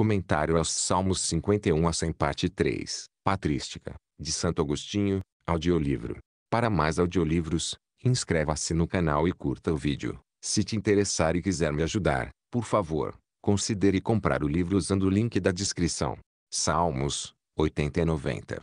Comentário aos Salmos 51 a 100 parte 3, Patrística, de Santo Agostinho, audiolivro. Para mais audiolivros, inscreva-se no canal e curta o vídeo. Se te interessar e quiser me ajudar, por favor, considere comprar o livro usando o link da descrição. Salmos 80 e 90.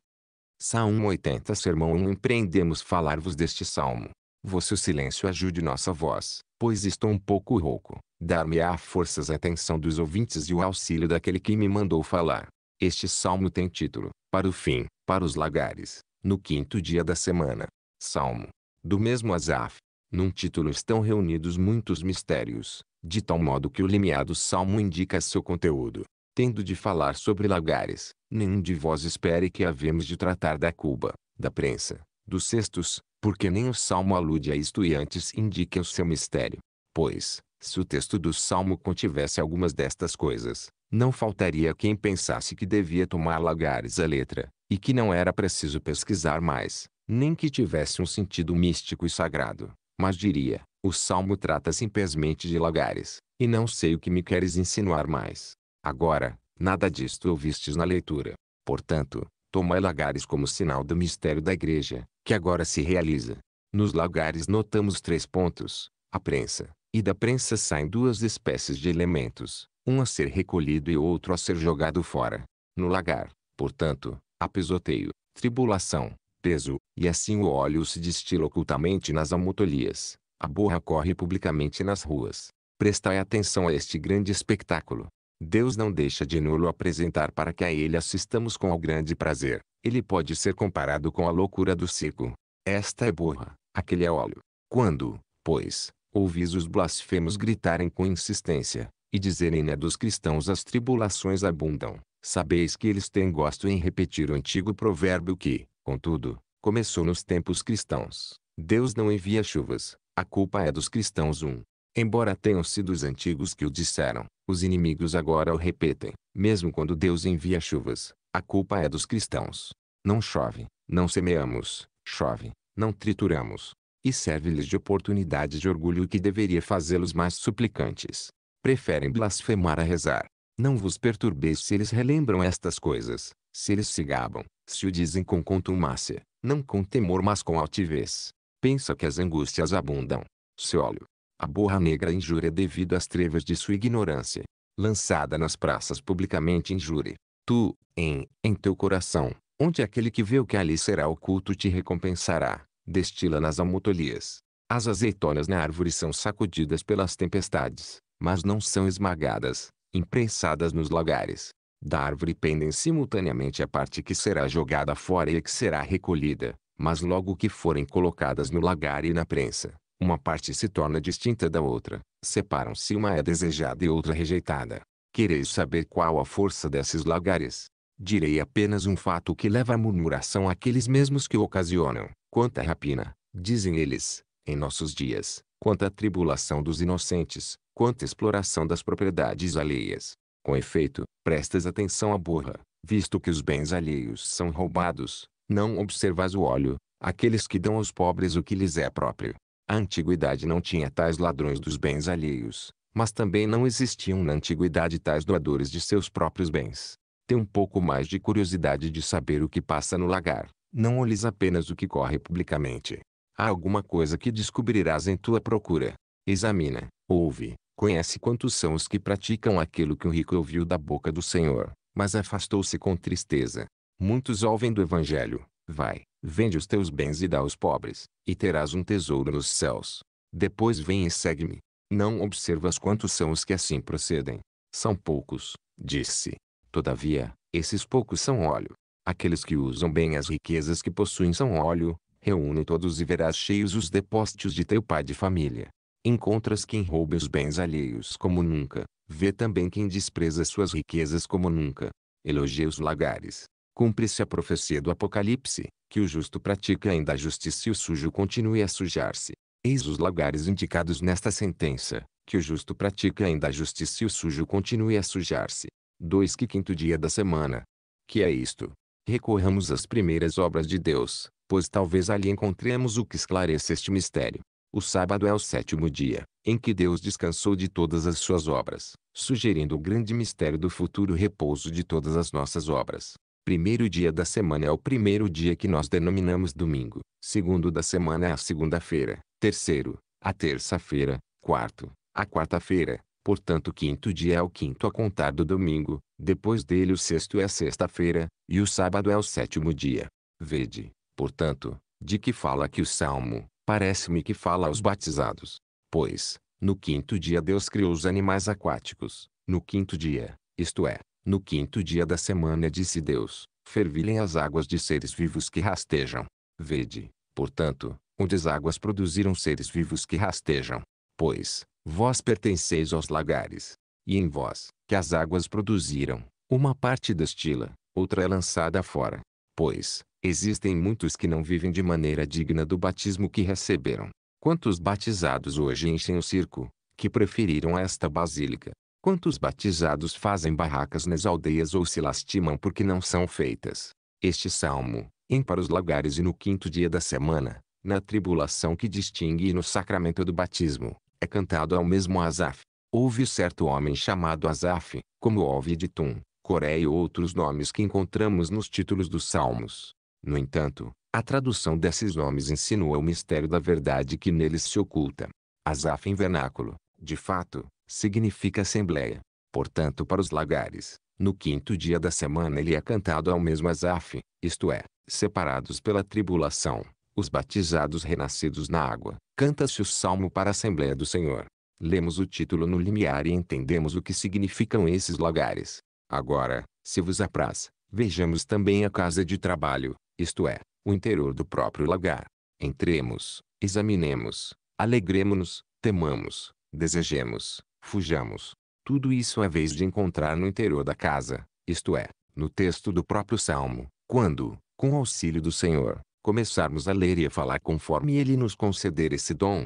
Salmo 80 Sermão 1 Empreendemos falar-vos deste salmo. Vosso silêncio ajude nossa voz, pois estou um pouco rouco. Dar-me-á forças a atenção dos ouvintes e o auxílio daquele que me mandou falar. Este salmo tem título, Para o fim, para os lagares, no quinto dia da semana. Salmo. Do mesmo Asaf. Num título estão reunidos muitos mistérios, de tal modo que o limiado salmo indica seu conteúdo. Tendo de falar sobre lagares, nenhum de vós espere que havemos de tratar da cuba, da prensa, dos cestos, porque nem o salmo alude a isto e antes indica o seu mistério. Pois, se o texto do salmo contivesse algumas destas coisas, não faltaria quem pensasse que devia tomar lagares a letra, e que não era preciso pesquisar mais, nem que tivesse um sentido místico e sagrado, mas diria: o salmo trata simplesmente de lagares, e não sei o que me queres insinuar mais. Agora, nada disto ouvistes na leitura. Portanto, toma lagares como sinal do mistério da igreja, que agora se realiza. Nos lagares notamos três pontos, a prensa, e da prensa saem duas espécies de elementos, um a ser recolhido e outro a ser jogado fora. No lagar, portanto, há pesoteio, tribulação, peso, e assim o óleo se destila ocultamente nas amotolias, a borra corre publicamente nas ruas. Prestai atenção a este grande espetáculo, Deus não deixa de nulo apresentar para que a ele assistamos com o grande prazer. Ele pode ser comparado com a loucura do circo. Esta é borra, aquele é óleo. Quando, pois, ouvis os blasfemos gritarem com insistência, e dizerem né dos cristãos as tribulações abundam, sabeis que eles têm gosto em repetir o antigo provérbio que, contudo, começou nos tempos cristãos. Deus não envia chuvas, a culpa é dos cristãos. Um. Embora tenham sido os antigos que o disseram, os inimigos agora o repetem. Mesmo quando Deus envia chuvas, a culpa é dos cristãos. Não chove, não semeamos, chove, não trituramos. E serve-lhes de oportunidade de orgulho que deveria fazê-los mais suplicantes. Preferem blasfemar a rezar. Não vos perturbeis se eles relembram estas coisas, se eles se gabam, se o dizem com contumácia, não com temor mas com altivez. Pensa que as angústias abundam. Se olho, a borra negra injúria devido às trevas de sua ignorância. Lançada nas praças publicamente injure. Tu, em, em teu coração, onde aquele que vê o que ali será oculto te recompensará. Destila nas almotolias. As azeitonas na árvore são sacudidas pelas tempestades, mas não são esmagadas, imprensadas nos lagares. Da árvore pendem simultaneamente a parte que será jogada fora e a que será recolhida, mas logo que forem colocadas no lagar e na prensa, uma parte se torna distinta da outra. Separam-se uma é desejada e outra rejeitada. Quereis saber qual a força desses lagares? Direi apenas um fato que leva à murmuração aqueles mesmos que ocasionam. Quanta rapina, dizem eles, em nossos dias, quanta tribulação dos inocentes, quanta exploração das propriedades alheias. Com efeito, prestas atenção à borra, visto que os bens alheios são roubados, não observas o óleo, aqueles que dão aos pobres o que lhes é próprio, a antiguidade não tinha tais ladrões dos bens alheios, mas também não existiam na antiguidade tais doadores de seus próprios bens. Tem um pouco mais de curiosidade de saber o que passa no lagar, não olhes apenas o que corre publicamente. Há alguma coisa que descobrirás em tua procura. Examina, ouve, conhece quantos são os que praticam aquilo que o rico ouviu da boca do Senhor, mas afastou-se com tristeza. Muitos ouvem do Evangelho, vai, Vende os teus bens e dá aos pobres, e terás um tesouro nos céus. Depois vem e segue-me. Não observas quantos são os que assim procedem. São poucos, disse. Todavia, esses poucos são óleo. Aqueles que usam bem as riquezas que possuem são óleo. Reúne todos e verás cheios os depósitos de teu pai de família. Encontras quem roube os bens alheios como nunca. Vê também quem despreza suas riquezas como nunca. Elogia os lagares, Cumpre-se a profecia do Apocalipse, que o justo pratica ainda a justiça e o sujo continue a sujar-se. Eis os lugares indicados nesta sentença, que o justo pratica ainda a justiça e o sujo continue a sujar-se. 2 que quinto dia da semana. Que é isto? Recorramos às primeiras obras de Deus, pois talvez ali encontremos o que esclareça este mistério. O sábado é o sétimo dia, em que Deus descansou de todas as suas obras, sugerindo o grande mistério do futuro repouso de todas as nossas obras. Primeiro dia da semana é o primeiro dia que nós denominamos domingo. Segundo da semana é a segunda-feira. Terceiro, a terça-feira. Quarto, a quarta-feira. Portanto, o quinto dia é o quinto a contar do domingo. Depois dele, o sexto é a sexta-feira. E o sábado é o sétimo dia. Vede, portanto, de que fala que o salmo, parece-me que fala aos batizados. Pois, no quinto dia Deus criou os animais aquáticos. No quinto dia, isto é, no quinto dia da semana disse Deus, fervilhem as águas de seres vivos que rastejam. Vede, portanto, onde as águas produziram seres vivos que rastejam. Pois, vós pertenceis aos lagares. E em vós, que as águas produziram, uma parte destila, outra é lançada fora. Pois, existem muitos que não vivem de maneira digna do batismo que receberam. Quantos batizados hoje enchem o circo, que preferiram esta basílica, Quantos batizados fazem barracas nas aldeias ou se lastimam porque não são feitas? Este salmo, em para os lagares e no quinto dia da semana, na tribulação que distingue e no sacramento do batismo, é cantado ao mesmo Asaf. Houve certo homem chamado Asaf, como Ovidtum, Coré e outros nomes que encontramos nos títulos dos salmos. No entanto, a tradução desses nomes insinua o mistério da verdade que neles se oculta. Asaf em vernáculo, de fato, significa assembleia. Portanto, para os lagares, no quinto dia da semana ele é cantado ao mesmo azaf, isto é, separados pela tribulação, os batizados renascidos na água, canta-se o salmo para a Assembleia do Senhor. Lemos o título no limiar e entendemos o que significam esses lagares. Agora, se vos apraz, vejamos também a casa de trabalho, isto é, o interior do próprio lagar. Entremos, examinemos, alegremos-nos, temamos, desejemos, fujamos. Tudo isso é vez de encontrar no interior da casa, isto é, no texto do próprio Salmo, quando, com auxílio do Senhor, começarmos a ler e a falar conforme Ele nos conceder esse dom.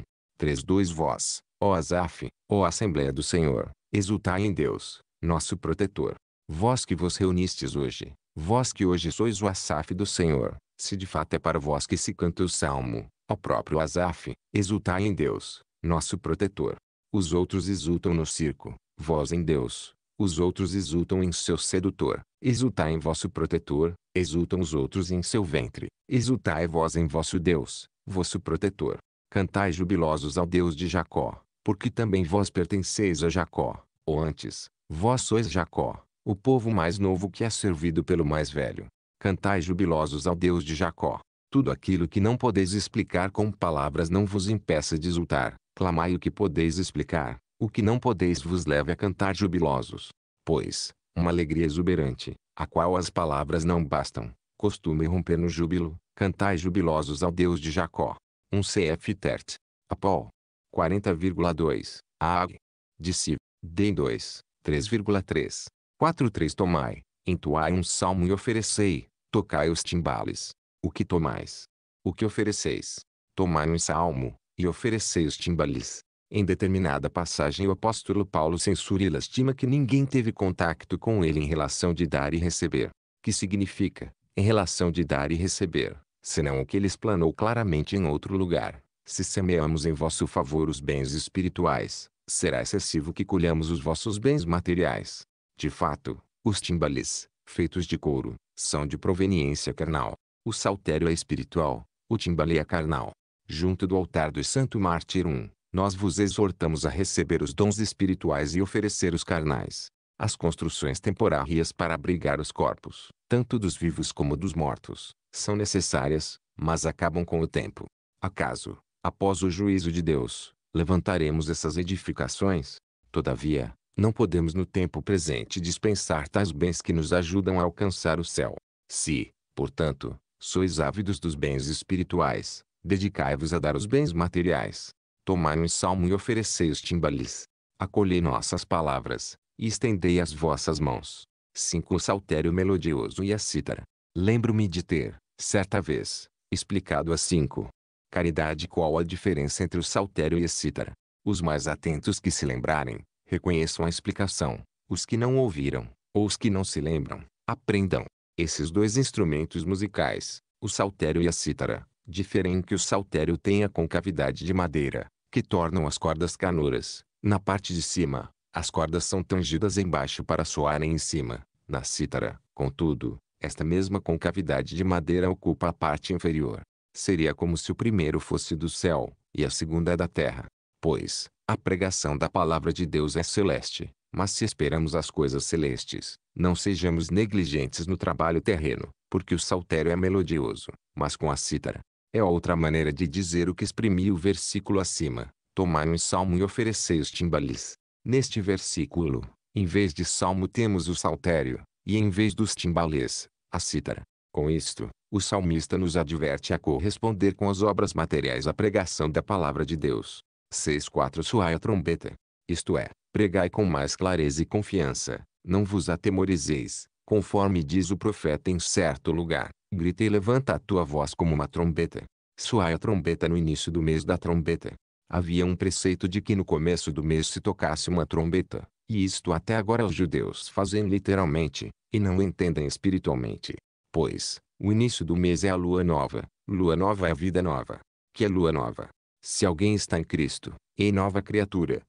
dois Vós, ó Asaf, ó Assembleia do Senhor, exultai em Deus, nosso protetor. Vós que vos reunistes hoje, vós que hoje sois o Asaf do Senhor, se de fato é para vós que se canta o salmo, ao próprio Asaf, exultai em Deus, nosso protetor. Os outros exultam no circo, vós em Deus. Os outros exultam em seu sedutor, exultai em vosso protetor, exultam os outros em seu ventre, exultai vós em vosso Deus, vosso protetor. Cantai jubilosos ao Deus de Jacó, porque também vós pertenceis a Jacó, ou antes, vós sois Jacó, o povo mais novo que é servido pelo mais velho. Cantai jubilosos ao Deus de Jacó. Tudo aquilo que não podeis explicar com palavras não vos impeça de exultar, Clamai o que podeis explicar, o que não podeis vos leve a cantar jubilosos. Pois, uma alegria exuberante, a qual as palavras não bastam, costuma irromper no júbilo, cantai jubilosos ao Deus de Jacó. 1 um CF Tert. Apol. 40,2. Ag. Dissi. Dem 2. 3,3. 4,3 Tomai, entoai um salmo e oferecei, tocai os timbales. O que tomais? O que ofereceis? Tomai um salmo, e oferecei os timbales. Em determinada passagem o apóstolo Paulo censura e lastima que ninguém teve contacto com ele em relação de dar e receber, que significa, em relação de dar e receber, senão o que ele explanou claramente em outro lugar. Se semeamos em vosso favor os bens espirituais, será excessivo que colhamos os vossos bens materiais. De fato, os timbales, feitos de couro, são de proveniência carnal. O saltério é espiritual, o timbale é carnal junto do altar do Santo Mártir 1, nós vos exortamos a receber os dons espirituais e oferecer os carnais, as construções temporárias para abrigar os corpos, tanto dos vivos como dos mortos, são necessárias, mas acabam com o tempo. Acaso, após o juízo de Deus, levantaremos essas edificações? Todavia, não podemos no tempo presente dispensar tais bens que nos ajudam a alcançar o céu. Se, portanto, sois ávidos dos bens espirituais, Dedicai-vos a dar os bens materiais. Tomai um salmo e oferecei os timbales. Acolhei nossas palavras, e estendei as vossas mãos. 5. O saltério melodioso e a cítara. Lembro-me de ter, certa vez, explicado a 5. Caridade qual a diferença entre o saltério e a cítara. Os mais atentos que se lembrarem, reconheçam a explicação. Os que não ouviram, ou os que não se lembram, aprendam. Esses dois instrumentos musicais, o saltério e a cítara, diferem que o saltério tenha concavidade de madeira, que tornam as cordas canuras. Na parte de cima, as cordas são tangidas embaixo para soarem em cima. Na cítara, contudo, esta mesma concavidade de madeira ocupa a parte inferior. Seria como se o primeiro fosse do céu, e a segunda é da terra. Pois, a pregação da palavra de Deus é celeste, mas se esperamos as coisas celestes, não sejamos negligentes no trabalho terreno, porque o saltério é melodioso, mas com a cítara, é outra maneira de dizer o que exprimi o versículo acima. Tomai um salmo e oferecei os timbales. Neste versículo, em vez de salmo temos o saltério, e em vez dos timbales, a cítara. Com isto, o salmista nos adverte a corresponder com as obras materiais à pregação da palavra de Deus. 6.4 Suai a trombeta. Isto é, pregai com mais clareza e confiança, não vos atemorizeis, conforme diz o profeta em certo lugar. Grita e levanta a tua voz como uma trombeta. Soai a trombeta no início do mês da trombeta. Havia um preceito de que no começo do mês se tocasse uma trombeta, e isto até agora os judeus fazem literalmente, e não entendem espiritualmente. Pois, o início do mês é a lua nova, lua nova é a vida nova. Que é lua nova? Se alguém está em Cristo, é nova criatura.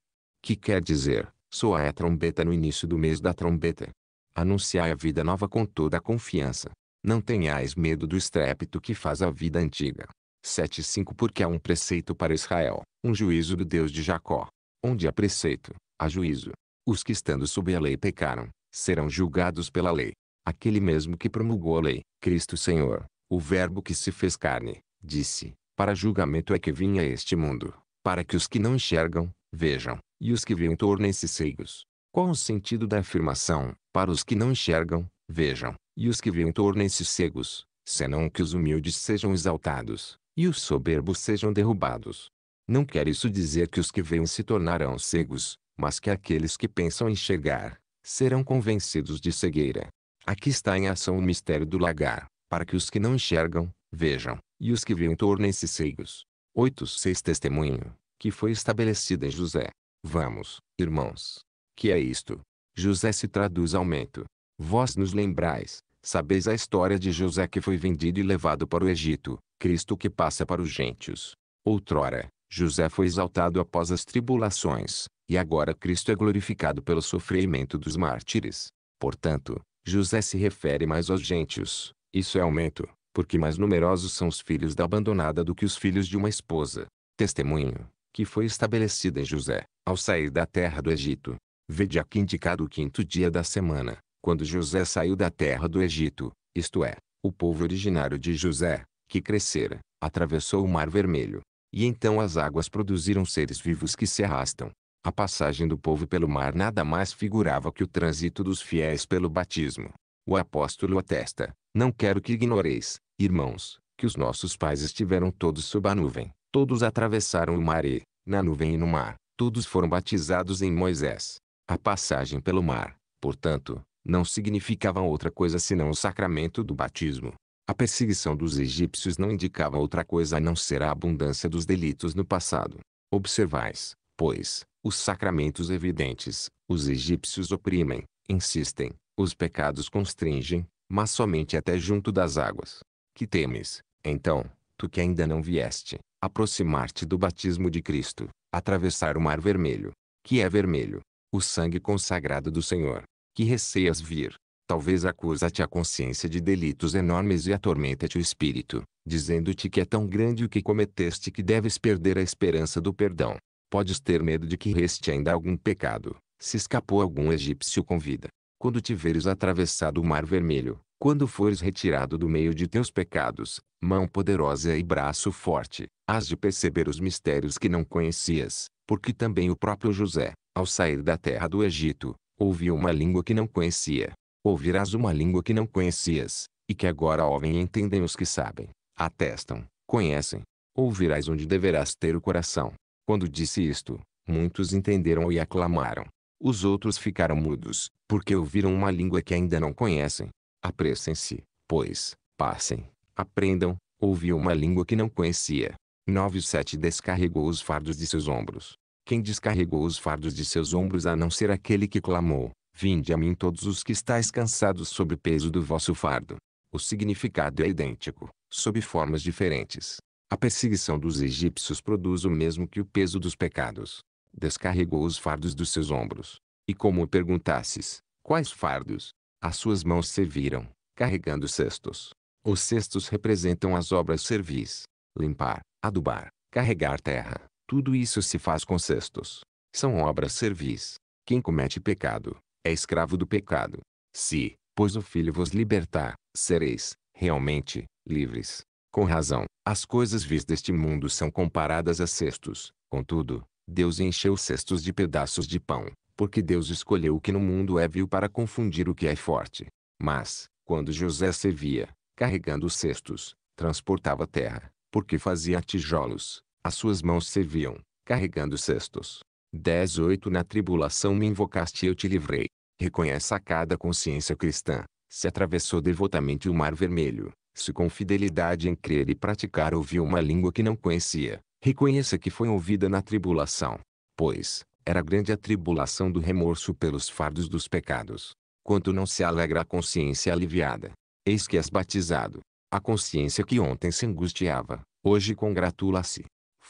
Que quer dizer, soai a trombeta no início do mês da trombeta. Anunciai a vida nova com toda a confiança. Não tenhais medo do estrépito que faz a vida antiga. 7.5 Porque há um preceito para Israel, um juízo do Deus de Jacó. Onde há preceito, há juízo. Os que estando sob a lei pecaram, serão julgados pela lei. Aquele mesmo que promulgou a lei, Cristo Senhor, o Verbo que se fez carne, disse, para julgamento é que vinha este mundo, para que os que não enxergam, vejam, e os que viam tornem-se cegos. Qual o sentido da afirmação, para os que não enxergam, vejam, e os que veem tornem-se cegos, senão que os humildes sejam exaltados, e os soberbos sejam derrubados. Não quer isso dizer que os que veem se tornarão cegos, mas que aqueles que pensam em chegar, serão convencidos de cegueira. Aqui está em ação o mistério do lagar, para que os que não enxergam, vejam, e os que veem tornem-se cegos. 8. 6 Testemunho, que foi estabelecida em José. Vamos, irmãos. Que é isto? José se traduz aumento. Vós nos lembrais, sabeis a história de José que foi vendido e levado para o Egito, Cristo que passa para os gentios. Outrora, José foi exaltado após as tribulações, e agora Cristo é glorificado pelo sofrimento dos mártires. Portanto, José se refere mais aos gentios, isso é aumento, porque mais numerosos são os filhos da abandonada do que os filhos de uma esposa. Testemunho, que foi estabelecida em José, ao sair da terra do Egito. Vede aqui indicado o quinto dia da semana, quando José saiu da terra do Egito, isto é, o povo originário de José, que crescera, atravessou o Mar Vermelho. E então as águas produziram seres vivos que se arrastam. A passagem do povo pelo mar nada mais figurava que o trânsito dos fiéis pelo batismo. O apóstolo atesta: Não quero que ignoreis, irmãos, que os nossos pais estiveram todos sob a nuvem, todos atravessaram o mar e, na nuvem e no mar, todos foram batizados em Moisés. A passagem pelo mar, portanto, não significavam outra coisa senão o sacramento do batismo. A perseguição dos egípcios não indicava outra coisa a não ser a abundância dos delitos no passado. Observais, pois, os sacramentos evidentes, os egípcios oprimem, insistem, os pecados constringem, mas somente até junto das águas. Que temes, então, tu que ainda não vieste, aproximar-te do batismo de Cristo, atravessar o mar vermelho, que é vermelho, o sangue consagrado do Senhor, que receias vir. Talvez acusa-te a consciência de delitos enormes e atormenta-te o espírito, dizendo-te que é tão grande o que cometeste que deves perder a esperança do perdão. Podes ter medo de que reste ainda algum pecado, se escapou algum egípcio com vida. Quando tiveres atravessado o mar vermelho, quando fores retirado do meio de teus pecados, mão poderosa e braço forte, has de perceber os mistérios que não conhecias, porque também o próprio José, ao sair da terra do Egito, Ouvi uma língua que não conhecia. Ouvirás uma língua que não conhecias, e que agora ouvem e entendem os que sabem, atestam, conhecem. Ouvirás onde deverás ter o coração. Quando disse isto, muitos entenderam e aclamaram. Os outros ficaram mudos, porque ouviram uma língua que ainda não conhecem. Apressem-se, pois, passem, aprendam, ouvi uma língua que não conhecia. 9 e 7 Descarregou os fardos de seus ombros, quem descarregou os fardos de seus ombros a não ser aquele que clamou, Vinde a mim todos os que estáis cansados sob o peso do vosso fardo. O significado é idêntico, sob formas diferentes. A perseguição dos egípcios produz o mesmo que o peso dos pecados. Descarregou os fardos dos seus ombros. E como perguntasses, quais fardos? As suas mãos serviram, carregando cestos. Os cestos representam as obras servis. Limpar, adubar, carregar terra, tudo isso se faz com cestos. São obras servis. Quem comete pecado, é escravo do pecado. Se, pois o Filho vos libertar, sereis, realmente, livres. Com razão, as coisas vis deste mundo são comparadas a cestos. Contudo, Deus encheu cestos de pedaços de pão, porque Deus escolheu o que no mundo é vil para confundir o que é forte. Mas, quando José servia, carregando carregando cestos, transportava terra, porque fazia tijolos, as suas mãos serviam, carregando cestos. 18 Na tribulação me invocaste e eu te livrei. Reconheça cada consciência cristã. Se atravessou devotamente o mar vermelho, se com fidelidade em crer e praticar ouviu uma língua que não conhecia, reconheça que foi ouvida na tribulação. Pois, era grande a tribulação do remorso pelos fardos dos pecados. Quanto não se alegra a consciência aliviada. Eis que és batizado. A consciência que ontem se angustiava, hoje congratula-se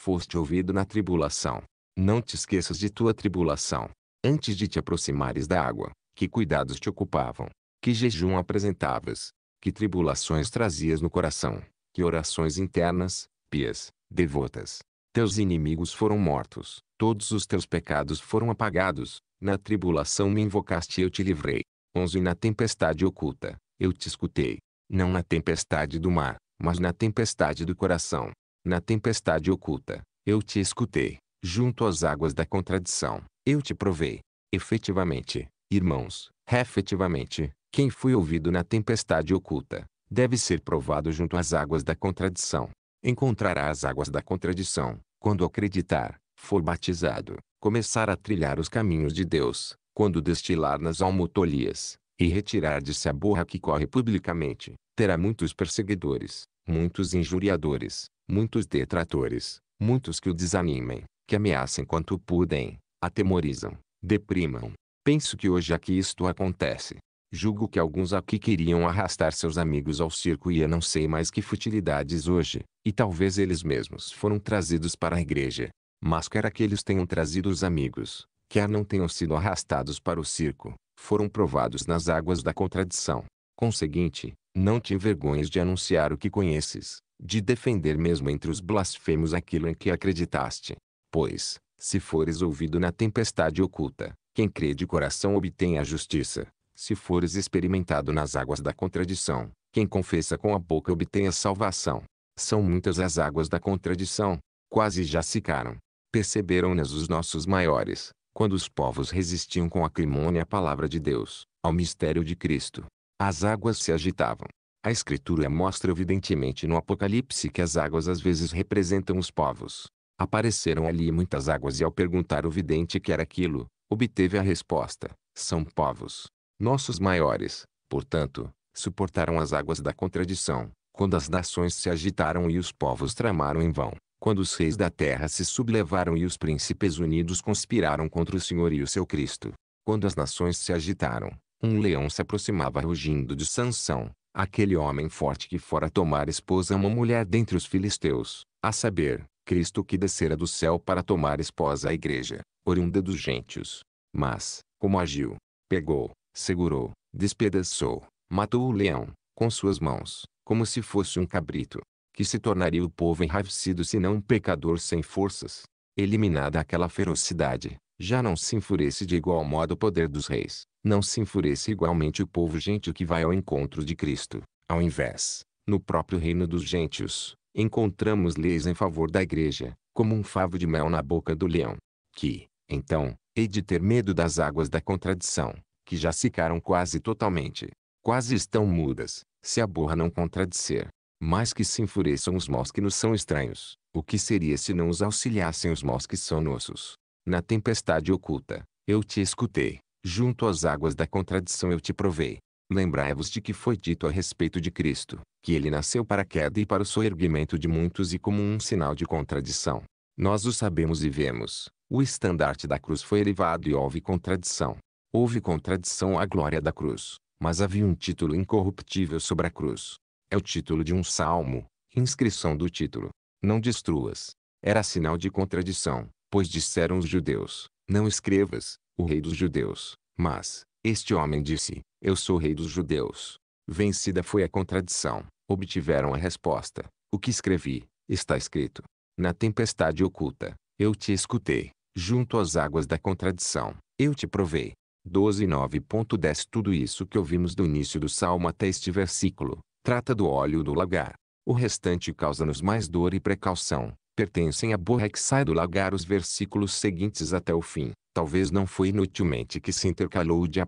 foste ouvido na tribulação. Não te esqueças de tua tribulação. Antes de te aproximares da água, que cuidados te ocupavam, que jejum apresentavas, que tribulações trazias no coração, que orações internas, pias, devotas. Teus inimigos foram mortos, todos os teus pecados foram apagados, na tribulação me invocaste e eu te livrei. 11 Na tempestade oculta, eu te escutei, não na tempestade do mar, mas na tempestade do coração. Na tempestade oculta, eu te escutei, junto às águas da contradição, eu te provei. Efetivamente, irmãos, efetivamente, quem foi ouvido na tempestade oculta, deve ser provado junto às águas da contradição. Encontrará as águas da contradição, quando acreditar, for batizado, começar a trilhar os caminhos de Deus, quando destilar nas almotolias, e retirar de si a borra que corre publicamente, terá muitos perseguidores, muitos injuriadores, muitos detratores, muitos que o desanimem, que ameacem quanto pudem, atemorizam, deprimam. Penso que hoje aqui isto acontece. Julgo que alguns aqui queriam arrastar seus amigos ao circo e eu não sei mais que futilidades hoje, e talvez eles mesmos foram trazidos para a igreja. Mas quer aqueles tenham trazido os amigos, quer não tenham sido arrastados para o circo, foram provados nas águas da contradição. Conseguinte, não te envergonhes de anunciar o que conheces, de defender mesmo entre os blasfemos aquilo em que acreditaste. Pois, se fores ouvido na tempestade oculta, quem crê de coração obtém a justiça. Se fores experimentado nas águas da contradição, quem confessa com a boca obtém a salvação. São muitas as águas da contradição, quase já secaram. Perceberam-nas os nossos maiores, quando os povos resistiam com acrimônia à palavra de Deus, ao mistério de Cristo as águas se agitavam. A escritura mostra evidentemente no Apocalipse que as águas às vezes representam os povos. Apareceram ali muitas águas e ao perguntar o vidente que era aquilo, obteve a resposta, são povos. Nossos maiores, portanto, suportaram as águas da contradição, quando as nações se agitaram e os povos tramaram em vão, quando os reis da terra se sublevaram e os príncipes unidos conspiraram contra o Senhor e o seu Cristo, quando as nações se agitaram, um leão se aproximava rugindo de Sansão, aquele homem forte que fora tomar esposa uma mulher dentre os filisteus, a saber, Cristo que descera do céu para tomar esposa à igreja, oriunda dos gentios. Mas, como agiu? Pegou, segurou, despedaçou, matou o leão, com suas mãos, como se fosse um cabrito, que se tornaria o povo enraivecido se não um pecador sem forças. Eliminada aquela ferocidade, já não se enfurece de igual modo o poder dos reis, não se enfureça igualmente o povo gentio que vai ao encontro de Cristo. Ao invés, no próprio reino dos gentios, encontramos leis em favor da igreja, como um favo de mel na boca do leão. Que, então, hei de ter medo das águas da contradição, que já secaram quase totalmente. Quase estão mudas, se a borra não contradizer. Mais que se enfureçam os maus que nos são estranhos, o que seria se não os auxiliassem os maus que são nossos? Na tempestade oculta, eu te escutei junto às águas da contradição eu te provei. Lembrai-vos de que foi dito a respeito de Cristo, que ele nasceu para a queda e para o soerguimento de muitos e como um sinal de contradição. Nós o sabemos e vemos. O estandarte da cruz foi elevado e houve contradição. Houve contradição à glória da cruz, mas havia um título incorruptível sobre a cruz. É o título de um salmo, inscrição do título. Não destruas. Era sinal de contradição, pois disseram os judeus, não escrevas, o rei dos judeus. Mas, este homem disse, eu sou rei dos judeus. Vencida foi a contradição, obtiveram a resposta. O que escrevi, está escrito. Na tempestade oculta, eu te escutei, junto às águas da contradição, eu te provei. 12 9.10 Tudo isso que ouvimos do início do salmo até este versículo, trata do óleo do lagar. O restante causa-nos mais dor e precaução, pertencem à borra que sai do lagar os versículos seguintes até o fim. Talvez não foi inutilmente que se intercalou o de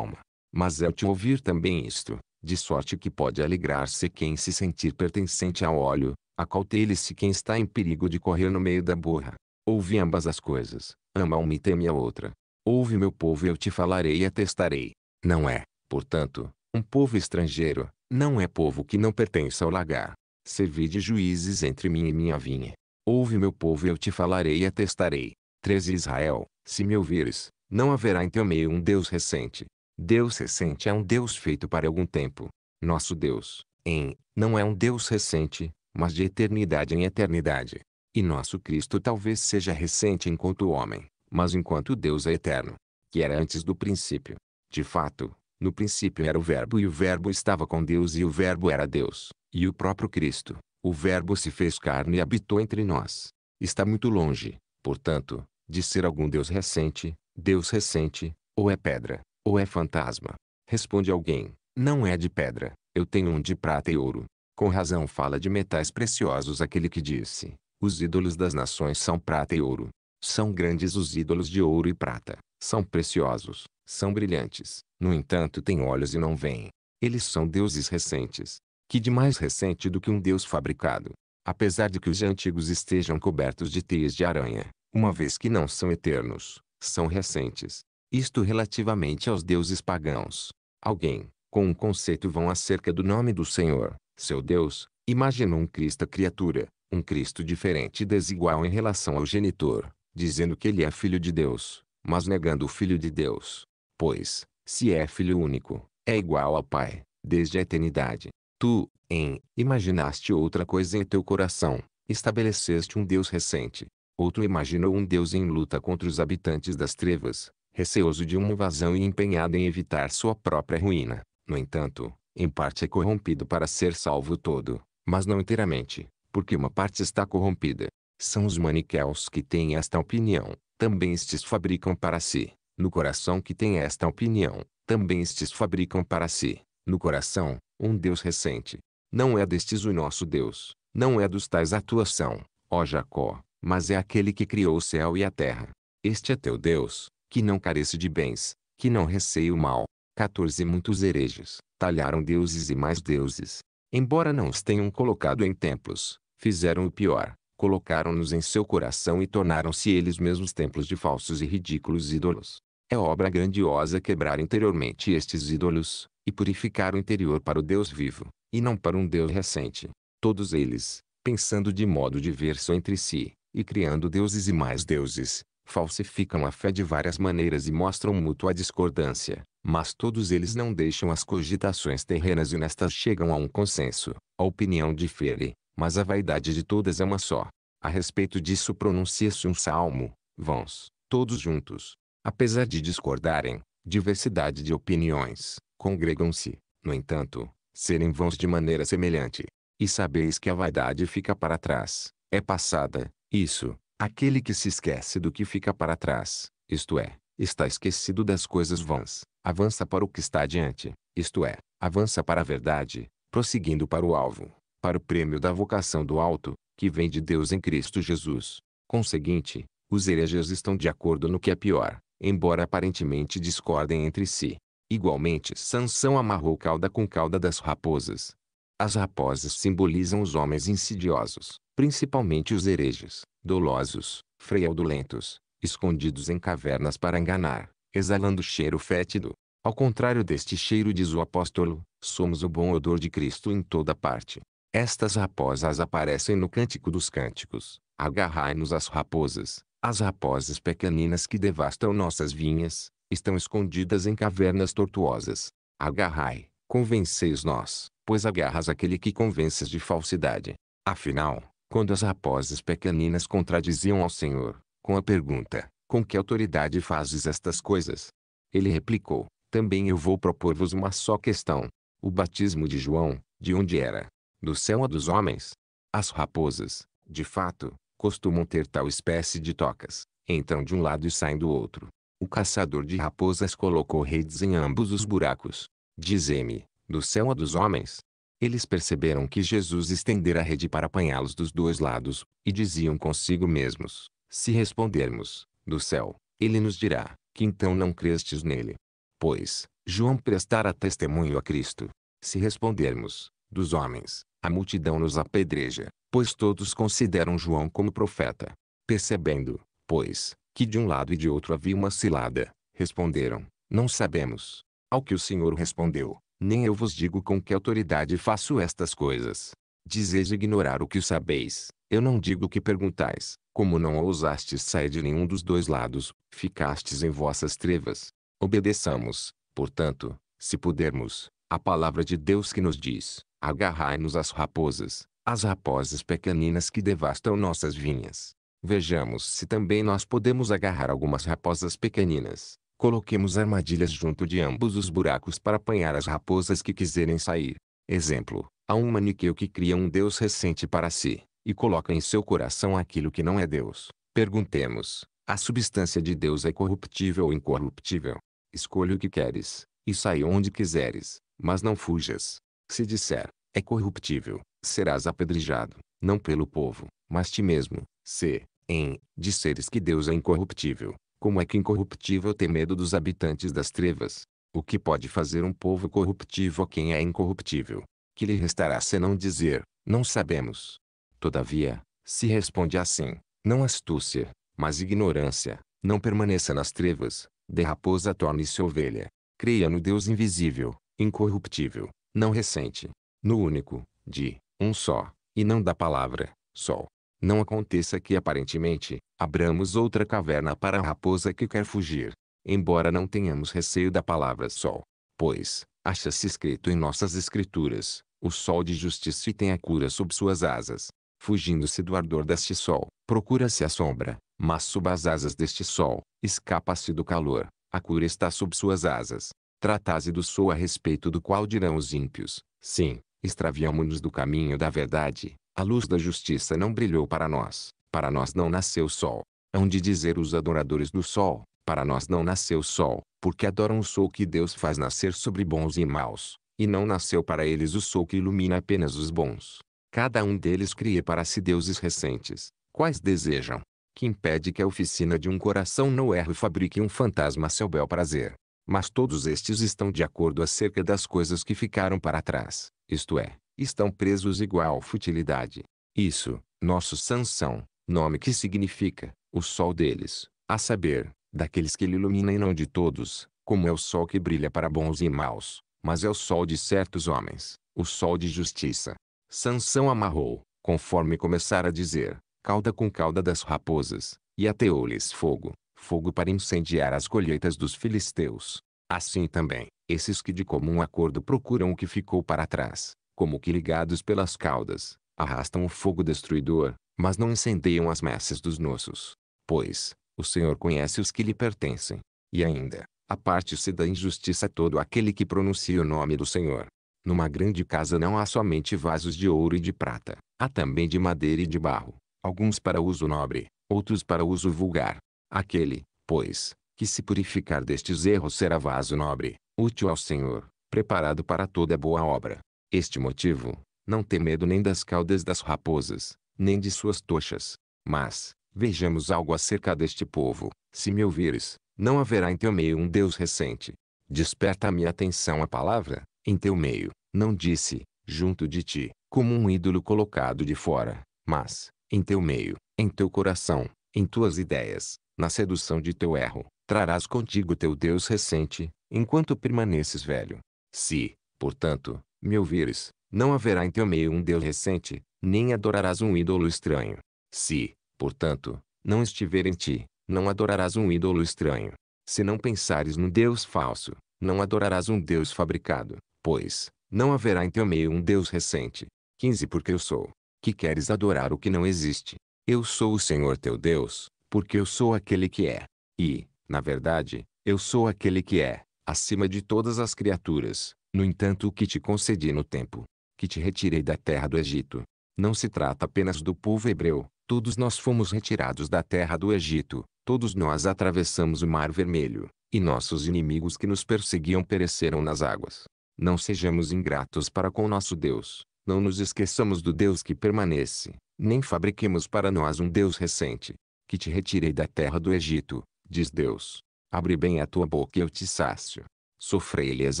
Mas é te ouvir também isto, de sorte que pode alegrar-se quem se sentir pertencente ao óleo, acautele-se quem está em perigo de correr no meio da borra. Ouve ambas as coisas, ama uma e teme a outra. Ouve meu povo eu te falarei e atestarei. Não é, portanto, um povo estrangeiro, não é povo que não pertence ao lagar. Servi de juízes entre mim e minha vinha. Ouve meu povo e eu te falarei e atestarei. 13 Israel, se me ouvires, não haverá em teu meio um Deus recente. Deus recente é um Deus feito para algum tempo. Nosso Deus, em, não é um Deus recente, mas de eternidade em eternidade. E nosso Cristo talvez seja recente enquanto homem, mas enquanto Deus é eterno, que era antes do princípio. De fato, no princípio era o Verbo e o Verbo estava com Deus e o Verbo era Deus, e o próprio Cristo, o Verbo se fez carne e habitou entre nós. Está muito longe, portanto, de ser algum Deus recente, Deus recente, ou é pedra, ou é fantasma. Responde alguém, não é de pedra, eu tenho um de prata e ouro. Com razão fala de metais preciosos aquele que disse, os ídolos das nações são prata e ouro. São grandes os ídolos de ouro e prata, são preciosos, são brilhantes, no entanto têm olhos e não veem. Eles são deuses recentes, que de mais recente do que um Deus fabricado? Apesar de que os antigos estejam cobertos de teias de aranha, uma vez que não são eternos, são recentes. Isto relativamente aos deuses pagãos. Alguém, com um conceito vão acerca do nome do Senhor, seu Deus, imaginou um Cristo criatura, um Cristo diferente e desigual em relação ao genitor, dizendo que ele é filho de Deus, mas negando o filho de Deus. Pois, se é filho único, é igual ao Pai, desde a eternidade. Tu, em, imaginaste outra coisa em teu coração, estabeleceste um Deus recente. Outro imaginou um Deus em luta contra os habitantes das trevas, receoso de uma invasão e empenhado em evitar sua própria ruína. No entanto, em parte é corrompido para ser salvo todo, mas não inteiramente, porque uma parte está corrompida. São os maniqueus que têm esta opinião, também estes fabricam para si. No coração que tem esta opinião, também estes fabricam para si. No coração, um Deus recente. Não é destes o nosso Deus, não é dos tais a tua ação, ó Jacó, mas é aquele que criou o céu e a terra. Este é teu Deus, que não carece de bens, que não receia o mal. 14 Muitos hereges talharam deuses e mais deuses. Embora não os tenham colocado em templos, fizeram o pior. Colocaram-nos em seu coração e tornaram-se eles mesmos templos de falsos e ridículos ídolos. É obra grandiosa quebrar interiormente estes ídolos, e purificar o interior para o Deus vivo, e não para um Deus recente. Todos eles, pensando de modo diverso entre si, e criando deuses e mais deuses, falsificam a fé de várias maneiras e mostram mútua discordância, mas todos eles não deixam as cogitações terrenas e nestas chegam a um consenso. A opinião difere, mas a vaidade de todas é uma só. A respeito disso pronuncia-se um salmo, vãos, todos juntos, apesar de discordarem, diversidade de opiniões, congregam-se, no entanto, serem vãos de maneira semelhante. E sabeis que a vaidade fica para trás, é passada, isso, aquele que se esquece do que fica para trás, isto é, está esquecido das coisas vãs, avança para o que está adiante, isto é, avança para a verdade, prosseguindo para o alvo, para o prêmio da vocação do alto, que vem de Deus em Cristo Jesus. Conseguinte, os hereges estão de acordo no que é pior, embora aparentemente discordem entre si. Igualmente Sansão amarrou cauda com cauda das raposas. As raposas simbolizam os homens insidiosos, principalmente os hereges, dolosos, fraudulentos, escondidos em cavernas para enganar, exalando cheiro fétido. Ao contrário deste cheiro diz o apóstolo, somos o bom odor de Cristo em toda parte. Estas raposas aparecem no Cântico dos Cânticos. Agarrai-nos às raposas, as raposas pequeninas que devastam nossas vinhas, estão escondidas em cavernas tortuosas. Agarrai, convenceis nós, pois agarras aquele que convences de falsidade. Afinal, quando as raposas pequeninas contradiziam ao Senhor, com a pergunta, com que autoridade fazes estas coisas? Ele replicou, também eu vou propor-vos uma só questão. O batismo de João, de onde era? Do céu ou dos homens? As raposas, de fato, costumam ter tal espécie de tocas, entram de um lado e saem do outro. O caçador de raposas colocou redes em ambos os buracos. Dize-me, do céu a dos homens? Eles perceberam que Jesus estendera a rede para apanhá-los dos dois lados, e diziam consigo mesmos, se respondermos, do céu, ele nos dirá, que então não crestes nele. Pois, João prestara testemunho a Cristo. Se respondermos, dos homens, a multidão nos apedreja, pois todos consideram João como profeta. Percebendo, pois, que de um lado e de outro havia uma cilada, responderam: Não sabemos. Ao que o Senhor respondeu: Nem eu vos digo com que autoridade faço estas coisas. Dizeis ignorar o que sabeis, eu não digo o que perguntais, como não ousastes sair de nenhum dos dois lados, ficastes em vossas trevas. Obedeçamos, portanto, se pudermos, a palavra de Deus que nos diz: agarrai-nos as raposas, as raposas pequeninas que devastam nossas vinhas. Vejamos se também nós podemos agarrar algumas raposas pequeninas. Coloquemos armadilhas junto de ambos os buracos para apanhar as raposas que quiserem sair. Exemplo, há um maniqueu que cria um deus recente para si, e coloca em seu coração aquilo que não é deus. Perguntemos, a substância de deus é corruptível ou incorruptível? Escolha o que queres, e sai onde quiseres, mas não fujas. Se disser, é corruptível, serás apedrejado, não pelo povo, mas ti mesmo. Se, Em, disseres que Deus é incorruptível, como é que incorruptível tem medo dos habitantes das trevas? O que pode fazer um povo corruptível a quem é incorruptível? Que lhe restará senão dizer, não sabemos. Todavia, se responde assim, não astúcia, mas ignorância, não permaneça nas trevas, de raposa torne-se ovelha. Creia no Deus invisível, incorruptível, não recente, no único, de um só, e não da palavra, sol. Não aconteça que aparentemente, abramos outra caverna para a raposa que quer fugir, embora não tenhamos receio da palavra sol. Pois, acha-se escrito em nossas escrituras, o sol de justiça e tem a cura sob suas asas. Fugindo-se do ardor deste sol, procura-se a sombra, mas sob as asas deste sol, escapa-se do calor, a cura está sob suas asas. Tratase do sol a respeito do qual dirão os ímpios, sim, extraviamos-nos do caminho da verdade, a luz da justiça não brilhou para nós, para nós não nasceu o sol. Hão de dizer os adoradores do sol, para nós não nasceu o sol, porque adoram o sol que Deus faz nascer sobre bons e maus, e não nasceu para eles o sol que ilumina apenas os bons. Cada um deles cria para si deuses recentes, quais desejam, que impede que a oficina de um coração não erre e fabrique um fantasma a seu bel prazer. Mas todos estes estão de acordo acerca das coisas que ficaram para trás, isto é, estão presos igual futilidade. Isso, nosso Sansão, nome que significa, o sol deles, a saber, daqueles que ele ilumina e não de todos, como é o sol que brilha para bons e maus, mas é o sol de certos homens, o sol de justiça. Sansão amarrou, conforme começara a dizer, cauda com cauda das raposas, e ateou-lhes fogo, fogo para incendiar as colheitas dos filisteus. Assim também, esses que de comum acordo procuram o que ficou para trás, como que ligados pelas caudas, arrastam o fogo destruidor, mas não incendeiam as messes dos nossos. Pois, o Senhor conhece os que lhe pertencem. E ainda, aparte-se da injustiça todo aquele que pronuncia o nome do Senhor. Numa grande casa não há somente vasos de ouro e de prata, há também de madeira e de barro, alguns para uso nobre, outros para uso vulgar. Aquele, pois, que se purificar destes erros será vaso nobre, útil ao Senhor, preparado para toda boa obra. Este motivo, não tem medo nem das caudas das raposas, nem de suas tochas. Mas, vejamos algo acerca deste povo. Se me ouvires, não haverá em teu meio um Deus recente. Desperta a minha atenção a palavra, em teu meio, não disse, junto de ti, como um ídolo colocado de fora, mas, em teu meio, em teu coração, em tuas ideias, na sedução de teu erro, Trarás contigo teu Deus recente, enquanto permaneces velho. Se, portanto, me ouvires, não haverá em teu meio um Deus recente, nem adorarás um ídolo estranho. Se, portanto, não estiver em ti, não adorarás um ídolo estranho. Se não pensares num Deus falso, não adorarás um Deus fabricado, pois, não haverá em teu meio um Deus recente. 15 Porque eu sou, que queres adorar o que não existe. Eu sou o Senhor teu Deus, porque eu sou aquele que é. E, na verdade, eu sou aquele que é, acima de todas as criaturas, no entanto o que te concedi no tempo, que te retirei da terra do Egito. Não se trata apenas do povo hebreu, todos nós fomos retirados da terra do Egito, todos nós atravessamos o mar vermelho, e nossos inimigos que nos perseguiam pereceram nas águas. Não sejamos ingratos para com nosso Deus, não nos esqueçamos do Deus que permanece, nem fabriquemos para nós um Deus recente, que te retirei da terra do Egito, Diz Deus, abre bem a tua boca e eu te sácio. Sofrei-lhes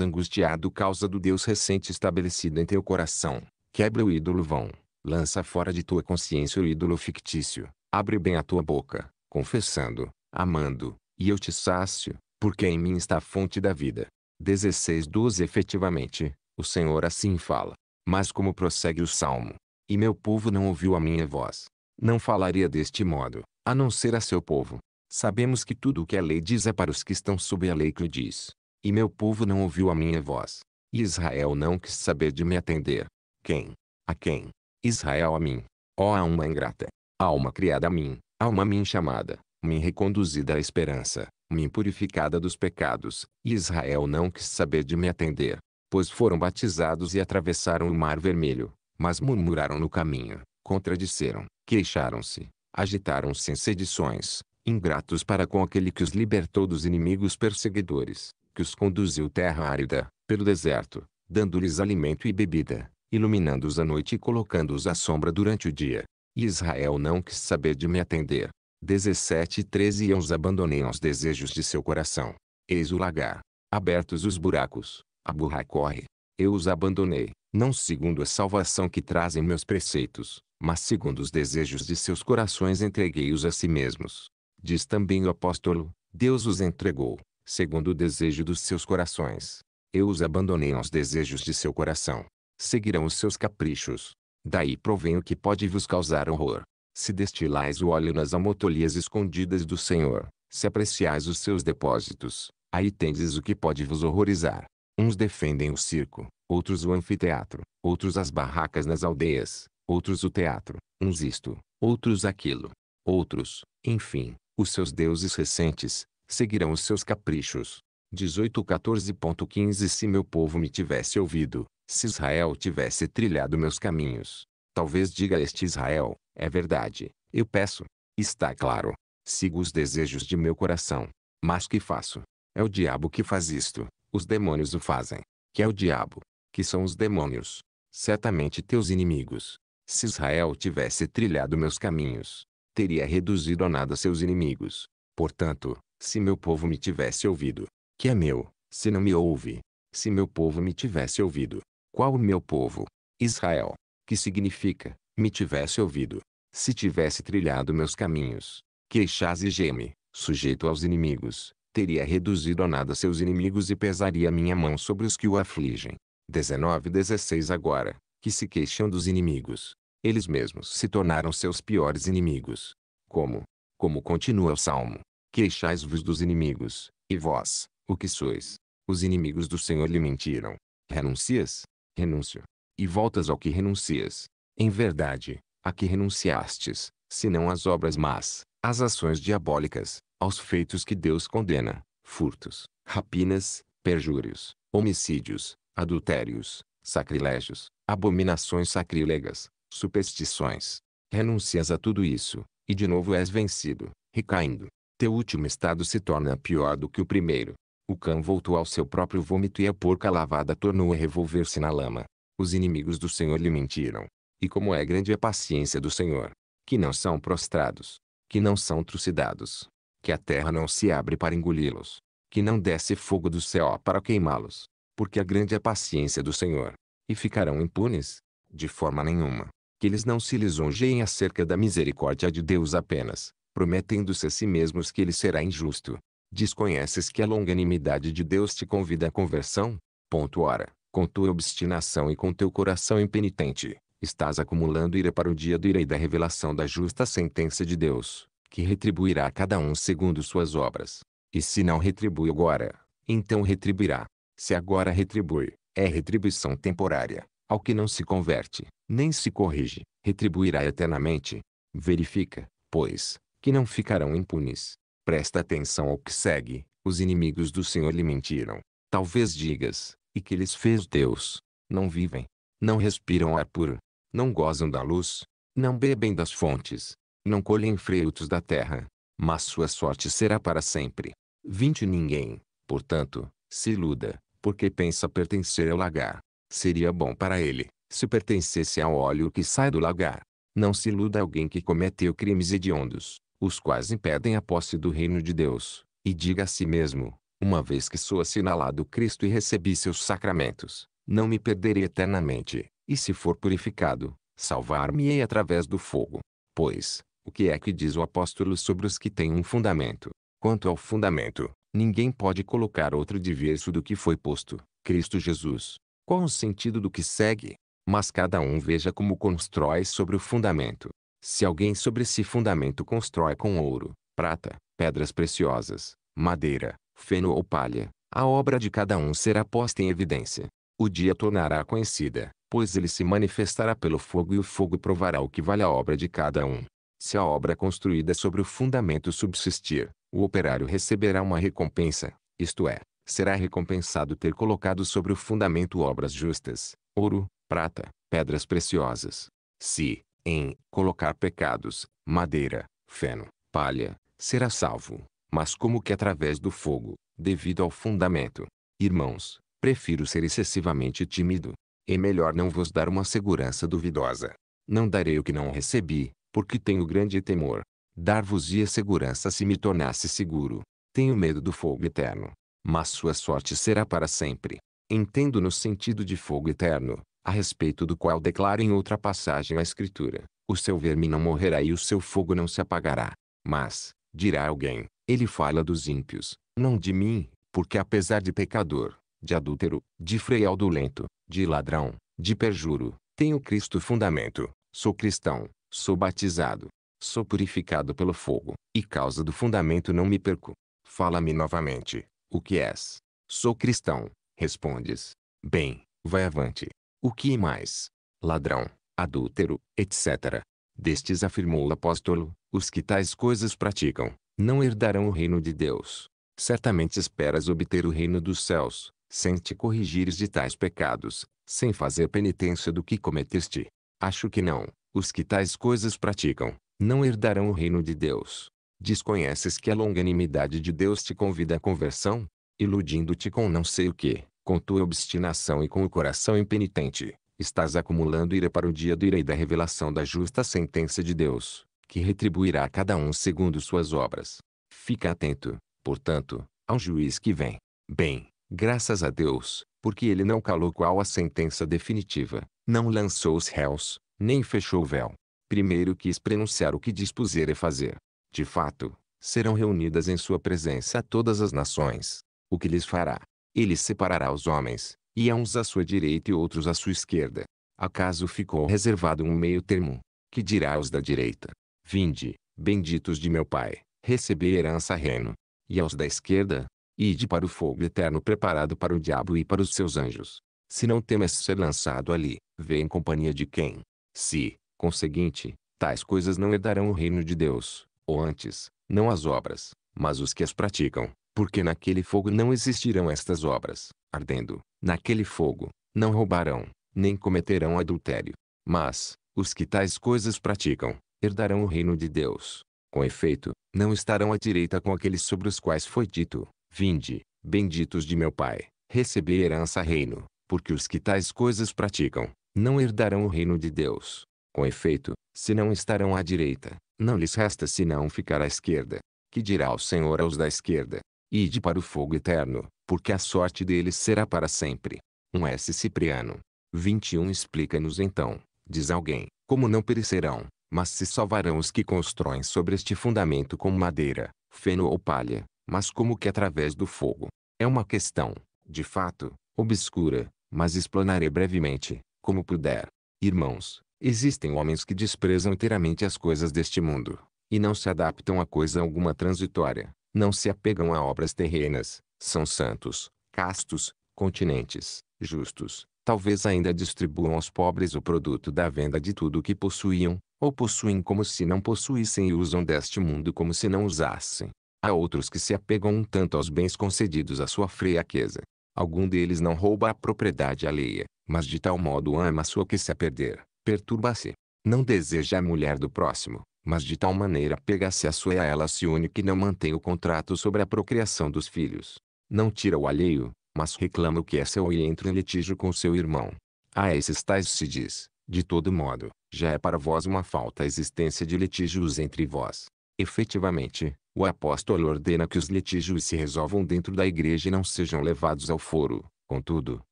angustiado causa do Deus recente estabelecido em teu coração. Quebra o ídolo vão, lança fora de tua consciência o ídolo fictício. Abre bem a tua boca, confessando, amando, e eu te sácio, porque em mim está a fonte da vida. 16 12 Efetivamente, o Senhor assim fala. Mas como prossegue o salmo? E meu povo não ouviu a minha voz. Não falaria deste modo, a não ser a seu povo. Sabemos que tudo o que a lei diz é para os que estão sob a lei que o diz. E meu povo não ouviu a minha voz. E Israel não quis saber de me atender. Quem? A quem? Israel a mim. Ó oh, alma ingrata. Alma criada a mim. Alma mim chamada. Mim reconduzida à esperança. Mim purificada dos pecados. E Israel não quis saber de me atender. Pois foram batizados e atravessaram o mar vermelho. Mas murmuraram no caminho. Contradisseram. Queixaram-se. Agitaram-se em sedições ingratos para com aquele que os libertou dos inimigos perseguidores, que os conduziu terra árida, pelo deserto, dando-lhes alimento e bebida, iluminando-os à noite e colocando-os à sombra durante o dia. E Israel não quis saber de me atender. 17 e 13 E eu os abandonei aos desejos de seu coração. Eis o lagar. Abertos os buracos, a burra corre. Eu os abandonei, não segundo a salvação que trazem meus preceitos, mas segundo os desejos de seus corações entreguei-os a si mesmos. Diz também o apóstolo: Deus os entregou, segundo o desejo dos seus corações. Eu os abandonei aos desejos de seu coração. Seguirão os seus caprichos. Daí provém o que pode vos causar horror. Se destilais o óleo nas amotolias escondidas do Senhor, se apreciais os seus depósitos, aí tendes o que pode vos horrorizar. Uns defendem o circo, outros o anfiteatro, outros as barracas nas aldeias, outros o teatro, uns isto, outros aquilo. Outros, enfim, os seus deuses recentes seguirão os seus caprichos. 18:14.15 Se meu povo me tivesse ouvido, se Israel tivesse trilhado meus caminhos, talvez diga este Israel: é verdade, eu peço. Está claro. Sigo os desejos de meu coração. Mas que faço? É o diabo que faz isto. Os demônios o fazem. Que é o diabo? Que são os demônios? Certamente teus inimigos. Se Israel tivesse trilhado meus caminhos, teria reduzido a nada seus inimigos. Portanto, se meu povo me tivesse ouvido, que é meu, se não me ouve, se meu povo me tivesse ouvido, qual o meu povo? Israel, que significa, me tivesse ouvido, se tivesse trilhado meus caminhos, queixas e geme, sujeito aos inimigos, teria reduzido a nada seus inimigos e pesaria minha mão sobre os que o afligem. 19 16 Agora, que se queixam dos inimigos, eles mesmos se tornaram seus piores inimigos. Como? Como continua o Salmo. Queixais-vos dos inimigos, e vós, o que sois? Os inimigos do Senhor lhe mentiram. Renuncias? Renúncio. E voltas ao que renuncias. Em verdade, a que renunciastes, não as obras más, as ações diabólicas, aos feitos que Deus condena, furtos, rapinas, perjúrios, homicídios, adultérios, sacrilégios, abominações sacrílegas, superstições. Renuncias a tudo isso, e de novo és vencido, recaindo. Teu último estado se torna pior do que o primeiro. O cão voltou ao seu próprio vômito e a porca lavada tornou a revolver-se na lama. Os inimigos do Senhor lhe mentiram. E como é grande a paciência do Senhor, que não são prostrados, que não são trucidados, que a terra não se abre para engoli-los, que não desce fogo do céu para queimá-los, porque a grande é a paciência do Senhor, e ficarão impunes? De forma nenhuma que eles não se lisonjeiem acerca da misericórdia de Deus apenas, prometendo-se a si mesmos que ele será injusto. Desconheces que a longanimidade de Deus te convida à conversão? Ponto ora, com tua obstinação e com teu coração impenitente, estás acumulando ira para o dia do irei da revelação da justa sentença de Deus, que retribuirá a cada um segundo suas obras. E se não retribui agora, então retribuirá. Se agora retribui, é retribuição temporária, ao que não se converte, nem se corrige, retribuirá eternamente. Verifica, pois, que não ficarão impunes. Presta atenção ao que segue. Os inimigos do Senhor lhe mentiram. Talvez digas, e que lhes fez Deus. Não vivem, não respiram ar puro, não gozam da luz, não bebem das fontes, não colhem frutos da terra, mas sua sorte será para sempre. Vinte Ninguém, portanto, se iluda, porque pensa pertencer ao lagar. Seria bom para ele, se pertencesse ao óleo que sai do lagar. Não se iluda alguém que cometeu crimes hediondos, os quais impedem a posse do reino de Deus, e diga a si mesmo, uma vez que sou assinalado Cristo e recebi seus sacramentos, não me perderei eternamente, e se for purificado, salvar-me-ei através do fogo. Pois, o que é que diz o apóstolo sobre os que têm um fundamento? Quanto ao fundamento, ninguém pode colocar outro diverso do que foi posto, Cristo Jesus. Qual o sentido do que segue? Mas cada um veja como constrói sobre o fundamento. Se alguém sobre esse fundamento constrói com ouro, prata, pedras preciosas, madeira, feno ou palha, a obra de cada um será posta em evidência. O dia tornará conhecida, pois ele se manifestará pelo fogo e o fogo provará o que vale a obra de cada um. Se a obra construída sobre o fundamento subsistir, o operário receberá uma recompensa, isto é, será recompensado ter colocado sobre o fundamento obras justas, ouro, prata, pedras preciosas. Se, em, colocar pecados, madeira, feno, palha, será salvo, mas como que através do fogo, devido ao fundamento. Irmãos, prefiro ser excessivamente tímido. É melhor não vos dar uma segurança duvidosa. Não darei o que não recebi, porque tenho grande temor. Dar-vos-ia segurança se me tornasse seguro. Tenho medo do fogo eterno, mas sua sorte será para sempre. Entendo no sentido de fogo eterno, a respeito do qual declara em outra passagem a Escritura, o seu verme não morrerá e o seu fogo não se apagará. Mas, dirá alguém, ele fala dos ímpios, não de mim, porque apesar de pecador, de adúltero, de frealdulento, de ladrão, de perjuro, tenho Cristo fundamento, sou cristão, sou batizado, sou purificado pelo fogo, e causa do fundamento não me perco. Fala-me novamente, o que és? Sou cristão. Respondes. Bem, vai avante. O que mais? Ladrão, adúltero, etc. Destes afirmou o apóstolo, os que tais coisas praticam, não herdarão o reino de Deus. Certamente esperas obter o reino dos céus, sem te corrigires de tais pecados, sem fazer penitência do que cometeste. Acho que não, os que tais coisas praticam, não herdarão o reino de Deus. Desconheces que a longanimidade de Deus te convida à conversão? Iludindo-te com não sei o que, com tua obstinação e com o coração impenitente, estás acumulando ira para o dia do irei da revelação da justa sentença de Deus, que retribuirá a cada um segundo suas obras. Fica atento, portanto, ao juiz que vem. Bem, graças a Deus, porque ele não calou qual a sentença definitiva, não lançou os réus, nem fechou o véu. Primeiro quis pronunciar o que dispusera fazer de fato, serão reunidas em sua presença todas as nações. O que lhes fará? Ele separará os homens, e a uns à sua direita e outros à sua esquerda. Acaso ficou reservado um meio termo, que dirá aos da direita, Vinde, benditos de meu Pai, recebei herança reino. E aos da esquerda, Ide para o fogo eterno preparado para o diabo e para os seus anjos. Se não temas ser lançado ali, vê em companhia de quem? Se, conseguinte, tais coisas não herdarão o reino de Deus, ou antes, não as obras, mas os que as praticam, porque naquele fogo não existirão estas obras, ardendo, naquele fogo, não roubarão, nem cometerão adultério. Mas, os que tais coisas praticam, herdarão o reino de Deus. Com efeito, não estarão à direita com aqueles sobre os quais foi dito: Vinde, benditos de meu Pai, recebi herança reino, porque os que tais coisas praticam, não herdarão o reino de Deus. Com efeito, se não estarão à direita, não lhes resta senão ficar à esquerda. Que dirá o Senhor aos da esquerda? Ide para o fogo eterno, porque a sorte deles será para sempre. Um S. Cipriano. 21 Explica-nos então, diz alguém, como não perecerão, mas se salvarão os que constroem sobre este fundamento com madeira, feno ou palha, mas como que através do fogo. É uma questão, de fato, obscura, mas explanarei brevemente, como puder. Irmãos, Existem homens que desprezam inteiramente as coisas deste mundo, e não se adaptam a coisa alguma transitória, não se apegam a obras terrenas, são santos, castos, continentes, justos, talvez ainda distribuam aos pobres o produto da venda de tudo o que possuíam, ou possuem como se não possuíssem e usam deste mundo como se não usassem. Há outros que se apegam um tanto aos bens concedidos à sua fraqueza. Algum deles não rouba a propriedade alheia, mas de tal modo ama a sua que se a perder, perturba-se. Não deseja a mulher do próximo, mas de tal maneira pega-se a sua e a ela se une que não mantém o contrato sobre a procriação dos filhos. Não tira o alheio, mas reclama o que é seu e entra em litígio com seu irmão. A esses tais se diz, de todo modo, já é para vós uma falta a existência de litígios entre vós. Efetivamente, o apóstolo ordena que os litígios se resolvam dentro da igreja e não sejam levados ao foro. Contudo,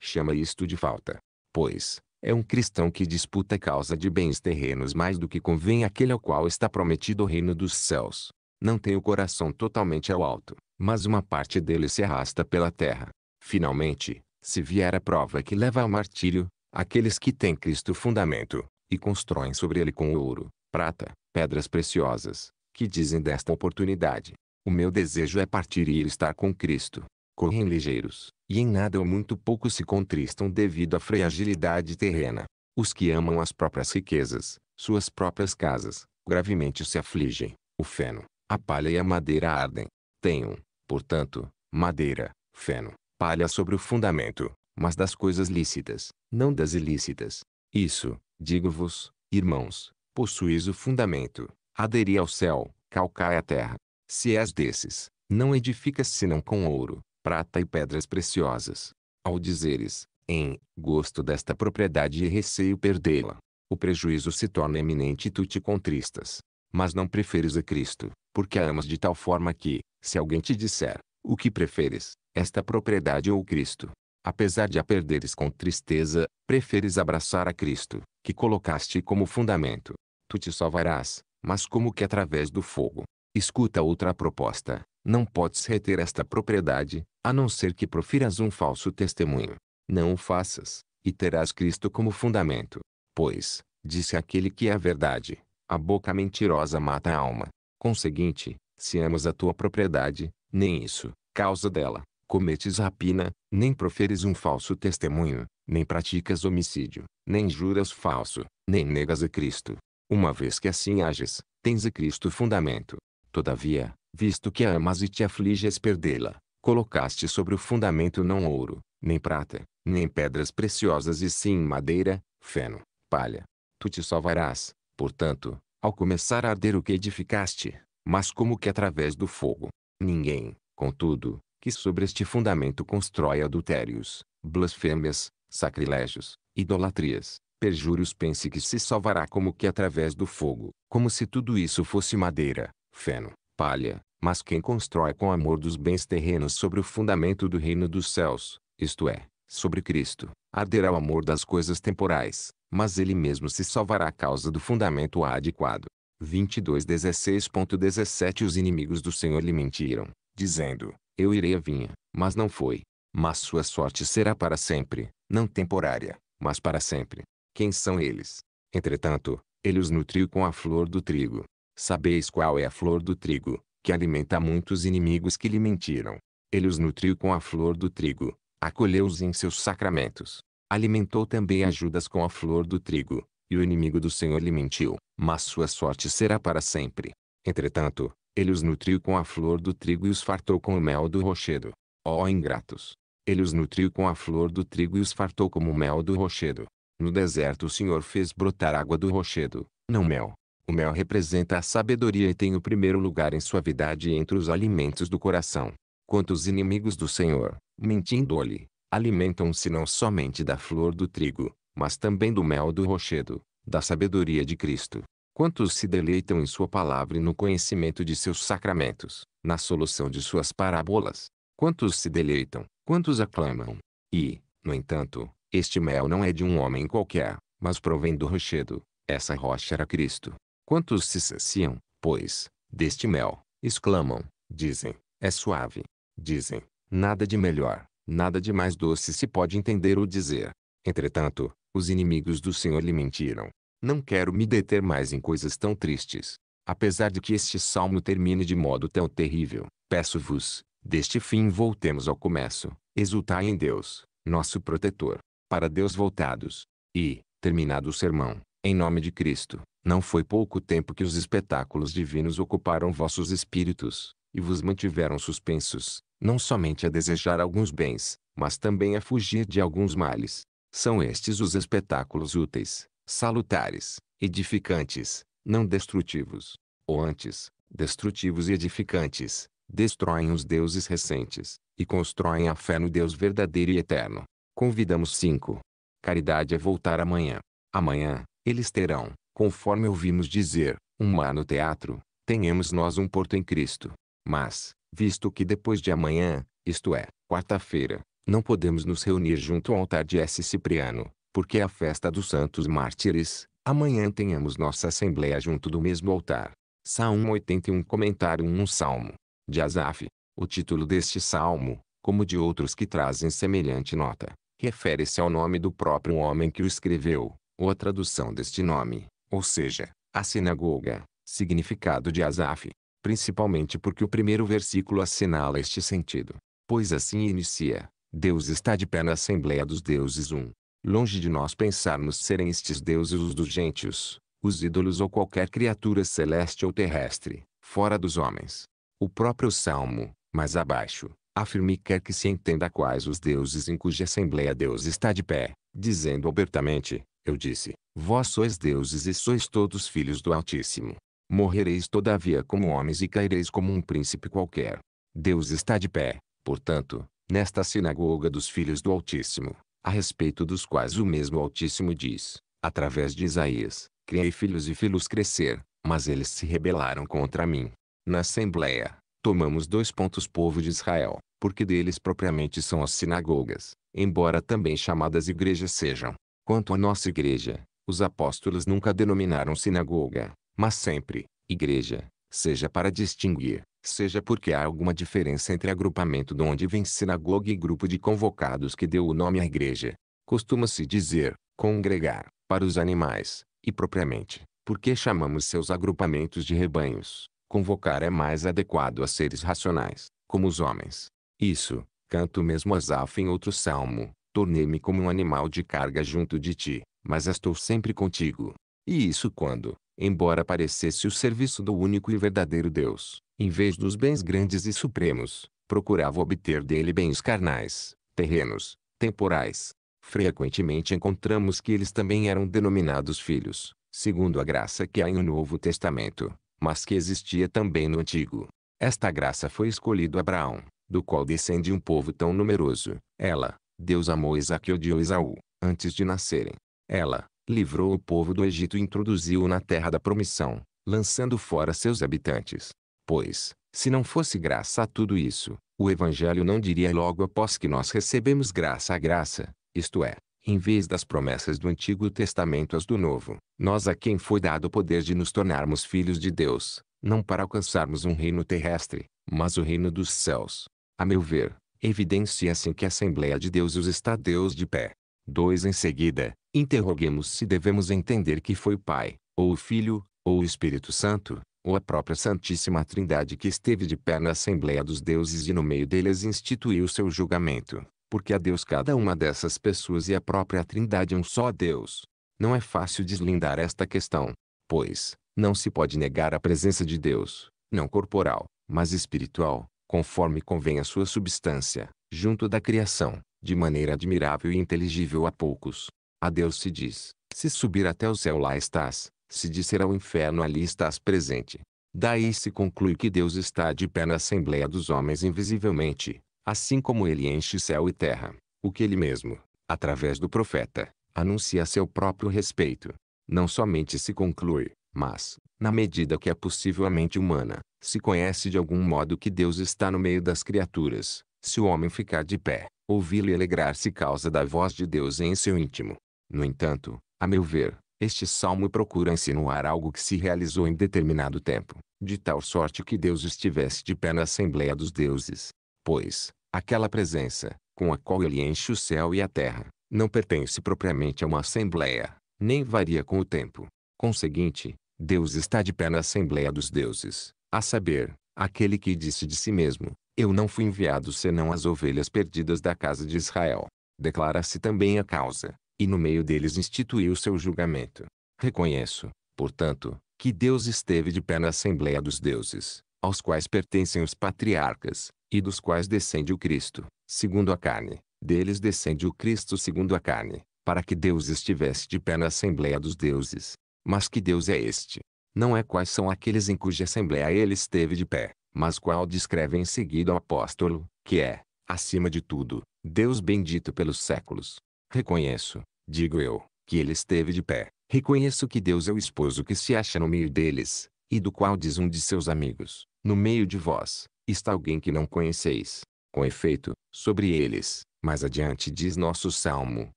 chama isto de falta. Pois, é um cristão que disputa a causa de bens terrenos mais do que convém àquele ao qual está prometido o reino dos céus. Não tem o coração totalmente ao alto, mas uma parte dele se arrasta pela terra. Finalmente, se vier a prova que leva ao martírio, aqueles que têm Cristo fundamento, e constroem sobre ele com ouro, prata, pedras preciosas, que dizem desta oportunidade. O meu desejo é partir e estar com Cristo. Correm ligeiros, e em nada ou muito pouco se contristam devido à fragilidade terrena. Os que amam as próprias riquezas, suas próprias casas, gravemente se afligem. O feno, a palha e a madeira ardem. Tenham, portanto, madeira, feno, palha sobre o fundamento, mas das coisas lícitas, não das ilícitas. Isso, digo-vos, irmãos, possuis o fundamento, aderir ao céu, calcai a terra. Se és desses, não edificas senão com ouro, prata e pedras preciosas. Ao dizeres, em gosto desta propriedade e receio perdê-la, o prejuízo se torna eminente e tu te contristas. Mas não preferes a Cristo, porque a amas de tal forma que, se alguém te disser, o que preferes, esta propriedade ou Cristo, apesar de a perderes com tristeza, preferes abraçar a Cristo, que colocaste como fundamento. Tu te salvarás, mas como que através do fogo. Escuta outra proposta. Não podes reter esta propriedade, a não ser que profiras um falso testemunho. Não o faças, e terás Cristo como fundamento. Pois, disse aquele que é a verdade, a boca mentirosa mata a alma. Conseguinte, se amas a tua propriedade, nem isso, causa dela, cometes rapina, nem proferes um falso testemunho, nem praticas homicídio, nem juras falso, nem negas a Cristo. Uma vez que assim ages, tens a Cristo fundamento, Todavia, visto que a amas e te afliges perdê-la, colocaste sobre o fundamento não ouro, nem prata, nem pedras preciosas e sim madeira, feno, palha. Tu te salvarás, portanto, ao começar a arder o que edificaste, mas como que através do fogo. Ninguém, contudo, que sobre este fundamento constrói adultérios, blasfêmias, sacrilégios, idolatrias, perjúrios pense que se salvará como que através do fogo, como se tudo isso fosse madeira, feno, palha, mas quem constrói com amor dos bens terrenos sobre o fundamento do reino dos céus, isto é, sobre Cristo, arderá o amor das coisas temporais, mas ele mesmo se salvará a causa do fundamento adequado. 22:16.17 Os inimigos do Senhor lhe mentiram, dizendo: Eu irei à vinha, mas não foi. Mas sua sorte será para sempre, não temporária, mas para sempre. Quem são eles? Entretanto, ele os nutriu com a flor do trigo, Sabeis qual é a flor do trigo, que alimenta muitos inimigos que lhe mentiram. Ele os nutriu com a flor do trigo, acolheu-os em seus sacramentos. Alimentou também a Judas com a flor do trigo, e o inimigo do Senhor lhe mentiu, mas sua sorte será para sempre. Entretanto, ele os nutriu com a flor do trigo e os fartou com o mel do rochedo. Ó oh, ingratos! Ele os nutriu com a flor do trigo e os fartou como o mel do rochedo. No deserto o Senhor fez brotar água do rochedo, não mel. O mel representa a sabedoria e tem o primeiro lugar em suavidade entre os alimentos do coração. Quantos inimigos do Senhor, mentindo-lhe, alimentam-se não somente da flor do trigo, mas também do mel do rochedo, da sabedoria de Cristo. Quantos se deleitam em sua palavra e no conhecimento de seus sacramentos, na solução de suas parábolas? Quantos se deleitam, quantos aclamam? E, no entanto, este mel não é de um homem qualquer, mas provém do rochedo. Essa rocha era Cristo. Quantos se saciam, pois, deste mel, exclamam, dizem, é suave. Dizem, nada de melhor, nada de mais doce se pode entender ou dizer. Entretanto, os inimigos do Senhor lhe mentiram. Não quero me deter mais em coisas tão tristes. Apesar de que este salmo termine de modo tão terrível, peço-vos, deste fim voltemos ao começo, exultai em Deus, nosso protetor, para Deus voltados. E, terminado o sermão, em nome de Cristo, não foi pouco tempo que os espetáculos divinos ocuparam vossos espíritos, e vos mantiveram suspensos, não somente a desejar alguns bens, mas também a fugir de alguns males. São estes os espetáculos úteis, salutares, edificantes, não destrutivos. Ou antes, destrutivos e edificantes, destroem os deuses recentes, e constroem a fé no Deus verdadeiro e eterno. Convidamos 5. Caridade é voltar amanhã. Amanhã, eles terão, conforme ouvimos dizer, um mar no teatro, tenhamos nós um porto em Cristo. Mas, visto que depois de amanhã, isto é, quarta-feira, não podemos nos reunir junto ao altar de S. Cipriano, porque é a festa dos santos mártires, amanhã tenhamos nossa assembleia junto do mesmo altar. Salmo 81 Comentário 1 Salmo de Asaf. O título deste salmo, como de outros que trazem semelhante nota, refere-se ao nome do próprio homem que o escreveu, ou a tradução deste nome, ou seja, a sinagoga, significado de Asaf, principalmente porque o primeiro versículo assinala este sentido. Pois assim inicia, Deus está de pé na Assembleia dos Deuses 1. Longe de nós pensarmos serem estes deuses os dos gentios, os ídolos ou qualquer criatura celeste ou terrestre, fora dos homens. O próprio Salmo, mais abaixo, afirma e quer que se entenda quais os deuses em cuja Assembleia Deus está de pé, dizendo abertamente, eu disse, vós sois deuses e sois todos filhos do Altíssimo. Morrereis todavia como homens e caireis como um príncipe qualquer. Deus está de pé, portanto, nesta sinagoga dos filhos do Altíssimo, a respeito dos quais o mesmo Altíssimo diz, através de Isaías, criei filhos e filhos crescer, mas eles se rebelaram contra mim. Na Assembleia, tomamos dois pontos povo de Israel, porque deles propriamente são as sinagogas, embora também chamadas igrejas sejam. Quanto à nossa igreja, os apóstolos nunca denominaram sinagoga, mas sempre, igreja, seja para distinguir, seja porque há alguma diferença entre agrupamento de onde vem sinagoga e grupo de convocados que deu o nome à igreja. Costuma-se dizer, congregar, para os animais, e propriamente, porque chamamos seus agrupamentos de rebanhos, convocar é mais adequado a seres racionais, como os homens. Isso, canto mesmo Asaf em outro salmo, tornei-me como um animal de carga junto de ti, mas estou sempre contigo. E isso quando, embora parecesse o serviço do único e verdadeiro Deus, em vez dos bens grandes e supremos, procurava obter dele bens carnais, terrenos, temporais. Frequentemente encontramos que eles também eram denominados filhos, segundo a graça que há no Novo Testamento, mas que existia também no Antigo. Esta graça foi escolhido Abraão, do qual descende um povo tão numeroso. Ela, Deus amou Isaac e odiou Esaú, antes de nascerem. Ela, livrou o povo do Egito e introduziu-o na terra da promissão, lançando fora seus habitantes. Pois, se não fosse graça a tudo isso, o Evangelho não diria logo após que nós recebemos graça a graça, isto é, em vez das promessas do Antigo Testamento as do Novo, nós a quem foi dado o poder de nos tornarmos filhos de Deus, não para alcançarmos um reino terrestre, mas o reino dos céus. A meu ver, Evidencia-se assim, que a Assembleia de Deus os está Deus de pé. 2. Em seguida, interroguemos se devemos entender que foi o Pai, ou o Filho, ou o Espírito Santo, ou a própria Santíssima Trindade que esteve de pé na Assembleia dos Deuses e no meio deles instituiu seu julgamento, porque a Deus cada uma dessas pessoas e a própria Trindade um só Deus. Não é fácil deslindar esta questão, pois, não se pode negar a presença de Deus, não corporal, mas espiritual, conforme convém à sua substância, junto da criação, de maneira admirável e inteligível a poucos. A Deus se diz: Se subir até o céu, lá estás, se disser ao inferno, ali estás presente. Daí se conclui que Deus está de pé na Assembleia dos homens invisivelmente, assim como ele enche céu e terra, o que ele mesmo, através do profeta, anuncia a seu próprio respeito. Não somente se conclui, mas, na medida que é possível a mente humana, se conhece de algum modo que Deus está no meio das criaturas, se o homem ficar de pé, ouvi-lo e alegrar-se causa da voz de Deus em seu íntimo. No entanto, a meu ver, este salmo procura insinuar algo que se realizou em determinado tempo, de tal sorte que Deus estivesse de pé na Assembleia dos Deuses. Pois, aquela presença, com a qual ele enche o céu e a terra, não pertence propriamente a uma Assembleia, nem varia com o tempo. Conseguinte, Deus está de pé na Assembleia dos Deuses, a saber, aquele que disse de si mesmo, eu não fui enviado senão as ovelhas perdidas da casa de Israel. Declara-se também a causa, e no meio deles instituiu seu julgamento. Reconheço, portanto, que Deus esteve de pé na Assembleia dos Deuses, aos quais pertencem os patriarcas, e dos quais descende o Cristo, segundo a carne, deles descende o Cristo segundo a carne, para que Deus estivesse de pé na Assembleia dos Deuses. Mas que Deus é este, não é quais são aqueles em cuja assembleia ele esteve de pé, mas qual descreve em seguida o apóstolo, que é, acima de tudo, Deus bendito pelos séculos. Reconheço, digo eu, que ele esteve de pé. Reconheço que Deus é o esposo que se acha no meio deles, e do qual diz um de seus amigos: No meio de vós, está alguém que não conheceis. Com efeito, sobre eles, mais adiante diz nosso salmo: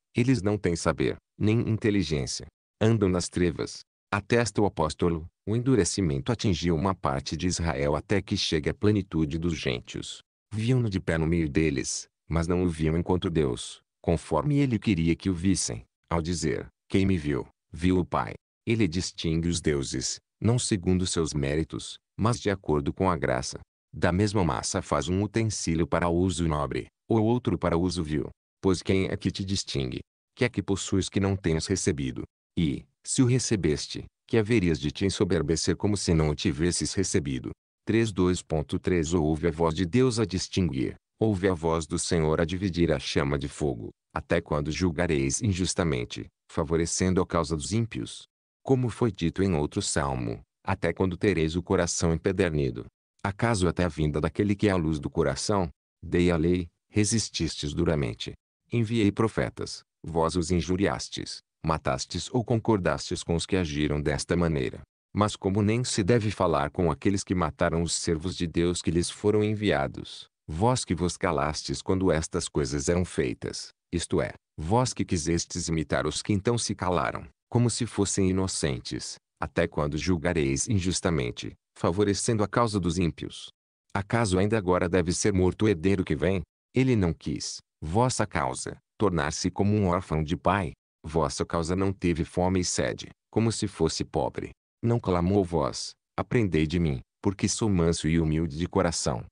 Eles não têm saber, nem inteligência. Andam nas trevas, Atesta o apóstolo, o endurecimento atingiu uma parte de Israel até que chegue à plenitude dos gentios. Viam-no de pé no meio deles, mas não o viam enquanto Deus, conforme ele queria que o vissem. Ao dizer, quem me viu, viu o Pai. Ele distingue os deuses, não segundo seus méritos, mas de acordo com a graça. Da mesma massa faz um utensílio para uso nobre, ou outro para uso vil. Pois quem é que te distingue? Que é que possuis que não tenhas recebido? E, se o recebeste, que haverias de te ensoberbecer como se não o tivesses recebido. 3.2.3 Ouve a voz de Deus a distinguir, ouve a voz do Senhor a dividir a chama de fogo, até quando julgareis injustamente, favorecendo a causa dos ímpios. Como foi dito em outro salmo, até quando tereis o coração empedernido? Acaso até a vinda daquele que é a luz do coração? Dei a lei, resististes duramente. Enviei profetas, vós os injuriastes, matastes ou concordastes com os que agiram desta maneira. Mas como nem se deve falar com aqueles que mataram os servos de Deus que lhes foram enviados, vós que vos calastes quando estas coisas eram feitas, isto é, vós que quisestes imitar os que então se calaram, como se fossem inocentes, até quando julgareis injustamente, favorecendo a causa dos ímpios? Acaso ainda agora deve ser morto o herdeiro que vem? Ele não quis, vossa causa, tornar-se como um órfão de pai, Vossa causa não teve fome e sede, como se fosse pobre. Não clamou vós, aprendei de mim, porque sou manso e humilde de coração.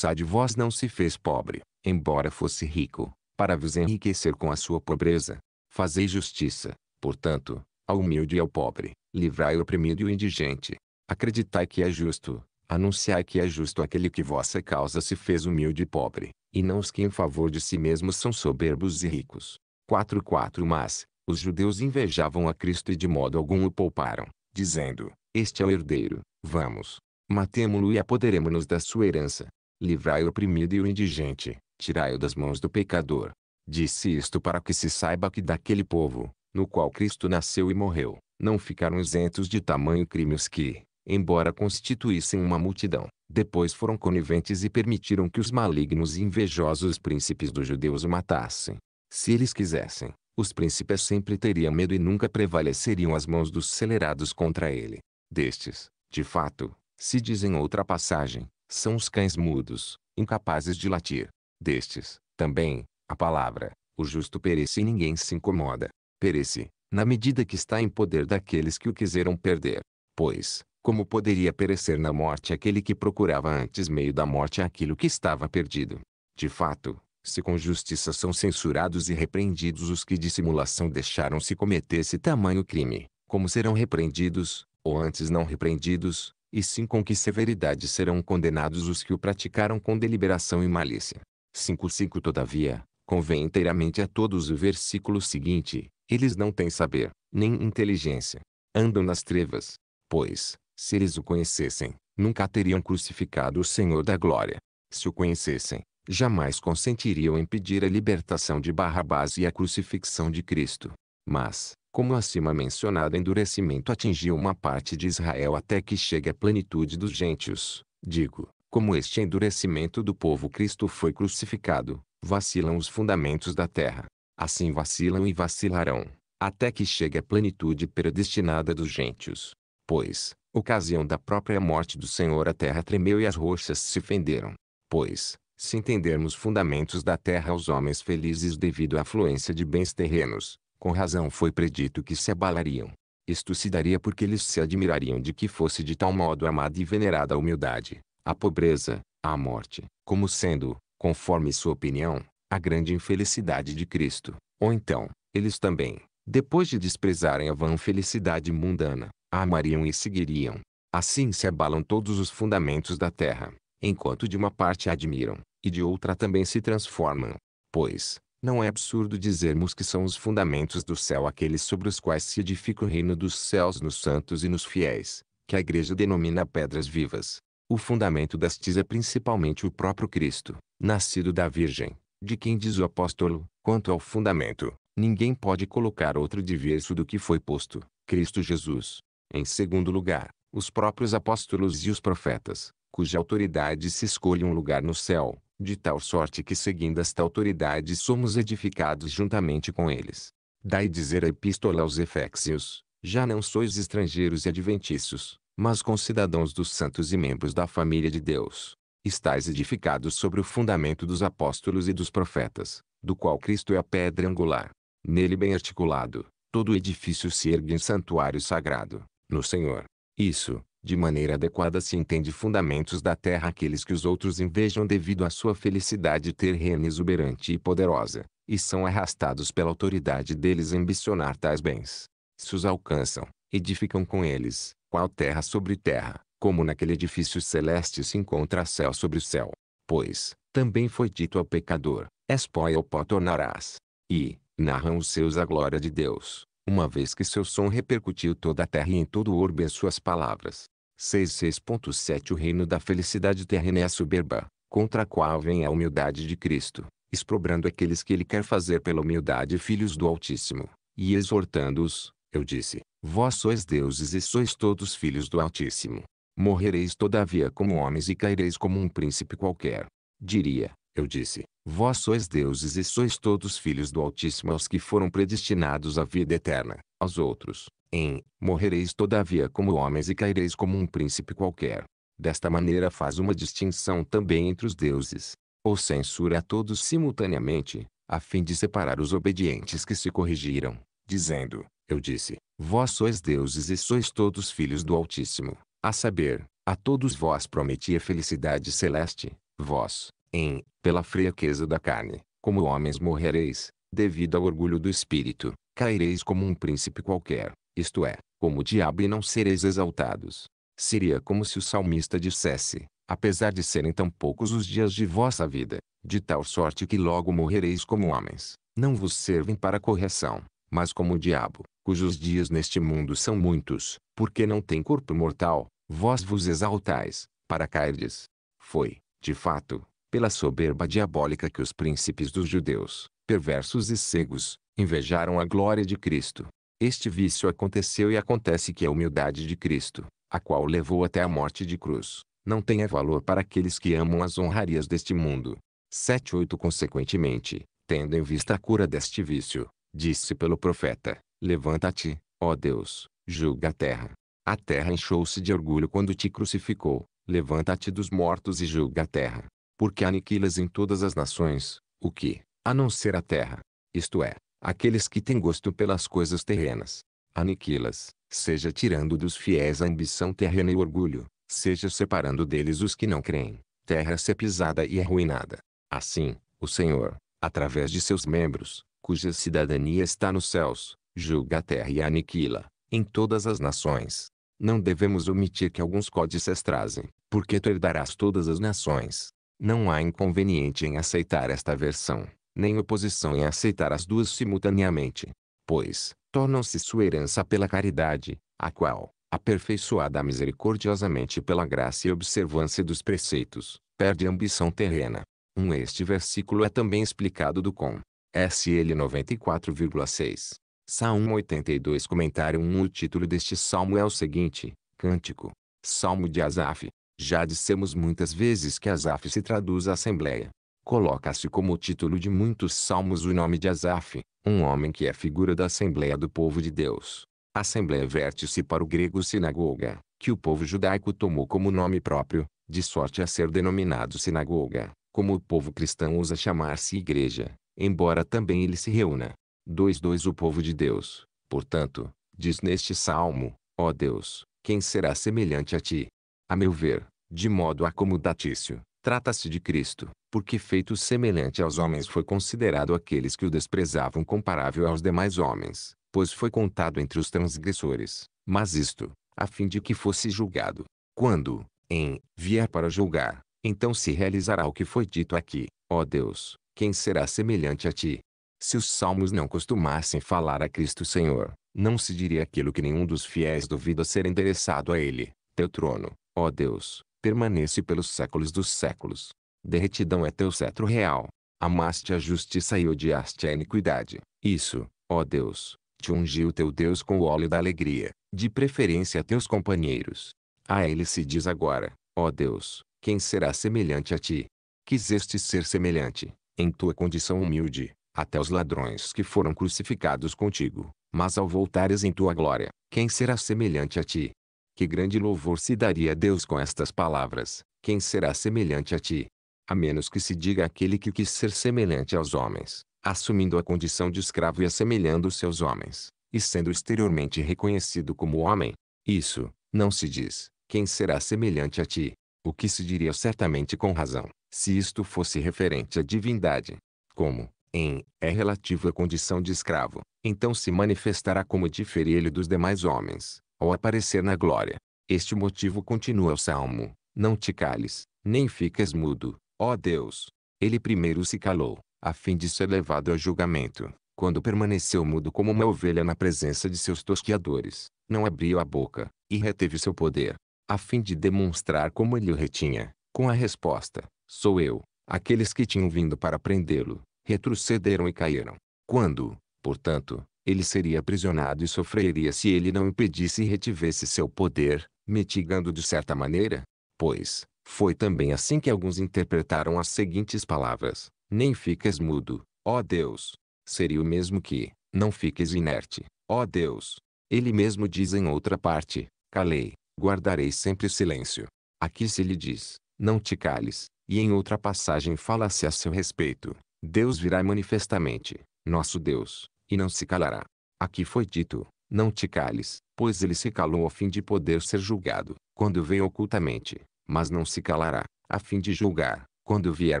de vós não se fez pobre, embora fosse rico, para vos enriquecer com a sua pobreza. Fazei justiça, portanto, ao humilde e ao pobre, livrai o oprimido e o indigente. Acreditai que é justo, anunciai que é justo aquele que vossa causa se fez humilde e pobre, e não os que em favor de si mesmos são soberbos e ricos. 4:4 Mas, os judeus invejavam a Cristo e de modo algum o pouparam, dizendo, Este é o herdeiro, vamos, matemo-lo e apoderemo-nos da sua herança. Livrai o oprimido e o indigente, tirai-o das mãos do pecador. Disse isto para que se saiba que daquele povo, no qual Cristo nasceu e morreu, não ficaram isentos de tamanho crimes que, embora constituíssem uma multidão, depois foram coniventes e permitiram que os malignos e invejosos príncipes dos judeus o matassem. Se eles quisessem, os príncipes sempre teriam medo e nunca prevaleceriam as mãos dos celerados contra ele. Destes, de fato, se dizem outra passagem, são os cães mudos, incapazes de latir. Destes, também, a palavra, o justo perece e ninguém se incomoda. Perece, na medida que está em poder daqueles que o quiseram perder. Pois, como poderia perecer na morte aquele que procurava antes meio da morte aquilo que estava perdido? De fato, se com justiça são censurados e repreendidos os que de simulação deixaram-se cometer esse tamanho crime, como serão repreendidos, ou antes não repreendidos, e sim com que severidade serão condenados os que o praticaram com deliberação e malícia. 5.5 Todavia, convém inteiramente a todos o versículo seguinte, eles não têm saber, nem inteligência. Andam nas trevas, pois, se eles o conhecessem, nunca teriam crucificado o Senhor da glória. Se o conhecessem, jamais consentiriam em pedir a libertação de Barrabás e a crucifixão de Cristo. Mas, como acima mencionado endurecimento atingiu uma parte de Israel até que chegue a plenitude dos gentios, digo, como este endurecimento do povo Cristo foi crucificado, vacilam os fundamentos da terra. Assim vacilam e vacilarão, até que chegue a plenitude predestinada dos gentios. Pois, ocasião da própria morte do Senhor a terra tremeu e as rochas se fenderam. Pois, se entendermos fundamentos da terra aos homens felizes devido à afluência de bens terrenos, com razão foi predito que se abalariam. Isto se daria porque eles se admirariam de que fosse de tal modo amada e venerada a humildade, a pobreza, a morte, como sendo, conforme sua opinião, a grande infelicidade de Cristo. Ou então, eles também, depois de desprezarem a vã felicidade mundana, a amariam e seguiriam. Assim se abalam todos os fundamentos da terra, enquanto de uma parte a admiram, e de outra também se transformam. Pois, não é absurdo dizermos que são os fundamentos do céu aqueles sobre os quais se edifica o reino dos céus nos santos e nos fiéis, que a igreja denomina pedras vivas. O fundamento destes é principalmente o próprio Cristo, nascido da Virgem, de quem diz o apóstolo, quanto ao fundamento, ninguém pode colocar outro diverso do que foi posto, Cristo Jesus. Em segundo lugar, os próprios apóstolos e os profetas, cuja autoridade se escolhe um lugar no céu, de tal sorte que seguindo esta autoridade somos edificados juntamente com eles. Daí dizer a epístola aos Efésios, já não sois estrangeiros e adventícios, mas concidadãos dos santos e membros da família de Deus. Estais edificados sobre o fundamento dos apóstolos e dos profetas, do qual Cristo é a pedra angular. Nele bem articulado, todo edifício se ergue em santuário sagrado, no Senhor. Isso, de maneira adequada se entende fundamentos da terra aqueles que os outros invejam devido à sua felicidade terrena exuberante e poderosa, e são arrastados pela autoridade deles a ambicionar tais bens. Se os alcançam, edificam com eles, qual terra sobre terra, como naquele edifício celeste se encontra céu sobre céu. Pois, também foi dito ao pecador, és pó e ao pó tornarás. E, narram os seus a glória de Deus, uma vez que seu som repercutiu toda a terra e em todo o orbe as suas palavras. 66.7 O reino da felicidade terrena é a soberba, contra a qual vem a humildade de Cristo, exprobrando aqueles que ele quer fazer pela humildade filhos do Altíssimo, e exortando-os, eu disse, vós sois deuses e sois todos filhos do Altíssimo. Morrereis todavia como homens e caireis como um príncipe qualquer. Diria, eu disse, vós sois deuses e sois todos filhos do Altíssimo aos que foram predestinados à vida eterna, aos outros, em Morrereis todavia como homens e caireis como um príncipe qualquer. Desta maneira faz uma distinção também entre os deuses, ou censura a todos simultaneamente, a fim de separar os obedientes que se corrigiram, dizendo, eu disse, vós sois deuses e sois todos filhos do Altíssimo, a saber, a todos vós prometi a felicidade celeste, vós, em, pela fraqueza da carne, como homens morrereis, devido ao orgulho do espírito, caireis como um príncipe qualquer isto é, como o diabo e não sereis exaltados. Seria como se o salmista dissesse, apesar de serem tão poucos os dias de vossa vida, de tal sorte que logo morrereis como homens, não vos servem para correção, mas como o diabo, cujos dias neste mundo são muitos, porque não tem corpo mortal, vós vos exaltais, para cairdes. Foi, de fato, pela soberba diabólica que os príncipes dos judeus, perversos e cegos, invejaram a glória de Cristo, este vício aconteceu e acontece que a humildade de Cristo, a qual levou até a morte de cruz, não tenha valor para aqueles que amam as honrarias deste mundo. 7.8 Consequentemente, tendo em vista a cura deste vício, disse pelo profeta, Levanta-te, ó Deus, julga a terra. A terra encheu-se de orgulho quando te crucificou. Levanta-te dos mortos e julga a terra. Porque aniquilas em todas as nações, o que, a não ser a terra, isto é, Aqueles que têm gosto pelas coisas terrenas, aniquilas, seja tirando dos fiéis a ambição terrena e o orgulho, seja separando deles os que não creem, terra se ser pisada e arruinada. Assim, o Senhor, através de seus membros, cuja cidadania está nos céus, julga a terra e a aniquila, em todas as nações. Não devemos omitir que alguns códices trazem, porque tu herdarás todas as nações. Não há inconveniente em aceitar esta versão, nem oposição em aceitar as duas simultaneamente, pois, tornam-se sua herança pela caridade, a qual, aperfeiçoada misericordiosamente pela graça e observância dos preceitos, perde a ambição terrena. Um este versículo é também explicado do com SL 94,6. Salmo 82 Comentário 1 O título deste salmo é o seguinte, Cântico, Salmo de Asaf. Já dissemos muitas vezes que Asaf se traduz à Assembleia, Coloca-se como título de muitos salmos o nome de Asaf, um homem que é figura da Assembleia do Povo de Deus. Assembleia verte-se para o grego sinagoga, que o povo judaico tomou como nome próprio, de sorte a ser denominado sinagoga, como o povo cristão usa chamar-se igreja, embora também ele se reúna. 2.2 O povo de Deus, portanto, diz neste salmo, ó Deus, quem será semelhante a ti? A meu ver, de modo acomodatício, Trata-se de Cristo, porque feito semelhante aos homens foi considerado aqueles que o desprezavam comparável aos demais homens, pois foi contado entre os transgressores, mas isto, a fim de que fosse julgado. Quando, em, vier para julgar, então se realizará o que foi dito aqui, ó Deus, quem será semelhante a ti? Se os salmos não costumassem falar a Cristo Senhor, não se diria aquilo que nenhum dos fiéis duvida ser endereçado a ele, teu trono, ó Deus, permanece pelos séculos dos séculos. Derretidão é teu cetro real. Amaste a justiça e odiaste a iniquidade. Isso, ó Deus, te ungiu teu Deus com o óleo da alegria, de preferência a teus companheiros. A ele se diz agora, ó Deus, quem será semelhante a ti? Quiseste ser semelhante, em tua condição humilde, até os ladrões que foram crucificados contigo, mas ao voltares em tua glória, quem será semelhante a ti? Que grande louvor se daria a Deus com estas palavras: Quem será semelhante a ti? A menos que se diga aquele que quis ser semelhante aos homens, assumindo a condição de escravo e assemelhando-se aos homens, e sendo exteriormente reconhecido como homem. Isso, não se diz, quem será semelhante a ti? O que se diria certamente com razão, se isto fosse referente à divindade. Como, em, é relativo à condição de escravo, então se manifestará como diferente ele dos demais homens, ao aparecer na glória. Este motivo continua o salmo: Não te cales, nem fiques mudo, ó Deus. Ele primeiro se calou, a fim de ser levado ao julgamento. Quando permaneceu mudo como uma ovelha na presença de seus tosquiadores, não abriu a boca, e reteve seu poder, a fim de demonstrar como ele o retinha, com a resposta: Sou eu. Aqueles que tinham vindo para prendê-lo, retrocederam e caíram. Quando, portanto, ele seria aprisionado e sofreria se ele não impedisse e retivesse seu poder, mitigando de certa maneira, pois, foi também assim que alguns interpretaram as seguintes palavras, nem fiques mudo, ó Deus, seria o mesmo que, não fiques inerte, ó Deus. Ele mesmo diz em outra parte, calei, guardarei sempre silêncio. Aqui se lhe diz, não te cales, e em outra passagem fala-se a seu respeito, Deus virá manifestamente, nosso Deus, e não se calará. Aqui foi dito, não te cales, pois ele se calou a fim de poder ser julgado, quando vem ocultamente, mas não se calará, a fim de julgar, quando vier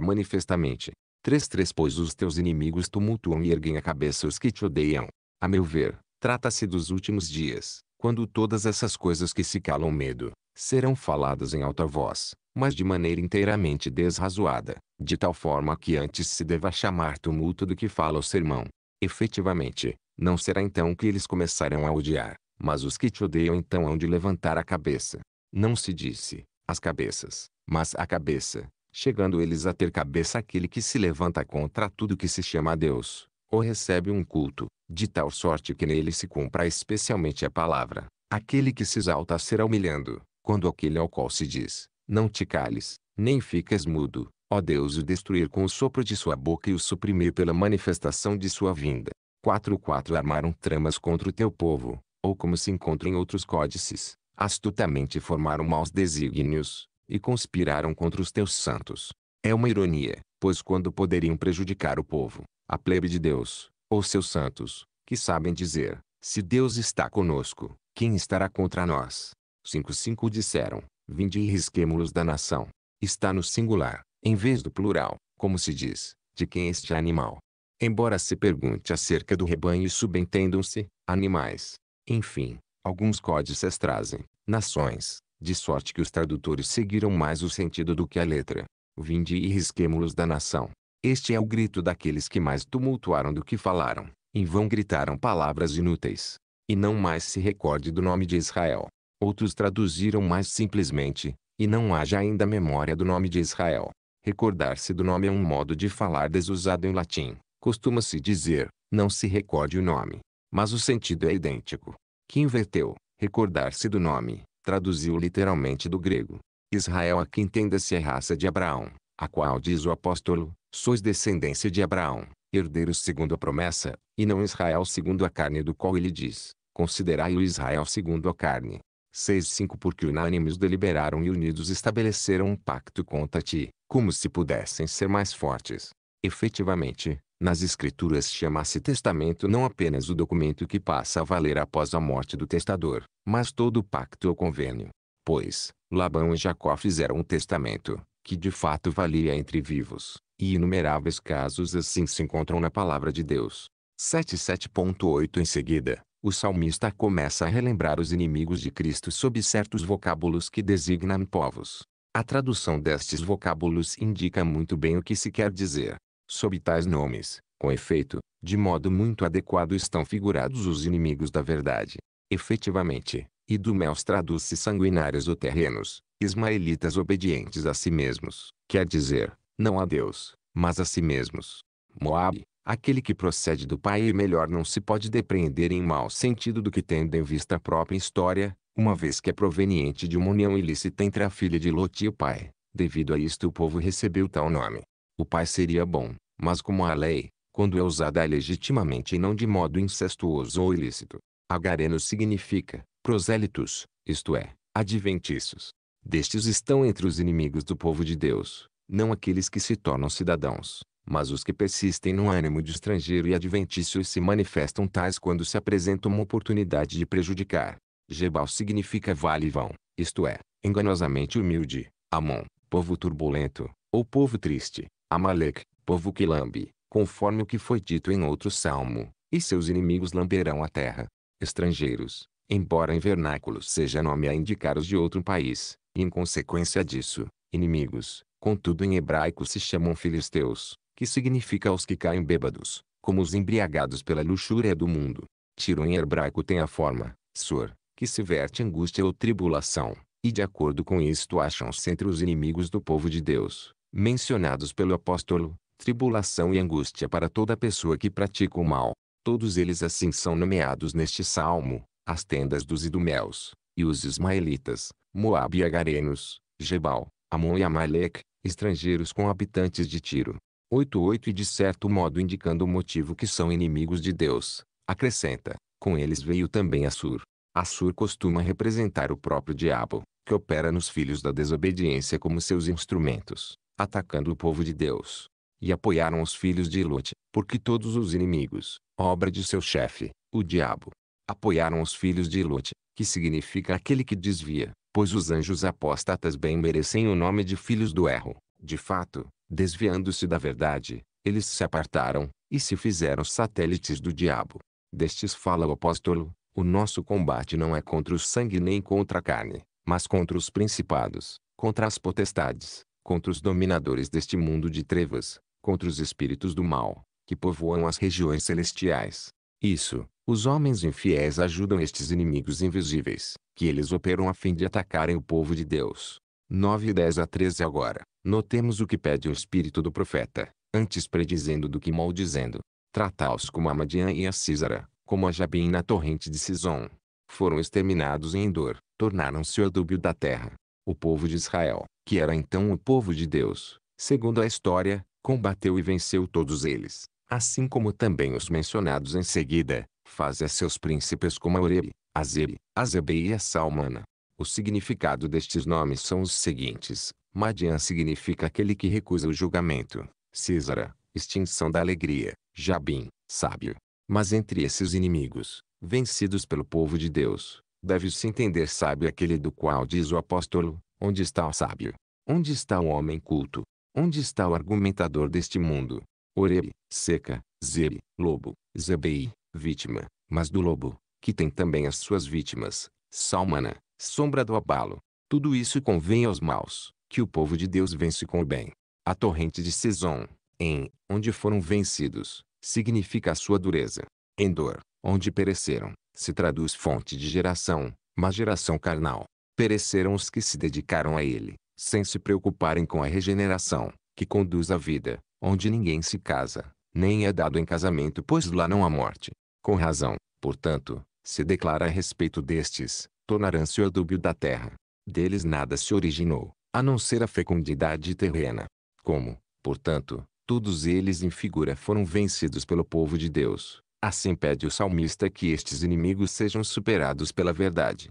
manifestamente. 3 Pois os teus inimigos tumultuam e erguem a cabeça os que te odeiam. A meu ver, trata-se dos últimos dias, quando todas essas coisas que se calam medo, serão faladas em alta voz, mas de maneira inteiramente desrazoada, de tal forma que antes se deva chamar tumulto do que fala o sermão. Efetivamente, não será então que eles começarão a odiar, mas os que te odeiam então hão de levantar a cabeça. Não se disse, as cabeças, mas a cabeça, chegando eles a ter cabeça aquele que se levanta contra tudo que se chama Deus, ou recebe um culto, de tal sorte que nele se cumpra especialmente a palavra. Aquele que se exalta será humilhando, quando aquele ao qual se diz, não te cales, nem fiques mudo, Ó Deus o destruir com o sopro de sua boca e o suprimir pela manifestação de sua vinda. 4.4 Armaram tramas contra o teu povo, ou como se encontra em outros códices, astutamente formaram maus desígnios, e conspiraram contra os teus santos. É uma ironia, pois quando poderiam prejudicar o povo, a plebe de Deus, ou seus santos, que sabem dizer, se Deus está conosco, quem estará contra nós? 5.5 Disseram, vinde e risquemo-los da nação. Está no singular, em vez do plural, como se diz, de quem é este animal. Embora se pergunte acerca do rebanho subentendam-se, animais. Enfim, alguns códices trazem, nações, de sorte que os tradutores seguiram mais o sentido do que a letra. Vinde e risquemo-los da nação. Este é o grito daqueles que mais tumultuaram do que falaram, em vão gritaram palavras inúteis. E não mais se recorde do nome de Israel. Outros traduziram mais simplesmente, e não haja ainda memória do nome de Israel. Recordar-se do nome é um modo de falar desusado em latim. Costuma-se dizer, não se recorde o nome. Mas o sentido é idêntico. Que inverteu, recordar-se do nome, traduziu literalmente do grego. Israel a que entenda-se a é raça de Abraão, a qual diz o apóstolo, sois descendência de Abraão, herdeiros segundo a promessa, e não Israel segundo a carne do qual ele diz, considerai o Israel segundo a carne. 6.5 Porque unânimes deliberaram e unidos estabeleceram um pacto contra ti, como se pudessem ser mais fortes. Efetivamente, nas Escrituras chama-se testamento não apenas o documento que passa a valer após a morte do testador, mas todo o pacto ou convênio. Pois, Labão e Jacó fizeram um testamento, que de fato valia entre vivos, e inumeráveis casos assim se encontram na palavra de Deus. 77.8 Em seguida, o salmista começa a relembrar os inimigos de Cristo sob certos vocábulos que designam povos, a tradução destes vocábulos indica muito bem o que se quer dizer. Sob tais nomes, com efeito, de modo muito adequado estão figurados os inimigos da verdade. Efetivamente, Idumeus traduz-se sanguinários ou terrenos, ismaelitas obedientes a si mesmos, quer dizer, não a Deus, mas a si mesmos. Moab, aquele que procede do pai e melhor não se pode depreender em mau sentido do que tendo em vista a própria história, uma vez que é proveniente de uma união ilícita entre a filha de Lot e o pai. Devido a isto o povo recebeu tal nome. O pai seria bom, mas como a lei, quando é usada é legitimamente e não de modo incestuoso ou ilícito. Agareno significa, prosélitos, isto é, adventícios. Destes estão entre os inimigos do povo de Deus, não aqueles que se tornam cidadãos, mas os que persistem no ânimo de estrangeiro e adventício e se manifestam tais quando se apresenta uma oportunidade de prejudicar, Gebal significa vale vão, isto é, enganosamente humilde, Amon, povo turbulento, ou povo triste, Amalek, povo que lambe, conforme o que foi dito em outro salmo, e seus inimigos lamberão a terra. Estrangeiros, embora em vernáculo seja nome a indicar os de outro país, e em consequência disso, inimigos, contudo em hebraico se chamam filisteus, que significa os que caem bêbados, como os embriagados pela luxúria do mundo. Tiro em hebraico tem a forma, sur, que se verte angústia ou tribulação, e de acordo com isto acham-se entre os inimigos do povo de Deus, mencionados pelo apóstolo, tribulação e angústia para toda pessoa que pratica o mal. Todos eles assim são nomeados neste salmo, as tendas dos idumeus, e os ismaelitas, Moab e Agarenos, Gebal, Amon e Amaleque, estrangeiros com habitantes de Tiro. 8.8 e de certo modo indicando o motivo que são inimigos de Deus, acrescenta, com eles veio também Assur, Assur costuma representar o próprio diabo, que opera nos filhos da desobediência como seus instrumentos, atacando o povo de Deus. E apoiaram os filhos de Lot, porque todos os inimigos, obra de seu chefe, o diabo, apoiaram os filhos de Lot, que significa aquele que desvia, pois os anjos apóstatas bem merecem o nome de filhos do erro. De fato, desviando-se da verdade, eles se apartaram, e se fizeram satélites do diabo. Destes fala o apóstolo, o nosso combate não é contra o sangue nem contra a carne, mas contra os principados, contra as potestades, contra os dominadores deste mundo de trevas, contra os espíritos do mal, que povoam as regiões celestiais. Isso, os homens infiéis ajudam estes inimigos invisíveis, que eles operam a fim de atacarem o povo de Deus. 9 e 10 a 13 agora. Notemos o que pede o espírito do profeta, antes predizendo do que maldizendo. Trata-os como a Madian e a Císara, como a Jabim na torrente de Sison. Foram exterminados em Endor, tornaram-se o adúbio da terra. O povo de Israel, que era então o povo de Deus, segundo a história, combateu e venceu todos eles, assim como também os mencionados em seguida, faz a seus príncipes como Aureb, Azebi, Azebe e a Salmana. O significado destes nomes são os seguintes. Madian significa aquele que recusa o julgamento. Císara, extinção da alegria. Jabim, sábio. Mas entre esses inimigos, vencidos pelo povo de Deus, deve-se entender sábio aquele do qual diz o apóstolo: Onde está o sábio? Onde está o homem culto? Onde está o argumentador deste mundo? Oreb, seca, zebe, lobo, zebei, vítima, mas do lobo, que tem também as suas vítimas, salmana, sombra do abalo. Tudo isso convém aos maus, que o povo de Deus vence com o bem. A torrente de Sezon, em, onde foram vencidos, significa a sua dureza. Em dor, onde pereceram, se traduz fonte de geração, mas geração carnal. Pereceram os que se dedicaram a ele, sem se preocuparem com a regeneração, que conduz à vida, onde ninguém se casa, nem é dado em casamento pois lá não há morte. Com razão, portanto, se declara a respeito destes, tornarão-se o adúbio da terra. Deles nada se originou, a não ser a fecundidade terrena. Como, portanto, todos eles em figura foram vencidos pelo povo de Deus. Assim pede o salmista que estes inimigos sejam superados pela verdade.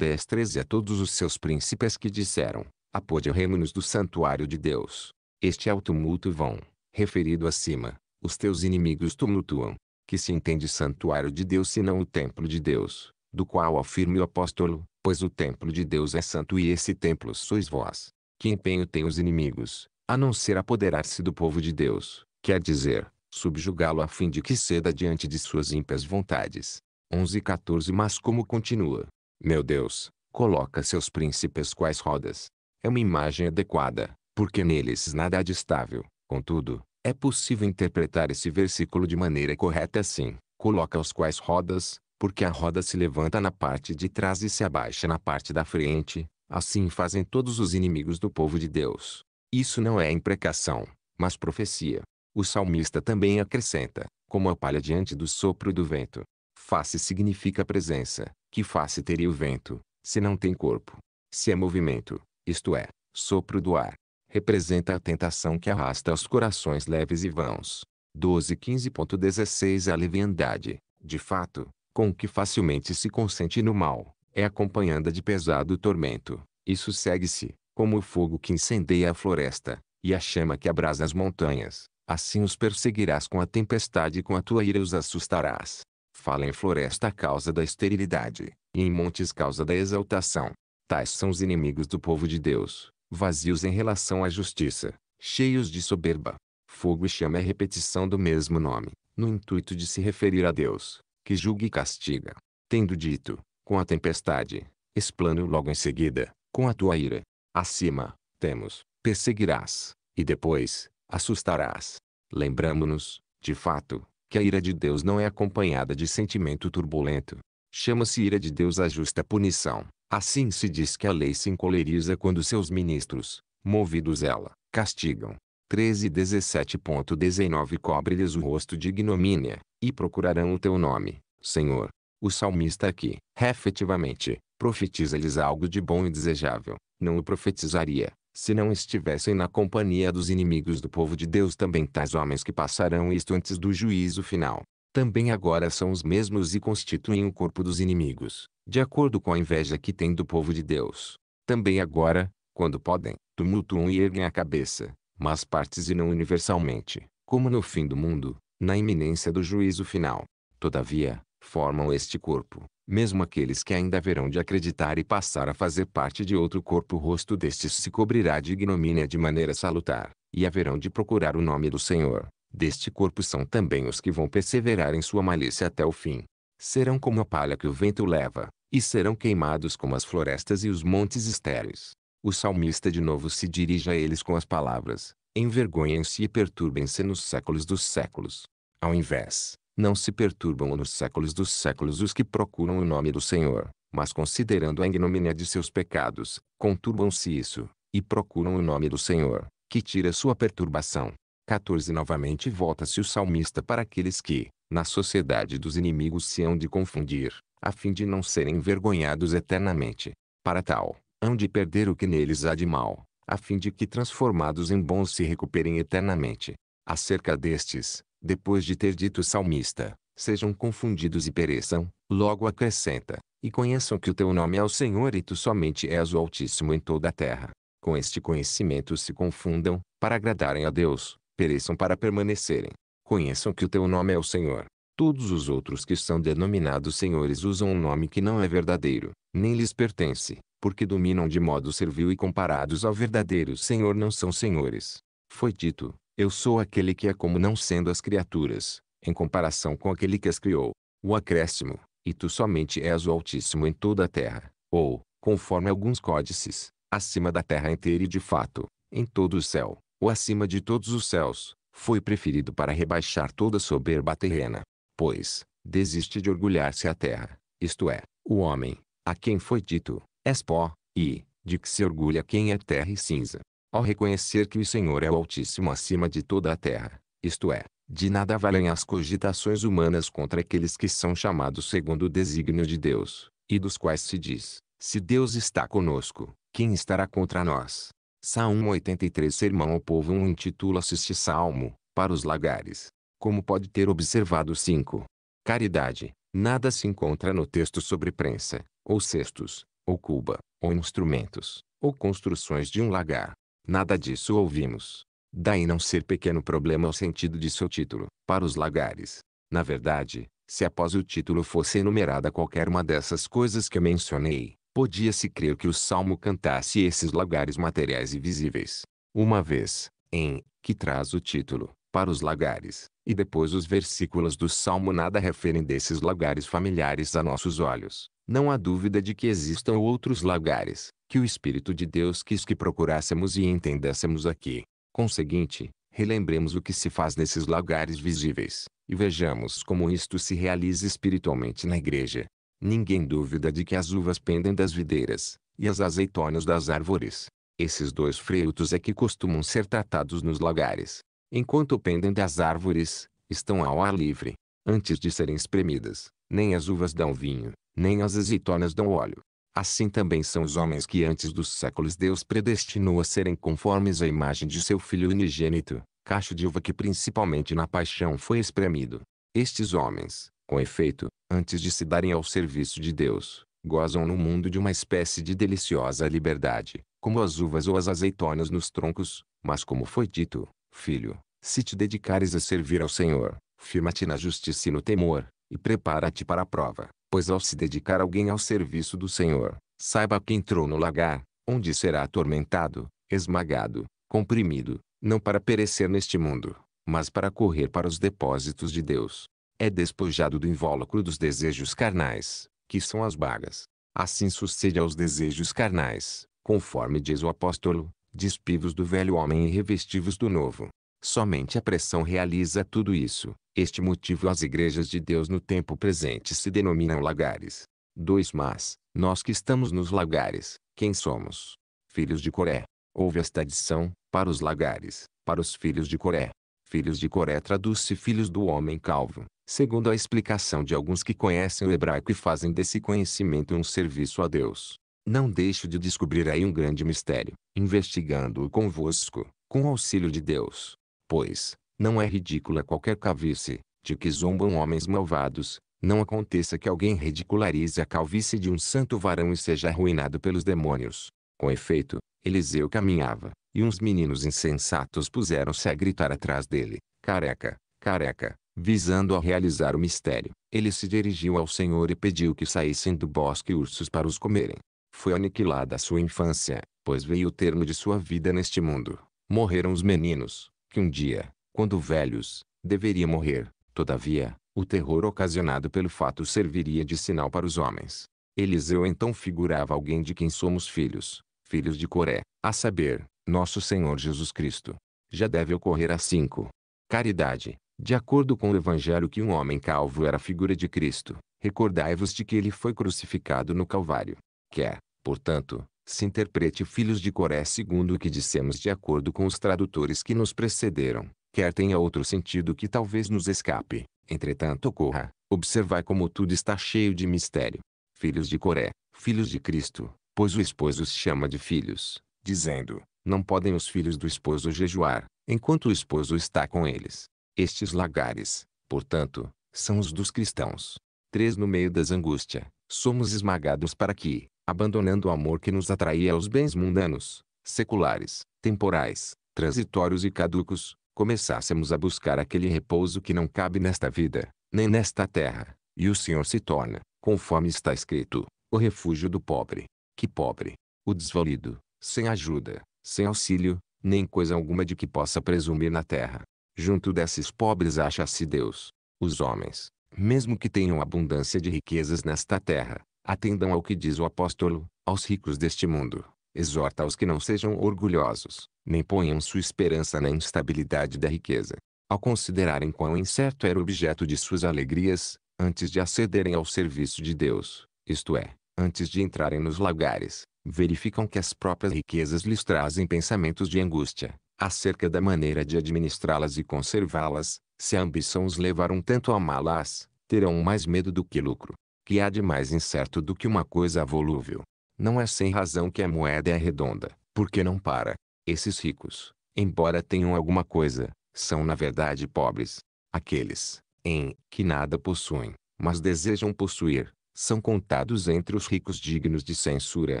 treze A todos os seus príncipes que disseram, o nos do santuário de Deus. Este é o tumulto vão, referido acima, os teus inimigos tumultuam. Que se entende santuário de Deus não o templo de Deus, do qual afirma o apóstolo, pois o templo de Deus é santo e esse templo sois vós. Que empenho têm os inimigos, a não ser apoderar-se do povo de Deus, quer dizer, subjugá-lo a fim de que ceda diante de suas ímpias vontades. 11 e 14 Mas como continua? Meu Deus, coloca seus príncipes quais rodas. É uma imagem adequada, porque neles nada há de estável. Contudo, é possível interpretar esse versículo de maneira correta assim. Coloca os quais rodas, porque a roda se levanta na parte de trás e se abaixa na parte da frente. Assim fazem todos os inimigos do povo de Deus. Isso não é imprecação, mas profecia. O salmista também acrescenta, como a palha diante do sopro do vento. Face significa presença, que face teria o vento, se não tem corpo. Se é movimento, isto é, sopro do ar, representa a tentação que arrasta os corações leves e vãos. 12.15.16 A leviandade, de fato, com que facilmente se consente no mal, é acompanhada de pesado tormento. Isso segue-se, como o fogo que incendeia a floresta, e a chama que abrasa as montanhas, assim os perseguirás com a tempestade e com a tua ira os assustarás. Fala em floresta a causa da esterilidade, e em montes causa da exaltação. Tais são os inimigos do povo de Deus, vazios em relação à justiça, cheios de soberba. Fogo e chama é repetição do mesmo nome, no intuito de se referir a Deus, que julga e castiga. Tendo dito, com a tempestade, explano logo em seguida, com a tua ira, Acima, temos, perseguirás, e depois, assustarás. Lembramo-nos, de fato, que a ira de Deus não é acompanhada de sentimento turbulento. Chama-se ira de Deus a justa punição. Assim se diz que a lei se encoleriza quando seus ministros, movidos ela, castigam. 13.17.19 Cobre-lhes o rosto de ignomínia, e procurarão o teu nome, Senhor. O salmista aqui, efetivamente, profetiza-lhes algo de bom e desejável não o profetizaria, se não estivessem na companhia dos inimigos do povo de Deus também tais homens que passarão isto antes do juízo final. Também agora são os mesmos e constituem o corpo dos inimigos, de acordo com a inveja que têm do povo de Deus. Também agora, quando podem, tumultuam e erguem a cabeça, mas partes e não universalmente, como no fim do mundo, na iminência do juízo final. Todavia, formam este corpo, mesmo aqueles que ainda verão de acreditar e passar a fazer parte de outro corpo o rosto destes se cobrirá de ignomínia de maneira salutar, e haverão de procurar o nome do Senhor. Deste corpo são também os que vão perseverar em sua malícia até o fim. Serão como a palha que o vento leva, e serão queimados como as florestas e os montes estéreis. O salmista de novo se dirige a eles com as palavras: Envergonhem-se e perturbem-se nos séculos dos séculos. Ao invés não se perturbam nos séculos dos séculos os que procuram o nome do Senhor, mas considerando a ignomínia de seus pecados, conturbam-se isso, e procuram o nome do Senhor, que tira sua perturbação. 14 Novamente volta-se o salmista para aqueles que, na sociedade dos inimigos se hão de confundir, a fim de não serem envergonhados eternamente. Para tal, hão de perder o que neles há de mal, a fim de que transformados em bons se recuperem eternamente. Acerca destes, depois de ter dito o salmista, sejam confundidos e pereçam, logo acrescenta, e conheçam que o teu nome é o Senhor e tu somente és o Altíssimo em toda a terra. Com este conhecimento se confundam, para agradarem a Deus, pereçam para permanecerem. Conheçam que o teu nome é o Senhor. Todos os outros que são denominados senhores usam um nome que não é verdadeiro, nem lhes pertence, porque dominam de modo servil e comparados ao verdadeiro Senhor não são senhores. Foi dito, eu sou aquele que é como não sendo as criaturas, em comparação com aquele que as criou. O acréscimo, e tu somente és o Altíssimo em toda a terra, ou, conforme alguns códices, acima da terra inteira e de fato, em todo o céu, ou acima de todos os céus, foi preferido para rebaixar toda soberba terrena. Pois, desiste de orgulhar-se a terra, isto é, o homem, a quem foi dito, és pó, e, de que se orgulha quem é terra e cinza ao reconhecer que o Senhor é o Altíssimo acima de toda a terra, isto é, de nada valem as cogitações humanas contra aqueles que são chamados segundo o desígnio de Deus, e dos quais se diz, se Deus está conosco, quem estará contra nós? Salmo 83 Sermão ao povo 1 intitula-se este salmo, para os lagares. Como pode ter observado 5. Caridade, nada se encontra no texto sobre prensa, ou cestos, ou cuba, ou instrumentos, ou construções de um lagar. Nada disso ouvimos. Daí não ser pequeno problema o sentido de seu título, para os lagares. Na verdade, se após o título fosse enumerada qualquer uma dessas coisas que mencionei, podia-se crer que o salmo cantasse esses lagares materiais e visíveis. Uma vez, em, que traz o título, para os lagares, e depois os versículos do salmo nada referem desses lagares familiares a nossos olhos. Não há dúvida de que existam outros lagares, que o Espírito de Deus quis que procurássemos e entendêssemos aqui. Conseguinte, relembremos o que se faz nesses lugares visíveis, e vejamos como isto se realiza espiritualmente na igreja. Ninguém dúvida de que as uvas pendem das videiras, e as azeitonas das árvores. Esses dois frutos é que costumam ser tratados nos lagares. Enquanto pendem das árvores, estão ao ar livre. Antes de serem espremidas, nem as uvas dão vinho, nem as azeitonas dão óleo. Assim também são os homens que antes dos séculos Deus predestinou a serem conformes à imagem de seu Filho unigênito, cacho de uva que principalmente na paixão foi espremido. Estes homens, com efeito, antes de se darem ao serviço de Deus, gozam no mundo de uma espécie de deliciosa liberdade, como as uvas ou as azeitonas nos troncos, mas como foi dito, filho, se te dedicares a servir ao Senhor, firma-te na justiça e no temor, e prepara-te para a prova, Pois ao se dedicar alguém ao serviço do Senhor, saiba que entrou no lagar, onde será atormentado, esmagado, comprimido, não para perecer neste mundo, mas para correr para os depósitos de Deus. É despojado do invólucro dos desejos carnais, que são as bagas. Assim sucede aos desejos carnais, conforme diz o apóstolo, despivos do velho homem e revestivos do novo. Somente a pressão realiza tudo isso. Este motivo as igrejas de Deus no tempo presente se denominam lagares. 2. Mas, nós que estamos nos lagares, quem somos? Filhos de Coré. Houve esta adição, para os lagares, para os filhos de Coré. Filhos de Coré traduz-se filhos do homem calvo, segundo a explicação de alguns que conhecem o hebraico e fazem desse conhecimento um serviço a Deus. Não deixo de descobrir aí um grande mistério, investigando-o convosco, com o auxílio de Deus. Pois, não é ridícula qualquer calvície, de que zombam homens malvados, não aconteça que alguém ridicularize a calvície de um santo varão e seja arruinado pelos demônios. Com efeito, Eliseu caminhava, e uns meninos insensatos puseram-se a gritar atrás dele, careca, careca, visando a realizar o mistério. Ele se dirigiu ao Senhor e pediu que saíssem do bosque ursos para os comerem. Foi aniquilada a sua infância, pois veio o termo de sua vida neste mundo. Morreram os meninos, que um dia, quando velhos, deveria morrer. Todavia, o terror ocasionado pelo fato serviria de sinal para os homens. Eliseu então figurava alguém de quem somos filhos, filhos de Coré, a saber, nosso Senhor Jesus Cristo. Já deve ocorrer a cinco. Caridade. De acordo com o evangelho que um homem calvo era figura de Cristo, recordai-vos de que ele foi crucificado no Calvário. Que é, portanto, se interprete filhos de Coré segundo o que dissemos de acordo com os tradutores que nos precederam, quer tenha outro sentido que talvez nos escape. Entretanto ocorra, observai como tudo está cheio de mistério. Filhos de Coré, filhos de Cristo, pois o esposo os chama de filhos, dizendo, não podem os filhos do esposo jejuar, enquanto o esposo está com eles. Estes lagares, portanto, são os dos cristãos. Três No meio das angústias, somos esmagados para que, abandonando o amor que nos atraía aos bens mundanos, seculares, temporais, transitórios e caducos, começássemos a buscar aquele repouso que não cabe nesta vida, nem nesta terra, e o Senhor se torna, conforme está escrito, o refúgio do pobre. Que pobre! O desvalido, sem ajuda, sem auxílio, nem coisa alguma de que possa presumir na terra. Junto desses pobres acha-se Deus. Os homens, mesmo que tenham abundância de riquezas nesta terra, Atendam ao que diz o apóstolo, aos ricos deste mundo. Exorta aos que não sejam orgulhosos, nem ponham sua esperança na instabilidade da riqueza. Ao considerarem quão incerto era o objeto de suas alegrias, antes de acederem ao serviço de Deus, isto é, antes de entrarem nos lagares, verificam que as próprias riquezas lhes trazem pensamentos de angústia, acerca da maneira de administrá-las e conservá-las, se a ambição os levar um tanto a amá-las, terão mais medo do que lucro que há de mais incerto do que uma coisa volúvel. Não é sem razão que a moeda é redonda, porque não para. Esses ricos, embora tenham alguma coisa, são na verdade pobres. Aqueles, em, que nada possuem, mas desejam possuir, são contados entre os ricos dignos de censura,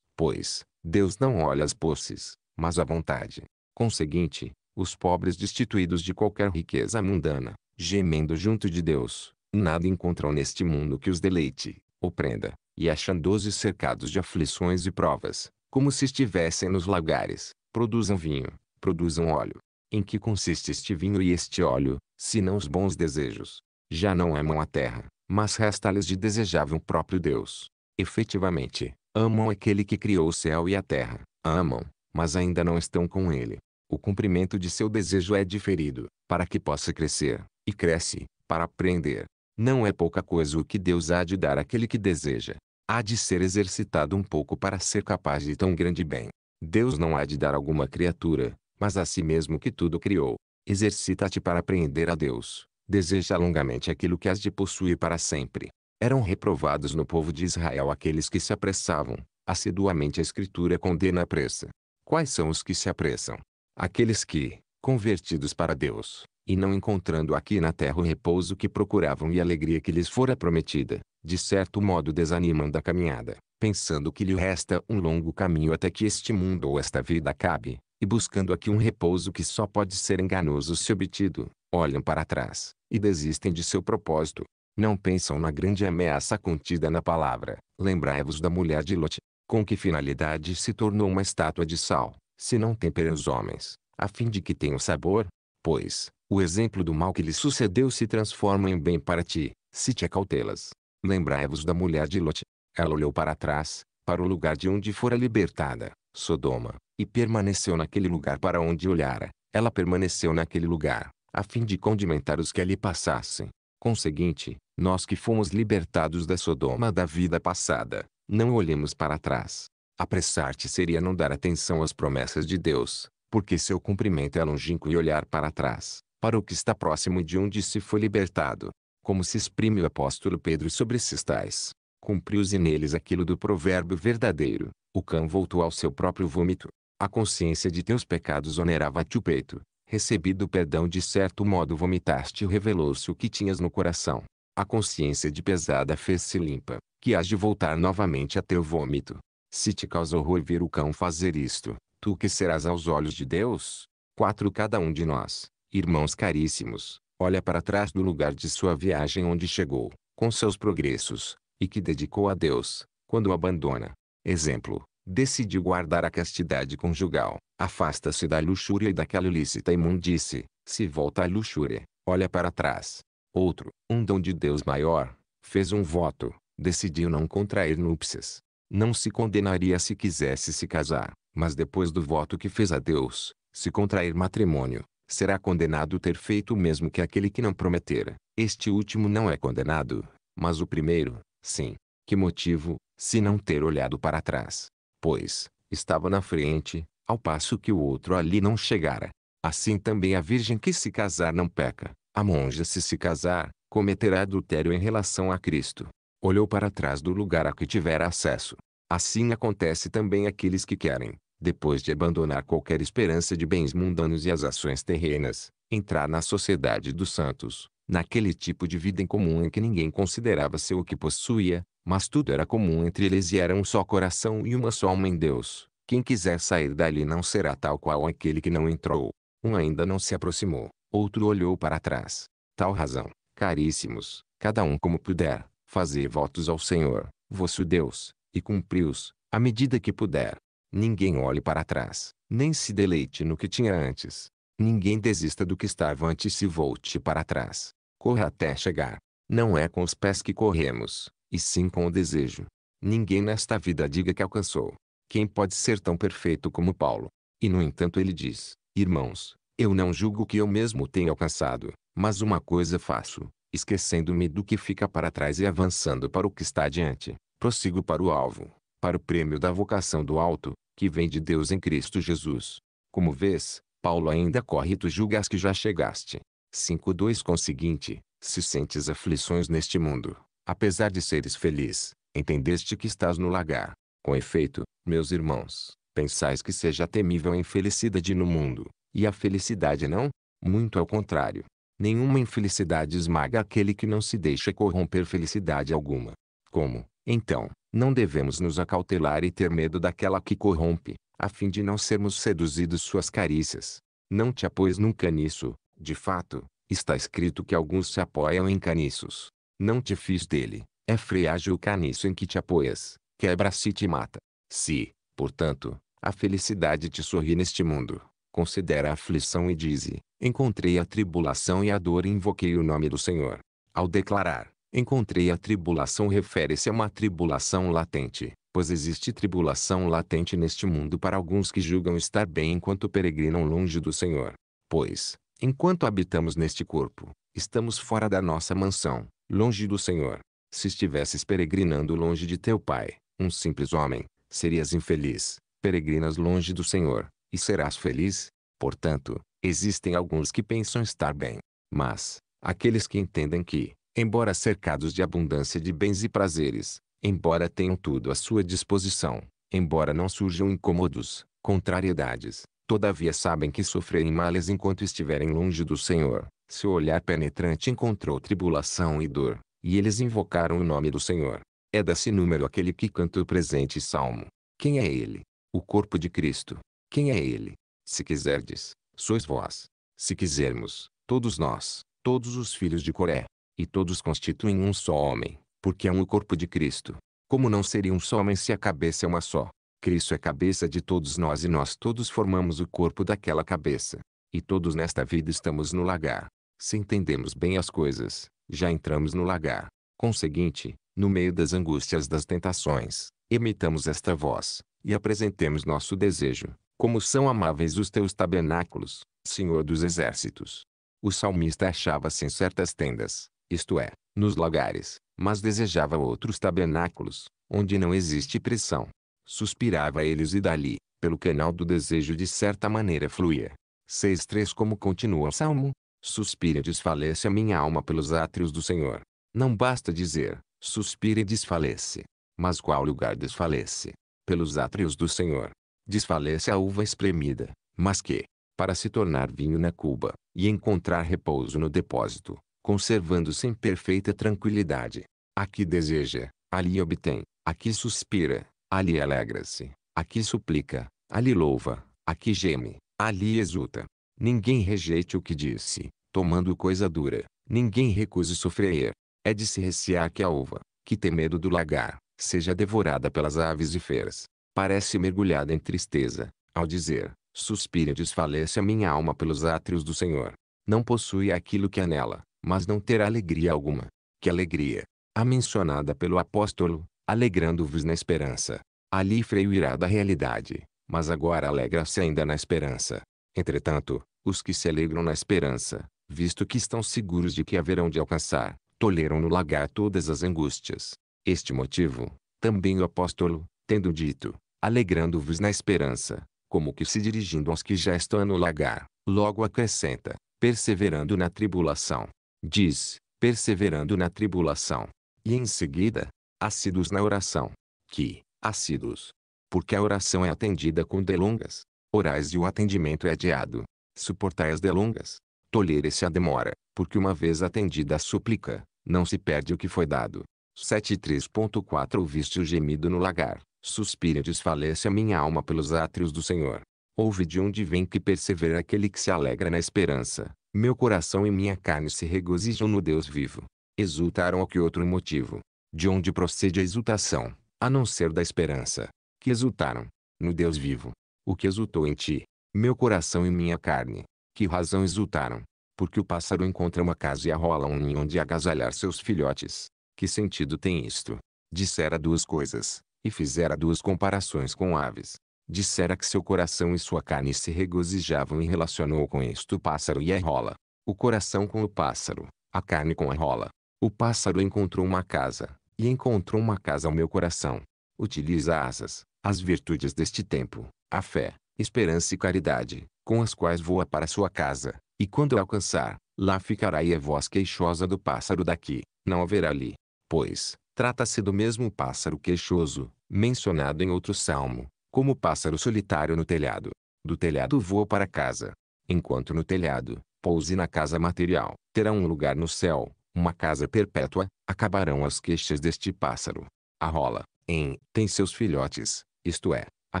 pois, Deus não olha as posses, mas a vontade. Conseguinte, os pobres destituídos de qualquer riqueza mundana, gemendo junto de Deus, nada encontram neste mundo que os deleite, ou prenda, e achando-se cercados de aflições e provas, como se estivessem nos lagares, produzam vinho, produzam óleo. Em que consiste este vinho e este óleo, se não os bons desejos? Já não amam a terra, mas resta-lhes de desejável o próprio Deus. Efetivamente, amam aquele que criou o céu e a terra, amam, mas ainda não estão com ele. O cumprimento de seu desejo é diferido, para que possa crescer, e cresce, para aprender, não é pouca coisa o que Deus há de dar àquele que deseja. Há de ser exercitado um pouco para ser capaz de tão grande bem. Deus não há de dar alguma criatura, mas a si mesmo que tudo criou. Exercita-te para aprender a Deus. Deseja longamente aquilo que has de possuir para sempre. Eram reprovados no povo de Israel aqueles que se apressavam. Assiduamente a Escritura condena a pressa. Quais são os que se apressam? Aqueles que, convertidos para Deus, e não encontrando aqui na terra o repouso que procuravam e a alegria que lhes fora prometida, de certo modo desanimam da caminhada, pensando que lhe resta um longo caminho até que este mundo ou esta vida acabe, e buscando aqui um repouso que só pode ser enganoso se obtido, olham para trás, e desistem de seu propósito. Não pensam na grande ameaça contida na palavra, lembrai-vos da mulher de Lot, com que finalidade se tornou uma estátua de sal, se não temperem os homens, a fim de que tenham sabor, pois, o exemplo do mal que lhe sucedeu se transforma em bem para ti, se te acautelas. Lembrai-vos da mulher de Lot. Ela olhou para trás, para o lugar de onde fora libertada, Sodoma, e permaneceu naquele lugar para onde olhara. Ela permaneceu naquele lugar, a fim de condimentar os que ali passassem. Conseguinte, nós que fomos libertados da Sodoma da vida passada, não olhemos para trás. Apressar-te seria não dar atenção às promessas de Deus, porque seu cumprimento é longínquo e olhar para trás, para o que está próximo de onde se foi libertado. Como se exprime o apóstolo Pedro sobre esses tais. Cumpriu-se neles aquilo do provérbio verdadeiro: o cão voltou ao seu próprio vômito. A consciência de teus pecados onerava-te o peito. Recebido o perdão de certo modo vomitaste e revelou-se o que tinhas no coração. A consciência de pesada fez-se limpa, que has de voltar novamente a teu vômito. Se te causou horror ver o cão fazer isto, tu que serás aos olhos de Deus? 4. Cada um de nós, irmãos caríssimos, olha para trás do lugar de sua viagem onde chegou, com seus progressos, e que dedicou a Deus, quando o abandona. Exemplo, decidiu guardar a castidade conjugal, afasta-se da luxúria e daquela ilícita imundice, se volta à luxúria, olha para trás. Outro, um dom de Deus maior, fez um voto, decidiu não contrair núpcias. Não se condenaria se quisesse se casar, mas depois do voto que fez a Deus, se contrair matrimônio, será condenado ter feito o mesmo que aquele que não prometera. Este último não é condenado, mas o primeiro, sim. Que motivo, se não ter olhado para trás? Pois, estava na frente, ao passo que o outro ali não chegara. Assim também a virgem que se casar não peca. A monja se se casar, cometerá adultério em relação a Cristo. Olhou para trás do lugar a que tivera acesso. Assim acontece também aqueles que querem, depois de abandonar qualquer esperança de bens mundanos e as ações terrenas, entrar na sociedade dos santos, naquele tipo de vida em comum em que ninguém considerava seu o que possuía, mas tudo era comum entre eles e era um só coração e uma só alma em Deus. Quem quiser sair dali não será tal qual aquele que não entrou. Um ainda não se aproximou, outro olhou para trás. Tal razão, caríssimos, cada um como puder, fazer votos ao Senhor, vosso Deus, e cumpri-os, à medida que puder, Ninguém olhe para trás, nem se deleite no que tinha antes. Ninguém desista do que estava antes e volte para trás. Corra até chegar. Não é com os pés que corremos, e sim com o desejo. Ninguém nesta vida diga que alcançou. Quem pode ser tão perfeito como Paulo? E no entanto ele diz, irmãos, eu não julgo que eu mesmo tenha alcançado, mas uma coisa faço, esquecendo-me do que fica para trás e avançando para o que está adiante, prossigo para o alvo, para o prêmio da vocação do alto, que vem de Deus em Cristo Jesus. Como vês, Paulo ainda corre e tu julgas que já chegaste. 5.2 Conseguinte, se sentes aflições neste mundo, apesar de seres feliz, entendeste que estás no lagar. Com efeito, meus irmãos, pensais que seja temível a infelicidade no mundo, e a felicidade não? Muito ao contrário. Nenhuma infelicidade esmaga aquele que não se deixa corromper felicidade alguma. Como, então, não devemos nos acautelar e ter medo daquela que corrompe, a fim de não sermos seduzidos suas carícias. Não te apoies nunca nisso, de fato, está escrito que alguns se apoiam em caniços. Não te fiz dele, é freágil o caniço em que te apoias, quebra-se e te mata. Se, portanto, a felicidade te sorri neste mundo, considera a aflição e dize, encontrei a tribulação e a dor e invoquei o nome do Senhor. Ao declarar, Encontrei a tribulação refere-se a uma tribulação latente, pois existe tribulação latente neste mundo para alguns que julgam estar bem enquanto peregrinam longe do Senhor. Pois, enquanto habitamos neste corpo, estamos fora da nossa mansão, longe do Senhor. Se estivesses peregrinando longe de teu pai, um simples homem, serias infeliz, peregrinas longe do Senhor, e serás feliz. Portanto, existem alguns que pensam estar bem. Mas, aqueles que entendem que, embora cercados de abundância de bens e prazeres, embora tenham tudo à sua disposição, embora não surjam incômodos, contrariedades, todavia sabem que sofrerem males enquanto estiverem longe do Senhor. Seu olhar penetrante encontrou tribulação e dor, e eles invocaram o nome do Senhor. É desse número aquele que canta o presente salmo. Quem é ele? O corpo de Cristo. Quem é ele? Se quiserdes, sois vós. Se quisermos, todos nós, todos os filhos de Coré e todos constituem um só homem, porque é um o corpo de Cristo. Como não seria um só homem se a cabeça é uma só? Cristo é cabeça de todos nós e nós todos formamos o corpo daquela cabeça. E todos nesta vida estamos no lagar. Se entendemos bem as coisas, já entramos no lagar. Conseguinte, no meio das angústias das tentações, emitamos esta voz, e apresentemos nosso desejo. Como são amáveis os teus tabernáculos, Senhor dos exércitos. O salmista achava-se em certas tendas, isto é, nos lagares, mas desejava outros tabernáculos, onde não existe pressão. Suspirava eles e dali, pelo canal do desejo de certa maneira fluía. 6.3 Como continua o Salmo? Suspira e desfalece a minha alma pelos átrios do Senhor. Não basta dizer, suspira e desfalece. Mas qual lugar desfalece? Pelos átrios do Senhor. Desfalece a uva espremida, mas que, para se tornar vinho na cuba, e encontrar repouso no depósito, conservando-se em perfeita tranquilidade. Aqui deseja, ali obtém, aqui suspira, ali alegra-se, aqui suplica, ali louva, aqui geme, ali exulta. Ninguém rejeite o que disse, tomando coisa dura, ninguém recuse sofrer. É de se recear que a uva, que tem medo do lagar, seja devorada pelas aves e feras. Parece mergulhada em tristeza, ao dizer, suspira e desfalece a minha alma pelos átrios do Senhor. Não possui aquilo que anela, mas não terá alegria alguma. Que alegria! A mencionada pelo apóstolo, alegrando-vos na esperança. Ali Freio irá da realidade, mas agora alegra-se ainda na esperança. Entretanto, os que se alegram na esperança, visto que estão seguros de que haverão de alcançar, toleram no lagar todas as angústias. Este motivo, também o apóstolo, tendo dito, alegrando-vos na esperança, como que se dirigindo aos que já estão no lagar, logo acrescenta, perseverando na tribulação diz, perseverando na tribulação. E em seguida, assíduos na oração. Que, assíduos. Porque a oração é atendida com delongas. Orais e o atendimento é adiado. Suportai as delongas. Tolere-se a demora, porque uma vez atendida a súplica, não se perde o que foi dado. 7.3.4 Ouviste o gemido no lagar, suspira e desfalece a minha alma pelos átrios do Senhor. Ouve de onde vem que persevera aquele que se alegra na esperança, meu coração e minha carne se regozijam no Deus vivo. Exultaram ao que outro motivo. De onde procede a exultação, a não ser da esperança. Que exultaram, no Deus vivo. O que exultou em ti, meu coração e minha carne. Que razão exultaram? Porque o pássaro encontra uma casa e arrola um ninho onde agasalhar seus filhotes. Que sentido tem isto? Dissera duas coisas, e fizera duas comparações com aves dissera que seu coração e sua carne se regozijavam e relacionou com isto o pássaro e a rola. O coração com o pássaro, a carne com a rola. O pássaro encontrou uma casa, e encontrou uma casa ao meu coração. Utiliza asas, as virtudes deste tempo, a fé, esperança e caridade, com as quais voa para sua casa, e quando alcançar, lá ficará e a é voz queixosa do pássaro daqui, não haverá ali. Pois, trata-se do mesmo pássaro queixoso, mencionado em outro salmo, como pássaro solitário no telhado. Do telhado voa para casa. Enquanto no telhado, pouse na casa material, terá um lugar no céu, uma casa perpétua, acabarão as queixas deste pássaro. A rola, em, tem seus filhotes, isto é, a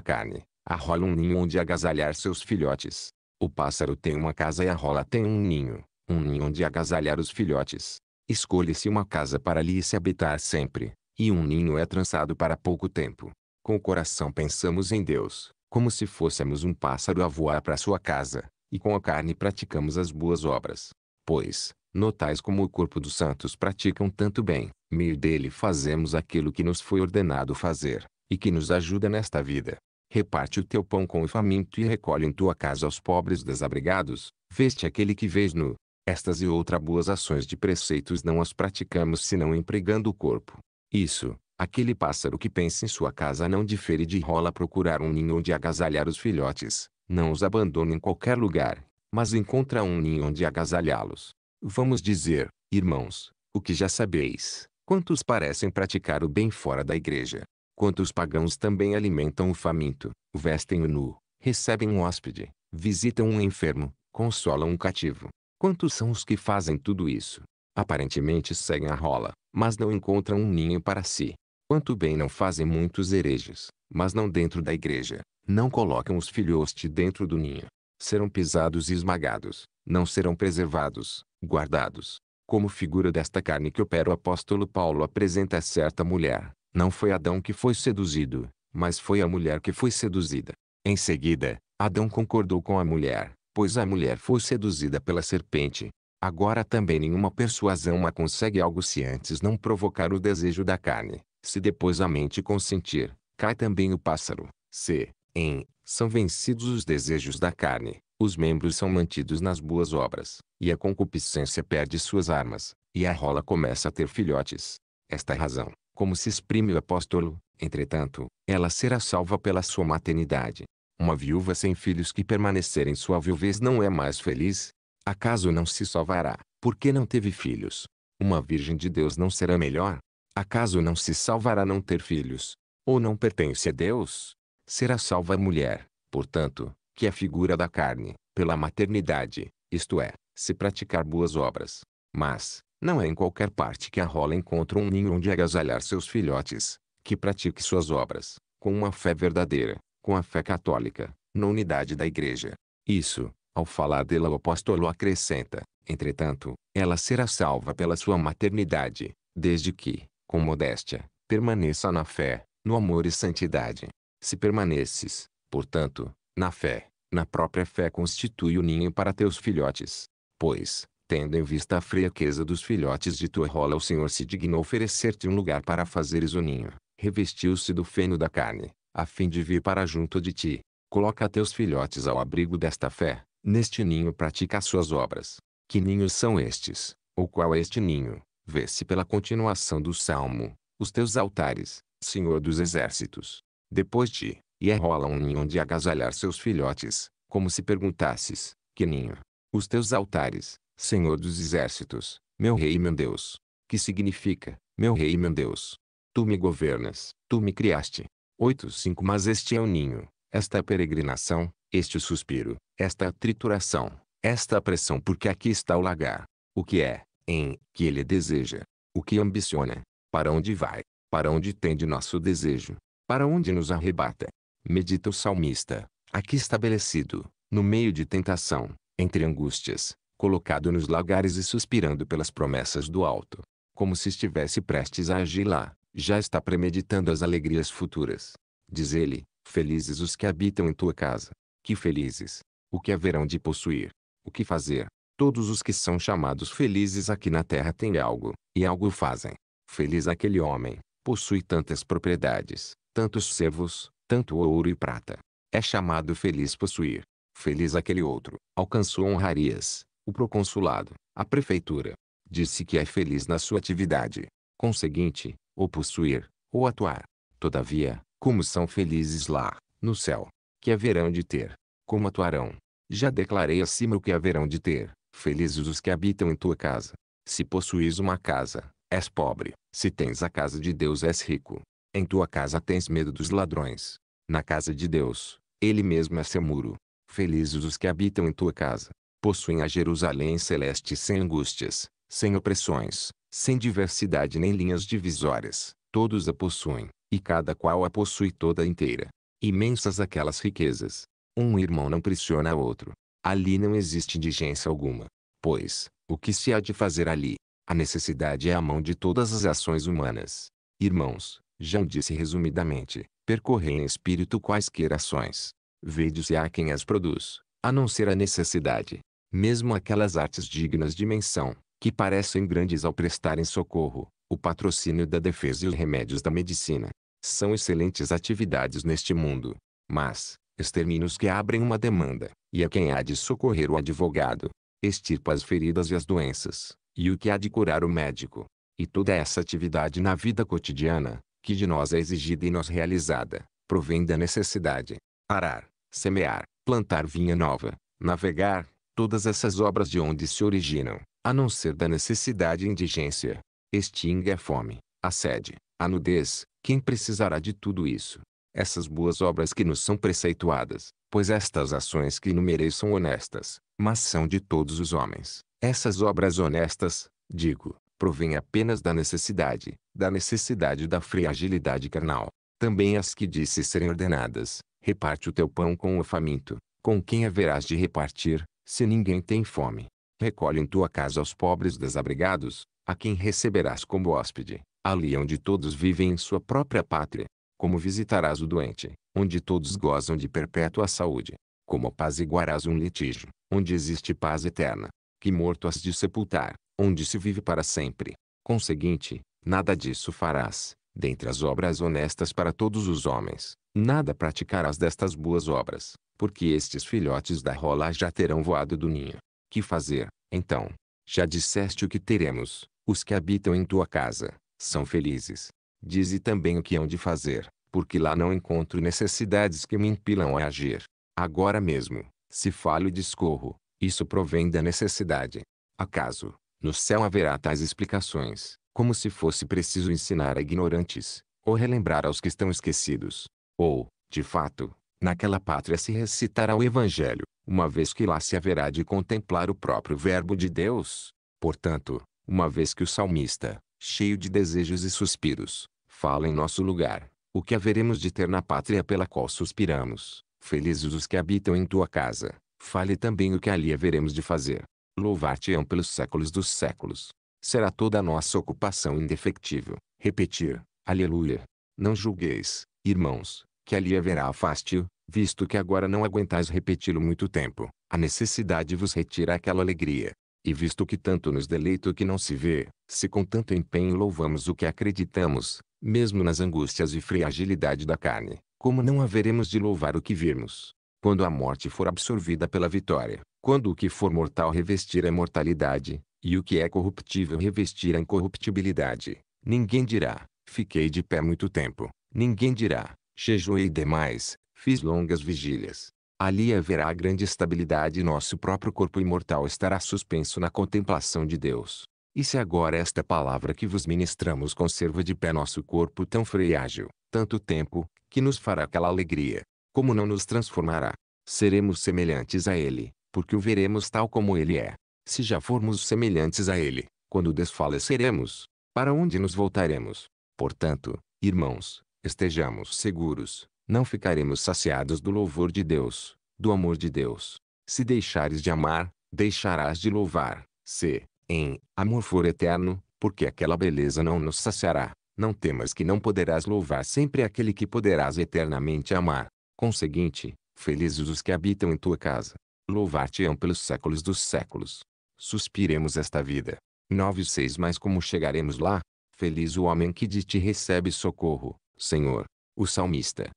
carne, arrola um ninho onde agasalhar seus filhotes. O pássaro tem uma casa e a rola tem um ninho, um ninho onde agasalhar os filhotes. Escolhe-se uma casa para ali se habitar sempre, e um ninho é trançado para pouco tempo. Com o coração pensamos em Deus, como se fôssemos um pássaro a voar para sua casa, e com a carne praticamos as boas obras. Pois, notais como o corpo dos santos praticam tanto bem, meio dele fazemos aquilo que nos foi ordenado fazer, e que nos ajuda nesta vida. Reparte o teu pão com o faminto e recolhe em tua casa aos pobres desabrigados, veste aquele que vês nu. Estas e outras boas ações de preceitos não as praticamos senão empregando o corpo. Isso, Aquele pássaro que pensa em sua casa não difere de rola procurar um ninho onde agasalhar os filhotes. Não os abandona em qualquer lugar, mas encontra um ninho onde agasalhá-los. Vamos dizer, irmãos, o que já sabeis. Quantos parecem praticar o bem fora da igreja? Quantos pagãos também alimentam o faminto, vestem o nu, recebem um hóspede, visitam um enfermo, consolam um cativo? Quantos são os que fazem tudo isso? Aparentemente seguem a rola, mas não encontram um ninho para si. Quanto bem não fazem muitos hereges, mas não dentro da igreja, não colocam os filhoste dentro do ninho. Serão pisados e esmagados, não serão preservados, guardados. Como figura desta carne que opera o apóstolo Paulo apresenta certa mulher, não foi Adão que foi seduzido, mas foi a mulher que foi seduzida. Em seguida, Adão concordou com a mulher, pois a mulher foi seduzida pela serpente. Agora também nenhuma persuasão a consegue algo se antes não provocar o desejo da carne, se depois a mente consentir, cai também o pássaro. Se, em, são vencidos os desejos da carne, os membros são mantidos nas boas obras, e a concupiscência perde suas armas, e a rola começa a ter filhotes. Esta é razão, como se exprime o apóstolo, entretanto, ela será salva pela sua maternidade. Uma viúva sem filhos que permanecer em sua viuvez não é mais feliz? Acaso não se salvará, porque não teve filhos? Uma virgem de Deus não será melhor, Acaso não se salvará não ter filhos? Ou não pertence a Deus? Será salva a mulher, portanto, que é figura da carne, pela maternidade, isto é, se praticar boas obras. Mas, não é em qualquer parte que a rola encontra um ninho onde agasalhar seus filhotes, que pratique suas obras, com uma fé verdadeira, com a fé católica, na unidade da Igreja. Isso, ao falar dela o apóstolo acrescenta, entretanto, ela será salva pela sua maternidade, desde que, com modéstia, permaneça na fé, no amor e santidade. Se permaneces, portanto, na fé, na própria fé constitui o ninho para teus filhotes. Pois, tendo em vista a fraqueza dos filhotes de tua rola, o Senhor se dignou oferecer-te um lugar para fazeres o ninho. Revestiu-se do feno da carne, a fim de vir para junto de ti. Coloca teus filhotes ao abrigo desta fé. Neste ninho pratica as suas obras. Que ninhos são estes? Ou qual é este ninho? vê-se pela continuação do salmo, os teus altares, Senhor dos exércitos, depois de, e arrola é um ninho de agasalhar seus filhotes, como se perguntasses, que ninho, os teus altares, Senhor dos exércitos, meu rei e meu Deus, que significa, meu rei e meu Deus, tu me governas, tu me criaste. 8.5 Mas este é o ninho, esta é peregrinação, este é suspiro, esta trituração, esta pressão porque aqui está o lagar. O que é, em que ele deseja, o que ambiciona, para onde vai, para onde tende nosso desejo, para onde nos arrebata. Medita o salmista, aqui estabelecido, no meio de tentação, entre angústias, colocado nos lagares e suspirando pelas promessas do alto, como se estivesse prestes a agir lá, já está premeditando as alegrias futuras. Diz ele: Felizes os que habitam em tua casa, que felizes! O que haverão de possuir? O que fazer? Todos os que são chamados felizes aqui na terra têm algo, e algo fazem. Feliz aquele homem, possui tantas propriedades, tantos servos, tanto ouro e prata. É chamado feliz possuir. Feliz aquele outro, alcançou honrarias, o proconsulado, a prefeitura. Disse que é feliz na sua atividade. Conseguinte, ou possuir, ou atuar. Todavia, como são felizes lá, no céu, que haverão de ter, como atuarão. Já declarei acima o que haverão de ter, Felizes os que habitam em tua casa. Se possuis uma casa, és pobre. Se tens a casa de Deus és rico. Em tua casa tens medo dos ladrões. Na casa de Deus, ele mesmo é seu muro. Felizes os que habitam em tua casa. Possuem a Jerusalém celeste sem angústias, sem opressões, sem diversidade nem linhas divisórias. Todos a possuem, e cada qual a possui toda inteira. Imensas aquelas riquezas. Um irmão não prisiona outro, Ali não existe indigência alguma. Pois, o que se há de fazer ali? A necessidade é a mão de todas as ações humanas. Irmãos, João disse resumidamente, percorrei em espírito quaisquer ações. Vede se há quem as produz, a não ser a necessidade. Mesmo aquelas artes dignas de menção, que parecem grandes ao prestarem socorro, o patrocínio da defesa e os remédios da medicina, são excelentes atividades neste mundo. Mas, exterminos que abrem uma demanda, e a quem há de socorrer o advogado, extirpa as feridas e as doenças, e o que há de curar o médico. E toda essa atividade na vida cotidiana, que de nós é exigida e nós realizada, provém da necessidade. Arar, semear, plantar vinha nova, navegar, todas essas obras de onde se originam, a não ser da necessidade e indigência. Extingue a fome, a sede, a nudez, quem precisará de tudo isso? essas boas obras que nos são preceituadas, pois estas ações que enumerei são honestas, mas são de todos os homens. Essas obras honestas, digo, provêm apenas da necessidade, da necessidade da fragilidade carnal. Também as que disse serem ordenadas, reparte o teu pão com o faminto, com quem haverás de repartir, se ninguém tem fome. Recolhe em tua casa os pobres desabrigados, a quem receberás como hóspede, ali onde todos vivem em sua própria pátria como visitarás o doente, onde todos gozam de perpétua saúde, como apaziguarás um litígio, onde existe paz eterna, que morto has de sepultar, onde se vive para sempre. Conseguinte, nada disso farás, dentre as obras honestas para todos os homens, nada praticarás destas boas obras, porque estes filhotes da rola já terão voado do ninho. Que fazer, então? Já disseste o que teremos, os que habitam em tua casa, são felizes. Dize também o que hão de fazer, porque lá não encontro necessidades que me impilam a agir. Agora mesmo, se falo e discorro, isso provém da necessidade. Acaso, no céu haverá tais explicações, como se fosse preciso ensinar a ignorantes, ou relembrar aos que estão esquecidos. Ou, de fato, naquela pátria se recitará o Evangelho, uma vez que lá se haverá de contemplar o próprio Verbo de Deus. Portanto, uma vez que o salmista, cheio de desejos e suspiros, fala em nosso lugar, o que haveremos de ter na pátria pela qual suspiramos. Felizes os que habitam em tua casa. Fale também o que ali haveremos de fazer. Louvar-te-ão pelos séculos dos séculos. Será toda a nossa ocupação indefectível. Repetir, aleluia. Não julgueis, irmãos, que ali haverá fácil, visto que agora não aguentais repeti-lo muito tempo. A necessidade vos retira aquela alegria. E visto que tanto nos deleita o que não se vê, se com tanto empenho louvamos o que acreditamos, mesmo nas angústias e fragilidade da carne, como não haveremos de louvar o que virmos? Quando a morte for absorvida pela vitória, quando o que for mortal revestir a mortalidade, e o que é corruptível revestir a incorruptibilidade, ninguém dirá, fiquei de pé muito tempo, ninguém dirá, jejuei demais, fiz longas vigílias. Ali haverá grande estabilidade e nosso próprio corpo imortal estará suspenso na contemplação de Deus. E se agora esta palavra que vos ministramos conserva de pé nosso corpo tão frágil, tanto tempo, que nos fará aquela alegria, como não nos transformará? Seremos semelhantes a ele, porque o veremos tal como ele é. Se já formos semelhantes a ele, quando desfaleceremos, para onde nos voltaremos? Portanto, irmãos, estejamos seguros, não ficaremos saciados do louvor de Deus, do amor de Deus. Se deixares de amar, deixarás de louvar. Se, em amor for eterno, porque aquela beleza não nos saciará. Não temas que não poderás louvar sempre aquele que poderás eternamente amar. Conseguinte, felizes os que habitam em tua casa. Louvar-te-ão pelos séculos dos séculos. Suspiremos esta vida. 9 6 Mas como chegaremos lá? Feliz o homem que de ti recebe socorro, Senhor. O salmista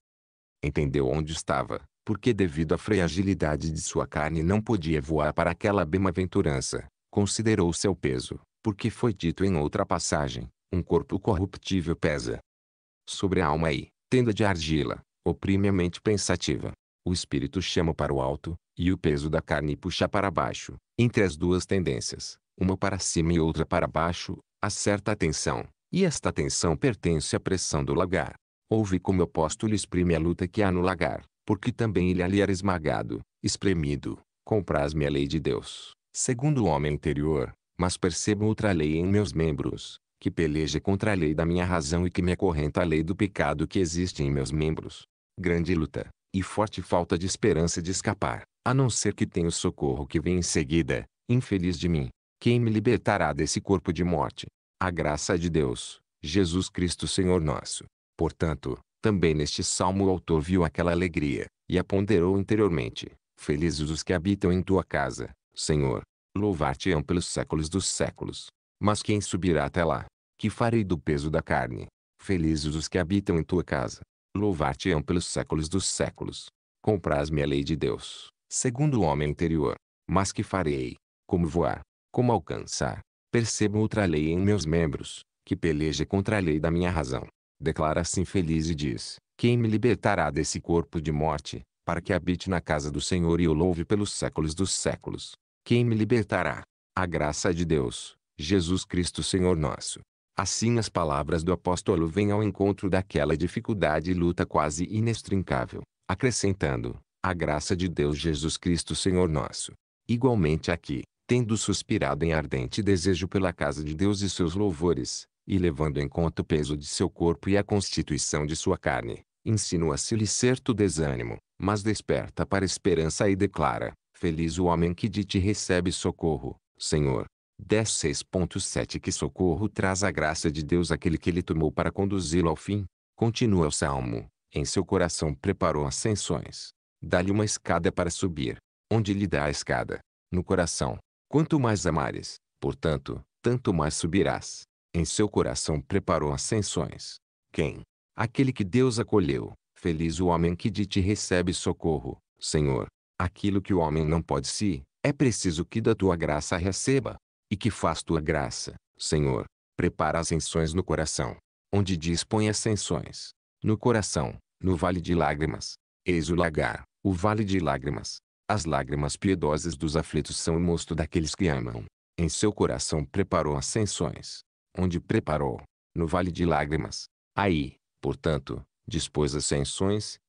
entendeu onde estava, porque devido à fragilidade de sua carne não podia voar para aquela bem-aventurança considerou seu peso, porque foi dito em outra passagem, um corpo corruptível pesa. Sobre a alma e, tenda de argila, oprime a mente pensativa. O espírito chama para o alto, e o peso da carne puxa para baixo. Entre as duas tendências, uma para cima e outra para baixo, há certa tensão, e esta tensão pertence à pressão do lagar. Ouve como o apóstolo lhe exprime a luta que há no lagar, porque também ele ali era esmagado, espremido, compraz-me a lei de Deus segundo o homem interior, mas percebo outra lei em meus membros, que peleja contra a lei da minha razão e que me acorrenta a lei do pecado que existe em meus membros. Grande luta, e forte falta de esperança de escapar, a não ser que tenha o socorro que vem em seguida, infeliz de mim. Quem me libertará desse corpo de morte? A graça de Deus, Jesus Cristo Senhor nosso. Portanto, também neste salmo o autor viu aquela alegria, e a ponderou interiormente. Felizes os que habitam em tua casa, Senhor, louvar-te-ão pelos séculos dos séculos. Mas quem subirá até lá? Que farei do peso da carne? Felizes os que habitam em tua casa. Louvar-te-ão pelos séculos dos séculos. comprás me a lei de Deus, segundo o homem interior. Mas que farei? Como voar? Como alcançar? Percebo outra lei em meus membros, que peleja contra a lei da minha razão. Declara-se assim infeliz e diz: Quem me libertará desse corpo de morte, para que habite na casa do Senhor e o louve pelos séculos dos séculos? Quem me libertará? A graça de Deus, Jesus Cristo Senhor nosso. Assim as palavras do apóstolo vêm ao encontro daquela dificuldade e luta quase inextrincável, acrescentando, a graça de Deus Jesus Cristo Senhor nosso. Igualmente aqui, tendo suspirado em ardente desejo pela casa de Deus e seus louvores, e levando em conta o peso de seu corpo e a constituição de sua carne, insinua-se-lhe certo desânimo, mas desperta para esperança e declara, Feliz o homem que de ti recebe socorro, Senhor. 16.7 Que socorro traz a graça de Deus aquele que lhe tomou para conduzi-lo ao fim. Continua o salmo. Em seu coração preparou ascensões. Dá-lhe uma escada para subir. Onde lhe dá a escada? No coração. Quanto mais amares, portanto, tanto mais subirás. Em seu coração preparou ascensões. Quem? Aquele que Deus acolheu. Feliz o homem que de ti recebe socorro, Senhor. Aquilo que o homem não pode se, é preciso que da tua graça receba. E que faz tua graça, Senhor, prepara as no coração. Onde dispõe as No coração, no vale de lágrimas. Eis o lagar, o vale de lágrimas. As lágrimas piedosas dos aflitos são o mosto daqueles que amam. Em seu coração preparou as Onde preparou? No vale de lágrimas. Aí, portanto, dispôs as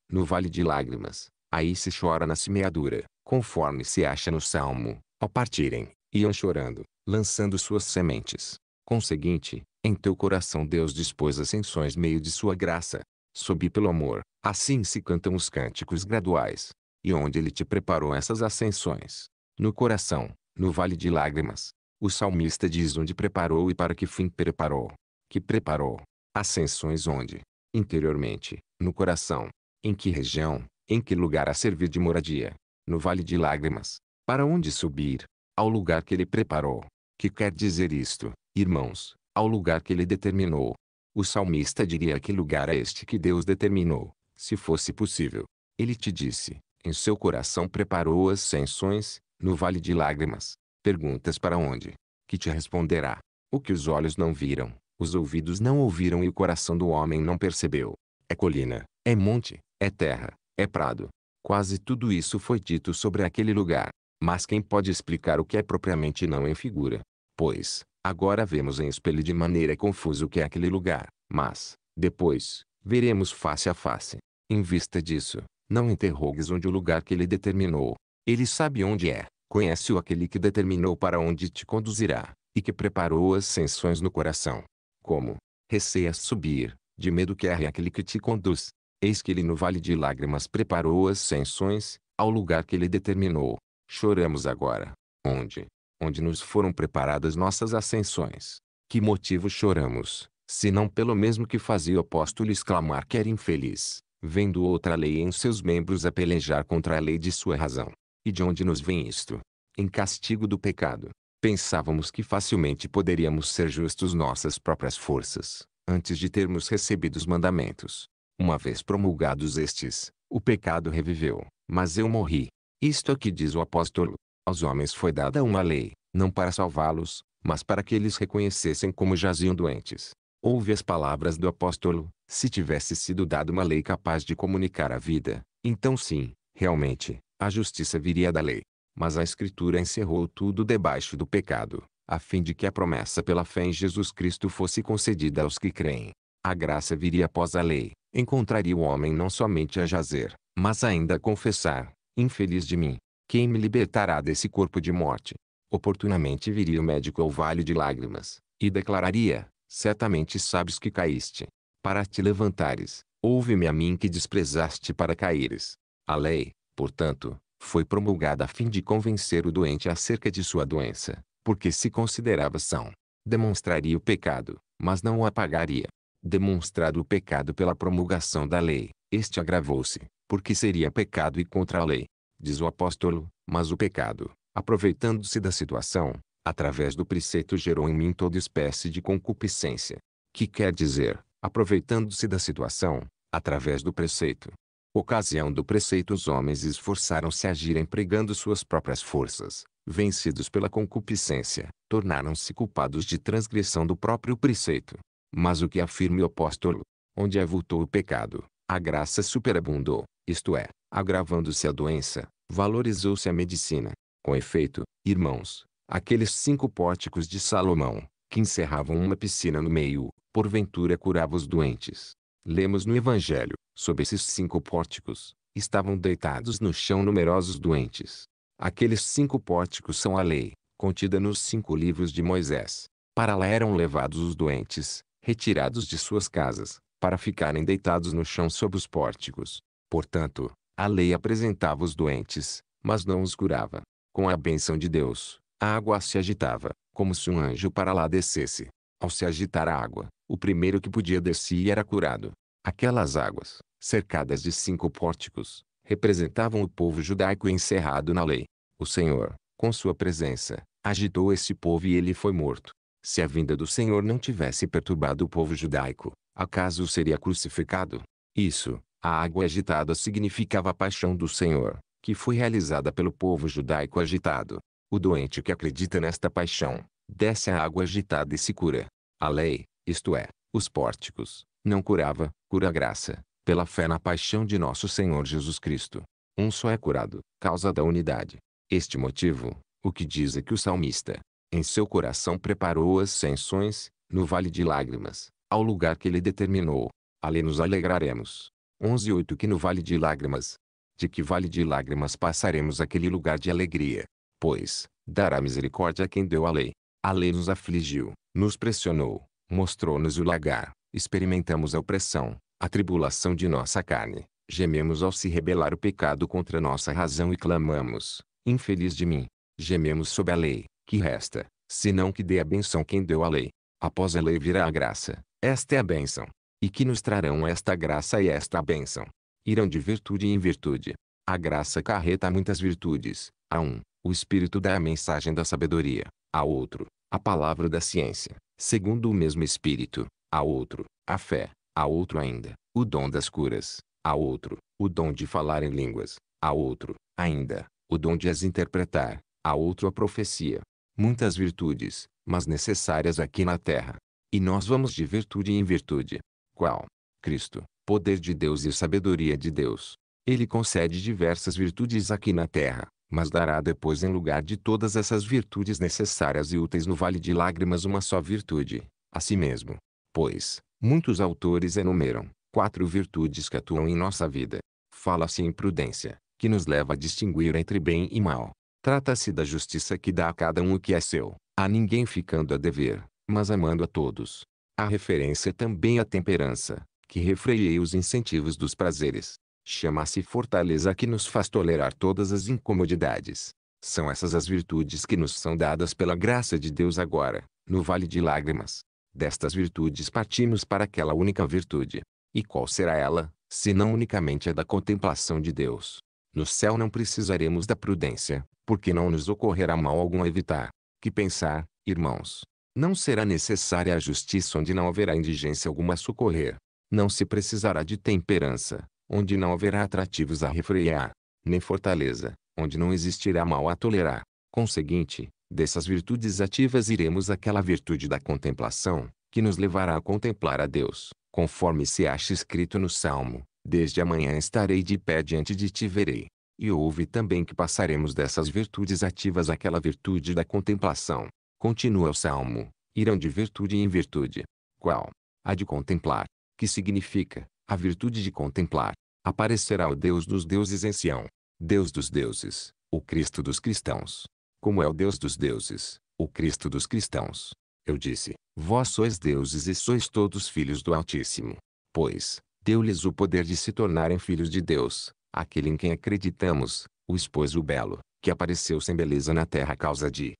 no vale de lágrimas. Aí se chora na semeadura, conforme se acha no Salmo, ao partirem, iam chorando, lançando suas sementes. Conseguinte, em teu coração Deus dispôs ascensões meio de sua graça. Subi pelo amor, assim se cantam os cânticos graduais. E onde ele te preparou essas ascensões? No coração, no vale de lágrimas. O salmista diz onde preparou e para que fim preparou. Que preparou? Ascensões onde? Interiormente, no coração. Em que região? Em que lugar a servir de moradia? No vale de lágrimas. Para onde subir? Ao lugar que ele preparou. Que quer dizer isto, irmãos? Ao lugar que ele determinou. O salmista diria que lugar é este que Deus determinou, se fosse possível. Ele te disse, em seu coração preparou as sensões, no vale de lágrimas. Perguntas para onde? Que te responderá. O que os olhos não viram, os ouvidos não ouviram e o coração do homem não percebeu. É colina, é monte, é terra, é prado. Quase tudo isso foi dito sobre aquele lugar. Mas quem pode explicar o que é propriamente não em figura? Pois, agora vemos em espelho de maneira confusa o que é aquele lugar, mas, depois, veremos face a face. Em vista disso, não interrogues onde o lugar que ele determinou. Ele sabe onde é, conhece-o aquele que determinou para onde te conduzirá, e que preparou as ascensões no coração. Como? Receias subir, de medo que erre aquele que te conduz. Eis que ele no vale de lágrimas preparou as ascensões, ao lugar que ele determinou. Choramos agora. Onde? Onde nos foram preparadas nossas ascensões. Que motivo choramos, se não pelo mesmo que fazia o apóstolo exclamar que era infeliz, vendo outra lei em seus membros a pelejar contra a lei de sua razão. E de onde nos vem isto? Em castigo do pecado. Pensávamos que facilmente poderíamos ser justos nossas próprias forças, antes de termos recebido os mandamentos. Uma vez promulgados estes, o pecado reviveu, mas eu morri. Isto é que diz o apóstolo. Aos homens foi dada uma lei, não para salvá-los, mas para que eles reconhecessem como jaziam doentes. Ouve as palavras do apóstolo, se tivesse sido dada uma lei capaz de comunicar a vida, então sim, realmente, a justiça viria da lei. Mas a Escritura encerrou tudo debaixo do pecado, a fim de que a promessa pela fé em Jesus Cristo fosse concedida aos que creem. A graça viria após a lei, encontraria o homem não somente a jazer, mas ainda a confessar, infeliz de mim, quem me libertará desse corpo de morte? Oportunamente viria o médico ao vale de lágrimas, e declararia, certamente sabes que caíste, para te levantares, ouve-me a mim que desprezaste para caíres. A lei, portanto, foi promulgada a fim de convencer o doente acerca de sua doença, porque se considerava são. Demonstraria o pecado, mas não o apagaria demonstrado o pecado pela promulgação da lei, este agravou-se, porque seria pecado e contra a lei. Diz o apóstolo, mas o pecado, aproveitando-se da situação, através do preceito gerou em mim toda espécie de concupiscência. Que quer dizer, aproveitando-se da situação, através do preceito. Ocasião do preceito os homens esforçaram-se a agir empregando suas próprias forças, vencidos pela concupiscência, tornaram-se culpados de transgressão do próprio preceito. Mas o que afirma o apóstolo, onde avultou o pecado, a graça superabundou, isto é, agravando-se a doença, valorizou-se a medicina. Com efeito, irmãos, aqueles cinco pórticos de Salomão, que encerravam uma piscina no meio, porventura curava os doentes. Lemos no Evangelho, sob esses cinco pórticos, estavam deitados no chão numerosos doentes. Aqueles cinco pórticos são a lei, contida nos cinco livros de Moisés. Para lá eram levados os doentes, retirados de suas casas, para ficarem deitados no chão sob os pórticos. Portanto, a lei apresentava os doentes, mas não os curava. Com a bênção de Deus, a água se agitava, como se um anjo para lá descesse. Ao se agitar a água, o primeiro que podia descer era curado. Aquelas águas, cercadas de cinco pórticos, representavam o povo judaico encerrado na lei. O Senhor, com sua presença, agitou esse povo e ele foi morto. Se a vinda do Senhor não tivesse perturbado o povo judaico, acaso seria crucificado? Isso, a água agitada significava a paixão do Senhor, que foi realizada pelo povo judaico agitado. O doente que acredita nesta paixão, desce a água agitada e se cura. A lei, isto é, os pórticos, não curava, cura a graça, pela fé na paixão de nosso Senhor Jesus Cristo. Um só é curado, causa da unidade. Este motivo, o que diz é que o salmista, em seu coração preparou as sensões, no vale de lágrimas, ao lugar que ele determinou. Ali nos alegraremos. 11.8 Que no vale de lágrimas. De que vale de lágrimas passaremos aquele lugar de alegria? Pois, dará misericórdia a quem deu a lei. A lei nos afligiu, nos pressionou, mostrou-nos o lagar, experimentamos a opressão, a tribulação de nossa carne. Gememos ao se rebelar o pecado contra nossa razão e clamamos, infeliz de mim. Gememos sob a lei, que resta, senão que dê a benção quem deu a lei. Após a lei virá a graça, esta é a benção. E que nos trarão esta graça e esta benção? Irão de virtude em virtude. A graça carreta muitas virtudes. A um, o Espírito dá a mensagem da sabedoria. A outro, a palavra da ciência, segundo o mesmo Espírito. A outro, a fé. A outro ainda, o dom das curas. A outro, o dom de falar em línguas. A outro, ainda, o dom de as interpretar. A outro a profecia muitas virtudes, mas necessárias aqui na terra. E nós vamos de virtude em virtude. Qual? Cristo, poder de Deus e sabedoria de Deus. Ele concede diversas virtudes aqui na terra, mas dará depois em lugar de todas essas virtudes necessárias e úteis no vale de lágrimas uma só virtude, a si mesmo. Pois, muitos autores enumeram quatro virtudes que atuam em nossa vida. Fala-se em prudência, que nos leva a distinguir entre bem e mal. Trata-se da justiça que dá a cada um o que é seu, a ninguém ficando a dever, mas amando a todos. A referência também à temperança, que refreiei os incentivos dos prazeres. Chama-se fortaleza que nos faz tolerar todas as incomodidades. São essas as virtudes que nos são dadas pela graça de Deus agora, no vale de lágrimas. Destas virtudes partimos para aquela única virtude. E qual será ela, se não unicamente a da contemplação de Deus? No céu não precisaremos da prudência, porque não nos ocorrerá mal algum evitar. Que pensar, irmãos, não será necessária a justiça onde não haverá indigência alguma a socorrer. Não se precisará de temperança, onde não haverá atrativos a refrear, nem fortaleza, onde não existirá mal a tolerar. Conseguinte, dessas virtudes ativas iremos àquela virtude da contemplação, que nos levará a contemplar a Deus, conforme se acha escrito no Salmo: Desde amanhã estarei de pé diante de ti verei. E houve também que passaremos dessas virtudes ativas àquela virtude da contemplação. Continua o Salmo, irão de virtude em virtude. Qual? A de contemplar, que significa, a virtude de contemplar. Aparecerá o Deus dos deuses em Sião, Deus dos deuses, o Cristo dos cristãos. Como é o Deus dos deuses, o Cristo dos cristãos. Eu disse, vós sois deuses e sois todos filhos do Altíssimo. Pois, deu-lhes o poder de se tornarem filhos de Deus, aquele em quem acreditamos, o esposo belo, que apareceu sem beleza na terra a causa de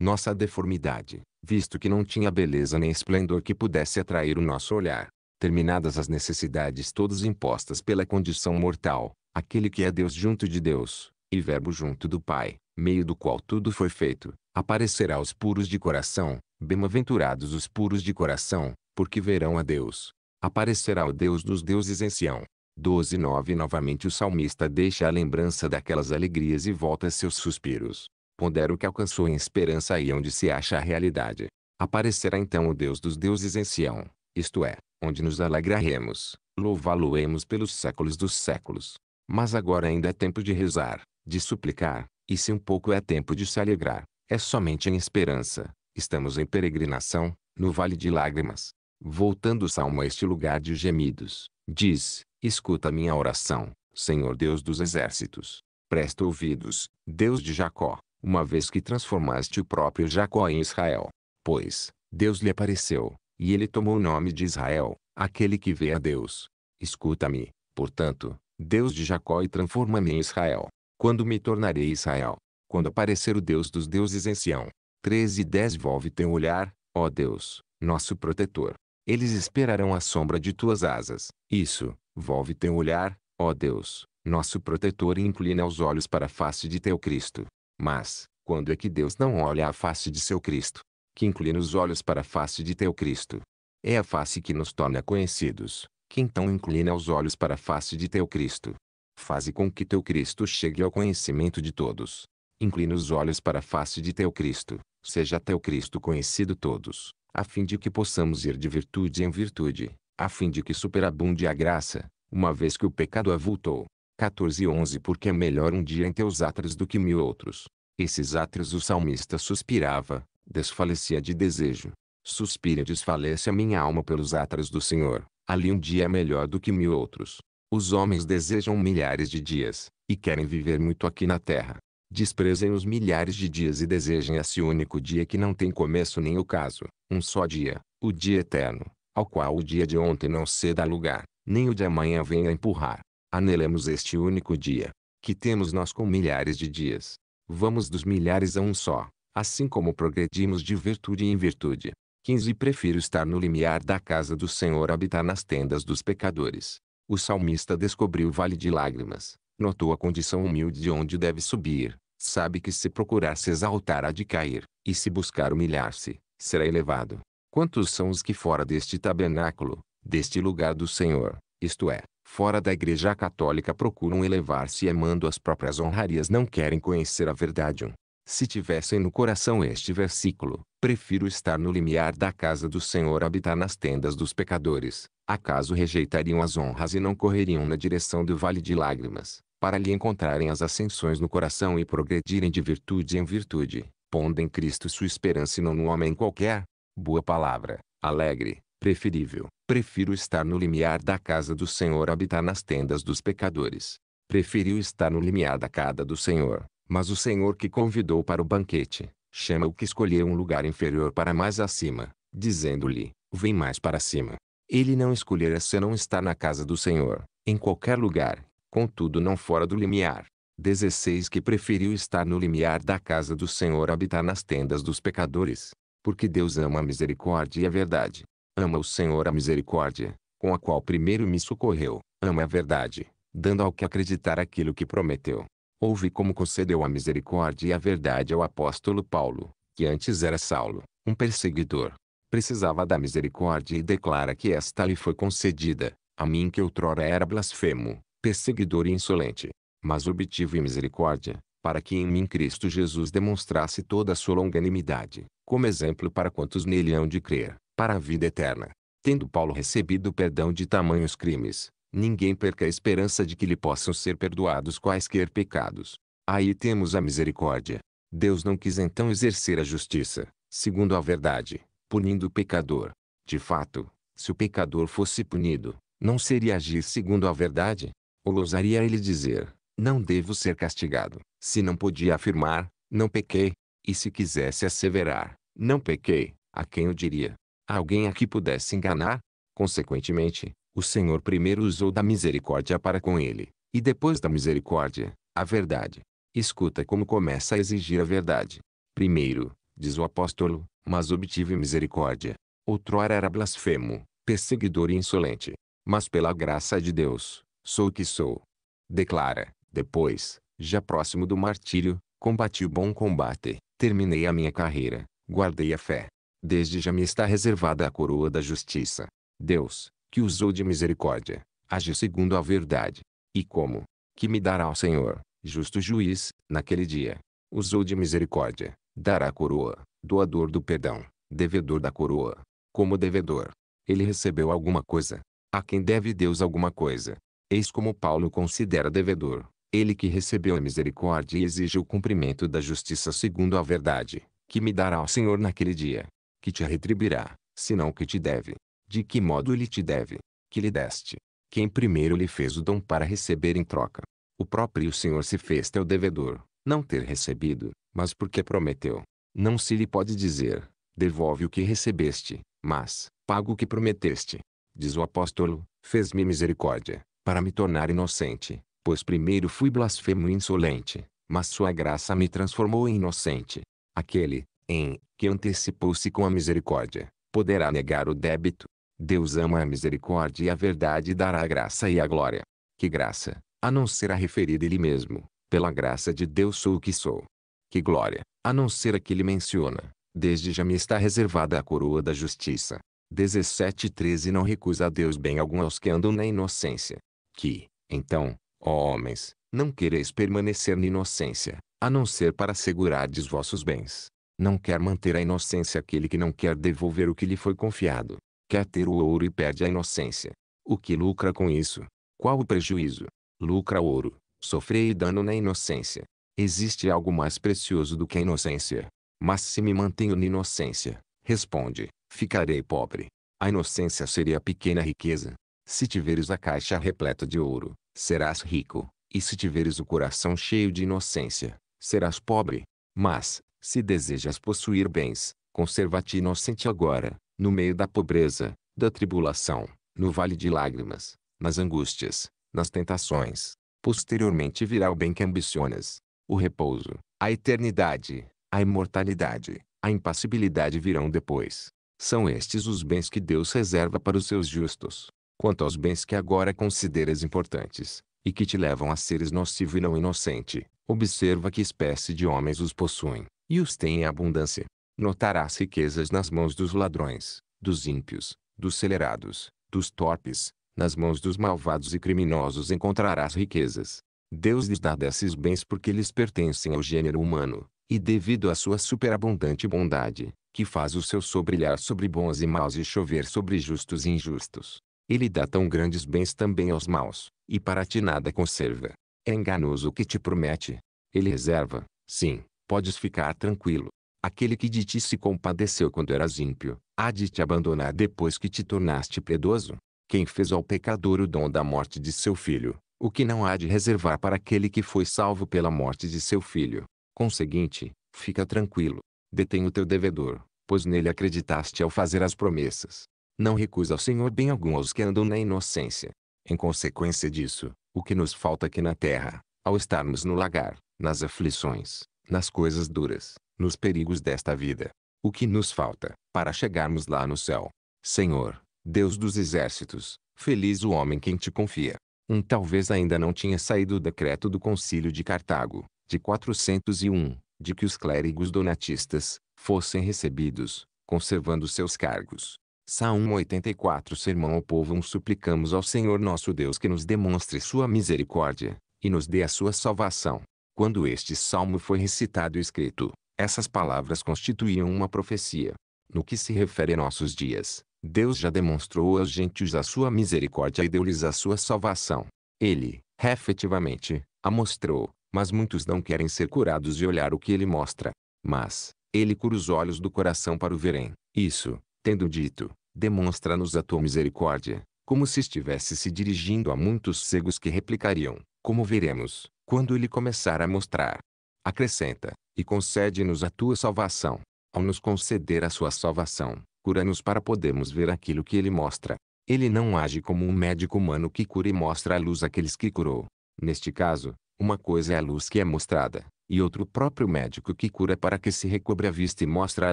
nossa deformidade, visto que não tinha beleza nem esplendor que pudesse atrair o nosso olhar. Terminadas as necessidades todas impostas pela condição mortal, aquele que é Deus junto de Deus, e Verbo junto do Pai, meio do qual tudo foi feito, aparecerá aos puros de coração, bem-aventurados os puros de coração, porque verão a Deus. Aparecerá o Deus dos deuses em Sião. 12:9 Novamente o salmista deixa a lembrança daquelas alegrias e volta seus suspiros. Pondera o que alcançou em esperança aí onde se acha a realidade. Aparecerá então o Deus dos deuses em Sião, isto é, onde nos alegraremos, louvá-lo-emos pelos séculos dos séculos. Mas agora ainda é tempo de rezar, de suplicar, e se um pouco é tempo de se alegrar, é somente em esperança. Estamos em peregrinação, no vale de lágrimas. Voltando o salmo a este lugar de gemidos, diz: Escuta minha oração, Senhor Deus dos exércitos. Presta ouvidos, Deus de Jacó, uma vez que transformaste o próprio Jacó em Israel. Pois, Deus lhe apareceu, e ele tomou o nome de Israel, aquele que vê a Deus. Escuta-me, portanto, Deus de Jacó e transforma-me em Israel. Quando me tornarei Israel? Quando aparecer o Deus dos deuses em Sião. 13 e 10 Volve teu olhar, ó Deus, nosso protetor. Eles esperarão a sombra de tuas asas. Isso, Volve teu olhar, ó Deus, nosso protetor e inclina os olhos para a face de teu Cristo. Mas, quando é que Deus não olha a face de seu Cristo? Que inclina os olhos para a face de teu Cristo. É a face que nos torna conhecidos, que então inclina os olhos para a face de teu Cristo. Faze com que teu Cristo chegue ao conhecimento de todos. Inclina os olhos para a face de teu Cristo, seja teu Cristo conhecido todos, a fim de que possamos ir de virtude em virtude, a fim de que superabunde a graça, uma vez que o pecado avultou. 14 e 11 Porque é melhor um dia em teus átrios do que mil outros. Esses átrios o salmista suspirava, desfalecia de desejo. Suspira e desfalece a minha alma pelos átrios do Senhor, ali um dia é melhor do que mil outros. Os homens desejam milhares de dias, e querem viver muito aqui na terra. Desprezem os milhares de dias e desejem esse único dia que não tem começo nem o caso, um só dia, o dia eterno ao qual o dia de ontem não ceda lugar, nem o de amanhã venha empurrar. Anelemos este único dia, que temos nós com milhares de dias. Vamos dos milhares a um só, assim como progredimos de virtude em virtude. 15 Prefiro estar no limiar da casa do Senhor habitar nas tendas dos pecadores. O salmista descobriu o vale de lágrimas, notou a condição humilde de onde deve subir, sabe que se procurar se exaltar há de cair, e se buscar humilhar-se, será elevado. Quantos são os que fora deste tabernáculo, deste lugar do Senhor, isto é, fora da Igreja Católica procuram elevar-se e amando as próprias honrarias não querem conhecer a verdade. Um. Se tivessem no coração este versículo, prefiro estar no limiar da casa do Senhor habitar nas tendas dos pecadores, acaso rejeitariam as honras e não correriam na direção do vale de lágrimas, para lhe encontrarem as ascensões no coração e progredirem de virtude em virtude, pondo em Cristo sua esperança e não no homem qualquer, Boa palavra, alegre, preferível. Prefiro estar no limiar da casa do Senhor a habitar nas tendas dos pecadores. Preferiu estar no limiar da casa do Senhor, mas o Senhor que convidou para o banquete, chama o que escolheu um lugar inferior para mais acima, dizendo-lhe, vem mais para cima. Ele não escolhera se não estar na casa do Senhor, em qualquer lugar, contudo não fora do limiar. 16 Que preferiu estar no limiar da casa do Senhor a habitar nas tendas dos pecadores, porque Deus ama a misericórdia e a verdade. Ama o Senhor a misericórdia, com a qual primeiro me socorreu, ama a verdade, dando ao que acreditar aquilo que prometeu. Houve como concedeu a misericórdia e a verdade ao apóstolo Paulo, que antes era Saulo, um perseguidor. Precisava da misericórdia e declara que esta lhe foi concedida, a mim que outrora era blasfemo, perseguidor e insolente. Mas obtive misericórdia, para que em mim Cristo Jesus demonstrasse toda a sua longanimidade, como exemplo para quantos nele hão de crer, para a vida eterna. Tendo Paulo recebido o perdão de tamanhos crimes, ninguém perca a esperança de que lhe possam ser perdoados quaisquer pecados. Aí temos a misericórdia. Deus não quis então exercer a justiça, segundo a verdade, punindo o pecador. De fato, se o pecador fosse punido, não seria agir segundo a verdade? Ou ousaria ele dizer, não devo ser castigado. Se não podia afirmar, não pequei, e se quisesse asseverar, não pequei, a quem o diria? A alguém a que pudesse enganar? Consequentemente, o Senhor primeiro usou da misericórdia para com ele, e depois da misericórdia, a verdade. Escuta como começa a exigir a verdade. Primeiro, diz o apóstolo, mas obtive misericórdia. Outrora era blasfemo, perseguidor e insolente. Mas pela graça de Deus, sou o que sou. Declara, depois, já próximo do martírio, combati o bom combate, terminei a minha carreira, guardei a fé. Desde já me está reservada a coroa da justiça. Deus, que usou de misericórdia, age segundo a verdade. E como? Que me dará o Senhor, justo juiz, naquele dia. Usou de misericórdia, dará a coroa, doador do perdão, devedor da coroa. Como devedor, ele recebeu alguma coisa. A quem deve Deus alguma coisa. Eis como Paulo considera devedor, ele que recebeu a misericórdia e exige o cumprimento da justiça segundo a verdade, que me dará o Senhor naquele dia, que te retribuirá, senão que te deve. De que modo ele te deve? Que lhe deste. Quem primeiro lhe fez o dom para receber em troca. O próprio Senhor se fez teu devedor, não ter recebido, mas porque prometeu. Não se lhe pode dizer, devolve o que recebeste, mas, paga o que prometeste. Diz o apóstolo, fez-me misericórdia, para me tornar inocente, Pois primeiro fui blasfemo e insolente, mas sua graça me transformou em inocente. Aquele, em, que antecipou-se com a misericórdia, poderá negar o débito. Deus ama a misericórdia e a verdade dará a graça e a glória. Que graça, a não ser a referida ele mesmo, pela graça de Deus sou o que sou. Que glória, a não ser a que ele menciona, desde já me está reservada a coroa da justiça. 17:13 Não recusa a Deus bem algum aos que andam na inocência. Que, então, Ó homens, não quereis permanecer na inocência, a não ser para segurardes vossos bens. Não quer manter a inocência aquele que não quer devolver o que lhe foi confiado. Quer ter o ouro e perde a inocência. O que lucra com isso? Qual o prejuízo? Lucra ouro, sofrei dano na inocência. Existe algo mais precioso do que a inocência. Mas se me mantenho na inocência, responde, ficarei pobre. A inocência seria a pequena riqueza. Se tiveres a caixa repleta de ouro, serás rico, e se tiveres o coração cheio de inocência, serás pobre. Mas, se desejas possuir bens, conserva-te inocente agora, no meio da pobreza, da tribulação, no vale de lágrimas, nas angústias, nas tentações. Posteriormente virá o bem que ambicionas. O repouso, a eternidade, a imortalidade, a impassibilidade virão depois. São estes os bens que Deus reserva para os seus justos quanto aos bens que agora consideras importantes, e que te levam a seres nocivo e não inocente, observa que espécie de homens os possuem, e os têm em abundância. Notarás riquezas nas mãos dos ladrões, dos ímpios, dos celerados, dos torpes, nas mãos dos malvados e criminosos encontrarás riquezas. Deus lhes dá desses bens porque lhes pertencem ao gênero humano, e devido à sua superabundante bondade, que faz o seu sobrilhar sobre bons e maus e chover sobre justos e injustos, ele dá tão grandes bens também aos maus, e para ti nada conserva. É enganoso o que te promete. Ele reserva, sim, podes ficar tranquilo. Aquele que de ti se compadeceu quando eras ímpio, há de te abandonar depois que te tornaste piedoso. Quem fez ao pecador o dom da morte de seu filho, o que não há de reservar para aquele que foi salvo pela morte de seu filho. Conseguinte, fica tranquilo. Detém o teu devedor, pois nele acreditaste ao fazer as promessas não recusa ao Senhor bem algum aos que andam na inocência. Em consequência disso, o que nos falta aqui na terra, ao estarmos no lagar, nas aflições, nas coisas duras, nos perigos desta vida, o que nos falta, para chegarmos lá no céu. Senhor, Deus dos exércitos, feliz o homem quem te confia. Um talvez ainda não tinha saído o decreto do concílio de Cartago, de 401, de que os clérigos donatistas, fossem recebidos, conservando seus cargos, Salmo 84 Sermão ao povo um suplicamos ao Senhor nosso Deus que nos demonstre sua misericórdia, e nos dê a sua salvação. Quando este salmo foi recitado e escrito, essas palavras constituíam uma profecia. No que se refere a nossos dias, Deus já demonstrou aos gentios a sua misericórdia e deu-lhes a sua salvação. Ele, efetivamente, a mostrou, mas muitos não querem ser curados e olhar o que ele mostra. Mas, ele cura os olhos do coração para o verem. Isso, tendo dito, demonstra-nos a tua misericórdia, como se estivesse se dirigindo a muitos cegos que replicariam, como veremos, quando ele começar a mostrar. Acrescenta, e concede-nos a tua salvação. Ao nos conceder a sua salvação, cura-nos para podermos ver aquilo que ele mostra. Ele não age como um médico humano que cura e mostra a luz àqueles que curou. Neste caso, uma coisa é a luz que é mostrada, e outro o próprio médico que cura para que se recobre a vista e mostra a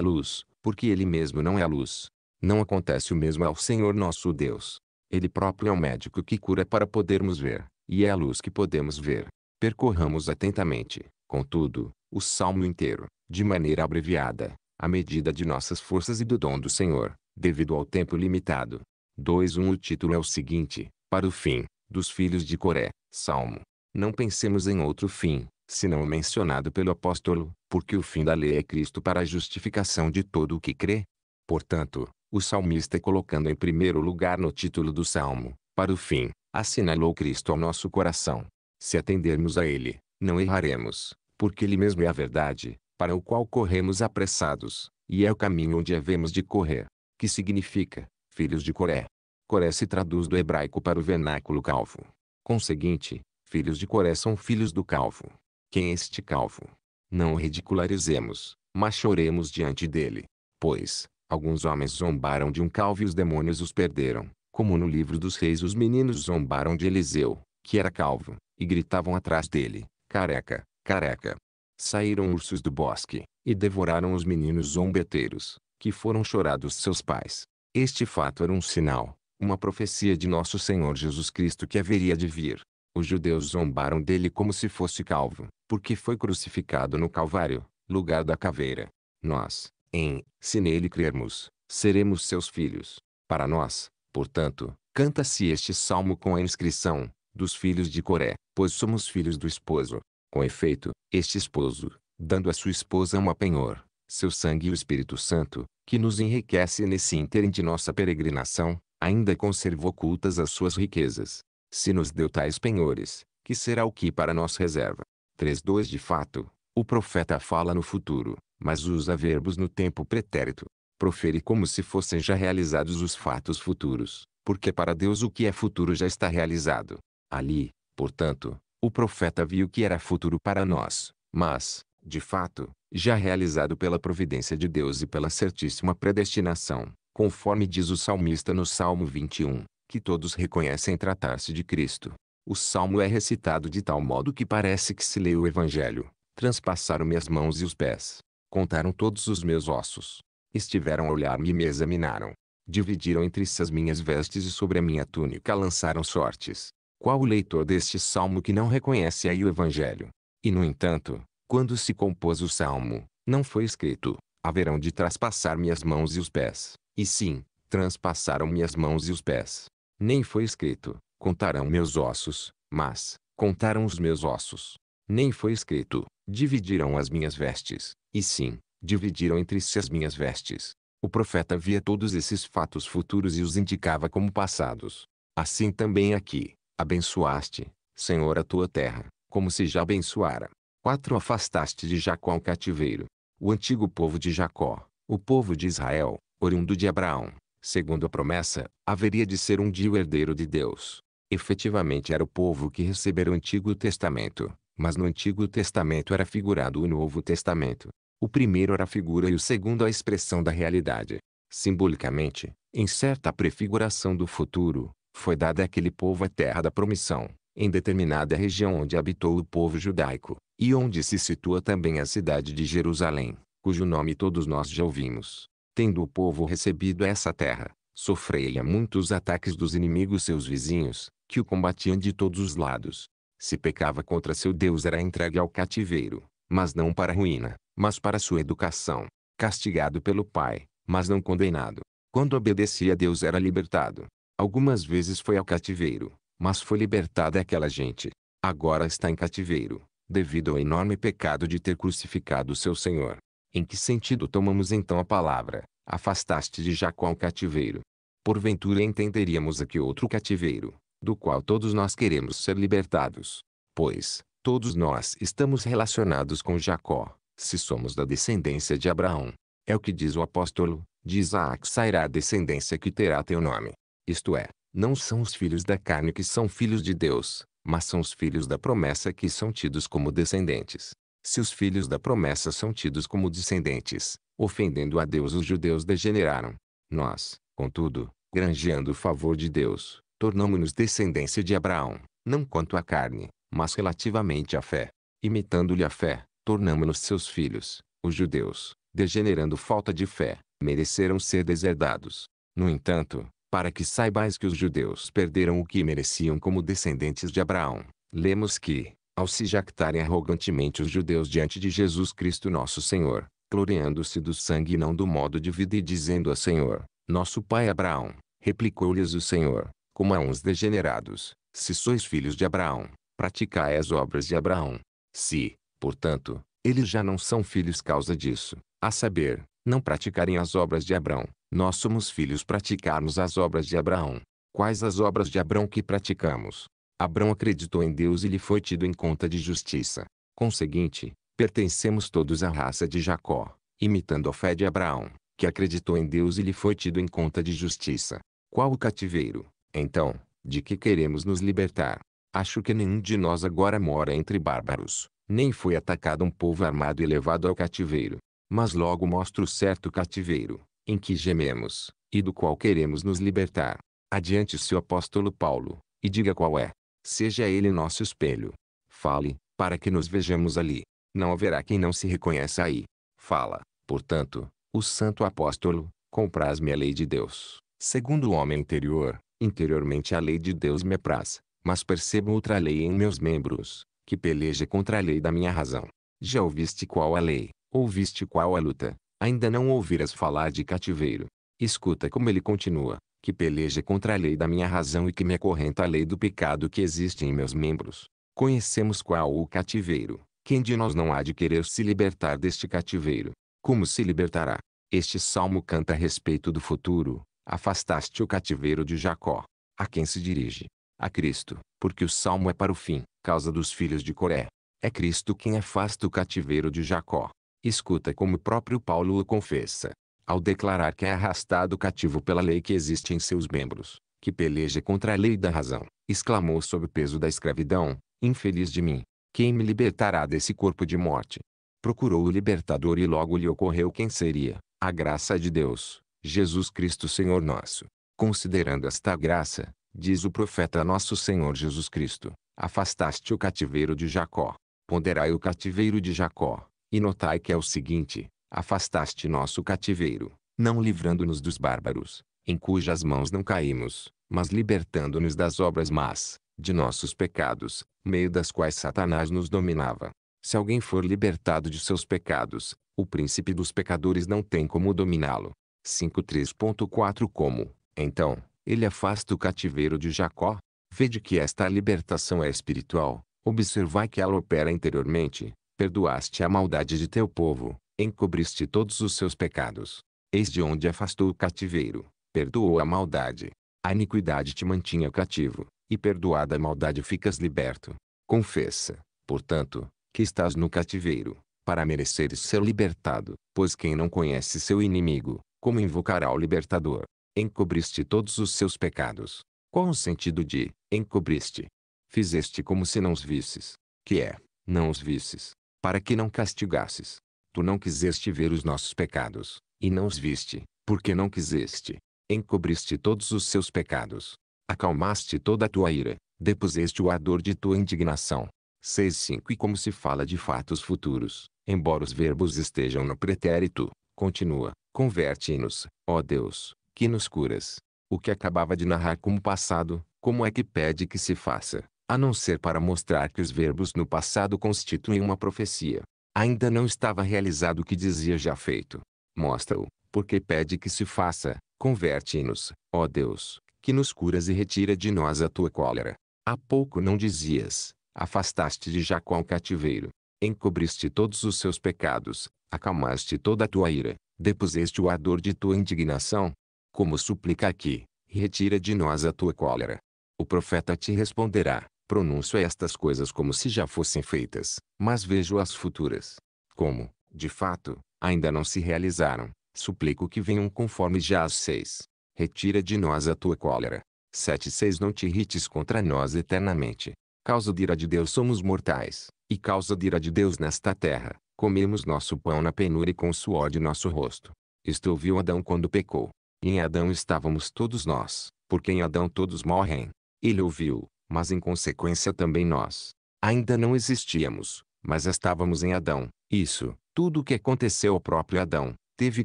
luz, porque ele mesmo não é a luz. Não acontece o mesmo ao Senhor nosso Deus. Ele próprio é o médico que cura para podermos ver, e é a luz que podemos ver. Percorramos atentamente, contudo, o salmo inteiro, de maneira abreviada, à medida de nossas forças e do dom do Senhor, devido ao tempo limitado. 2.1 O título é o seguinte, para o fim, dos filhos de Coré, Salmo. Não pensemos em outro fim, senão o mencionado pelo apóstolo, porque o fim da lei é Cristo para a justificação de todo o que crê. Portanto, o salmista colocando em primeiro lugar no título do salmo, para o fim, assinalou Cristo ao nosso coração. Se atendermos a ele, não erraremos, porque ele mesmo é a verdade, para o qual corremos apressados, e é o caminho onde havemos de correr, que significa, filhos de Coré. Coré se traduz do hebraico para o vernáculo calvo. Conseguinte, filhos de Coré são filhos do calvo. Quem é este calvo? Não o ridicularizemos, mas choremos diante dele. Pois, Alguns homens zombaram de um calvo e os demônios os perderam, como no livro dos reis os meninos zombaram de Eliseu, que era calvo, e gritavam atrás dele, careca, careca. Saíram ursos do bosque, e devoraram os meninos zombeteiros, que foram chorados seus pais. Este fato era um sinal, uma profecia de nosso Senhor Jesus Cristo que haveria de vir. Os judeus zombaram dele como se fosse calvo, porque foi crucificado no Calvário, lugar da caveira. Nós, em, se nele crermos, seremos seus filhos. Para nós, portanto, canta-se este salmo com a inscrição, dos filhos de Coré, pois somos filhos do esposo. Com efeito, este esposo, dando a sua esposa uma penhor, seu sangue e o Espírito Santo, que nos enriquece nesse ínterim de nossa peregrinação, ainda conservou ocultas as suas riquezas. Se nos deu tais penhores, que será o que para nós reserva. 3.2 De fato, o profeta fala no futuro, mas usa verbos no tempo pretérito. Profere como se fossem já realizados os fatos futuros, porque para Deus o que é futuro já está realizado. Ali, portanto, o profeta viu que era futuro para nós, mas, de fato, já realizado pela providência de Deus e pela certíssima predestinação, conforme diz o salmista no Salmo 21, que todos reconhecem tratar-se de Cristo. O salmo é recitado de tal modo que parece que se lê o Evangelho. Transpassaram-me as mãos e os pés, Contaram todos os meus ossos. Estiveram a olhar-me e me examinaram. Dividiram entre si as minhas vestes e sobre a minha túnica lançaram sortes. Qual o leitor deste salmo que não reconhece aí o Evangelho? E no entanto, quando se compôs o salmo, não foi escrito, haverão de traspassar minhas mãos e os pés. E sim, transpassaram minhas mãos e os pés. Nem foi escrito, contarão meus ossos, mas, contaram os meus ossos. Nem foi escrito, dividirão as minhas vestes, e sim, dividiram entre si as minhas vestes. O profeta via todos esses fatos futuros e os indicava como passados. Assim também aqui, abençoaste, Senhor, a tua terra, como se já abençoara. 4. Afastaste de Jacó o cativeiro. O antigo povo de Jacó, o povo de Israel, oriundo de Abraão, segundo a promessa, haveria de ser um dia o herdeiro de Deus. Efetivamente era o povo que recebera o Antigo Testamento, mas no Antigo Testamento era figurado o Novo Testamento. O primeiro era a figura e o segundo a expressão da realidade. Simbolicamente, em certa prefiguração do futuro, foi dada àquele povo a terra da promissão, em determinada região onde habitou o povo judaico, e onde se situa também a cidade de Jerusalém, cujo nome todos nós já ouvimos. Tendo o povo recebido essa terra, sofreia muitos ataques dos inimigos seus vizinhos, que o combatiam de todos os lados. Se pecava contra seu Deus era entregue ao cativeiro, mas não para a ruína, mas para sua educação. Castigado pelo pai, mas não condenado. Quando obedecia a Deus era libertado. Algumas vezes foi ao cativeiro, mas foi libertada aquela gente. Agora está em cativeiro, devido ao enorme pecado de ter crucificado seu Senhor. Em que sentido tomamos então a palavra, afastaste de Jacó ao cativeiro? Porventura entenderíamos aqui outro cativeiro, do qual todos nós queremos ser libertados. Pois, Todos nós estamos relacionados com Jacó, se somos da descendência de Abraão. É o que diz o apóstolo, de Isaac sairá a descendência que terá teu nome. Isto é, não são os filhos da carne que são filhos de Deus, mas são os filhos da promessa que são tidos como descendentes. Se os filhos da promessa são tidos como descendentes, ofendendo a Deus os judeus degeneraram. Nós, contudo, granjeando o favor de Deus, tornamo-nos descendência de Abraão, não quanto à carne, mas relativamente à fé. Imitando-lhe a fé, tornamos-nos seus filhos. Os judeus, degenerando falta de fé, mereceram ser deserdados. No entanto, para que saibais que os judeus perderam o que mereciam como descendentes de Abraão, lemos que, ao se jactarem arrogantemente os judeus diante de Jesus Cristo nosso Senhor, gloriando-se do sangue e não do modo de vida e dizendo a Senhor, nosso pai Abraão, replicou-lhes o Senhor, como a uns degenerados, se sois filhos de Abraão, praticai as obras de Abraão. Se, portanto, eles já não são filhos causa disso, a saber, não praticarem as obras de Abraão, nós somos filhos praticarmos as obras de Abraão. Quais as obras de Abraão que praticamos? Abraão acreditou em Deus e lhe foi tido em conta de justiça. Conseguinte, pertencemos todos à raça de Jacó, imitando a fé de Abraão, que acreditou em Deus e lhe foi tido em conta de justiça. Qual o cativeiro, então, de que queremos nos libertar? Acho que nenhum de nós agora mora entre bárbaros, nem foi atacado um povo armado e levado ao cativeiro. Mas logo mostro certo cativeiro, em que gememos, e do qual queremos nos libertar. Adiante seu apóstolo Paulo, e diga qual é. Seja ele nosso espelho. Fale, para que nos vejamos ali. Não haverá quem não se reconheça aí. Fala, portanto, o santo apóstolo, compraz-me a lei de Deus. Segundo o homem interior, interiormente a lei de Deus me apraz mas percebo outra lei em meus membros, que peleja contra a lei da minha razão. Já ouviste qual a lei, ouviste qual a luta, ainda não ouviras falar de cativeiro. Escuta como ele continua, que peleja contra a lei da minha razão e que me acorrenta a lei do pecado que existe em meus membros. Conhecemos qual o cativeiro, quem de nós não há de querer se libertar deste cativeiro? Como se libertará? Este salmo canta a respeito do futuro, afastaste o cativeiro de Jacó. A quem se dirige? a Cristo, porque o salmo é para o fim, causa dos filhos de Coré. É Cristo quem afasta o cativeiro de Jacó. Escuta como o próprio Paulo o confessa, ao declarar que é arrastado cativo pela lei que existe em seus membros, que peleja contra a lei da razão, exclamou sob o peso da escravidão, infeliz de mim, quem me libertará desse corpo de morte? Procurou o libertador e logo lhe ocorreu quem seria, a graça de Deus, Jesus Cristo Senhor nosso. Considerando esta graça, diz o profeta nosso Senhor Jesus Cristo, afastaste o cativeiro de Jacó, ponderai o cativeiro de Jacó, e notai que é o seguinte, afastaste nosso cativeiro, não livrando-nos dos bárbaros, em cujas mãos não caímos, mas libertando-nos das obras más, de nossos pecados, meio das quais Satanás nos dominava. Se alguém for libertado de seus pecados, o príncipe dos pecadores não tem como dominá-lo. 5.3.4 Como, então, ele afasta o cativeiro de Jacó. Vede que esta libertação é espiritual. Observai que ela opera interiormente. Perdoaste a maldade de teu povo. Encobriste todos os seus pecados. Eis de onde afastou o cativeiro. Perdoou a maldade. A iniquidade te mantinha cativo. E perdoada a maldade ficas liberto. Confessa, portanto, que estás no cativeiro, para mereceres ser libertado. Pois quem não conhece seu inimigo, como invocará o libertador? encobriste todos os seus pecados. Qual o sentido de encobriste? Fizeste como se não os visses, que é, não os visses, para que não castigasses. Tu não quiseste ver os nossos pecados, e não os viste, porque não quiseste. Encobriste todos os seus pecados. Acalmaste toda a tua ira, depuseste o ardor de tua indignação. 6.5 E como se fala de fatos futuros, embora os verbos estejam no pretérito, continua, converte-nos, ó Deus, que nos curas. O que acabava de narrar como passado, como é que pede que se faça, a não ser para mostrar que os verbos no passado constituem uma profecia. Ainda não estava realizado o que dizia já feito. Mostra-o, porque pede que se faça, converte-nos, ó Deus, que nos curas e retira de nós a tua cólera. Há pouco não dizias, afastaste de Jacó o cativeiro, encobriste todos os seus pecados, acalmaste toda a tua ira, depuseste o ardor de tua indignação, como suplica aqui, retira de nós a tua cólera. O profeta te responderá, pronuncio estas coisas como se já fossem feitas, mas vejo as futuras. Como, de fato, ainda não se realizaram, suplico que venham conforme já as seis. Retira de nós a tua cólera. seis Não te irrites contra nós eternamente. Causa de ira de Deus somos mortais, e causa de ira de Deus nesta terra, comemos nosso pão na penura e com o suor de nosso rosto. Isto ouviu Adão quando pecou em Adão estávamos todos nós, porque em Adão todos morrem. Ele ouviu, mas em consequência também nós. Ainda não existíamos, mas estávamos em Adão. Isso, tudo o que aconteceu ao próprio Adão, teve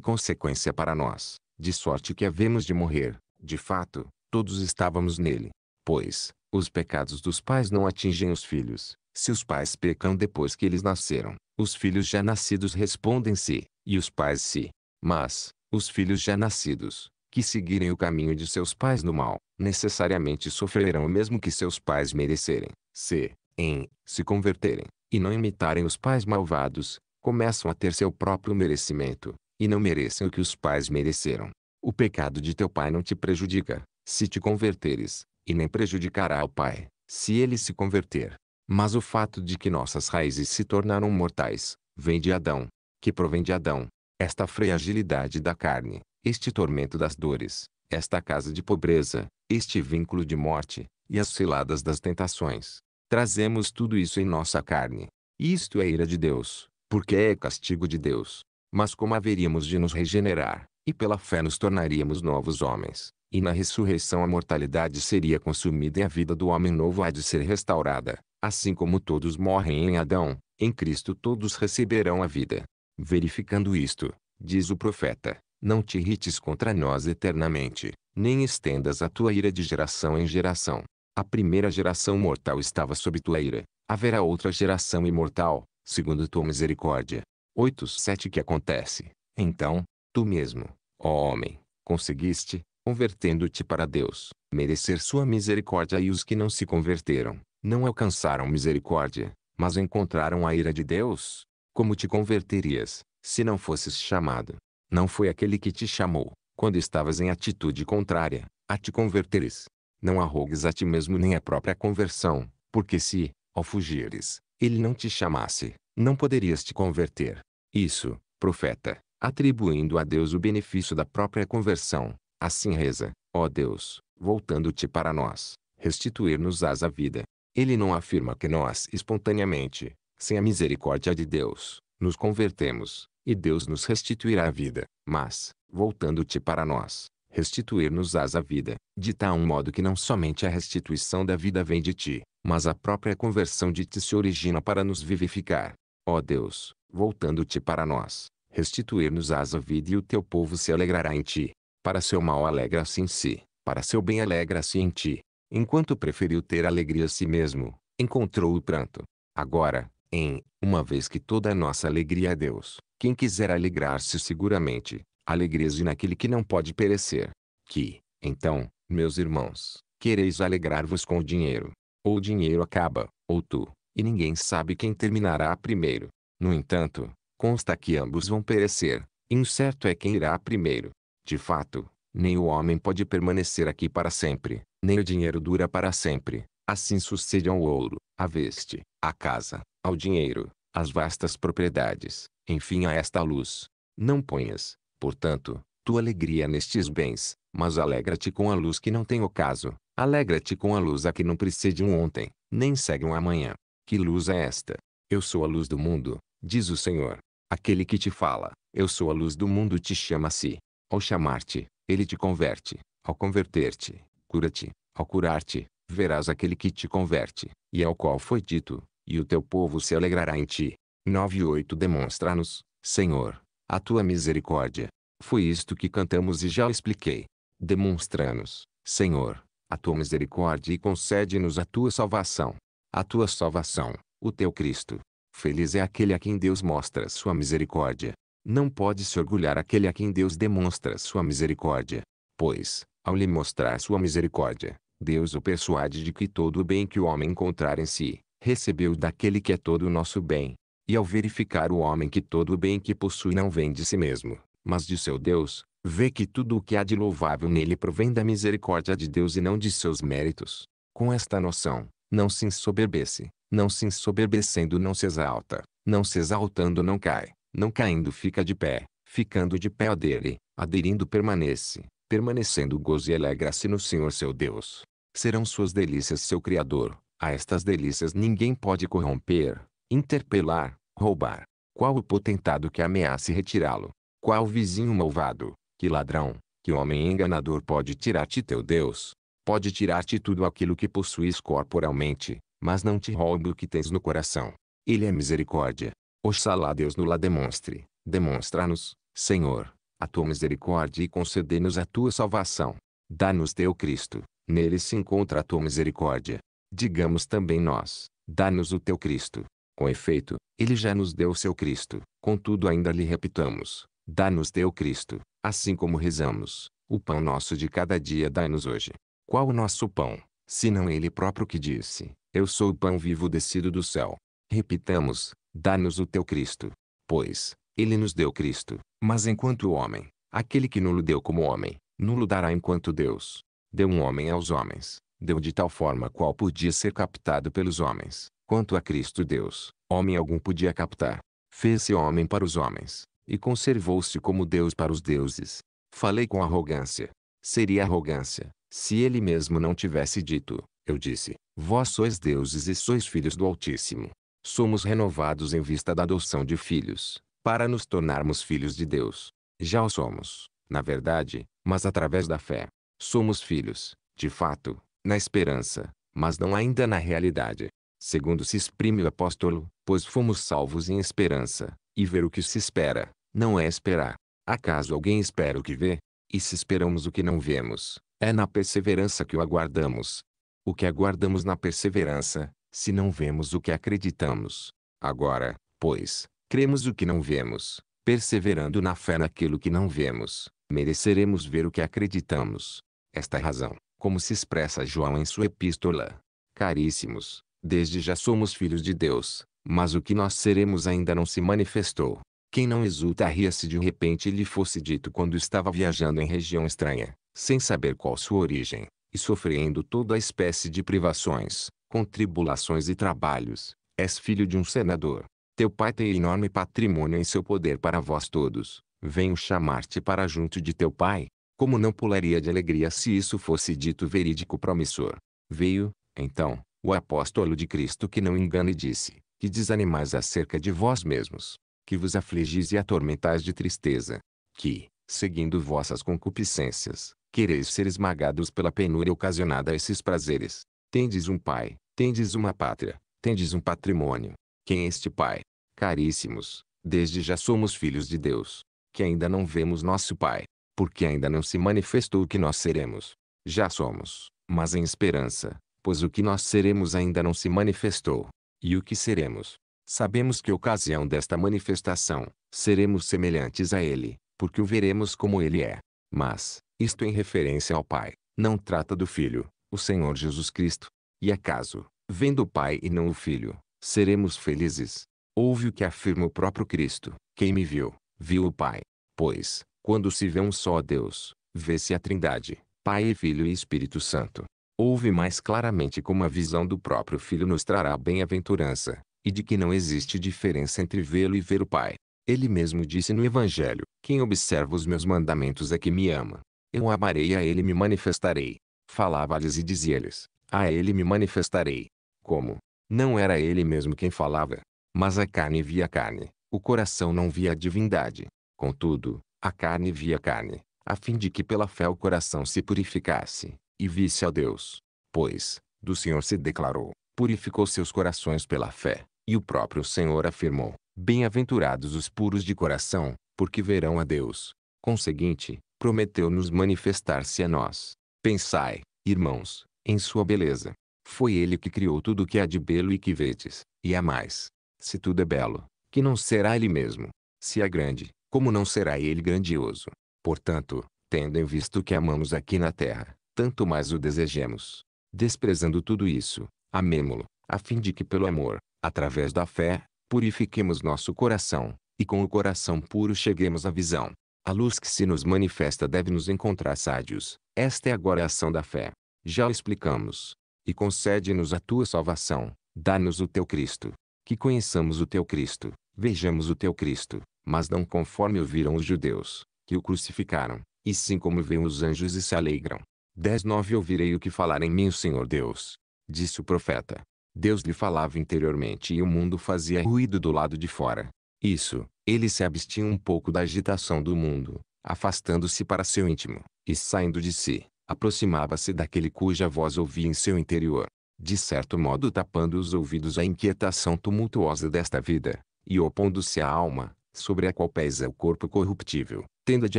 consequência para nós, de sorte que havemos de morrer. De fato, todos estávamos nele. Pois, os pecados dos pais não atingem os filhos. Se os pais pecam depois que eles nasceram, os filhos já nascidos respondem-se, e os pais se. Mas, os filhos já nascidos, que seguirem o caminho de seus pais no mal, necessariamente sofrerão o mesmo que seus pais merecerem, se, em, se converterem, e não imitarem os pais malvados, começam a ter seu próprio merecimento, e não merecem o que os pais mereceram. O pecado de teu pai não te prejudica, se te converteres, e nem prejudicará ao pai, se ele se converter. Mas o fato de que nossas raízes se tornaram mortais, vem de Adão, que provém de Adão, esta fragilidade da carne, este tormento das dores, esta casa de pobreza, este vínculo de morte, e as ciladas das tentações. Trazemos tudo isso em nossa carne. Isto é ira de Deus, porque é castigo de Deus. Mas como haveríamos de nos regenerar, e pela fé nos tornaríamos novos homens, e na ressurreição a mortalidade seria consumida e a vida do homem novo há de ser restaurada, assim como todos morrem em Adão, em Cristo todos receberão a vida. Verificando isto, diz o profeta, não te irrites contra nós eternamente, nem estendas a tua ira de geração em geração. A primeira geração mortal estava sob tua ira, haverá outra geração imortal, segundo tua misericórdia. 8.7 Que acontece, então, tu mesmo, ó homem, conseguiste, convertendo-te para Deus, merecer sua misericórdia e os que não se converteram, não alcançaram misericórdia, mas encontraram a ira de Deus. Como te converterias, se não fosses chamado? Não foi aquele que te chamou, quando estavas em atitude contrária, a te converteres. Não arrogues a ti mesmo nem a própria conversão, porque se, ao fugires, ele não te chamasse, não poderias te converter. Isso, profeta, atribuindo a Deus o benefício da própria conversão, assim reza, ó Deus, voltando-te para nós, restituir-nos-ás a vida. Ele não afirma que nós, espontaneamente, sem a misericórdia de Deus, nos convertemos, e Deus nos restituirá a vida. Mas, voltando-te para nós, restituir-nos-ás a vida, de tal modo que não somente a restituição da vida vem de ti, mas a própria conversão de ti se origina para nos vivificar. Ó Deus, voltando-te para nós, restituir-nos-ás a vida e o teu povo se alegrará em ti. Para seu mal alegra-se em si, para seu bem alegra-se em ti. Enquanto preferiu ter alegria a si mesmo, encontrou o pranto. Agora, em, uma vez que toda a nossa alegria é Deus. Quem quiser alegrar-se seguramente, alegreze naquele que não pode perecer. Que, então, meus irmãos, quereis alegrar-vos com o dinheiro. Ou o dinheiro acaba, ou tu, e ninguém sabe quem terminará primeiro. No entanto, consta que ambos vão perecer, incerto é quem irá primeiro. De fato, nem o homem pode permanecer aqui para sempre, nem o dinheiro dura para sempre. Assim sucede ao ouro, a veste, à casa, ao dinheiro, às vastas propriedades, enfim a esta luz. Não ponhas, portanto, tua alegria nestes bens, mas alegra-te com a luz que não tem ocaso, alegra-te com a luz a que não precede um ontem, nem segue um amanhã. Que luz é esta? Eu sou a luz do mundo, diz o Senhor. Aquele que te fala, eu sou a luz do mundo te chama se Ao chamar-te, ele te converte. Ao converter-te, cura-te. Ao curar-te, verás aquele que te converte, e ao qual foi dito, e o teu povo se alegrará em ti. 9 e 8 Demonstra-nos, Senhor, a tua misericórdia. Foi isto que cantamos e já expliquei. Demonstra-nos, Senhor, a tua misericórdia e concede-nos a tua salvação. A tua salvação, o teu Cristo. Feliz é aquele a quem Deus mostra sua misericórdia. Não pode se orgulhar aquele a quem Deus demonstra sua misericórdia. Pois, ao lhe mostrar sua misericórdia, Deus o persuade de que todo o bem que o homem encontrar em si, recebeu daquele que é todo o nosso bem. E ao verificar o homem que todo o bem que possui não vem de si mesmo, mas de seu Deus, vê que tudo o que há de louvável nele provém da misericórdia de Deus e não de seus méritos. Com esta noção, não se ensoberbece, não se ensoberbecendo não se exalta, não se exaltando não cai, não caindo fica de pé, ficando de pé adere, aderindo permanece, permanecendo gozo e alegra-se no Senhor seu Deus. Serão suas delícias seu Criador, a estas delícias ninguém pode corromper, interpelar, roubar. Qual o potentado que ameace retirá-lo? Qual vizinho malvado? Que ladrão, que homem enganador pode tirar-te teu Deus? Pode tirar-te tudo aquilo que possuis corporalmente, mas não te roube o que tens no coração. Ele é misericórdia. Oxalá Deus no lá demonstre. Demonstra-nos, Senhor, a tua misericórdia e concedê-nos a tua salvação. Dá-nos teu Cristo. Nele se encontra a tua misericórdia digamos também nós, dá-nos o teu Cristo. Com efeito, ele já nos deu o seu Cristo, contudo ainda lhe repitamos, dá-nos teu Cristo, assim como rezamos, o pão nosso de cada dia dai-nos hoje. Qual o nosso pão, se não ele próprio que disse, eu sou o pão vivo descido do céu. Repitamos, dá-nos o teu Cristo. Pois, ele nos deu Cristo, mas enquanto homem, aquele que nulo deu como homem, nulo dará enquanto Deus. Deu um homem aos homens, deu de tal forma qual podia ser captado pelos homens, quanto a Cristo Deus, homem algum podia captar. Fez-se homem para os homens, e conservou-se como Deus para os deuses. Falei com arrogância. Seria arrogância, se ele mesmo não tivesse dito, eu disse, vós sois deuses e sois filhos do Altíssimo. Somos renovados em vista da adoção de filhos, para nos tornarmos filhos de Deus. Já o somos, na verdade, mas através da fé. Somos filhos, de fato, na esperança, mas não ainda na realidade. Segundo se exprime o apóstolo, pois fomos salvos em esperança, e ver o que se espera, não é esperar. Acaso alguém espera o que vê? E se esperamos o que não vemos, é na perseverança que o aguardamos. O que aguardamos na perseverança, se não vemos o que acreditamos. Agora, pois, cremos o que não vemos, perseverando na fé naquilo que não vemos, mereceremos ver o que acreditamos. Esta é razão como se expressa João em sua epístola. Caríssimos, desde já somos filhos de Deus, mas o que nós seremos ainda não se manifestou. Quem não exulta ria se de repente lhe fosse dito quando estava viajando em região estranha, sem saber qual sua origem, e sofrendo toda espécie de privações, com tribulações e trabalhos, és filho de um senador. Teu pai tem enorme patrimônio em seu poder para vós todos. Venho chamar-te para junto de teu pai, como não pularia de alegria se isso fosse dito verídico promissor? Veio, então, o apóstolo de Cristo que não engana e disse, que desanimais acerca de vós mesmos, que vos afligis e atormentais de tristeza, que, seguindo vossas concupiscências, quereis ser esmagados pela penúria ocasionada a esses prazeres. Tendes um pai, tendes uma pátria, tendes um patrimônio. Quem é este pai? Caríssimos, desde já somos filhos de Deus, que ainda não vemos nosso pai, porque ainda não se manifestou o que nós seremos. Já somos, mas em esperança, pois o que nós seremos ainda não se manifestou. E o que seremos? Sabemos que ocasião desta manifestação, seremos semelhantes a ele, porque o veremos como ele é. Mas, isto em referência ao Pai, não trata do Filho, o Senhor Jesus Cristo. E acaso, vendo o Pai e não o Filho, seremos felizes? Ouve o que afirma o próprio Cristo: quem me viu, viu o Pai. Pois, quando se vê um só Deus, vê-se a Trindade, Pai e Filho e Espírito Santo. Ouve mais claramente como a visão do próprio Filho nos trará a bem-aventurança, e de que não existe diferença entre vê-lo e ver o Pai. Ele mesmo disse no Evangelho: Quem observa os meus mandamentos é que me ama. Eu amarei a ele me manifestarei. Falava-lhes e dizia-lhes: A ele me manifestarei. Como? Não era ele mesmo quem falava, mas a carne via a carne, o coração não via a divindade. Contudo, a carne via carne, a fim de que pela fé o coração se purificasse, e visse a Deus. Pois, do Senhor se declarou, purificou seus corações pela fé, e o próprio Senhor afirmou, Bem-aventurados os puros de coração, porque verão a Deus. Conseguinte, prometeu-nos manifestar-se a nós. Pensai, irmãos, em sua beleza. Foi ele que criou tudo o que há de belo e que vedes, e há mais. Se tudo é belo, que não será ele mesmo. Se é grande, como não será ele grandioso? Portanto, tendo em visto que amamos aqui na terra, tanto mais o desejemos. Desprezando tudo isso, amemo-lo, a fim de que pelo amor, através da fé, purifiquemos nosso coração, e com o coração puro cheguemos à visão. A luz que se nos manifesta deve nos encontrar sádios. Esta é agora a ação da fé. Já o explicamos. E concede-nos a tua salvação. Dá-nos o teu Cristo. Que conheçamos o teu Cristo. Vejamos o teu Cristo mas não conforme o viram os judeus, que o crucificaram, e sim como veem os anjos e se alegram. 10.9 Ouvirei o que falar em mim o Senhor Deus, disse o profeta. Deus lhe falava interiormente e o mundo fazia ruído do lado de fora. Isso, ele se abstinha um pouco da agitação do mundo, afastando-se para seu íntimo, e saindo de si, aproximava-se daquele cuja voz ouvia em seu interior, de certo modo tapando os ouvidos à inquietação tumultuosa desta vida, e opondo-se à alma, sobre a qual pesa o corpo corruptível, tenda de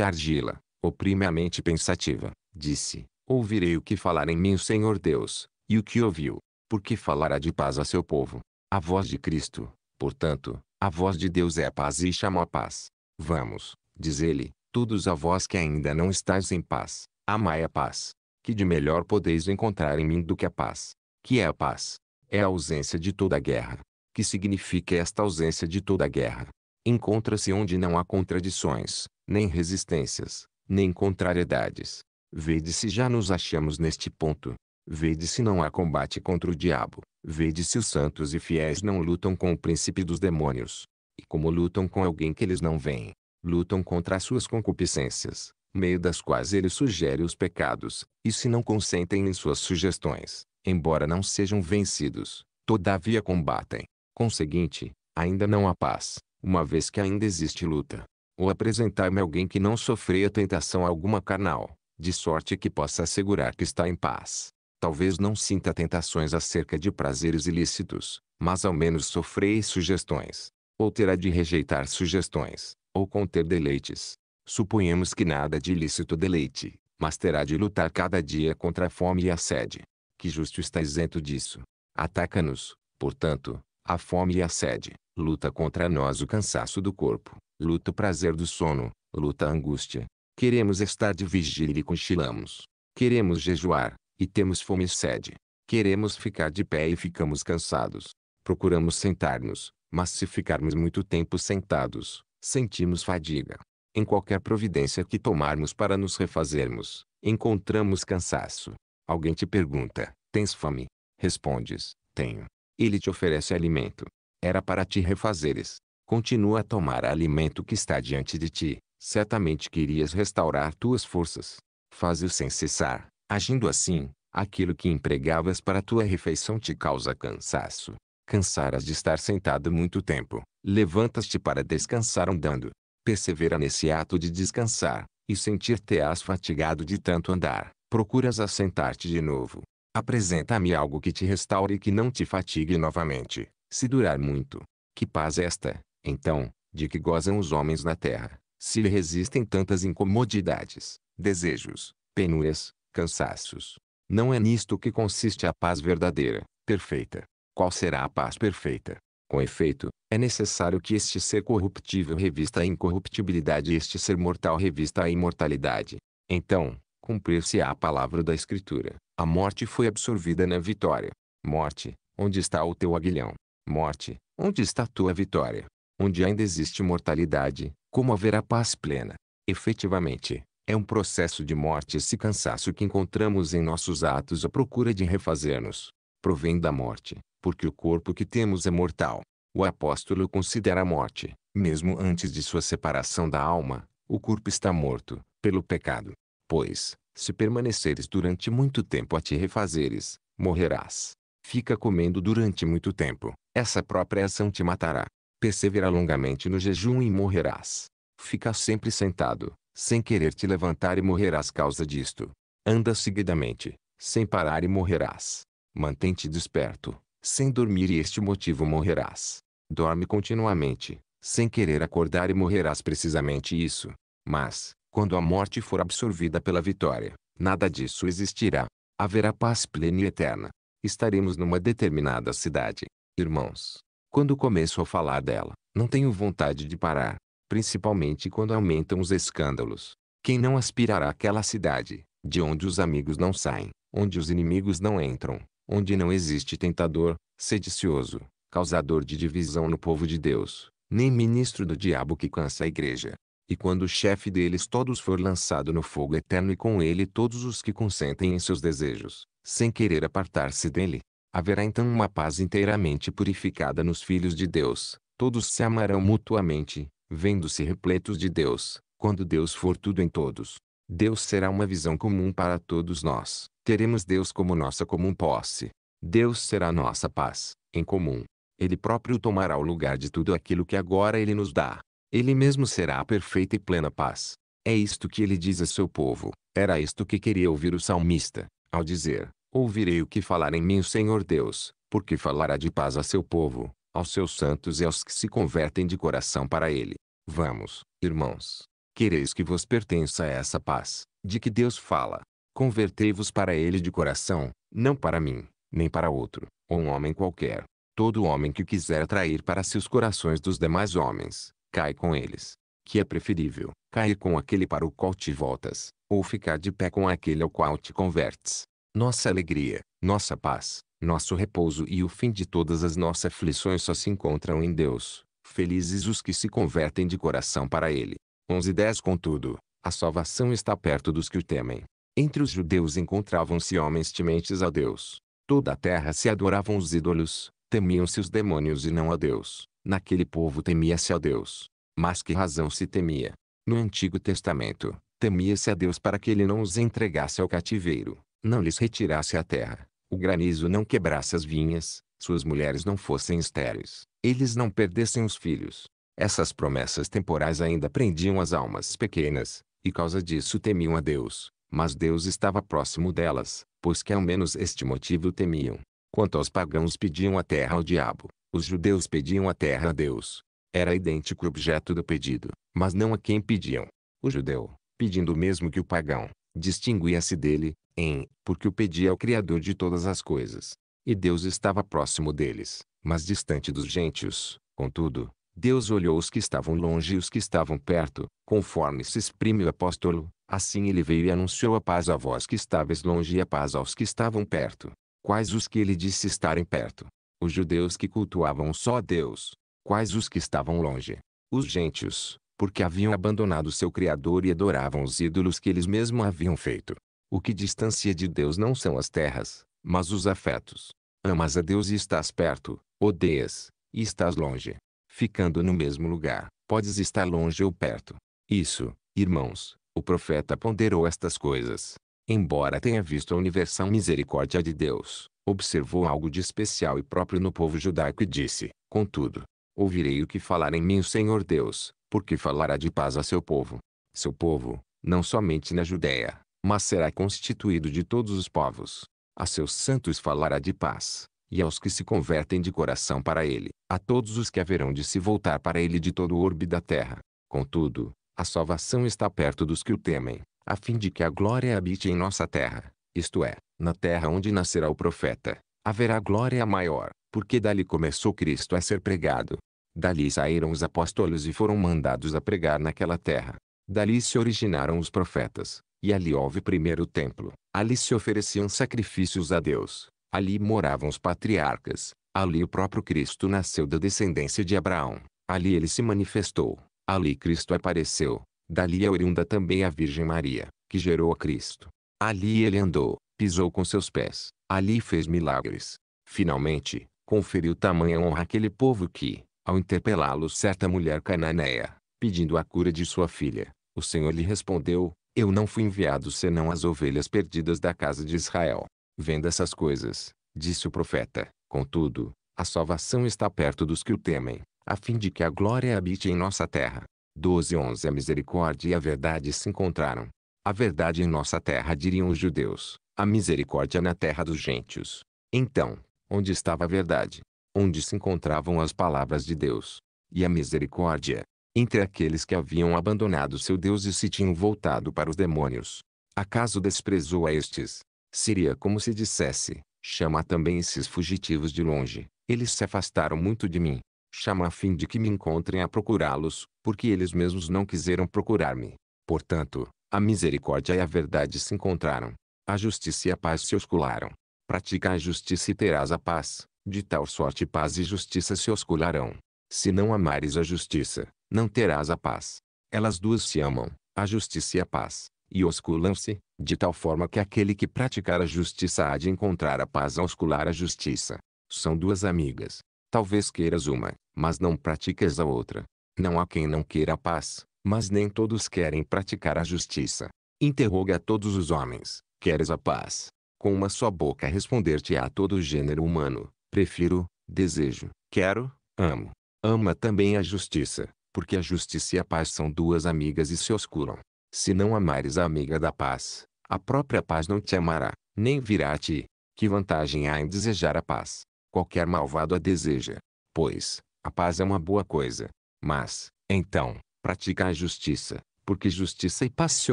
argila, oprime a mente pensativa, disse, ouvirei o que falar em mim o Senhor Deus, e o que ouviu, porque falará de paz a seu povo. A voz de Cristo, portanto, a voz de Deus é a paz e chamou a paz. Vamos, diz ele, todos a vós que ainda não estáis em paz, amai a paz. Que de melhor podeis encontrar em mim do que a paz? Que é a paz? É a ausência de toda guerra. Que significa esta ausência de toda guerra? encontra-se onde não há contradições, nem resistências, nem contrariedades. Vede se já nos achamos neste ponto. Vede se não há combate contra o diabo. Vede se os santos e fiéis não lutam com o príncipe dos demônios. E como lutam com alguém que eles não veem, lutam contra as suas concupiscências, meio das quais ele sugere os pecados, e se não consentem em suas sugestões, embora não sejam vencidos, todavia combatem. Conseguinte, ainda não há paz, uma vez que ainda existe luta. Ou apresentar-me alguém que não a tentação alguma carnal, de sorte que possa assegurar que está em paz. Talvez não sinta tentações acerca de prazeres ilícitos, mas ao menos sofrei sugestões. Ou terá de rejeitar sugestões, ou conter deleites. Suponhamos que nada de ilícito deleite, mas terá de lutar cada dia contra a fome e a sede. Que justo está isento disso. Ataca-nos, portanto, a fome e a sede. Luta contra nós o cansaço do corpo, luta o prazer do sono, luta a angústia. Queremos estar de vigília e cochilamos. Queremos jejuar, e temos fome e sede. Queremos ficar de pé e ficamos cansados. Procuramos sentar-nos, mas se ficarmos muito tempo sentados, sentimos fadiga. Em qualquer providência que tomarmos para nos refazermos, encontramos cansaço. Alguém te pergunta: Tens fome? Respondes: Tenho. Ele te oferece alimento era para te refazeres. Continua a tomar alimento que está diante de ti, certamente querias restaurar tuas forças. faz o sem cessar, agindo assim, aquilo que empregavas para tua refeição te causa cansaço. Cansaras de estar sentado muito tempo, levantas-te para descansar andando. Persevera nesse ato de descansar, e sentir-te-ás fatigado de tanto andar, procuras assentar-te de novo. Apresenta-me algo que te restaure e que não te fatigue novamente. Se durar muito, que paz esta, então, de que gozam os homens na terra, se lhe resistem tantas incomodidades, desejos, penúrias, cansaços? Não é nisto que consiste a paz verdadeira, perfeita. Qual será a paz perfeita? Com efeito, é necessário que este ser corruptível revista a incorruptibilidade e este ser mortal revista a imortalidade. Então, cumprir-se á a palavra da Escritura. A morte foi absorvida na vitória. Morte, onde está o teu aguilhão? morte, onde está tua vitória? Onde ainda existe mortalidade, como haverá paz plena? Efetivamente, é um processo de morte esse cansaço que encontramos em nossos atos à procura de refazer-nos. Provém da morte, porque o corpo que temos é mortal. O apóstolo considera a morte, mesmo antes de sua separação da alma, o corpo está morto, pelo pecado. Pois, se permaneceres durante muito tempo a te refazeres, morrerás. Fica comendo durante muito tempo, essa própria ação te matará. Persevera longamente no jejum e morrerás. Fica sempre sentado, sem querer te levantar e morrerás causa disto. Anda seguidamente, sem parar e morrerás. Mantém-te desperto, sem dormir e este motivo morrerás. Dorme continuamente, sem querer acordar e morrerás precisamente isso. Mas, quando a morte for absorvida pela vitória, nada disso existirá. Haverá paz plena e eterna. Estaremos numa determinada cidade, Irmãos, quando começo a falar dela, não tenho vontade de parar, principalmente quando aumentam os escândalos. Quem não aspirará àquela cidade, de onde os amigos não saem, onde os inimigos não entram, onde não existe tentador, sedicioso, causador de divisão no povo de Deus, nem ministro do diabo que cansa a igreja. E quando o chefe deles todos for lançado no fogo eterno e com ele todos os que consentem em seus desejos, sem querer apartar-se dele, Haverá então uma paz inteiramente purificada nos filhos de Deus. Todos se amarão mutuamente, vendo-se repletos de Deus, quando Deus for tudo em todos. Deus será uma visão comum para todos nós. Teremos Deus como nossa comum posse. Deus será nossa paz, em comum. Ele próprio tomará o lugar de tudo aquilo que agora ele nos dá. Ele mesmo será a perfeita e plena paz. É isto que ele diz a seu povo. Era isto que queria ouvir o salmista, ao dizer: Ouvirei o que falar em mim o Senhor Deus, porque falará de paz a seu povo, aos seus santos e aos que se convertem de coração para ele. Vamos, irmãos, quereis que vos pertença essa paz, de que Deus fala. Convertei-vos para ele de coração, não para mim, nem para outro, ou um homem qualquer. Todo homem que quiser atrair para si os corações dos demais homens, cai com eles. Que é preferível, cair com aquele para o qual te voltas, ou ficar de pé com aquele ao qual te convertes nossa alegria, nossa paz, nosso repouso e o fim de todas as nossas aflições só se encontram em Deus. Felizes os que se convertem de coração para Ele. 11 10 Contudo, a salvação está perto dos que o temem. Entre os judeus encontravam-se homens tementes a Deus. Toda a terra se adoravam os ídolos, temiam-se os demônios e não a Deus. Naquele povo temia-se a Deus. Mas que razão se temia? No Antigo Testamento, temia-se a Deus para que ele não os entregasse ao cativeiro não lhes retirasse a terra, o granizo não quebrasse as vinhas, suas mulheres não fossem estéreis, eles não perdessem os filhos. Essas promessas temporais ainda prendiam as almas pequenas, e causa disso temiam a Deus, mas Deus estava próximo delas, pois que ao menos este motivo temiam. Quanto aos pagãos pediam a terra ao diabo, os judeus pediam a terra a Deus. Era idêntico o objeto do pedido, mas não a quem pediam. O judeu, pedindo o mesmo que o pagão, distinguia-se dele, em, porque o pedia ao Criador de todas as coisas. E Deus estava próximo deles, mas distante dos gentios. Contudo, Deus olhou os que estavam longe e os que estavam perto, conforme se exprime o apóstolo. Assim ele veio e anunciou a paz a vós que estáveis longe e a paz aos que estavam perto. Quais os que ele disse estarem perto? Os judeus que cultuavam só a Deus. Quais os que estavam longe? Os gentios, porque haviam abandonado seu Criador e adoravam os ídolos que eles mesmos haviam feito. O que distancia de Deus não são as terras, mas os afetos. Amas a Deus e estás perto, odeias, e estás longe. Ficando no mesmo lugar, podes estar longe ou perto. Isso, irmãos, o profeta ponderou estas coisas. Embora tenha visto a universal misericórdia de Deus, observou algo de especial e próprio no povo judaico e disse, contudo, ouvirei o que falar em mim o Senhor Deus, porque falará de paz a seu povo. Seu povo, não somente na Judéia, mas será constituído de todos os povos. A seus santos falará de paz, e aos que se convertem de coração para ele, a todos os que haverão de se voltar para ele de todo o orbe da terra. Contudo, a salvação está perto dos que o temem, a fim de que a glória habite em nossa terra, isto é, na terra onde nascerá o profeta. Haverá glória maior, porque dali começou Cristo a ser pregado, Dali saíram os apóstolos e foram mandados a pregar naquela terra. Dali se originaram os profetas, e ali houve primeiro o templo. Ali se ofereciam sacrifícios a Deus. Ali moravam os patriarcas. Ali o próprio Cristo nasceu da descendência de Abraão. Ali ele se manifestou. Ali Cristo apareceu. Dali é oriunda também a Virgem Maria, que gerou a Cristo. Ali ele andou, pisou com seus pés. Ali fez milagres. Finalmente, conferiu tamanha honra àquele povo que, ao interpelá-lo certa mulher cananeia, pedindo a cura de sua filha, o Senhor lhe respondeu, Eu não fui enviado senão as ovelhas perdidas da casa de Israel. Vendo essas coisas, disse o profeta, contudo, a salvação está perto dos que o temem, a fim de que a glória habite em nossa terra. 12 11 A misericórdia e a verdade se encontraram. A verdade em nossa terra diriam os judeus, a misericórdia na terra dos gentios. Então, onde estava a verdade, onde se encontravam as palavras de Deus, e a misericórdia, entre aqueles que haviam abandonado seu Deus e se tinham voltado para os demônios. Acaso desprezou a estes? Seria como se dissesse: chama também esses fugitivos de longe, eles se afastaram muito de mim. Chama a fim de que me encontrem a procurá-los, porque eles mesmos não quiseram procurar-me. Portanto, a misericórdia e a verdade se encontraram. A justiça e a paz se oscularam. Pratica a justiça e terás a paz. De tal sorte paz e justiça se oscularão. Se não amares a justiça, não terás a paz. Elas duas se amam, a justiça e a paz, e osculam-se, de tal forma que aquele que praticar a justiça há de encontrar a paz ao oscular a justiça. São duas amigas. Talvez queiras uma, mas não praticas a outra. Não há quem não queira a paz, mas nem todos querem praticar a justiça. Interroga a todos os homens, queres a paz? Com uma só boca responder-te a todo o gênero humano, prefiro, desejo, quero, amo. Ama também a justiça, porque a justiça e a paz são duas amigas e se oscuram. Se não amares a amiga da paz, a própria paz não te amará, nem virá a ti. Que vantagem há em desejar a paz? Qualquer malvado a deseja. Pois, a paz é uma boa coisa. Mas, então, pratica a justiça, porque justiça e paz se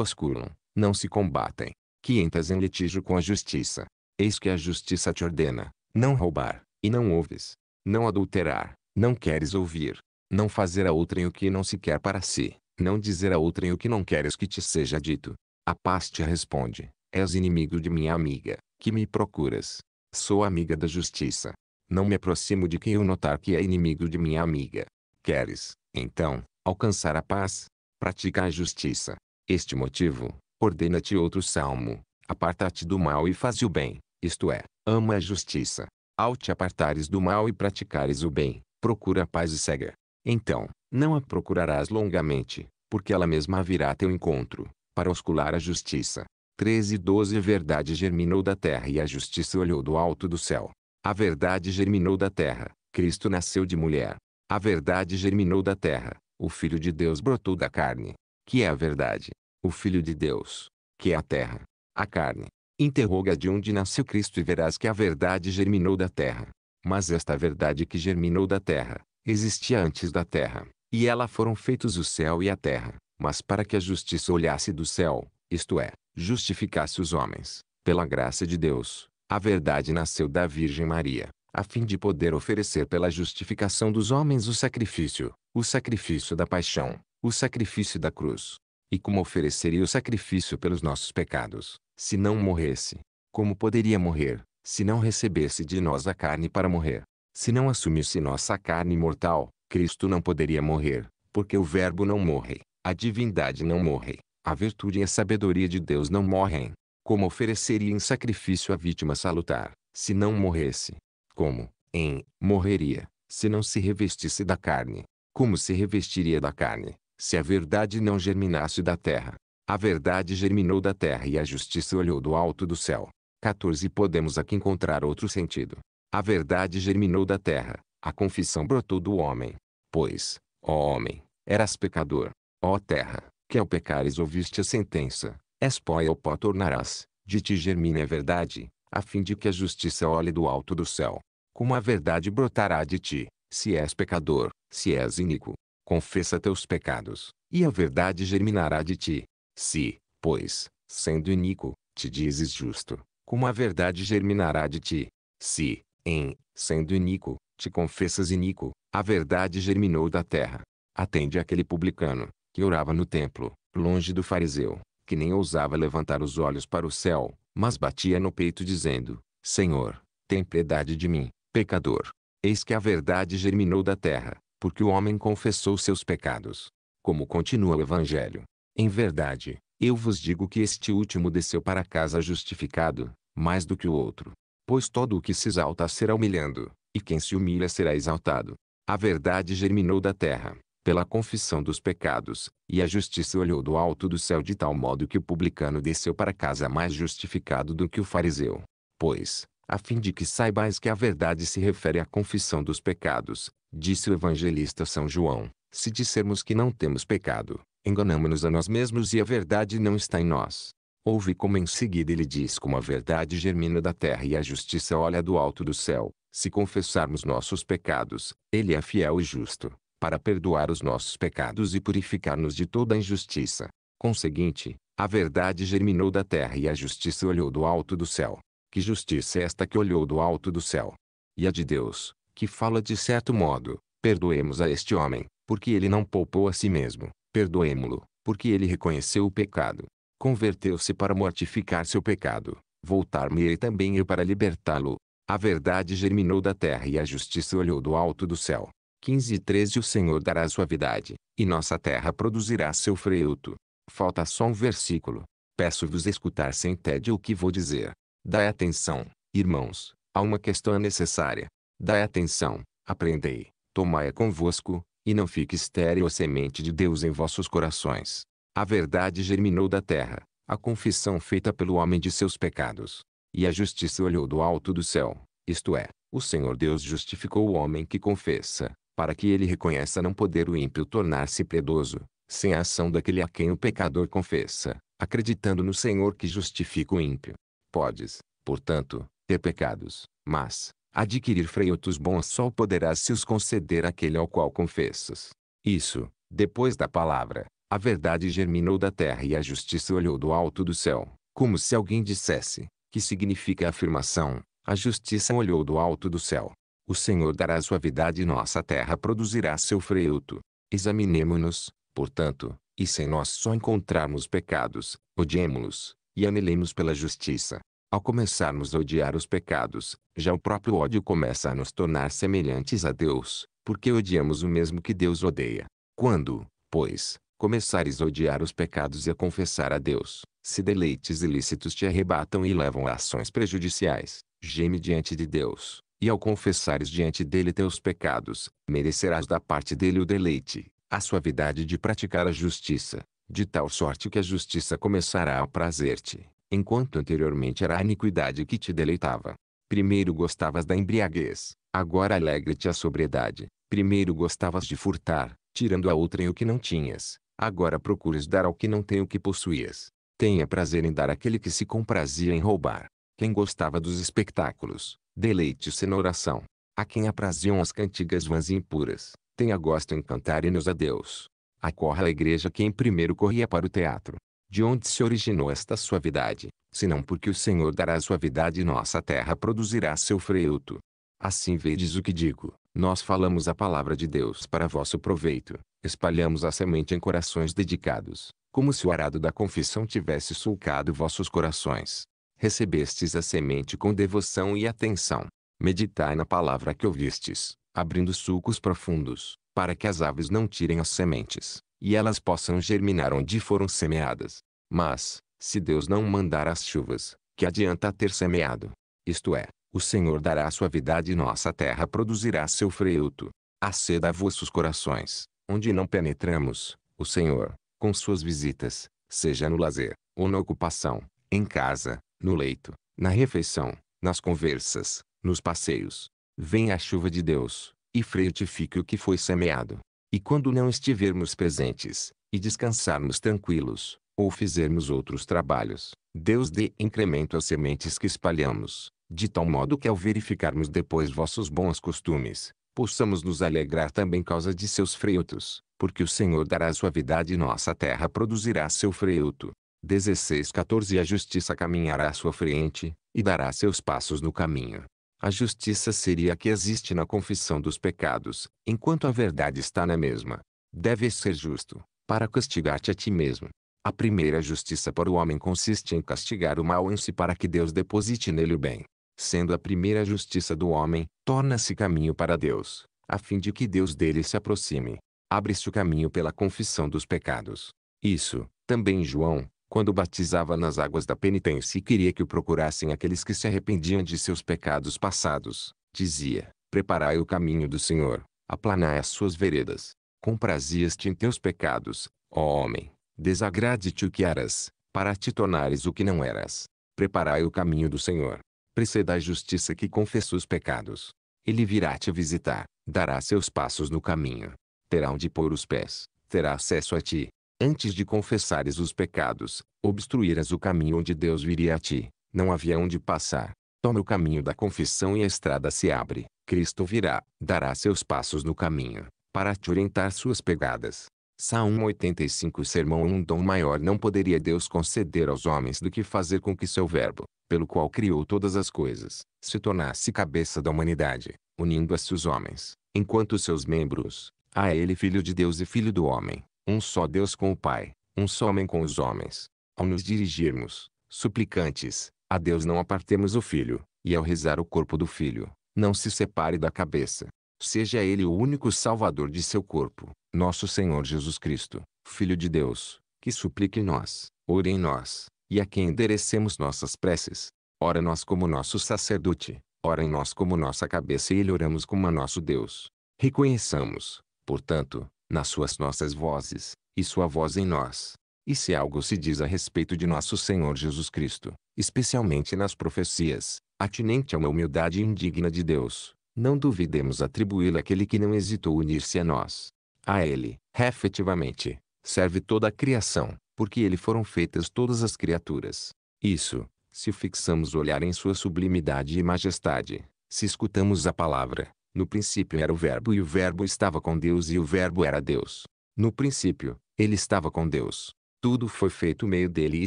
oscuram, não se combatem. Que entras em litígio com a justiça. Eis que a justiça te ordena, não roubar, e não ouves. Não adulterar, não queres ouvir, não fazer a outrem o que não se quer para si, não dizer a outrem o que não queres que te seja dito. A paz te responde, és inimigo de minha amiga, que me procuras. Sou amiga da justiça. Não me aproximo de quem eu notar que é inimigo de minha amiga. Queres, então, alcançar a paz? Pratica a justiça. Este motivo, ordena-te outro salmo. Aparta-te do mal e faz o bem, isto é, ama a justiça, ao te apartares do mal e praticares o bem, procura a paz e cega. Então, não a procurarás longamente, porque ela mesma virá a teu encontro, para oscular a justiça. 13 e 12 A verdade germinou da terra e a justiça olhou do alto do céu. A verdade germinou da terra, Cristo nasceu de mulher. A verdade germinou da terra, o Filho de Deus brotou da carne, que é a verdade. O Filho de Deus, que é a terra. A carne, Interroga de onde nasceu Cristo e verás que a verdade germinou da terra. Mas esta verdade que germinou da terra, existia antes da terra, e ela foram feitos o céu e a terra, mas para que a justiça olhasse do céu, isto é, justificasse os homens, pela graça de Deus, a verdade nasceu da Virgem Maria, a fim de poder oferecer pela justificação dos homens o sacrifício, o sacrifício da paixão, o sacrifício da cruz. E como ofereceria o sacrifício pelos nossos pecados, se não morresse. Como poderia morrer, se não recebesse de nós a carne para morrer? Se não assumisse nossa carne mortal, Cristo não poderia morrer, porque o Verbo não morre, a divindade não morre, a virtude e a sabedoria de Deus não morrem. Como ofereceria em sacrifício a vítima salutar, se não morresse? Como, em, morreria, se não se revestisse da carne? Como se revestiria da carne, se a verdade não germinasse da terra? A verdade germinou da terra e a justiça olhou do alto do céu. 14 Podemos aqui encontrar outro sentido. A verdade germinou da terra, a confissão brotou do homem. Pois, ó homem, eras pecador. Ó terra, que ao pecares ouviste a sentença, és pó e ao pó tornarás, de ti germine a verdade, a fim de que a justiça olhe do alto do céu. Como a verdade brotará de ti, se és pecador, se és ínico. Confessa teus pecados, e a verdade germinará de ti, se, pois, sendo iníquo, te dizes justo, como a verdade germinará de ti? Se, em, sendo iníquo, te confessas iníquo, a verdade germinou da terra. Atende aquele publicano, que orava no templo, longe do fariseu, que nem ousava levantar os olhos para o céu, mas batia no peito dizendo, Senhor, tem piedade de mim, pecador. Eis que a verdade germinou da terra, porque o homem confessou seus pecados. Como continua o Evangelho, em verdade, eu vos digo que este último desceu para casa justificado, mais do que o outro. Pois todo o que se exalta será humilhando, e quem se humilha será exaltado. A verdade germinou da terra, pela confissão dos pecados, e a justiça olhou do alto do céu de tal modo que o publicano desceu para casa mais justificado do que o fariseu. Pois, a fim de que saibais que a verdade se refere à confissão dos pecados, disse o evangelista São João, se dissermos que não temos pecado, Enganamos-nos a nós mesmos e a verdade não está em nós. Ouve como em seguida ele diz como a verdade germina da terra e a justiça olha do alto do céu. Se confessarmos nossos pecados, ele é fiel e justo, para perdoar os nossos pecados e purificar-nos de toda injustiça. Conseguinte, a verdade germinou da terra e a justiça olhou do alto do céu. Que justiça é esta que olhou do alto do céu? E a de Deus, que fala de certo modo, perdoemos a este homem, porque ele não poupou a si mesmo, perdoemo-lo, porque ele reconheceu o pecado. Converteu-se para mortificar seu pecado. Voltar-me-ei também eu para libertá-lo. A verdade germinou da terra e a justiça olhou do alto do céu. 15 e 13 O Senhor dará suavidade, e nossa terra produzirá seu fruto. Falta só um versículo. Peço-vos escutar sem tédio o que vou dizer. Dai atenção, irmãos, a uma questão necessária. Dai atenção, aprendei, tomai-a convosco, e não fique estéril a semente de Deus em vossos corações. A verdade germinou da terra, a confissão feita pelo homem de seus pecados. E a justiça olhou do alto do céu, isto é, o Senhor Deus justificou o homem que confessa, para que ele reconheça não poder o ímpio tornar-se predoso, sem a ação daquele a quem o pecador confessa, acreditando no Senhor que justifica o ímpio. Podes, portanto, ter pecados, mas, Adquirir freutos bons só poderás se os conceder àquele ao qual confessas. Isso, depois da palavra, a verdade germinou da terra e a justiça olhou do alto do céu, como se alguém dissesse, que significa a afirmação, a justiça olhou do alto do céu. O Senhor dará suavidade e nossa terra produzirá seu freiuto. Examinemo-nos, portanto, e sem nós só encontrarmos pecados, odiemo-los, e anelemos pela justiça. Ao começarmos a odiar os pecados, já o próprio ódio começa a nos tornar semelhantes a Deus, porque odiamos o mesmo que Deus odeia. Quando, pois, começares a odiar os pecados e a confessar a Deus, se deleites ilícitos te arrebatam e levam a ações prejudiciais, geme diante de Deus, e ao confessares diante dele teus pecados, merecerás da parte dele o deleite, a suavidade de praticar a justiça, de tal sorte que a justiça começará a prazer-te, enquanto anteriormente era a iniquidade que te deleitava. Primeiro gostavas da embriaguez, agora alegre-te a sobriedade. Primeiro gostavas de furtar, tirando a outra em o que não tinhas, agora procures dar ao que não tem o que possuías. Tenha prazer em dar aquele que se comprazia em roubar. Quem gostava dos espectáculos, deleite-se na oração. A quem apraziam as cantigas vãs e impuras, tenha gosto em cantar e nos adeus. Acorra à igreja quem primeiro corria para o teatro de onde se originou esta suavidade, senão porque o Senhor dará suavidade e nossa terra produzirá seu fruto. Assim vedes o que digo, nós falamos a palavra de Deus para vosso proveito, espalhamos a semente em corações dedicados, como se o arado da confissão tivesse sulcado vossos corações. Recebestes a semente com devoção e atenção. Meditai na palavra que ouvistes, abrindo sulcos profundos, para que as aves não tirem as sementes e elas possam germinar onde foram semeadas. Mas, se Deus não mandar as chuvas, que adianta ter semeado? Isto é, o Senhor dará suavidade e nossa terra produzirá seu fruto. Aceda a vossos corações, onde não penetramos, o Senhor, com suas visitas, seja no lazer, ou na ocupação, em casa, no leito, na refeição, nas conversas, nos passeios. Vem a chuva de Deus, e frutifique o que foi semeado. E quando não estivermos presentes, e descansarmos tranquilos, ou fizermos outros trabalhos, Deus dê incremento às sementes que espalhamos, de tal modo que ao verificarmos depois vossos bons costumes, possamos nos alegrar também causa de seus frutos, porque o Senhor dará suavidade e nossa terra produzirá seu fruto. 16:14 A justiça caminhará à sua frente, e dará seus passos no caminho. A justiça seria a que existe na confissão dos pecados, enquanto a verdade está na mesma. Deves ser justo, para castigar-te a ti mesmo. A primeira justiça para o homem consiste em castigar o mal em si para que Deus deposite nele o bem. Sendo a primeira justiça do homem, torna-se caminho para Deus, a fim de que Deus dele se aproxime. Abre-se o caminho pela confissão dos pecados. Isso, também João, quando batizava nas águas da penitência e queria que o procurassem aqueles que se arrependiam de seus pecados passados, dizia, preparai o caminho do Senhor, aplanai as suas veredas. Comprazias-te em teus pecados, ó homem, desagrade-te o que eras, para te tornares o que não eras. Preparai o caminho do Senhor. Preceda a justiça que confessa os pecados. Ele virá te visitar, dará seus passos no caminho. Terá onde pôr os pés, terá acesso a ti, Antes de confessares os pecados, obstruíras o caminho onde Deus viria a ti. Não havia onde passar. Toma o caminho da confissão e a estrada se abre. Cristo virá, dará seus passos no caminho, para te orientar suas pegadas. Salmo 85 Sermão Um dom maior não poderia Deus conceder aos homens do que fazer com que seu verbo, pelo qual criou todas as coisas, se tornasse cabeça da humanidade, unindo se os homens, enquanto seus membros, a ele filho de Deus e filho do homem, um só Deus com o Pai, um só homem com os homens. Ao nos dirigirmos, suplicantes, a Deus não apartemos o Filho, e ao rezar o corpo do Filho, não se separe da cabeça. Seja Ele o único Salvador de seu corpo, nosso Senhor Jesus Cristo, Filho de Deus, que suplique em nós, ore em nós, e a quem enderecemos nossas preces. Ora nós como nosso sacerdote, ora em nós como nossa cabeça e lhe oramos como a nosso Deus. Reconheçamos, portanto, nas suas nossas vozes, e sua voz em nós. E se é algo se diz a respeito de nosso Senhor Jesus Cristo, especialmente nas profecias, atinente a uma humildade indigna de Deus, não duvidemos atribuí-la àquele que não hesitou unir-se a nós. A Ele, efetivamente, serve toda a criação, porque Ele foram feitas todas as criaturas. Isso, se fixamos o olhar em sua sublimidade e majestade, se escutamos a palavra, no princípio era o Verbo e o Verbo estava com Deus e o Verbo era Deus. No princípio, ele estava com Deus. Tudo foi feito meio dele e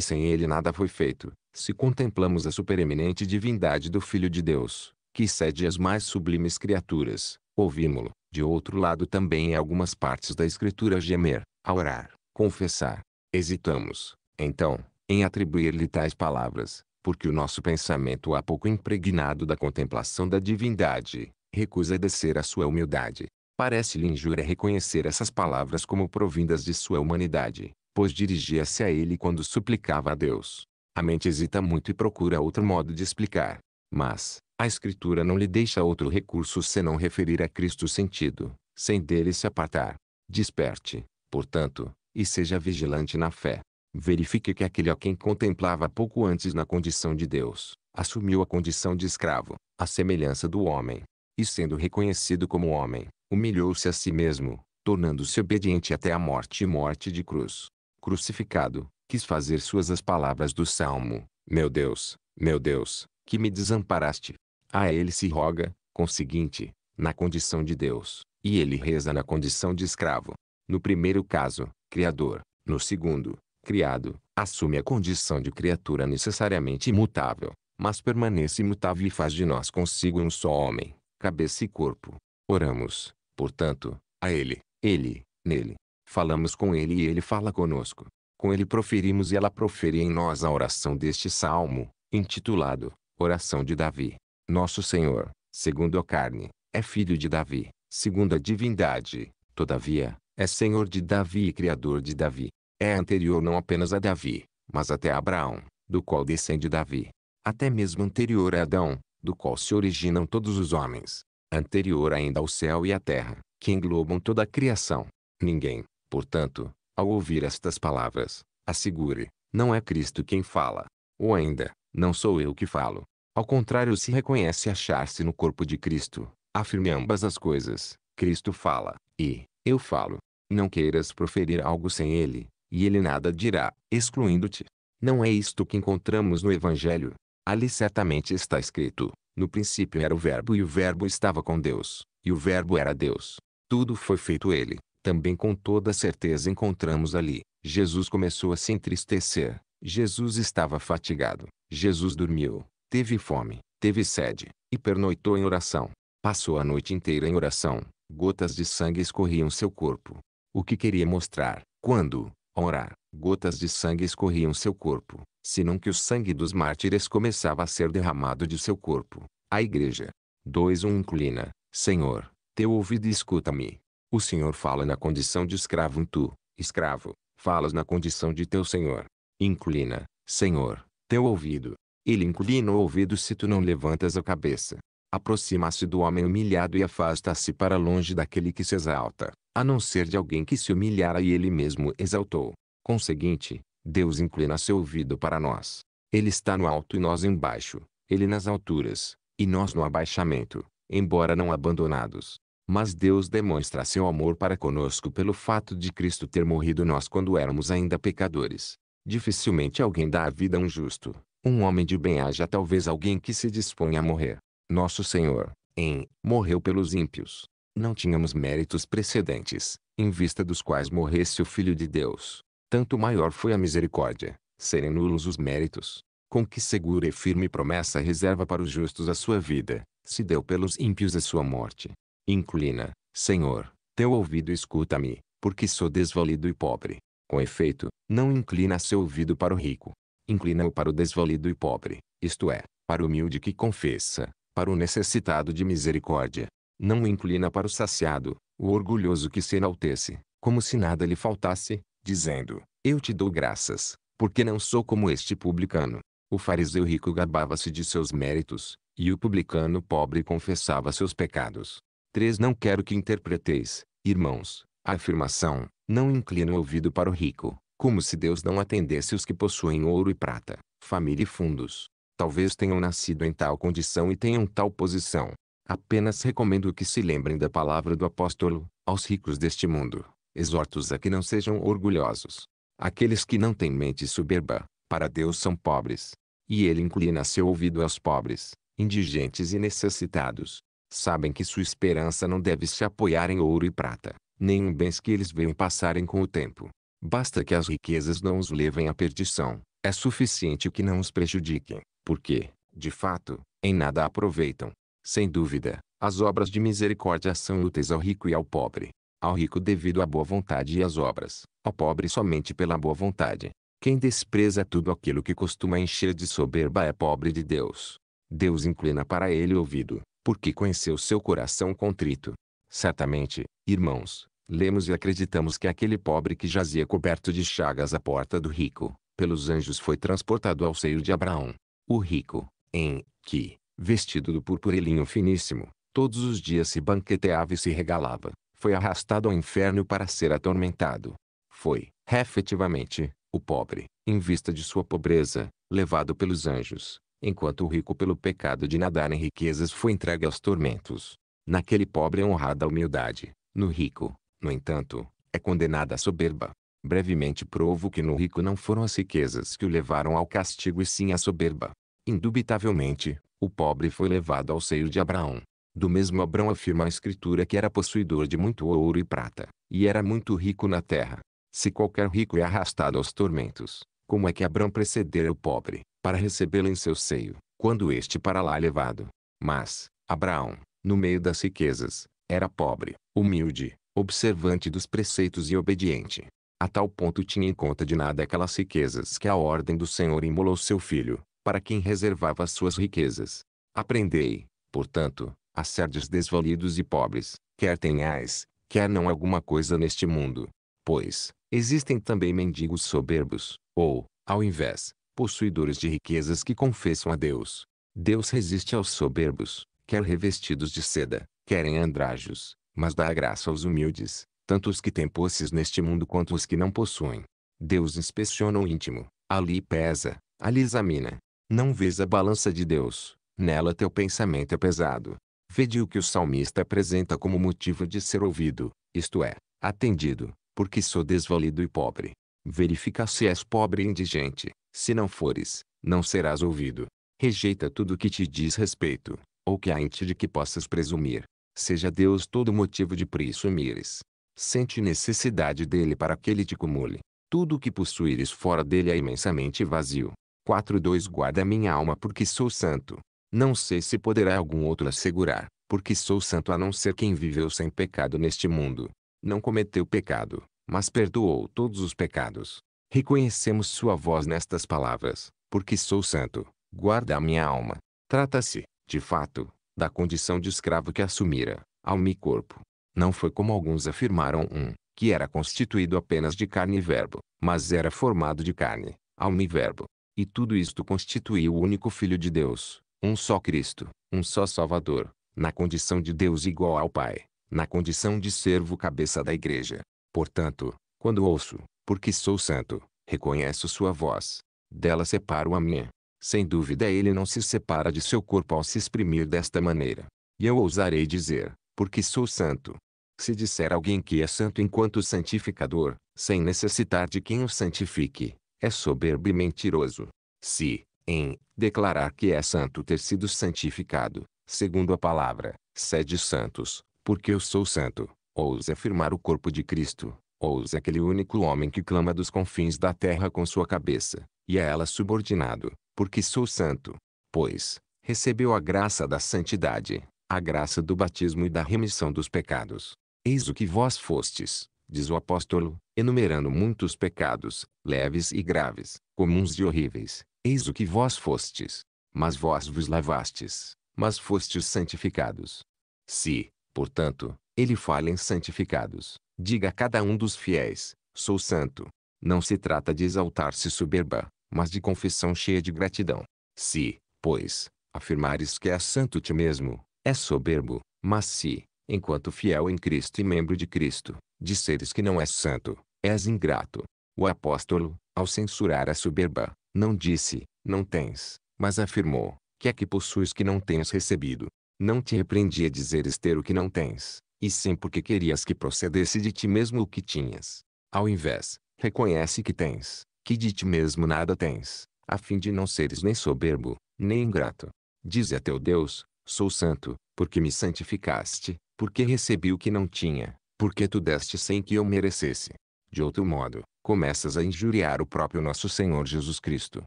sem ele nada foi feito. Se contemplamos a supereminente divindade do Filho de Deus, que excede as mais sublimes criaturas, ouvimo-lo, de outro lado também em algumas partes da Escritura gemer, a orar, confessar. Hesitamos, então, em atribuir-lhe tais palavras, porque o nosso pensamento há pouco impregnado da contemplação da divindade, recusa descer à sua humildade. Parece-lhe injúria reconhecer essas palavras como provindas de sua humanidade, pois dirigia-se a ele quando suplicava a Deus. A mente hesita muito e procura outro modo de explicar. Mas, a Escritura não lhe deixa outro recurso senão referir a Cristo o sentido, sem dele se apartar. Desperte, portanto, e seja vigilante na fé. Verifique que aquele a quem contemplava pouco antes na condição de Deus, assumiu a condição de escravo, à semelhança do homem, e sendo reconhecido como homem, humilhou-se a si mesmo, tornando-se obediente até a morte e morte de cruz. Crucificado, quis fazer suas as palavras do Salmo, Meu Deus, meu Deus, que me desamparaste. A ele se roga, conseguinte, na condição de Deus, e ele reza na condição de escravo. No primeiro caso, Criador, no segundo, criado, assume a condição de criatura necessariamente imutável, mas permanece imutável e faz de nós consigo um só homem, cabeça e corpo. Oramos, portanto, a Ele, Ele, nele. Falamos com Ele e Ele fala conosco. Com Ele proferimos e ela profere em nós a oração deste salmo, intitulado Oração de Davi. Nosso Senhor, segundo a carne, é filho de Davi, segundo a divindade, todavia, é Senhor de Davi e Criador de Davi. É anterior não apenas a Davi, mas até a Abraão, do qual descende Davi. Até mesmo anterior a Adão, do qual se originam todos os homens, anterior ainda ao céu e à terra, que englobam toda a criação. Ninguém, portanto, ao ouvir estas palavras, assegure, não é Cristo quem fala, ou ainda, não sou eu que falo. Ao contrário se reconhece achar-se no corpo de Cristo, afirme ambas as coisas, Cristo fala, e, eu falo. Não queiras proferir algo sem ele, e ele nada dirá, excluindo-te. Não é isto que encontramos no Evangelho, Ali certamente está escrito: No princípio era o Verbo e o Verbo estava com Deus, e o Verbo era Deus. Tudo foi feito ele. Também com toda certeza encontramos ali: Jesus começou a se entristecer, Jesus estava fatigado, Jesus dormiu, teve fome, teve sede, e pernoitou em oração. Passou a noite inteira em oração, gotas de sangue escorriam seu corpo. O que queria mostrar, quando, orar, Gotas de sangue escorriam seu corpo, senão que o sangue dos mártires começava a ser derramado de seu corpo. A igreja. 2. 1 um inclina. Senhor, teu ouvido escuta-me. O Senhor fala na condição de escravo em tu, escravo, falas na condição de teu Senhor. Inclina, Senhor, teu ouvido. Ele inclina o ouvido se tu não levantas a cabeça. Aproxima-se do homem humilhado e afasta-se para longe daquele que se exalta, a não ser de alguém que se humilhara e ele mesmo exaltou. Conseguinte, Deus inclina seu ouvido para nós. Ele está no alto e nós embaixo, ele nas alturas, e nós no abaixamento, embora não abandonados. Mas Deus demonstra seu amor para conosco pelo fato de Cristo ter morrido nós quando éramos ainda pecadores. Dificilmente alguém dá a vida a um justo, um homem de bem haja talvez alguém que se dispõe a morrer. Nosso Senhor, em, morreu pelos ímpios. Não tínhamos méritos precedentes, em vista dos quais morresse o Filho de Deus tanto maior foi a misericórdia, serem nulos os méritos, com que segura e firme promessa reserva para os justos a sua vida, se deu pelos ímpios a sua morte. Inclina, Senhor, teu ouvido escuta-me, porque sou desvalido e pobre. Com efeito, não inclina seu ouvido para o rico. Inclina-o para o desvalido e pobre, isto é, para o humilde que confessa, para o necessitado de misericórdia. Não o inclina para o saciado, o orgulhoso que se enaltece, como se nada lhe faltasse, dizendo: Eu te dou graças, porque não sou como este publicano. O fariseu rico gabava-se de seus méritos, e o publicano pobre confessava seus pecados. 3. Não quero que interpreteis, irmãos, a afirmação, não inclina o ouvido para o rico, como se Deus não atendesse os que possuem ouro e prata, família e fundos. Talvez tenham nascido em tal condição e tenham tal posição. Apenas recomendo que se lembrem da palavra do apóstolo, aos ricos deste mundo exortos a que não sejam orgulhosos. Aqueles que não têm mente soberba, para Deus são pobres. E ele inclina seu ouvido aos pobres, indigentes e necessitados. Sabem que sua esperança não deve se apoiar em ouro e prata, nem em bens que eles veem passarem com o tempo. Basta que as riquezas não os levem à perdição, é suficiente que não os prejudiquem, porque, de fato, em nada aproveitam. Sem dúvida, as obras de misericórdia são úteis ao rico e ao pobre, ao rico devido à boa vontade e às obras, ao pobre somente pela boa vontade. Quem despreza tudo aquilo que costuma encher de soberba é pobre de Deus. Deus inclina para ele o ouvido, porque conheceu seu coração contrito. Certamente, irmãos, lemos e acreditamos que aquele pobre que jazia coberto de chagas à porta do rico, pelos anjos foi transportado ao seio de Abraão. O rico, em que, vestido do purpurelinho finíssimo, todos os dias se banqueteava e se regalava, foi arrastado ao inferno para ser atormentado. Foi, efetivamente, o pobre, em vista de sua pobreza, levado pelos anjos, enquanto o rico pelo pecado de nadar em riquezas foi entregue aos tormentos. Naquele pobre é honrada a humildade, no rico, no entanto, é condenada a soberba. Brevemente provo que no rico não foram as riquezas que o levaram ao castigo e sim a soberba. Indubitavelmente, o pobre foi levado ao seio de Abraão, do mesmo Abrão afirma a escritura que era possuidor de muito ouro e prata, e era muito rico na terra. Se qualquer rico é arrastado aos tormentos, como é que Abrão precedera o pobre, para recebê-lo em seu seio, quando este para lá é levado? Mas, Abraão, no meio das riquezas, era pobre, humilde, observante dos preceitos e obediente. A tal ponto tinha em conta de nada aquelas riquezas que a ordem do Senhor imolou seu filho, para quem reservava suas riquezas. Aprendei, portanto, a serdes desvalidos e pobres, quer tenhais, quer não alguma coisa neste mundo. Pois, existem também mendigos soberbos, ou, ao invés, possuidores de riquezas que confessam a Deus. Deus resiste aos soberbos, quer revestidos de seda, quer em andrajos, mas dá a graça aos humildes, tanto os que têm posses neste mundo quanto os que não possuem. Deus inspeciona o íntimo, ali pesa, ali examina. Não vês a balança de Deus, nela teu pensamento é pesado, Vede o que o salmista apresenta como motivo de ser ouvido, isto é, atendido, porque sou desvalido e pobre. Verifica se és pobre e indigente, se não fores, não serás ouvido. Rejeita tudo o que te diz respeito, ou que há em ti de que possas presumir. Seja Deus todo motivo de presumires. Sente necessidade dele para que ele te cumule. Tudo o que possuires fora dele é imensamente vazio. 4.2 Guarda minha alma porque sou santo. Não sei se poderá algum outro assegurar, porque sou santo a não ser quem viveu sem pecado neste mundo. Não cometeu pecado, mas perdoou todos os pecados. Reconhecemos sua voz nestas palavras, porque sou santo, guarda a minha alma. Trata-se, de fato, da condição de escravo que assumira, ao meu corpo. Não foi como alguns afirmaram um, que era constituído apenas de carne e verbo, mas era formado de carne, alma e verbo. E tudo isto constituiu o único Filho de Deus, um só Cristo, um só Salvador, na condição de Deus igual ao Pai, na condição de servo cabeça da igreja. Portanto, quando ouço, porque sou santo, reconheço sua voz. Dela separo a minha. Sem dúvida ele não se separa de seu corpo ao se exprimir desta maneira. E eu ousarei dizer, porque sou santo. Se disser alguém que é santo enquanto santificador, sem necessitar de quem o santifique, é soberbo e mentiroso. Se, em declarar que é santo ter sido santificado, segundo a palavra, sede santos, porque eu sou santo, ouse afirmar o corpo de Cristo, ouse aquele único homem que clama dos confins da terra com sua cabeça, e a ela subordinado, porque sou santo. Pois, recebeu a graça da santidade, a graça do batismo e da remissão dos pecados. Eis o que vós fostes, diz o apóstolo, enumerando muitos pecados, leves e graves, comuns e horríveis, Eis o que vós fostes, mas vós vos lavastes, mas fostes santificados. Se, portanto, ele fala em santificados, diga a cada um dos fiéis, sou santo. Não se trata de exaltar-se soberba, mas de confissão cheia de gratidão. Se, pois, afirmares que é santo ti mesmo, é soberbo, mas se, enquanto fiel em Cristo e membro de Cristo, disseres que não és santo, és ingrato. O apóstolo, ao censurar a soberba, não disse, não tens, mas afirmou, que é que possuis que não tens recebido. Não te repreendia dizeres ter o que não tens, e sim porque querias que procedesse de ti mesmo o que tinhas. Ao invés, reconhece que tens, que de ti mesmo nada tens, a fim de não seres nem soberbo, nem ingrato. Dize a teu Deus, sou santo, porque me santificaste, porque recebi o que não tinha, porque tu deste sem que eu merecesse. De outro modo, começas a injuriar o próprio nosso Senhor Jesus Cristo.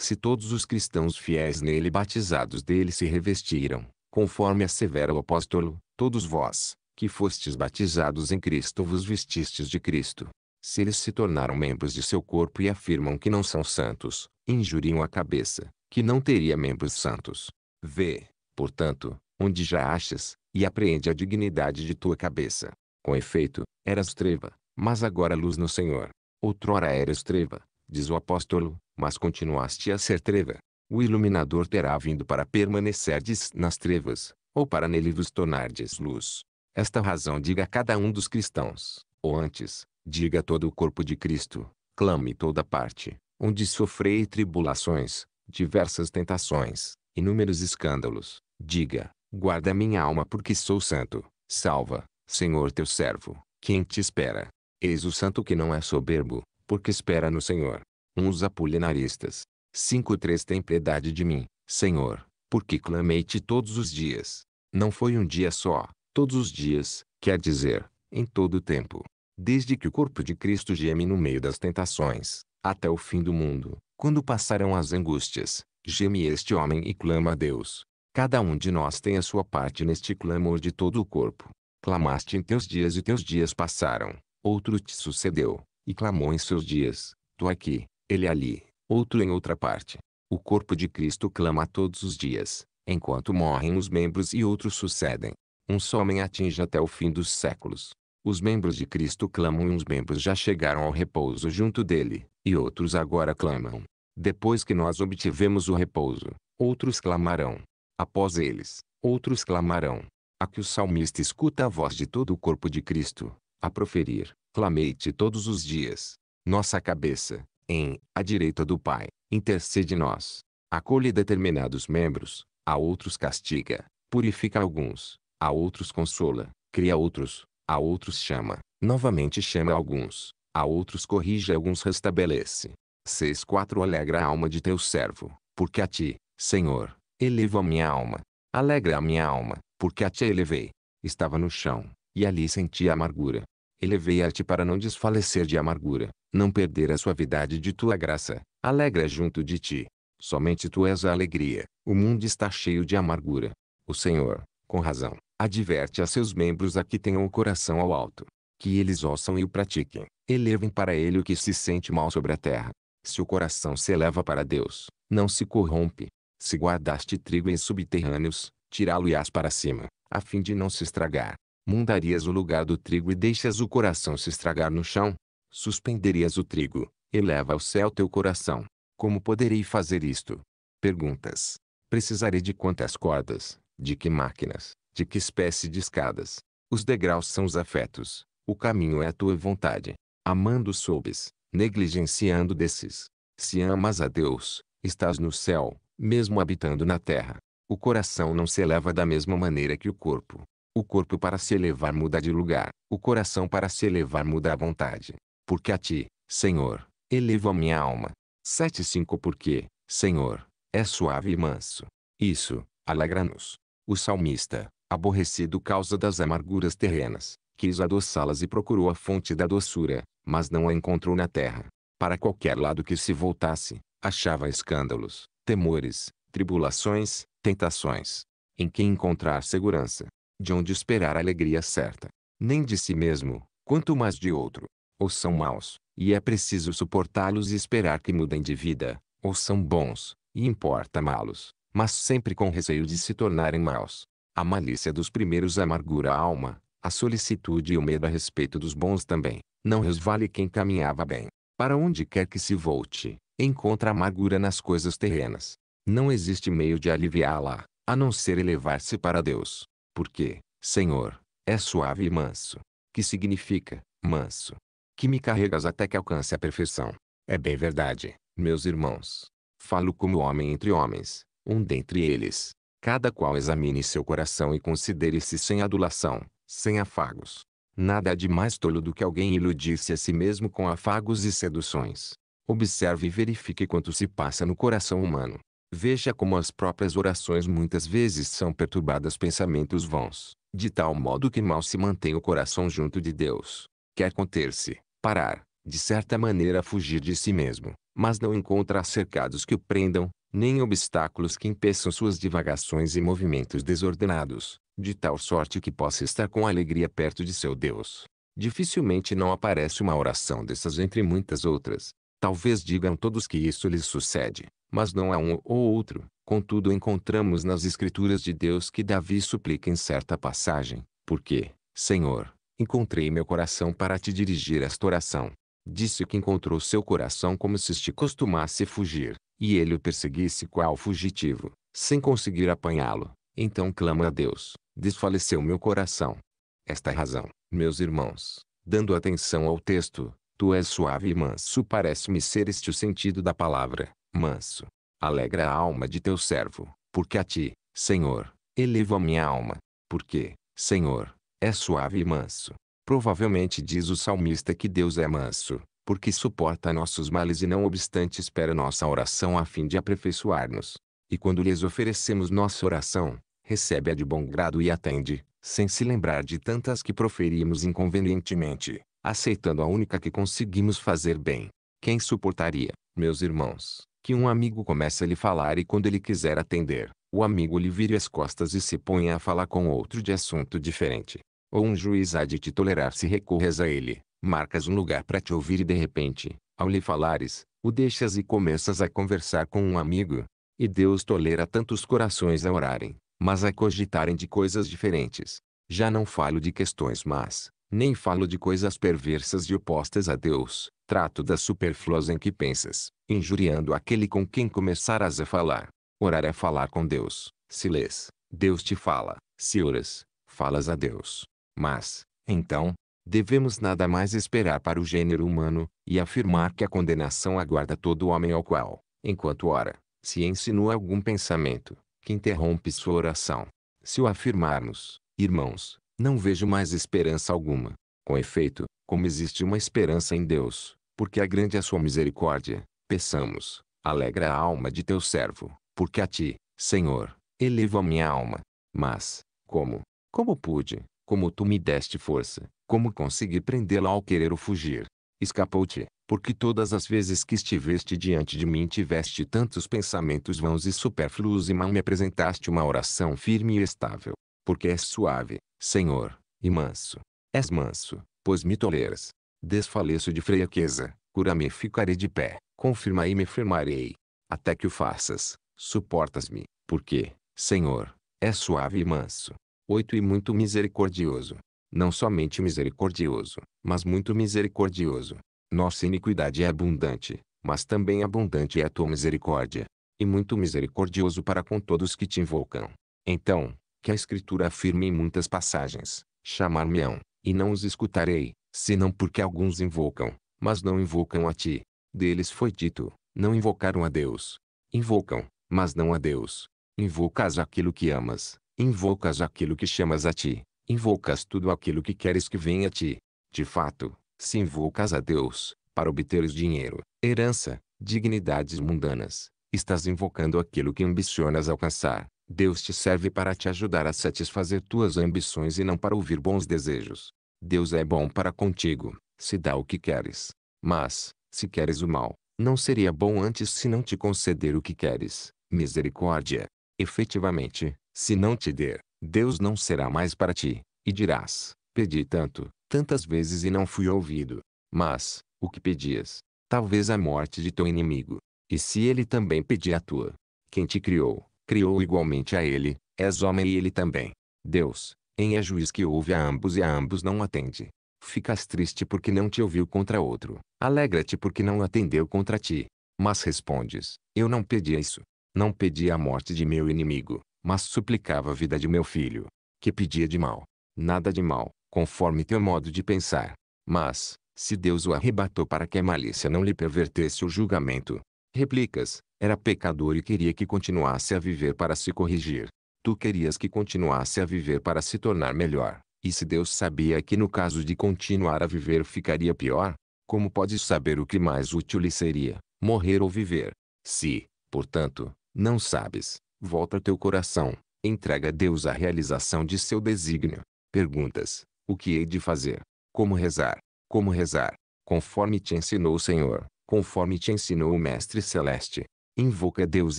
Se todos os cristãos fiéis nele batizados dele se revestiram, conforme assevera o apóstolo, todos vós, que fostes batizados em Cristo vos vestistes de Cristo. Se eles se tornaram membros de seu corpo e afirmam que não são santos, injuriam a cabeça, que não teria membros santos. Vê, portanto, onde já achas, e apreende a dignidade de tua cabeça. Com efeito, eras treva, mas agora luz no Senhor. Outrora eras treva, diz o apóstolo, mas continuaste a ser treva. O iluminador terá vindo para permanecerdes nas trevas, ou para nele vos tornardes luz. Esta razão diga a cada um dos cristãos, ou antes, diga a todo o corpo de Cristo, clame toda parte, onde sofrei tribulações, diversas tentações, inúmeros escândalos, diga, guarda minha alma porque sou santo, salva, Senhor teu servo, quem te espera. Eis o santo que não é soberbo, porque espera no Senhor. Uns apolinaristas. 5.3 Tem piedade de mim, Senhor, porque clamei-te todos os dias. Não foi um dia só, todos os dias, quer dizer, em todo o tempo. Desde que o corpo de Cristo geme no meio das tentações, até o fim do mundo, quando passarão as angústias, geme este homem e clama a Deus. Cada um de nós tem a sua parte neste clamor de todo o corpo. Clamaste em teus dias e teus dias passaram outro te sucedeu, e clamou em seus dias, tu aqui, ele ali, outro em outra parte. O corpo de Cristo clama todos os dias, enquanto morrem os membros e outros sucedem. Um só homem atinge até o fim dos séculos. Os membros de Cristo clamam e uns membros já chegaram ao repouso junto dele, e outros agora clamam. Depois que nós obtivemos o repouso, outros clamarão. Após eles, outros clamarão. A que o salmista escuta a voz de todo o corpo de Cristo, a proferir, clamei-te todos os dias. Nossa cabeça, em, à direita do Pai, intercede nós. Acolhe determinados membros, a outros castiga, purifica alguns, a outros consola, cria outros, a outros chama, novamente chama alguns, a outros corrige alguns restabelece. 6.4 Alegra a alma de teu servo, porque a ti, Senhor, elevo a minha alma. Alegra a minha alma, porque a ti elevei. Estava no chão, e ali senti a amargura. Elevei-a-te para não desfalecer de amargura, não perder a suavidade de tua graça, alegra junto de ti. Somente tu és a alegria, o mundo está cheio de amargura. O Senhor, com razão, adverte a seus membros a que tenham o coração ao alto. Que eles ouçam e o pratiquem, elevem para ele o que se sente mal sobre a terra. Se o coração se eleva para Deus, não se corrompe. Se guardaste trigo em subterrâneos, tirá-lo-ás para cima, a fim de não se estragar. Mundarias o lugar do trigo e deixas o coração se estragar no chão? Suspenderias o trigo, eleva ao céu teu coração. Como poderei fazer isto? Perguntas. Precisarei de quantas cordas, de que máquinas, de que espécie de escadas? Os degraus são os afetos, o caminho é a tua vontade. Amando soubes, negligenciando desses. Se amas a Deus, estás no céu, mesmo habitando na terra. O coração não se eleva da mesma maneira que o corpo. O corpo para se elevar muda de lugar, o coração para se elevar muda a vontade. Porque a ti, Senhor, elevo a minha alma. 7.5 Porque, Senhor, é suave e manso. Isso, alegra-nos. O salmista, aborrecido causa das amarguras terrenas, quis adoçá-las e procurou a fonte da doçura, mas não a encontrou na terra. Para qualquer lado que se voltasse, achava escândalos, temores, tribulações, tentações. Em quem encontrar segurança? de onde esperar a alegria certa. Nem de si mesmo, quanto mais de outro. Ou são maus, e é preciso suportá-los e esperar que mudem de vida, ou são bons, e importa amá-los, mas sempre com receio de se tornarem maus. A malícia dos primeiros amargura a alma, a solicitude e o medo a respeito dos bons também. Não resvale quem caminhava bem. Para onde quer que se volte, encontra amargura nas coisas terrenas. Não existe meio de aliviá-la, a não ser elevar-se para Deus. Porque, Senhor, é suave e manso. Que significa, manso? Que me carregas até que alcance a perfeição. É bem verdade, meus irmãos. Falo como homem entre homens, um dentre eles. Cada qual examine seu coração e considere-se sem adulação, sem afagos. Nada há de mais tolo do que alguém iludir-se a si mesmo com afagos e seduções. Observe e verifique quanto se passa no coração humano. Veja como as próprias orações muitas vezes são perturbadas pensamentos vãos, de tal modo que mal se mantém o coração junto de Deus. Quer conter-se, parar, de certa maneira fugir de si mesmo, mas não encontra cercados que o prendam, nem obstáculos que impeçam suas divagações e movimentos desordenados, de tal sorte que possa estar com alegria perto de seu Deus. Dificilmente não aparece uma oração dessas entre muitas outras, Talvez digam todos que isso lhes sucede, mas não a é um ou outro. Contudo encontramos nas Escrituras de Deus que Davi suplica em certa passagem, porque, Senhor, encontrei meu coração para te dirigir esta oração. Disse que encontrou seu coração como se este costumasse fugir, e ele o perseguisse qual fugitivo, sem conseguir apanhá-lo. Então clama a Deus, desfaleceu meu coração. Esta é razão, meus irmãos, dando atenção ao texto, Tu és suave e manso. Parece-me ser este o sentido da palavra, manso. Alegra a alma de teu servo, porque a ti, Senhor, elevo a minha alma. Porque, Senhor, é suave e manso. Provavelmente diz o salmista que Deus é manso, porque suporta nossos males e não obstante espera nossa oração a fim de aperfeiçoar-nos. E quando lhes oferecemos nossa oração, recebe-a de bom grado e atende, sem se lembrar de tantas que proferimos inconvenientemente aceitando a única que conseguimos fazer bem. Quem suportaria, meus irmãos, que um amigo comece a lhe falar e quando ele quiser atender, o amigo lhe vire as costas e se ponha a falar com outro de assunto diferente? Ou um juiz há de te tolerar se recorres a ele, marcas um lugar para te ouvir e de repente, ao lhe falares, o deixas e começas a conversar com um amigo? E Deus tolera tantos corações a orarem, mas a cogitarem de coisas diferentes. Já não falo de questões mas nem falo de coisas perversas e opostas a Deus. Trato das superfluas em que pensas, injuriando aquele com quem começarás a falar. Orar é falar com Deus. Se lês, Deus te fala. Se oras, falas a Deus. Mas, então, devemos nada mais esperar para o gênero humano, e afirmar que a condenação aguarda todo homem ao qual, enquanto ora, se insinua algum pensamento, que interrompe sua oração. Se o afirmarmos, irmãos, não vejo mais esperança alguma. Com efeito, como existe uma esperança em Deus, porque é grande a sua misericórdia, peçamos, alegra a alma de teu servo, porque a ti, Senhor, elevo a minha alma. Mas, como, como pude, como tu me deste força, como consegui prendê-la ao querer o fugir? Escapou-te, porque todas as vezes que estiveste diante de mim tiveste tantos pensamentos vãos e supérfluos e mal me apresentaste uma oração firme e estável porque és suave, Senhor, e manso. És manso, pois me toleras. Desfaleço de fraqueza, cura-me e ficarei de pé, confirma e me firmarei. Até que o faças, suportas-me, porque, Senhor, é suave e manso. Oito E muito misericordioso. Não somente misericordioso, mas muito misericordioso. Nossa iniquidade é abundante, mas também abundante é a tua misericórdia. E muito misericordioso para com todos que te invocam. Então, que a Escritura afirma em muitas passagens: chamar-me-ão, e não os escutarei, senão porque alguns invocam, mas não invocam a ti. Deles foi dito: não invocaram a Deus. Invocam, mas não a Deus. Invocas aquilo que amas, invocas aquilo que chamas a ti, invocas tudo aquilo que queres que venha a ti. De fato, se invocas a Deus, para obteres dinheiro, herança, dignidades mundanas, estás invocando aquilo que ambicionas alcançar. Deus te serve para te ajudar a satisfazer tuas ambições e não para ouvir bons desejos. Deus é bom para contigo, se dá o que queres. Mas, se queres o mal, não seria bom antes se não te conceder o que queres, misericórdia. Efetivamente, se não te der, Deus não será mais para ti, e dirás, pedi tanto, tantas vezes e não fui ouvido. Mas, o que pedias? Talvez a morte de teu inimigo. E se ele também pedir a tua? Quem te criou, criou igualmente a ele, és homem e ele também. Deus, em é juiz que ouve a ambos e a ambos não atende. Ficas triste porque não te ouviu contra outro. Alegra-te porque não atendeu contra ti. Mas respondes, eu não pedi isso. Não pedi a morte de meu inimigo, mas suplicava a vida de meu filho, que pedia de mal. Nada de mal, conforme teu modo de pensar. Mas, se Deus o arrebatou para que a malícia não lhe pervertesse o julgamento, Replicas, era pecador e queria que continuasse a viver para se corrigir. Tu querias que continuasse a viver para se tornar melhor. E se Deus sabia que no caso de continuar a viver ficaria pior, como podes saber o que mais útil lhe seria, morrer ou viver? Se, portanto, não sabes, volta teu coração, entrega a Deus a realização de seu desígnio. Perguntas: o que hei de fazer? Como rezar? Como rezar? Conforme te ensinou o Senhor, conforme te ensinou o Mestre Celeste. Invoca Deus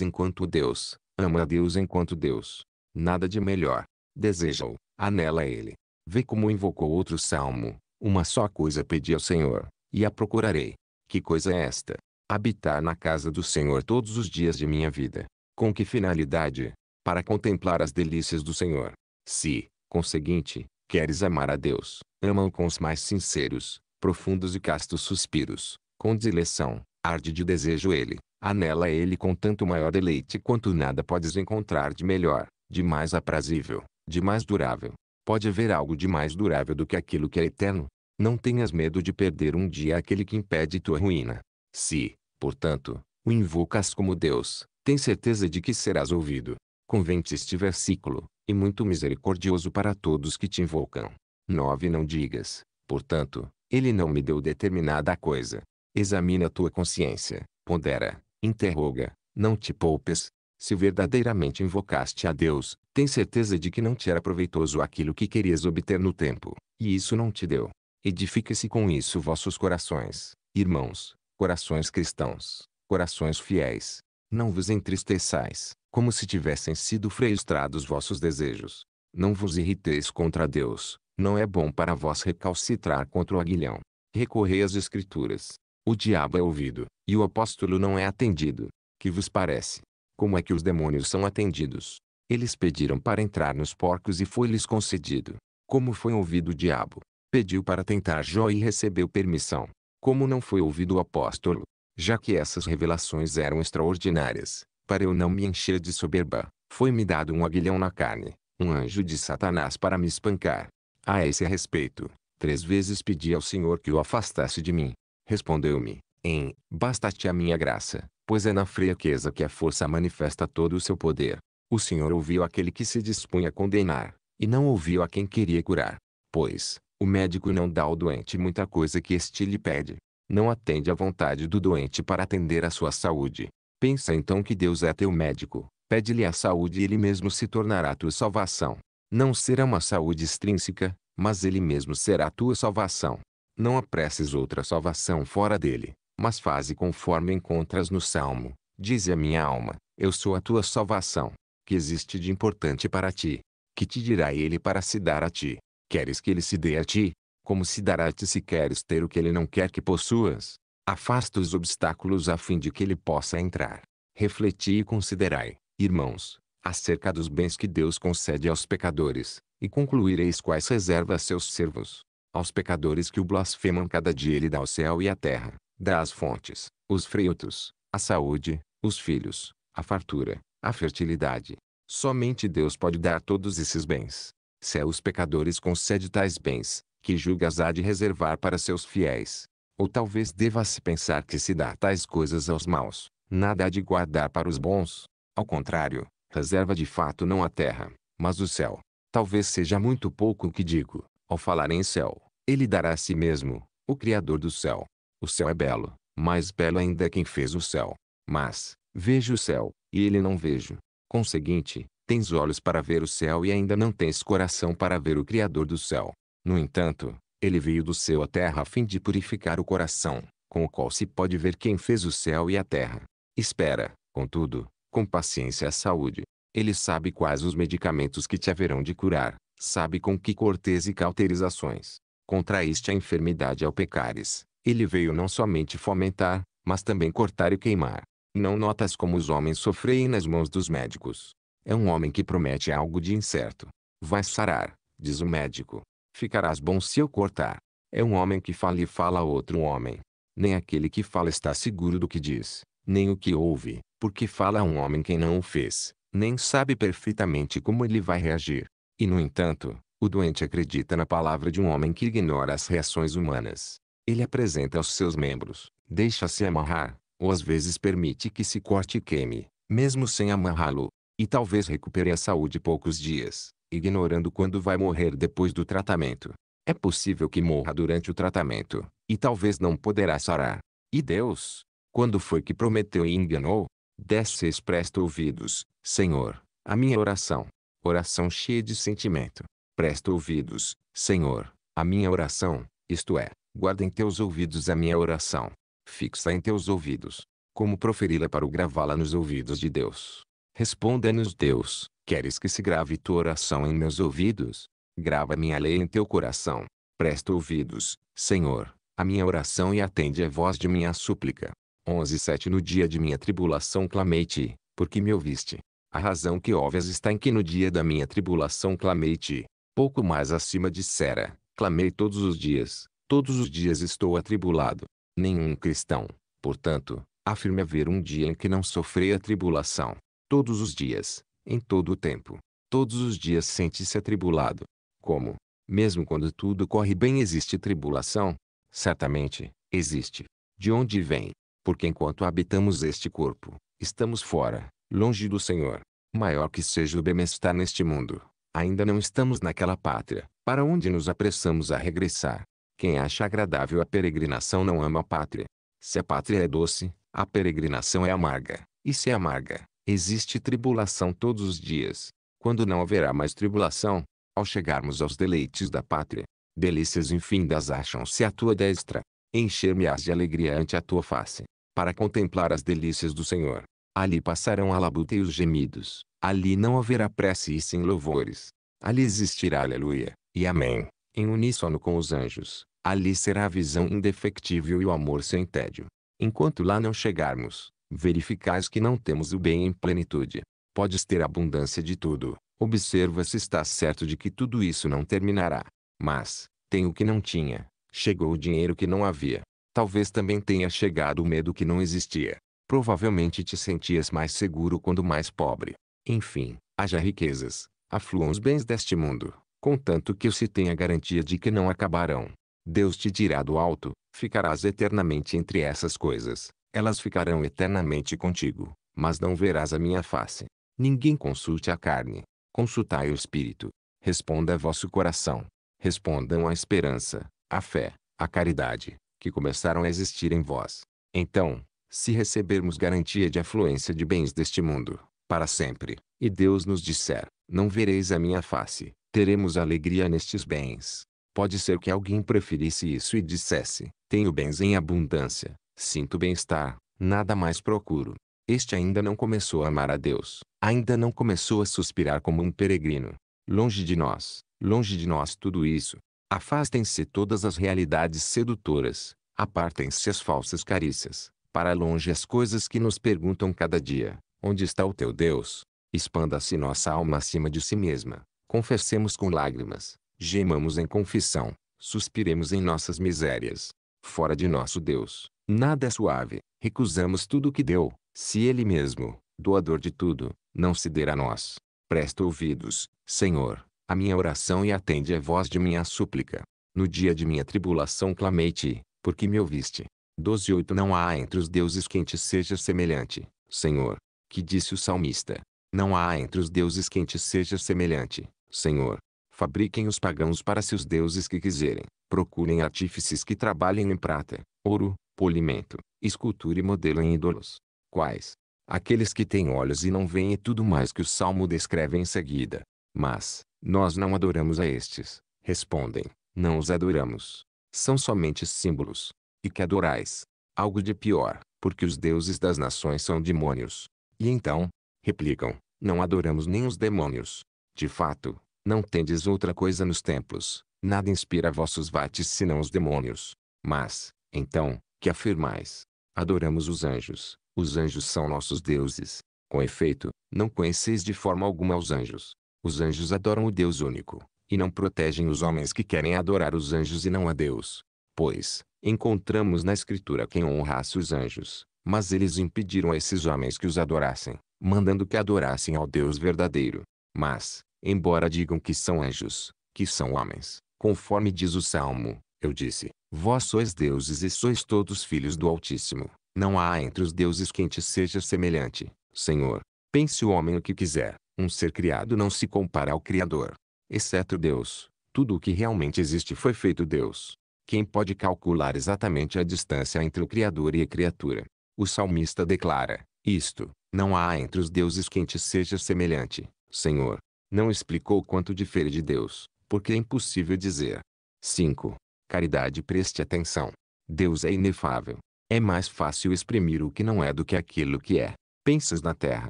enquanto Deus, ama a Deus enquanto Deus. Nada de melhor. Deseja-o, anela ele. Vê como invocou outro salmo. Uma só coisa pedi ao Senhor, e a procurarei. Que coisa é esta? Habitar na casa do Senhor todos os dias de minha vida. Com que finalidade? Para contemplar as delícias do Senhor. Se, conseguinte, queres amar a Deus, ama-o com os mais sinceros, profundos e castos suspiros, com dileção, arde de desejo ele, anela ele com tanto maior deleite quanto nada podes encontrar de melhor, de mais aprazível, de mais durável. Pode haver algo de mais durável do que aquilo que é eterno? Não tenhas medo de perder um dia aquele que impede tua ruína. Se, portanto, o invocas como Deus, tem certeza de que serás ouvido. Convente este versículo, e muito misericordioso para todos que te invocam. 9 Não digas, portanto, ele não me deu determinada coisa, Examina tua consciência, pondera, interroga, não te poupes. Se verdadeiramente invocaste a Deus, tem certeza de que não te era proveitoso aquilo que querias obter no tempo, e isso não te deu. Edifique-se com isso vossos corações, irmãos, corações cristãos, corações fiéis. Não vos entristeçais, como se tivessem sido frustrados vossos desejos. Não vos irriteis contra Deus, não é bom para vós recalcitrar contra o aguilhão. Recorrei às Escrituras, o diabo é ouvido, e o apóstolo não é atendido. Que vos parece? Como é que os demônios são atendidos? Eles pediram para entrar nos porcos e foi-lhes concedido. Como foi ouvido o diabo? Pediu para tentar Jó e recebeu permissão. Como não foi ouvido o apóstolo? Já que essas revelações eram extraordinárias, para eu não me encher de soberba, foi-me dado um aguilhão na carne, um anjo de Satanás para me espancar. A esse respeito, três vezes pedi ao Senhor que o afastasse de mim, Respondeu-me, em, basta-te a minha graça, pois é na fraqueza que a força manifesta todo o seu poder. O Senhor ouviu aquele que se dispunha a condenar, e não ouviu a quem queria curar. Pois, o médico não dá ao doente muita coisa que este lhe pede. Não atende à vontade do doente para atender à sua saúde. Pensa então que Deus é teu médico, pede-lhe a saúde e ele mesmo se tornará tua salvação. Não será uma saúde extrínseca, mas ele mesmo será tua salvação. Não apresses outra salvação fora dele, mas faze conforme encontras no Salmo. Dize a minha alma, eu sou a tua salvação. Que existe de importante para ti? Que te dirá ele para se dar a ti? Queres que ele se dê a ti? Como se dará a ti se queres ter o que ele não quer que possuas? Afasta os obstáculos a fim de que ele possa entrar. Refleti e considerai, irmãos, acerca dos bens que Deus concede aos pecadores, e concluireis quais reserva a seus servos. Aos pecadores que o blasfemam cada dia ele dá o céu e a terra, dá as fontes, os frutos, a saúde, os filhos, a fartura, a fertilidade. Somente Deus pode dar todos esses bens. Se aos é pecadores concede tais bens, que julgas há de reservar para seus fiéis? Ou talvez deva-se pensar que se dá tais coisas aos maus, nada há de guardar para os bons. Ao contrário, reserva de fato não a terra, mas o céu. Talvez seja muito pouco o que digo, ao falar em céu, ele dará a si mesmo, o Criador do céu. O céu é belo, mais belo ainda é quem fez o céu. Mas, vejo o céu, e ele não vejo. Conseguinte, tens olhos para ver o céu e ainda não tens coração para ver o Criador do céu. No entanto, ele veio do céu à terra a fim de purificar o coração, com o qual se pode ver quem fez o céu e a terra. Espera, contudo, com paciência a saúde. Ele sabe quais os medicamentos que te haverão de curar, sabe com que cortes e cauterizações contraíste a enfermidade ao é pecares. Ele veio não somente fomentar, mas também cortar e queimar. Não notas como os homens sofrem nas mãos dos médicos. É um homem que promete algo de incerto. Vai sarar, diz o médico. Ficarás bom se eu cortar. É um homem que fala e fala a outro homem. Nem aquele que fala está seguro do que diz, nem o que ouve, porque fala a um homem quem não o fez, nem sabe perfeitamente como ele vai reagir. E no entanto, o doente acredita na palavra de um homem que ignora as reações humanas. Ele apresenta aos seus membros, deixa-se amarrar, ou às vezes permite que se corte e queime, mesmo sem amarrá-lo. E talvez recupere a saúde poucos dias, ignorando quando vai morrer depois do tratamento. É possível que morra durante o tratamento, e talvez não poderá sarar. E Deus, quando foi que prometeu e enganou? Desce expresto ouvidos, Senhor, a minha oração oração cheia de sentimento. Presta ouvidos, Senhor, à minha oração, isto é, guarda em teus ouvidos a minha oração. Fixa em teus ouvidos. Como proferi-la para o gravá-la nos ouvidos de Deus? Responda-nos Deus, queres que se grave tua oração em meus ouvidos? Grava minha lei em teu coração. Presta ouvidos, Senhor, a minha oração e atende a voz de minha súplica. 11.7 No dia de minha tribulação clamei-te, porque me ouviste. A razão que óbvias está em que no dia da minha tribulação clamei-te. Pouco mais acima dissera, clamei todos os dias, todos os dias estou atribulado. Nenhum cristão, portanto, afirma haver um dia em que não sofrei a tribulação. Todos os dias, em todo o tempo, todos os dias sente-se atribulado. Como, mesmo quando tudo corre bem existe tribulação? Certamente, existe. De onde vem? Porque enquanto habitamos este corpo, estamos fora, longe do Senhor, maior que seja o bem-estar neste mundo, ainda não estamos naquela pátria, para onde nos apressamos a regressar. Quem acha agradável a peregrinação não ama a pátria. Se a pátria é doce, a peregrinação é amarga, e se é amarga, existe tribulação todos os dias. Quando não haverá mais tribulação, ao chegarmos aos deleites da pátria, delícias infindas acham-se à tua destra. Encher-me-ás de alegria ante a tua face, para contemplar as delícias do Senhor. Ali passarão a labuta e os gemidos. Ali não haverá prece e sem louvores. Ali existirá aleluia e amém, em uníssono com os anjos. Ali será a visão indefectível e o amor sem tédio. Enquanto lá não chegarmos, verificais que não temos o bem em plenitude. Podes ter abundância de tudo. Observa se está certo de que tudo isso não terminará. Mas, tem o que não tinha. Chegou o dinheiro que não havia. Talvez também tenha chegado o medo que não existia. Provavelmente te sentias mais seguro quando mais pobre. Enfim, haja riquezas, afluam os bens deste mundo, contanto que se tenha garantia de que não acabarão. Deus te dirá do alto, ficarás eternamente entre essas coisas, elas ficarão eternamente contigo, mas não verás a minha face. Ninguém consulte a carne, consultai o espírito. Responda vosso coração. Respondam a esperança, a fé, a caridade, que começaram a existir em vós. Então, se recebermos garantia de afluência de bens deste mundo, para sempre, e Deus nos disser, não vereis a minha face, teremos alegria nestes bens. Pode ser que alguém preferisse isso e dissesse, tenho bens em abundância, sinto bem-estar, nada mais procuro. Este ainda não começou a amar a Deus, ainda não começou a suspirar como um peregrino. Longe de nós, longe de nós tudo isso. Afastem-se todas as realidades sedutoras, apartem-se as falsas carícias, para longe as coisas que nos perguntam cada dia: Onde está o teu Deus? Expanda-se nossa alma acima de si mesma. Confessemos com lágrimas, gemamos em confissão, suspiremos em nossas misérias. Fora de nosso Deus, nada é suave, recusamos tudo o que deu, se Ele mesmo, doador de tudo, não se der a nós. Presta ouvidos, Senhor, a minha oração e atende a voz de minha súplica. No dia de minha tribulação clamei-te, porque me ouviste. 12:8 Não há entre os deuses quem te seja semelhante, Senhor, que disse o salmista. Não há entre os deuses quem te seja semelhante, Senhor. Fabriquem os pagãos para seus deuses que quiserem. Procurem artífices que trabalhem em prata, ouro, polimento, escultura e em ídolos. Quais? Aqueles que têm olhos e não veem e tudo mais que o Salmo descreve em seguida. Mas, nós não adoramos a estes. Respondem, não os adoramos. São somente símbolos, e que adorais. Algo de pior, porque os deuses das nações são demônios. E então, replicam, não adoramos nem os demônios. De fato, não tendes outra coisa nos templos, nada inspira vossos vates senão os demônios. Mas, então, que afirmais? Adoramos os anjos, os anjos são nossos deuses. Com efeito, não conheceis de forma alguma os anjos. Os anjos adoram o Deus único, e não protegem os homens que querem adorar os anjos e não a Deus. Pois, Encontramos na Escritura quem honrasse os anjos, mas eles impediram a esses homens que os adorassem, mandando que adorassem ao Deus verdadeiro. Mas, embora digam que são anjos, que são homens, conforme diz o Salmo, eu disse, vós sois deuses e sois todos filhos do Altíssimo. Não há entre os deuses quem te seja semelhante, Senhor. Pense o homem o que quiser, um ser criado não se compara ao Criador. Exceto Deus, tudo o que realmente existe foi feito Deus. Quem pode calcular exatamente a distância entre o Criador e a criatura? O salmista declara, isto, não há entre os deuses quem te seja semelhante, Senhor. Não explicou quanto difere de Deus, porque é impossível dizer. 5. Caridade preste atenção. Deus é inefável. É mais fácil exprimir o que não é do que aquilo que é. Pensas na terra.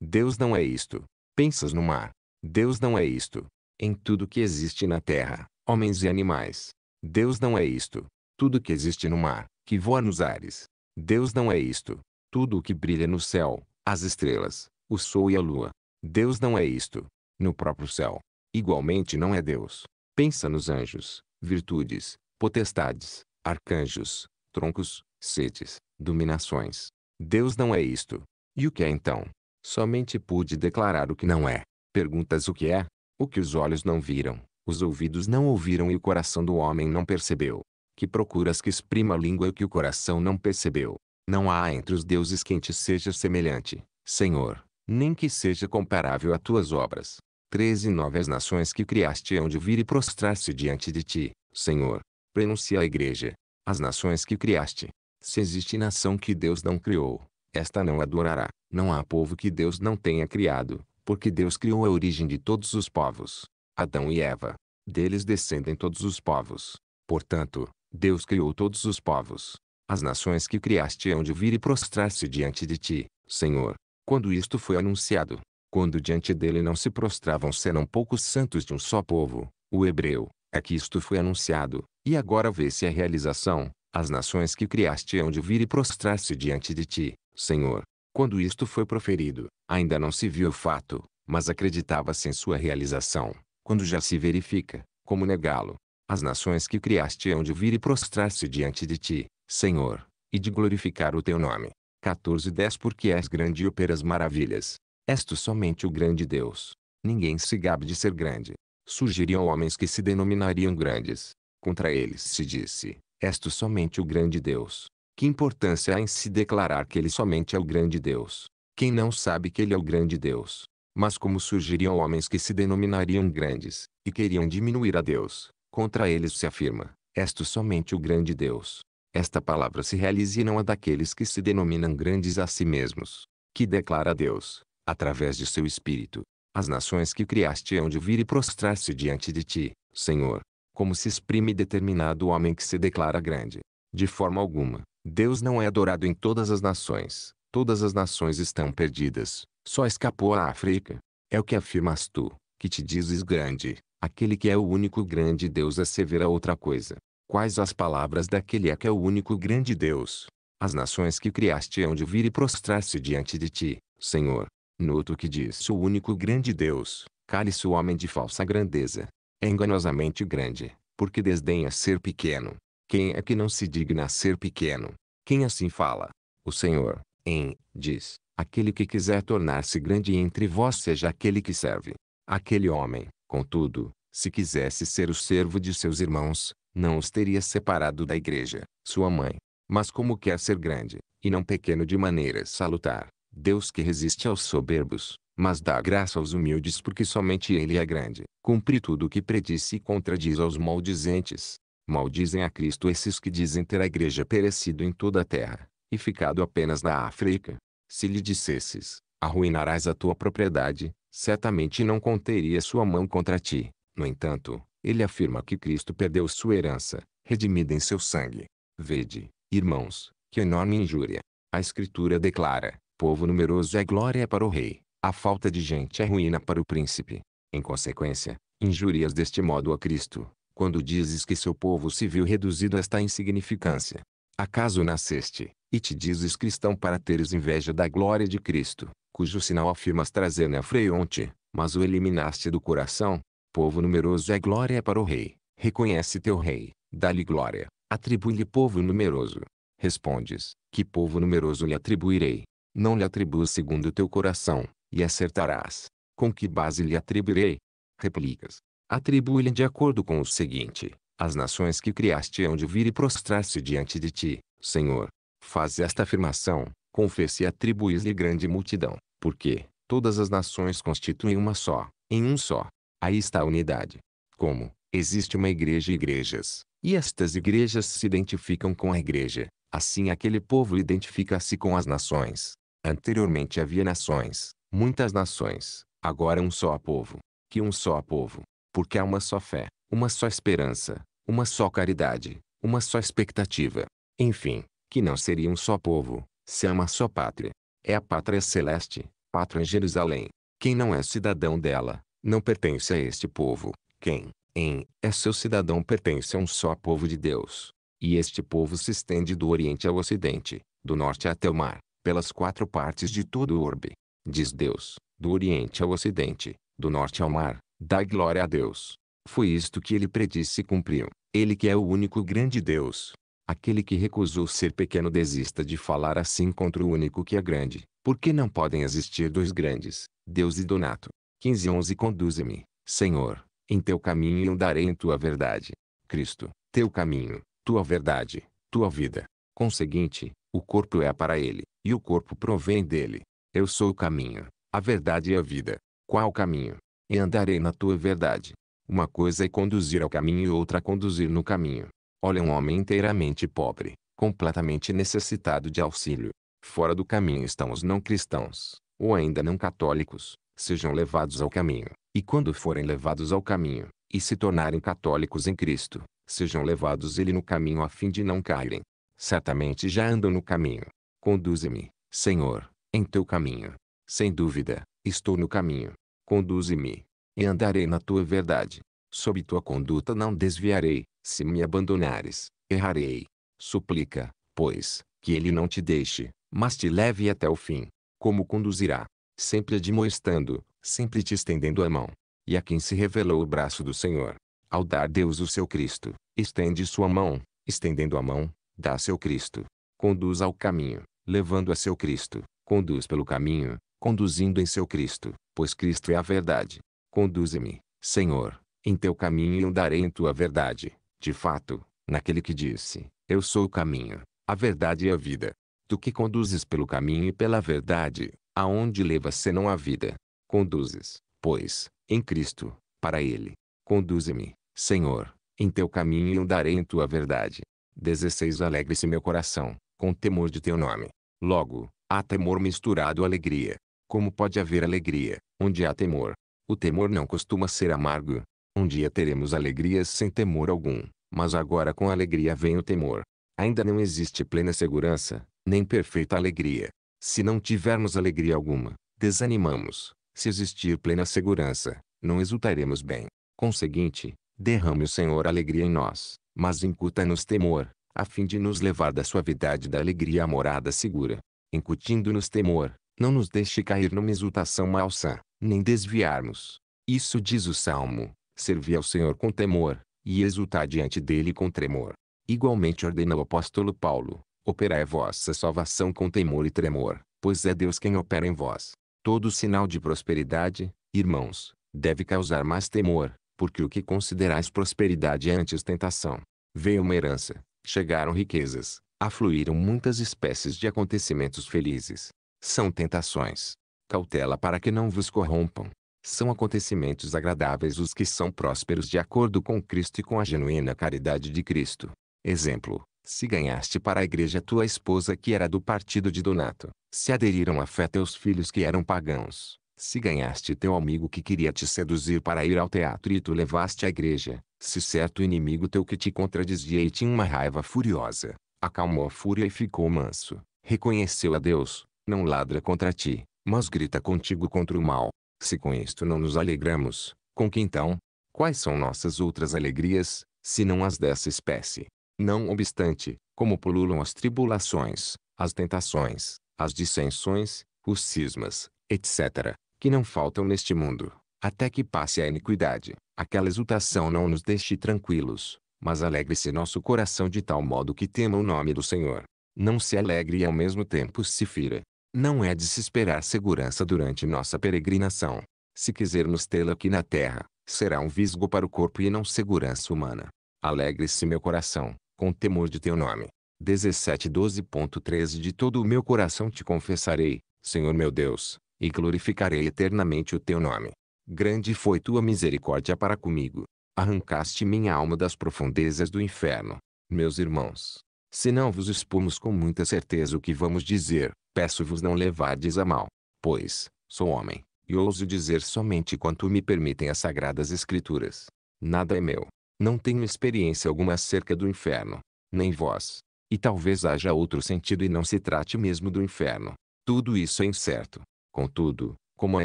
Deus não é isto. Pensas no mar. Deus não é isto. Em tudo que existe na terra, homens e animais, Deus não é isto. Tudo que existe no mar, que voa nos ares. Deus não é isto. Tudo o que brilha no céu, as estrelas, o sol e a lua. Deus não é isto. No próprio céu. Igualmente não é Deus. Pensa nos anjos, virtudes, potestades, arcanjos, troncos, sedes, dominações. Deus não é isto. E o que é então? Somente pude declarar o que não é. Perguntas o que é? O que os olhos não viram, os ouvidos não ouviram e o coração do homem não percebeu. Que procuras que exprima a língua e que o coração não percebeu. Não há entre os deuses quem te seja semelhante, Senhor, nem que seja comparável a tuas obras. Treze novas nações que criaste hão de vir e prostrar-se diante de ti, Senhor. Prenuncia a igreja. As nações que criaste. Se existe nação que Deus não criou, esta não adorará. Não há povo que Deus não tenha criado, porque Deus criou a origem de todos os povos. Adão e Eva. Deles descendem todos os povos. Portanto, Deus criou todos os povos. As nações que criaste hão de vir e prostrar-se diante de ti, Senhor. Quando isto foi anunciado, quando diante dele não se prostravam senão poucos santos de um só povo, o hebreu, é que isto foi anunciado, e agora vê-se a realização, as nações que criaste hão de vir e prostrar-se diante de ti, Senhor. Quando isto foi proferido, ainda não se viu o fato, mas acreditava-se em sua realização quando já se verifica, como negá-lo? As nações que criaste hão de vir e prostrar-se diante de ti, Senhor, e de glorificar o teu nome. 14:10 Porque és grande e operas maravilhas. És tu somente o grande Deus. Ninguém se gabe de ser grande. Surgiriam homens que se denominariam grandes. Contra eles se disse: És tu somente o grande Deus. Que importância há em se declarar que ele somente é o grande Deus? Quem não sabe que ele é o grande Deus, mas como surgiriam homens que se denominariam grandes, e queriam diminuir a Deus, contra eles se afirma, esto somente o grande Deus. Esta palavra se realiza e não a daqueles que se denominam grandes a si mesmos, que declara a Deus, através de seu Espírito, as nações que criaste hão de vir e prostrar-se diante de ti, Senhor. Como se exprime determinado homem que se declara grande. De forma alguma, Deus não é adorado em todas as nações. Todas as nações estão perdidas, só escapou à África. É o que afirmas tu, que te dizes grande. Aquele que é o único grande Deus assevera outra coisa. Quais as palavras daquele é que é o único grande Deus? As nações que criaste hão de vir e prostrar-se diante de ti, Senhor. Noto que disse o único grande Deus, cale-se o homem de falsa grandeza. É enganosamente grande, porque desdenha ser pequeno. Quem é que não se digna ser pequeno? Quem assim fala? O Senhor, em, diz, Aquele que quiser tornar-se grande entre vós seja aquele que serve. Aquele homem, contudo, se quisesse ser o servo de seus irmãos, não os teria separado da igreja, sua mãe. Mas como quer ser grande, e não pequeno de maneira salutar, Deus que resiste aos soberbos, mas dá graça aos humildes porque somente Ele é grande, cumpre tudo o que predisse e contradiz aos maldizentes. Maldizem a Cristo esses que dizem ter a igreja perecido em toda a terra, e ficado apenas na África. Se lhe dissesses, arruinarás a tua propriedade, certamente não conteria sua mão contra ti. No entanto, ele afirma que Cristo perdeu sua herança, redimida em seu sangue. Vede, irmãos, que enorme injúria. A Escritura declara: povo numeroso é glória para o rei, a falta de gente é ruína para o príncipe. Em consequência, injurias deste modo a Cristo, quando dizes que seu povo se viu reduzido a esta insignificância. Acaso nasceste, e te dizes cristão para teres inveja da glória de Cristo, cujo sinal afirmas trazer na freonte, mas o eliminaste do coração. Povo numeroso é glória para o rei. Reconhece teu rei, dá-lhe glória, atribui-lhe povo numeroso. Respondes, que povo numeroso lhe atribuirei? Não lhe atribuas segundo o teu coração, e acertarás. Com que base lhe atribuirei? Replicas, atribui-lhe de acordo com o seguinte, as nações que criaste hão de vir e prostrar-se diante de ti, Senhor, Faz esta afirmação, confesse e se atribuis-lhe grande multidão, porque todas as nações constituem uma só, em um só. Aí está a unidade. Como existe uma igreja e igrejas, e estas igrejas se identificam com a igreja, assim aquele povo identifica-se com as nações. Anteriormente havia nações, muitas nações, agora um só povo, que um só povo, porque há uma só fé, uma só esperança, uma só caridade, uma só expectativa. Enfim, que não seria um só povo, se ama é só pátria. É a pátria celeste, pátria em Jerusalém. Quem não é cidadão dela, não pertence a este povo. Quem, em, é seu cidadão pertence a um só povo de Deus. E este povo se estende do Oriente ao Ocidente, do Norte até o Mar, pelas quatro partes de todo o orbe. Diz Deus, do Oriente ao Ocidente, do Norte ao Mar, dá glória a Deus. Foi isto que ele predisse e cumpriu. Ele que é o único grande Deus, Aquele que recusou ser pequeno desista de falar assim contra o único que é grande, porque não podem existir dois grandes, Deus e Donato. 15 11 Conduze-me, Senhor, em teu caminho e andarei em tua verdade. Cristo, teu caminho, tua verdade, tua vida. Conseguinte, o corpo é para ele, e o corpo provém dele. Eu sou o caminho, a verdade e a vida. Qual caminho? E andarei na tua verdade. Uma coisa é conduzir ao caminho e outra conduzir no caminho. Olha um homem inteiramente pobre, completamente necessitado de auxílio. Fora do caminho estão os não cristãos, ou ainda não católicos, sejam levados ao caminho, e quando forem levados ao caminho, e se tornarem católicos em Cristo, sejam levados ele no caminho a fim de não caírem. Certamente já andam no caminho. Conduze-me, Senhor, em teu caminho. Sem dúvida, estou no caminho. Conduze-me, e andarei na tua verdade. Sob tua conduta não desviarei. Se me abandonares, errarei. Suplica, pois, que ele não te deixe, mas te leve até o fim. Como conduzirá? Sempre admoestando, sempre te estendendo a mão. E a quem se revelou o braço do Senhor. Ao dar Deus o seu Cristo, estende sua mão, estendendo a mão, dá seu Cristo. Conduz ao caminho, levando a seu Cristo. Conduz pelo caminho, conduzindo em seu Cristo, pois Cristo é a verdade. Conduze-me, Senhor, em teu caminho e andarei em tua verdade de fato, naquele que disse, eu sou o caminho, a verdade e a vida. Tu que conduzes pelo caminho e pela verdade, aonde levas senão a vida? Conduzes, pois, em Cristo, para Ele. Conduze-me, Senhor, em teu caminho e andarei em tua verdade. 16 Alegre-se meu coração, com temor de teu nome. Logo, há temor misturado à alegria. Como pode haver alegria, onde há temor? O temor não costuma ser amargo, um dia teremos alegrias sem temor algum, mas agora com alegria vem o temor. Ainda não existe plena segurança, nem perfeita alegria. Se não tivermos alegria alguma, desanimamos. Se existir plena segurança, não exultaremos bem. Conseguinte, derrame o Senhor alegria em nós, mas incuta-nos temor, a fim de nos levar da suavidade da alegria à morada segura. Incutindo-nos temor, não nos deixe cair numa exultação malsã, nem desviarmos. Isso diz o Salmo, servi ao Senhor com temor, e exultar diante dele com tremor. Igualmente ordena o apóstolo Paulo, operai vossa salvação com temor e tremor, pois é Deus quem opera em vós. Todo sinal de prosperidade, irmãos, deve causar mais temor, porque o que considerais prosperidade é antes tentação. Veio uma herança, chegaram riquezas, afluíram muitas espécies de acontecimentos felizes. São tentações. Cautela para que não vos corrompam, são acontecimentos agradáveis os que são prósperos de acordo com Cristo e com a genuína caridade de Cristo. Exemplo: se ganhaste para a igreja tua esposa que era do partido de Donato, se aderiram à fé teus filhos que eram pagãos, se ganhaste teu amigo que queria te seduzir para ir ao teatro e tu levaste à igreja, se certo inimigo teu que te contradizia e tinha uma raiva furiosa, acalmou a fúria e ficou manso, reconheceu a Deus, não ladra contra ti, mas grita contigo contra o mal, se com isto não nos alegramos, com que então? Quais são nossas outras alegrias, se não as dessa espécie? Não obstante, como pululam as tribulações, as tentações, as dissensões, os cismas, etc., que não faltam neste mundo, até que passe a iniquidade, aquela exultação não nos deixe tranquilos, mas alegre-se nosso coração de tal modo que tema o nome do Senhor. Não se alegre e ao mesmo tempo se fira, não é de se esperar segurança durante nossa peregrinação. Se quisermos tê-la aqui na terra, será um visgo para o corpo e não segurança humana. Alegre-se meu coração, com temor de teu nome. 17:12.13 De todo o meu coração te confessarei, Senhor meu Deus, e glorificarei eternamente o teu nome. Grande foi tua misericórdia para comigo. Arrancaste minha alma das profundezas do inferno. Meus irmãos, se não vos expomos com muita certeza o que vamos dizer, peço-vos não levardes a mal, pois, sou homem, e ouso dizer somente quanto me permitem as sagradas escrituras. Nada é meu. Não tenho experiência alguma acerca do inferno, nem vós. E talvez haja outro sentido e não se trate mesmo do inferno. Tudo isso é incerto. Contudo, como a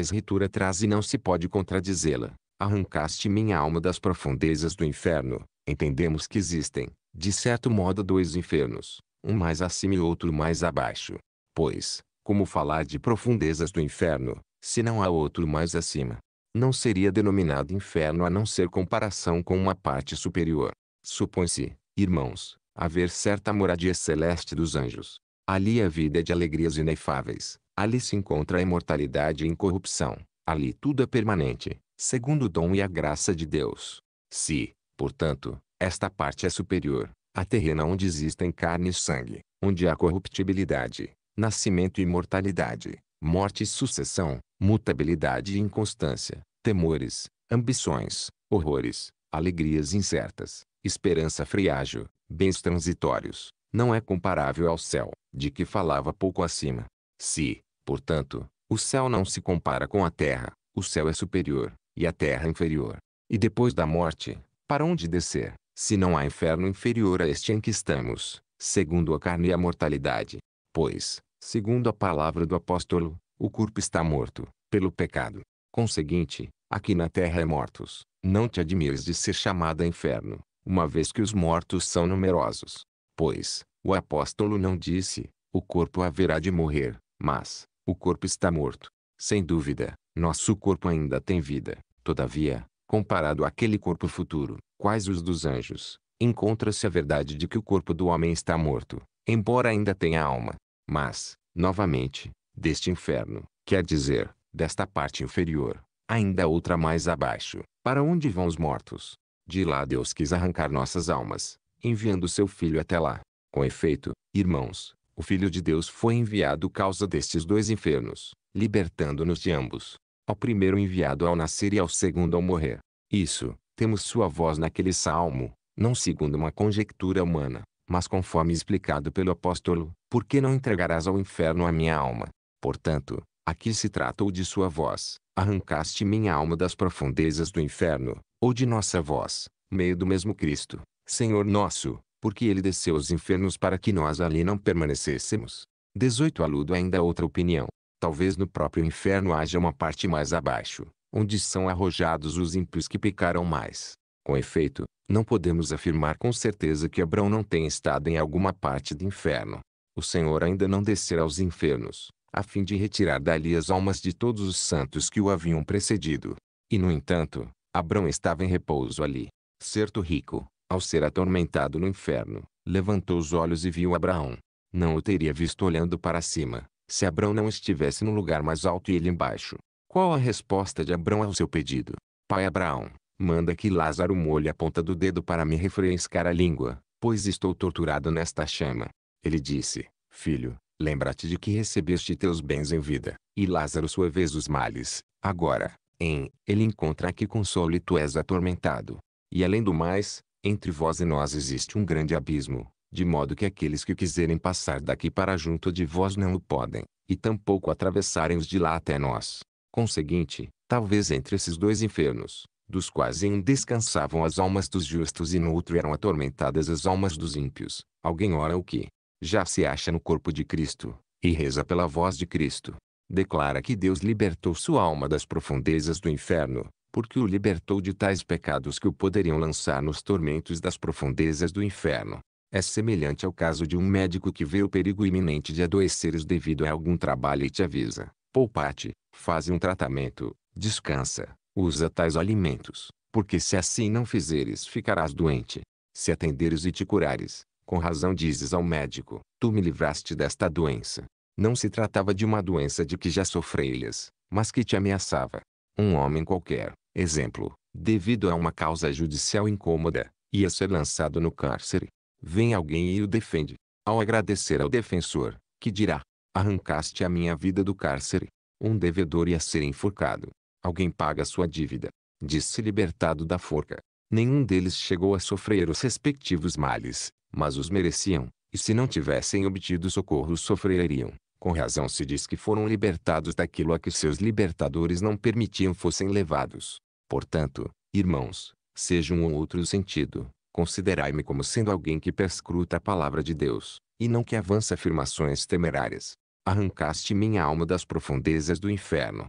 escritura traz e não se pode contradizê-la, arrancaste minha alma das profundezas do inferno. Entendemos que existem, de certo modo, dois infernos, um mais acima e outro mais abaixo. Pois, como falar de profundezas do inferno, se não há outro mais acima? Não seria denominado inferno a não ser comparação com uma parte superior. Supõe-se, irmãos, haver certa moradia celeste dos anjos. Ali a vida é de alegrias inefáveis, ali se encontra a imortalidade e incorrupção, ali tudo é permanente, segundo o dom e a graça de Deus. Se, portanto, esta parte é superior, a terrena onde existem carne e sangue, onde há corruptibilidade, nascimento e mortalidade, morte e sucessão, mutabilidade e inconstância, temores, ambições, horrores, alegrias incertas, esperança friágil, bens transitórios, não é comparável ao céu, de que falava pouco acima. Se, portanto, o céu não se compara com a terra, o céu é superior, e a terra inferior. E depois da morte, para onde descer, se não há inferno inferior a este em que estamos, segundo a carne e a mortalidade? Pois, Segundo a palavra do apóstolo, o corpo está morto, pelo pecado. Conseguinte, aqui na terra é mortos. Não te admires de ser chamada inferno, uma vez que os mortos são numerosos. Pois, o apóstolo não disse, o corpo haverá de morrer, mas, o corpo está morto. Sem dúvida, nosso corpo ainda tem vida. Todavia, comparado àquele corpo futuro, quais os dos anjos, encontra-se a verdade de que o corpo do homem está morto, embora ainda tenha alma. Mas, novamente, deste inferno, quer dizer, desta parte inferior, ainda outra mais abaixo, para onde vão os mortos? De lá Deus quis arrancar nossas almas, enviando seu Filho até lá. Com efeito, irmãos, o Filho de Deus foi enviado causa destes dois infernos, libertando-nos de ambos. Ao primeiro enviado ao nascer e ao segundo ao morrer. Isso, temos sua voz naquele salmo, não segundo uma conjectura humana, mas conforme explicado pelo apóstolo, por que não entregarás ao inferno a minha alma? Portanto, aqui se trata ou de sua voz. Arrancaste minha alma das profundezas do inferno, ou de nossa voz, meio do mesmo Cristo, Senhor nosso, porque ele desceu aos infernos para que nós ali não permanecêssemos. 18 Aludo ainda a outra opinião. Talvez no próprio inferno haja uma parte mais abaixo, onde são arrojados os ímpios que pecaram mais. Com efeito, não podemos afirmar com certeza que Abrão não tenha estado em alguma parte do inferno, o Senhor ainda não descer aos infernos, a fim de retirar dali as almas de todos os santos que o haviam precedido. E no entanto, Abrão estava em repouso ali. Certo rico, ao ser atormentado no inferno, levantou os olhos e viu Abraão. Não o teria visto olhando para cima, se Abrão não estivesse no lugar mais alto e ele embaixo. Qual a resposta de Abrão ao seu pedido? Pai Abraão, manda que Lázaro molhe a ponta do dedo para me refrescar a língua, pois estou torturado nesta chama. Ele disse: Filho, lembra-te de que recebeste teus bens em vida, e Lázaro sua vez os males. Agora, em ele encontra que consolo e tu és atormentado. E além do mais, entre vós e nós existe um grande abismo, de modo que aqueles que quiserem passar daqui para junto de vós não o podem, e tampouco atravessarem os de lá até nós. Conseguinte, talvez entre esses dois infernos, dos quais em um descansavam as almas dos justos e no outro eram atormentadas as almas dos ímpios, alguém ora o que, já se acha no corpo de Cristo, e reza pela voz de Cristo. Declara que Deus libertou sua alma das profundezas do inferno, porque o libertou de tais pecados que o poderiam lançar nos tormentos das profundezas do inferno. É semelhante ao caso de um médico que vê o perigo iminente de adoeceres devido a algum trabalho e te avisa: poupate, faze um tratamento, descansa, usa tais alimentos, porque se assim não fizeres ficarás doente. Se atenderes e te curares, com razão dizes ao médico, tu me livraste desta doença. Não se tratava de uma doença de que já sofreias, mas que te ameaçava. Um homem qualquer, exemplo, devido a uma causa judicial incômoda, ia ser lançado no cárcere. Vem alguém e o defende. Ao agradecer ao defensor, que dirá, arrancaste a minha vida do cárcere. Um devedor ia ser enforcado. Alguém paga sua dívida. Disse libertado da forca. Nenhum deles chegou a sofrer os respectivos males mas os mereciam, e se não tivessem obtido socorro sofreriam. Com razão se diz que foram libertados daquilo a que seus libertadores não permitiam fossem levados. Portanto, irmãos, seja um ou outro sentido, considerai-me como sendo alguém que perscruta a palavra de Deus, e não que avança afirmações temerárias. Arrancaste minha alma das profundezas do inferno.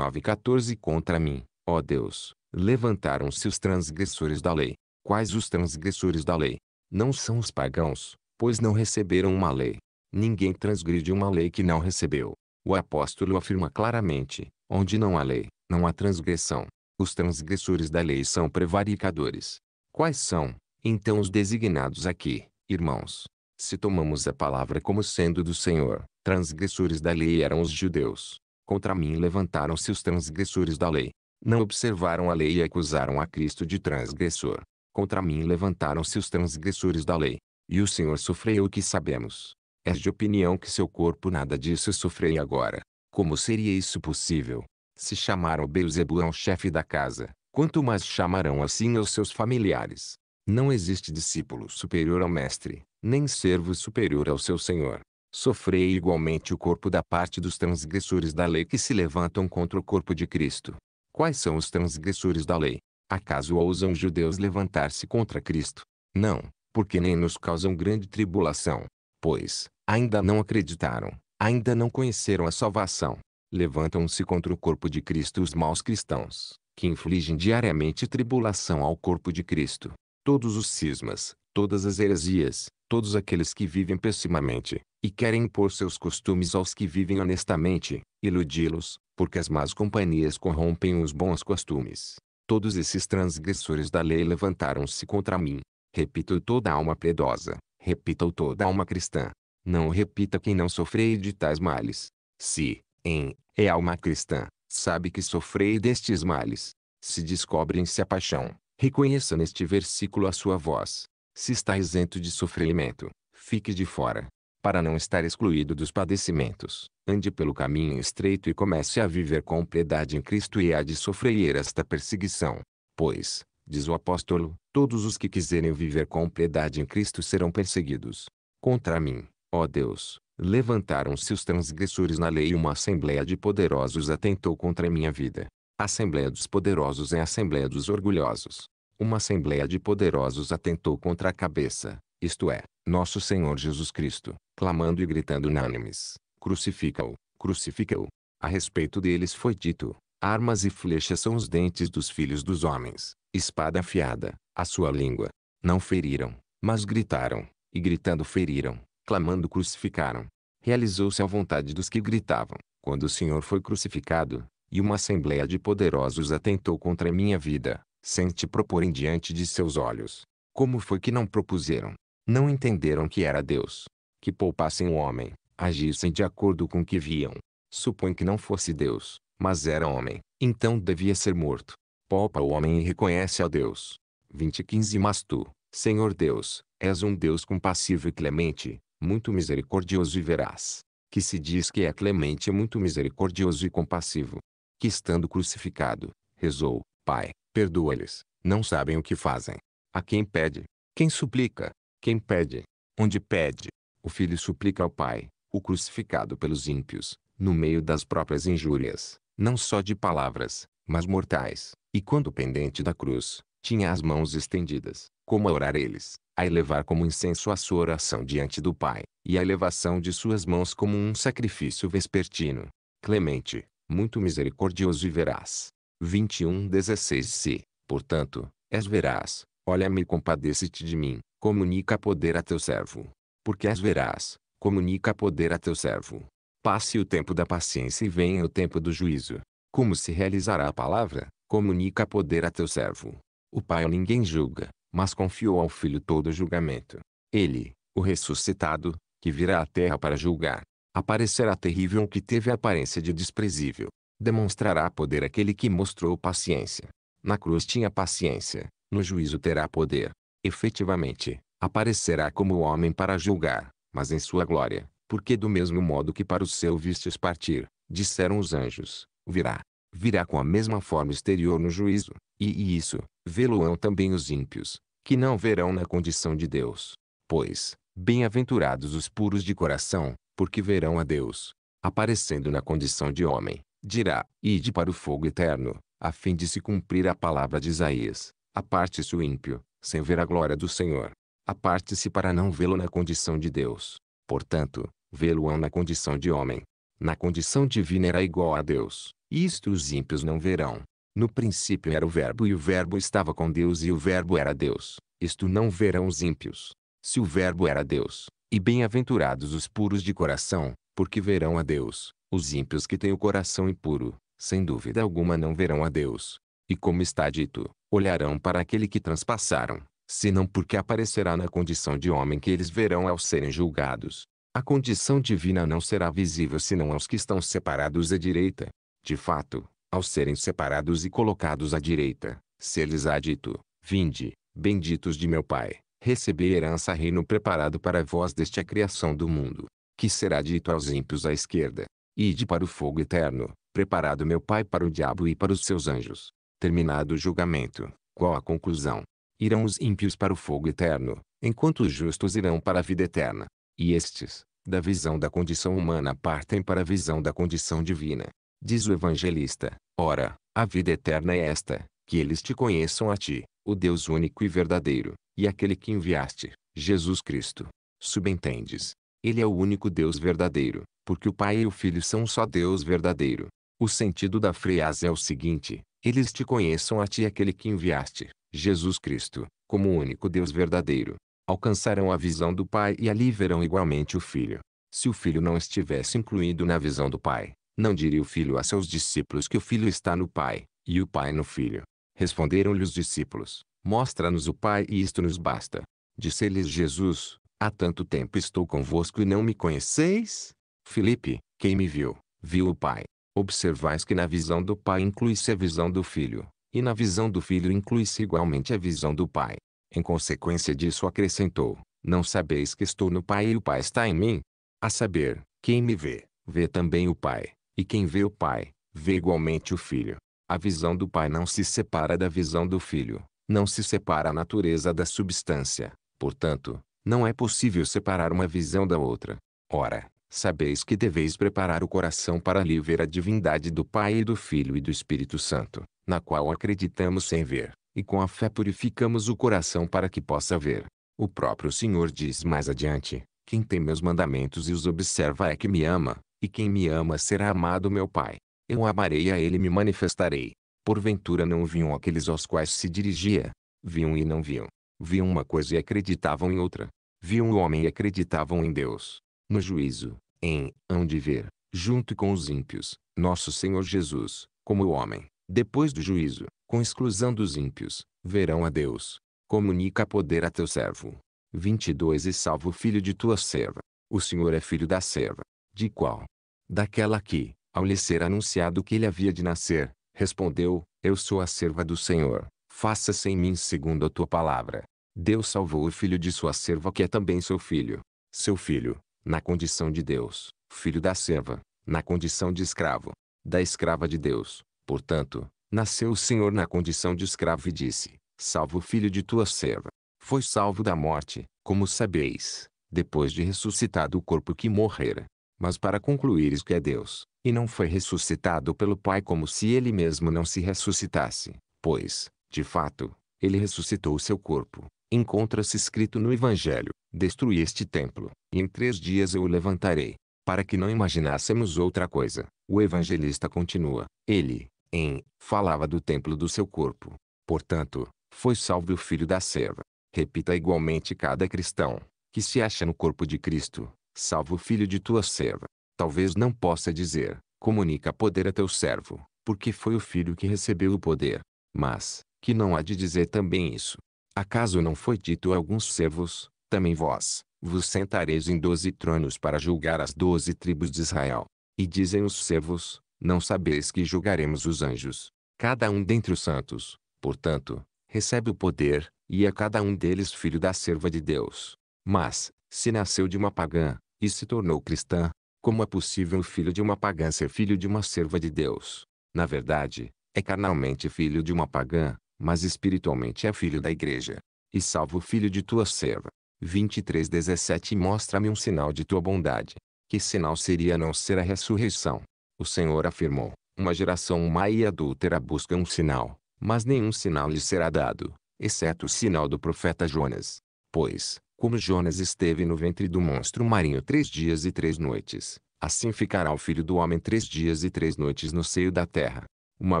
14 Contra mim, ó Deus, levantaram-se os transgressores da lei. Quais os transgressores da lei? não são os pagãos, pois não receberam uma lei. Ninguém transgride uma lei que não recebeu. O apóstolo afirma claramente: onde não há lei, não há transgressão. Os transgressores da lei são prevaricadores. Quais são, então, os designados aqui, irmãos? Se tomamos a palavra como sendo do Senhor, transgressores da lei eram os judeus. Contra mim levantaram-se os transgressores da lei. Não observaram a lei e acusaram a Cristo de transgressor. Contra mim levantaram-se os transgressores da lei. E o Senhor sofreu o que sabemos. És de opinião que seu corpo nada disso sofreu agora. Como seria isso possível? Se chamaram Beuzebu ao chefe da casa, quanto mais chamarão assim aos seus familiares. Não existe discípulo superior ao mestre, nem servo superior ao seu senhor. Sofrei igualmente o corpo da parte dos transgressores da lei que se levantam contra o corpo de Cristo. Quais são os transgressores da lei? Acaso ousam judeus levantar-se contra Cristo? Não, porque nem nos causam grande tribulação. Pois, ainda não acreditaram, ainda não conheceram a salvação. Levantam-se contra o corpo de Cristo os maus cristãos, que infligem diariamente tribulação ao corpo de Cristo. Todos os cismas, todas as heresias, todos aqueles que vivem pessimamente, e querem impor seus costumes aos que vivem honestamente, iludi-los, porque as más companhias corrompem os bons costumes. Todos esses transgressores da lei levantaram-se contra mim. Repito toda alma piedosa, repita toda alma cristã. Não repita quem não sofrei de tais males. Se, em, é alma cristã, sabe que sofrei destes males. Se descobrem-se a paixão, reconheça neste versículo a sua voz. Se está isento de sofrimento, fique de fora para não estar excluído dos padecimentos, ande pelo caminho estreito e comece a viver com piedade em Cristo e há de sofrer esta perseguição. Pois, diz o apóstolo, todos os que quiserem viver com piedade em Cristo serão perseguidos. Contra mim, ó Deus, levantaram-se os transgressores na lei e uma assembleia de poderosos atentou contra minha vida. Assembleia dos poderosos é a assembleia dos orgulhosos. Uma assembleia de poderosos atentou contra a cabeça, isto é, nosso Senhor Jesus Cristo, clamando e gritando unânimes, crucifica-o, crucifica-o. A respeito deles foi dito, armas e flechas são os dentes dos filhos dos homens, espada afiada, a sua língua. Não feriram, mas gritaram, e gritando feriram, clamando crucificaram. Realizou-se a vontade dos que gritavam, quando o Senhor foi crucificado, e uma assembleia de poderosos atentou contra a minha vida, sem te proporem diante de seus olhos. Como foi que não propuseram, não entenderam que era Deus, que poupassem o homem, agissem de acordo com o que viam. Supõe que não fosse Deus, mas era homem, então devia ser morto. Poupa o homem e reconhece a Deus. 20:15 Mas tu, Senhor Deus, és um Deus compassivo e clemente, muito misericordioso e verás. que se diz que é clemente, muito misericordioso e compassivo, que estando crucificado, rezou: Pai, perdoa-lhes, não sabem o que fazem. A quem pede, quem suplica, quem pede, onde pede, o filho suplica ao Pai, o crucificado pelos ímpios, no meio das próprias injúrias, não só de palavras, mas mortais, e quando pendente da cruz, tinha as mãos estendidas, como a orar eles, a elevar como incenso a sua oração diante do Pai, e a elevação de suas mãos como um sacrifício vespertino. Clemente, muito misericordioso e veraz. 21:16 Se, portanto, és veraz, Olha-me e compadece-te de mim, comunica poder a teu servo. Porque as verás, comunica poder a teu servo. Passe o tempo da paciência e venha o tempo do juízo. Como se realizará a palavra, comunica poder a teu servo. O Pai ninguém julga, mas confiou ao Filho todo o julgamento. Ele, o ressuscitado, que virá à terra para julgar, aparecerá terrível o que teve a aparência de desprezível. Demonstrará poder aquele que mostrou paciência. Na cruz tinha paciência, no juízo terá poder. Efetivamente, aparecerá como homem para julgar, mas em sua glória, porque do mesmo modo que para o seu vistes partir, disseram os anjos, virá. Virá com a mesma forma exterior no juízo, e, e isso, vê-lo-ão também os ímpios, que não verão na condição de Deus. Pois, bem-aventurados os puros de coração, porque verão a Deus. Aparecendo na condição de homem, dirá, ide para o fogo eterno, a fim de se cumprir a palavra de Isaías, Aparte-se o ímpio, sem ver a glória do Senhor. Aparte-se para não vê-lo na condição de Deus. Portanto, vê-lo-ão na condição de homem. Na condição divina era igual a Deus, isto os ímpios não verão. No princípio era o Verbo e o Verbo estava com Deus e o Verbo era Deus, isto não verão os ímpios. Se o Verbo era Deus, e bem-aventurados os puros de coração, porque verão a Deus, os ímpios que têm o coração impuro, sem dúvida alguma não verão a Deus. E como está dito, olharão para aquele que transpassaram, senão porque aparecerá na condição de homem que eles verão ao serem julgados. A condição divina não será visível senão aos que estão separados à direita. De fato, ao serem separados e colocados à direita, se lhes há dito, vinde, benditos de meu Pai, receber herança reino preparado para vós desde a criação do mundo, que será dito aos ímpios à esquerda, ide para o fogo eterno, preparado meu Pai para o diabo e para os seus anjos terminado o julgamento, qual a conclusão? Irão os ímpios para o fogo eterno, enquanto os justos irão para a vida eterna. E estes, da visão da condição humana partem para a visão da condição divina. Diz o evangelista: Ora, a vida eterna é esta, que eles te conheçam a ti, o Deus único e verdadeiro, e aquele que enviaste, Jesus Cristo. Subentendes. Ele é o único Deus verdadeiro, porque o Pai e o Filho são um só Deus verdadeiro. O sentido da frase é o seguinte: eles te conheçam a ti aquele que enviaste, Jesus Cristo, como o único Deus verdadeiro. Alcançarão a visão do Pai e ali verão igualmente o Filho. Se o Filho não estivesse incluído na visão do Pai, não diria o Filho a seus discípulos que o Filho está no Pai, e o Pai no Filho. Responderam-lhe os discípulos, Mostra-nos o Pai e isto nos basta. Disse-lhes Jesus, Há tanto tempo estou convosco e não me conheceis? Filipe, quem me viu, viu o Pai. Observais que na visão do Pai inclui-se a visão do Filho, e na visão do Filho inclui-se igualmente a visão do Pai. Em consequência disso acrescentou, não sabeis que estou no Pai e o Pai está em mim? A saber, quem me vê, vê também o Pai, e quem vê o Pai, vê igualmente o Filho. A visão do Pai não se separa da visão do Filho, não se separa a natureza da substância, portanto, não é possível separar uma visão da outra. Ora, sabeis que deveis preparar o coração para lhe ver a divindade do Pai e do Filho e do Espírito Santo, na qual acreditamos sem ver, e com a fé purificamos o coração para que possa ver. O próprio Senhor diz mais adiante, quem tem meus mandamentos e os observa é que me ama, e quem me ama será amado meu Pai. Eu amarei a ele e me manifestarei. Porventura não viam aqueles aos quais se dirigia. Viam e não viam. Viam uma coisa e acreditavam em outra. Viam o homem e acreditavam em Deus. No juízo, em, hão de ver junto com os ímpios, nosso Senhor Jesus, como o homem, depois do juízo, com exclusão dos ímpios, verão a Deus. Comunica poder a teu servo. 22 E salva o filho de tua serva. O Senhor é filho da serva. De qual? Daquela que, ao lhe ser anunciado que ele havia de nascer, respondeu, Eu sou a serva do Senhor, faça-se em mim segundo a tua palavra. Deus salvou o filho de sua serva que é também seu filho. Seu filho, na condição de Deus, filho da serva, na condição de escravo, da escrava de Deus. Portanto, nasceu o Senhor na condição de escravo e disse: Salvo o filho de tua serva. Foi salvo da morte, como sabeis, depois de ressuscitado o corpo que morrera. Mas para concluíres que é Deus, e não foi ressuscitado pelo Pai como se ele mesmo não se ressuscitasse, pois, de fato, ele ressuscitou o seu corpo, encontra-se escrito no Evangelho: destrui este templo, e em três dias eu o levantarei. Para que não imaginássemos outra coisa, o evangelista continua: Ele, em, falava do templo do seu corpo. Portanto, foi salvo o filho da serva. Repita igualmente cada cristão, que se acha no corpo de Cristo, salvo o filho de tua serva. Talvez não possa dizer, comunica poder a teu servo, porque foi o filho que recebeu o poder. Mas, que não há de dizer também isso, Acaso não foi dito a alguns servos, também vós, vos sentareis em doze tronos para julgar as doze tribos de Israel. E dizem os servos, não sabeis que julgaremos os anjos. Cada um dentre os santos, portanto, recebe o poder, e é cada um deles filho da serva de Deus. Mas, se nasceu de uma pagã, e se tornou cristã, como é possível o filho de uma pagã ser filho de uma serva de Deus? Na verdade, é carnalmente filho de uma pagã, mas espiritualmente é filho da igreja. E salvo o filho de tua serva. 23:17 Mostra-me um sinal de tua bondade. Que sinal seria não ser a ressurreição? O Senhor afirmou: Uma geração má e adúltera busca um sinal, mas nenhum sinal lhe será dado, exceto o sinal do profeta Jonas. Pois, como Jonas esteve no ventre do monstro marinho três dias e três noites, assim ficará o filho do homem três dias e três noites no seio da terra. Uma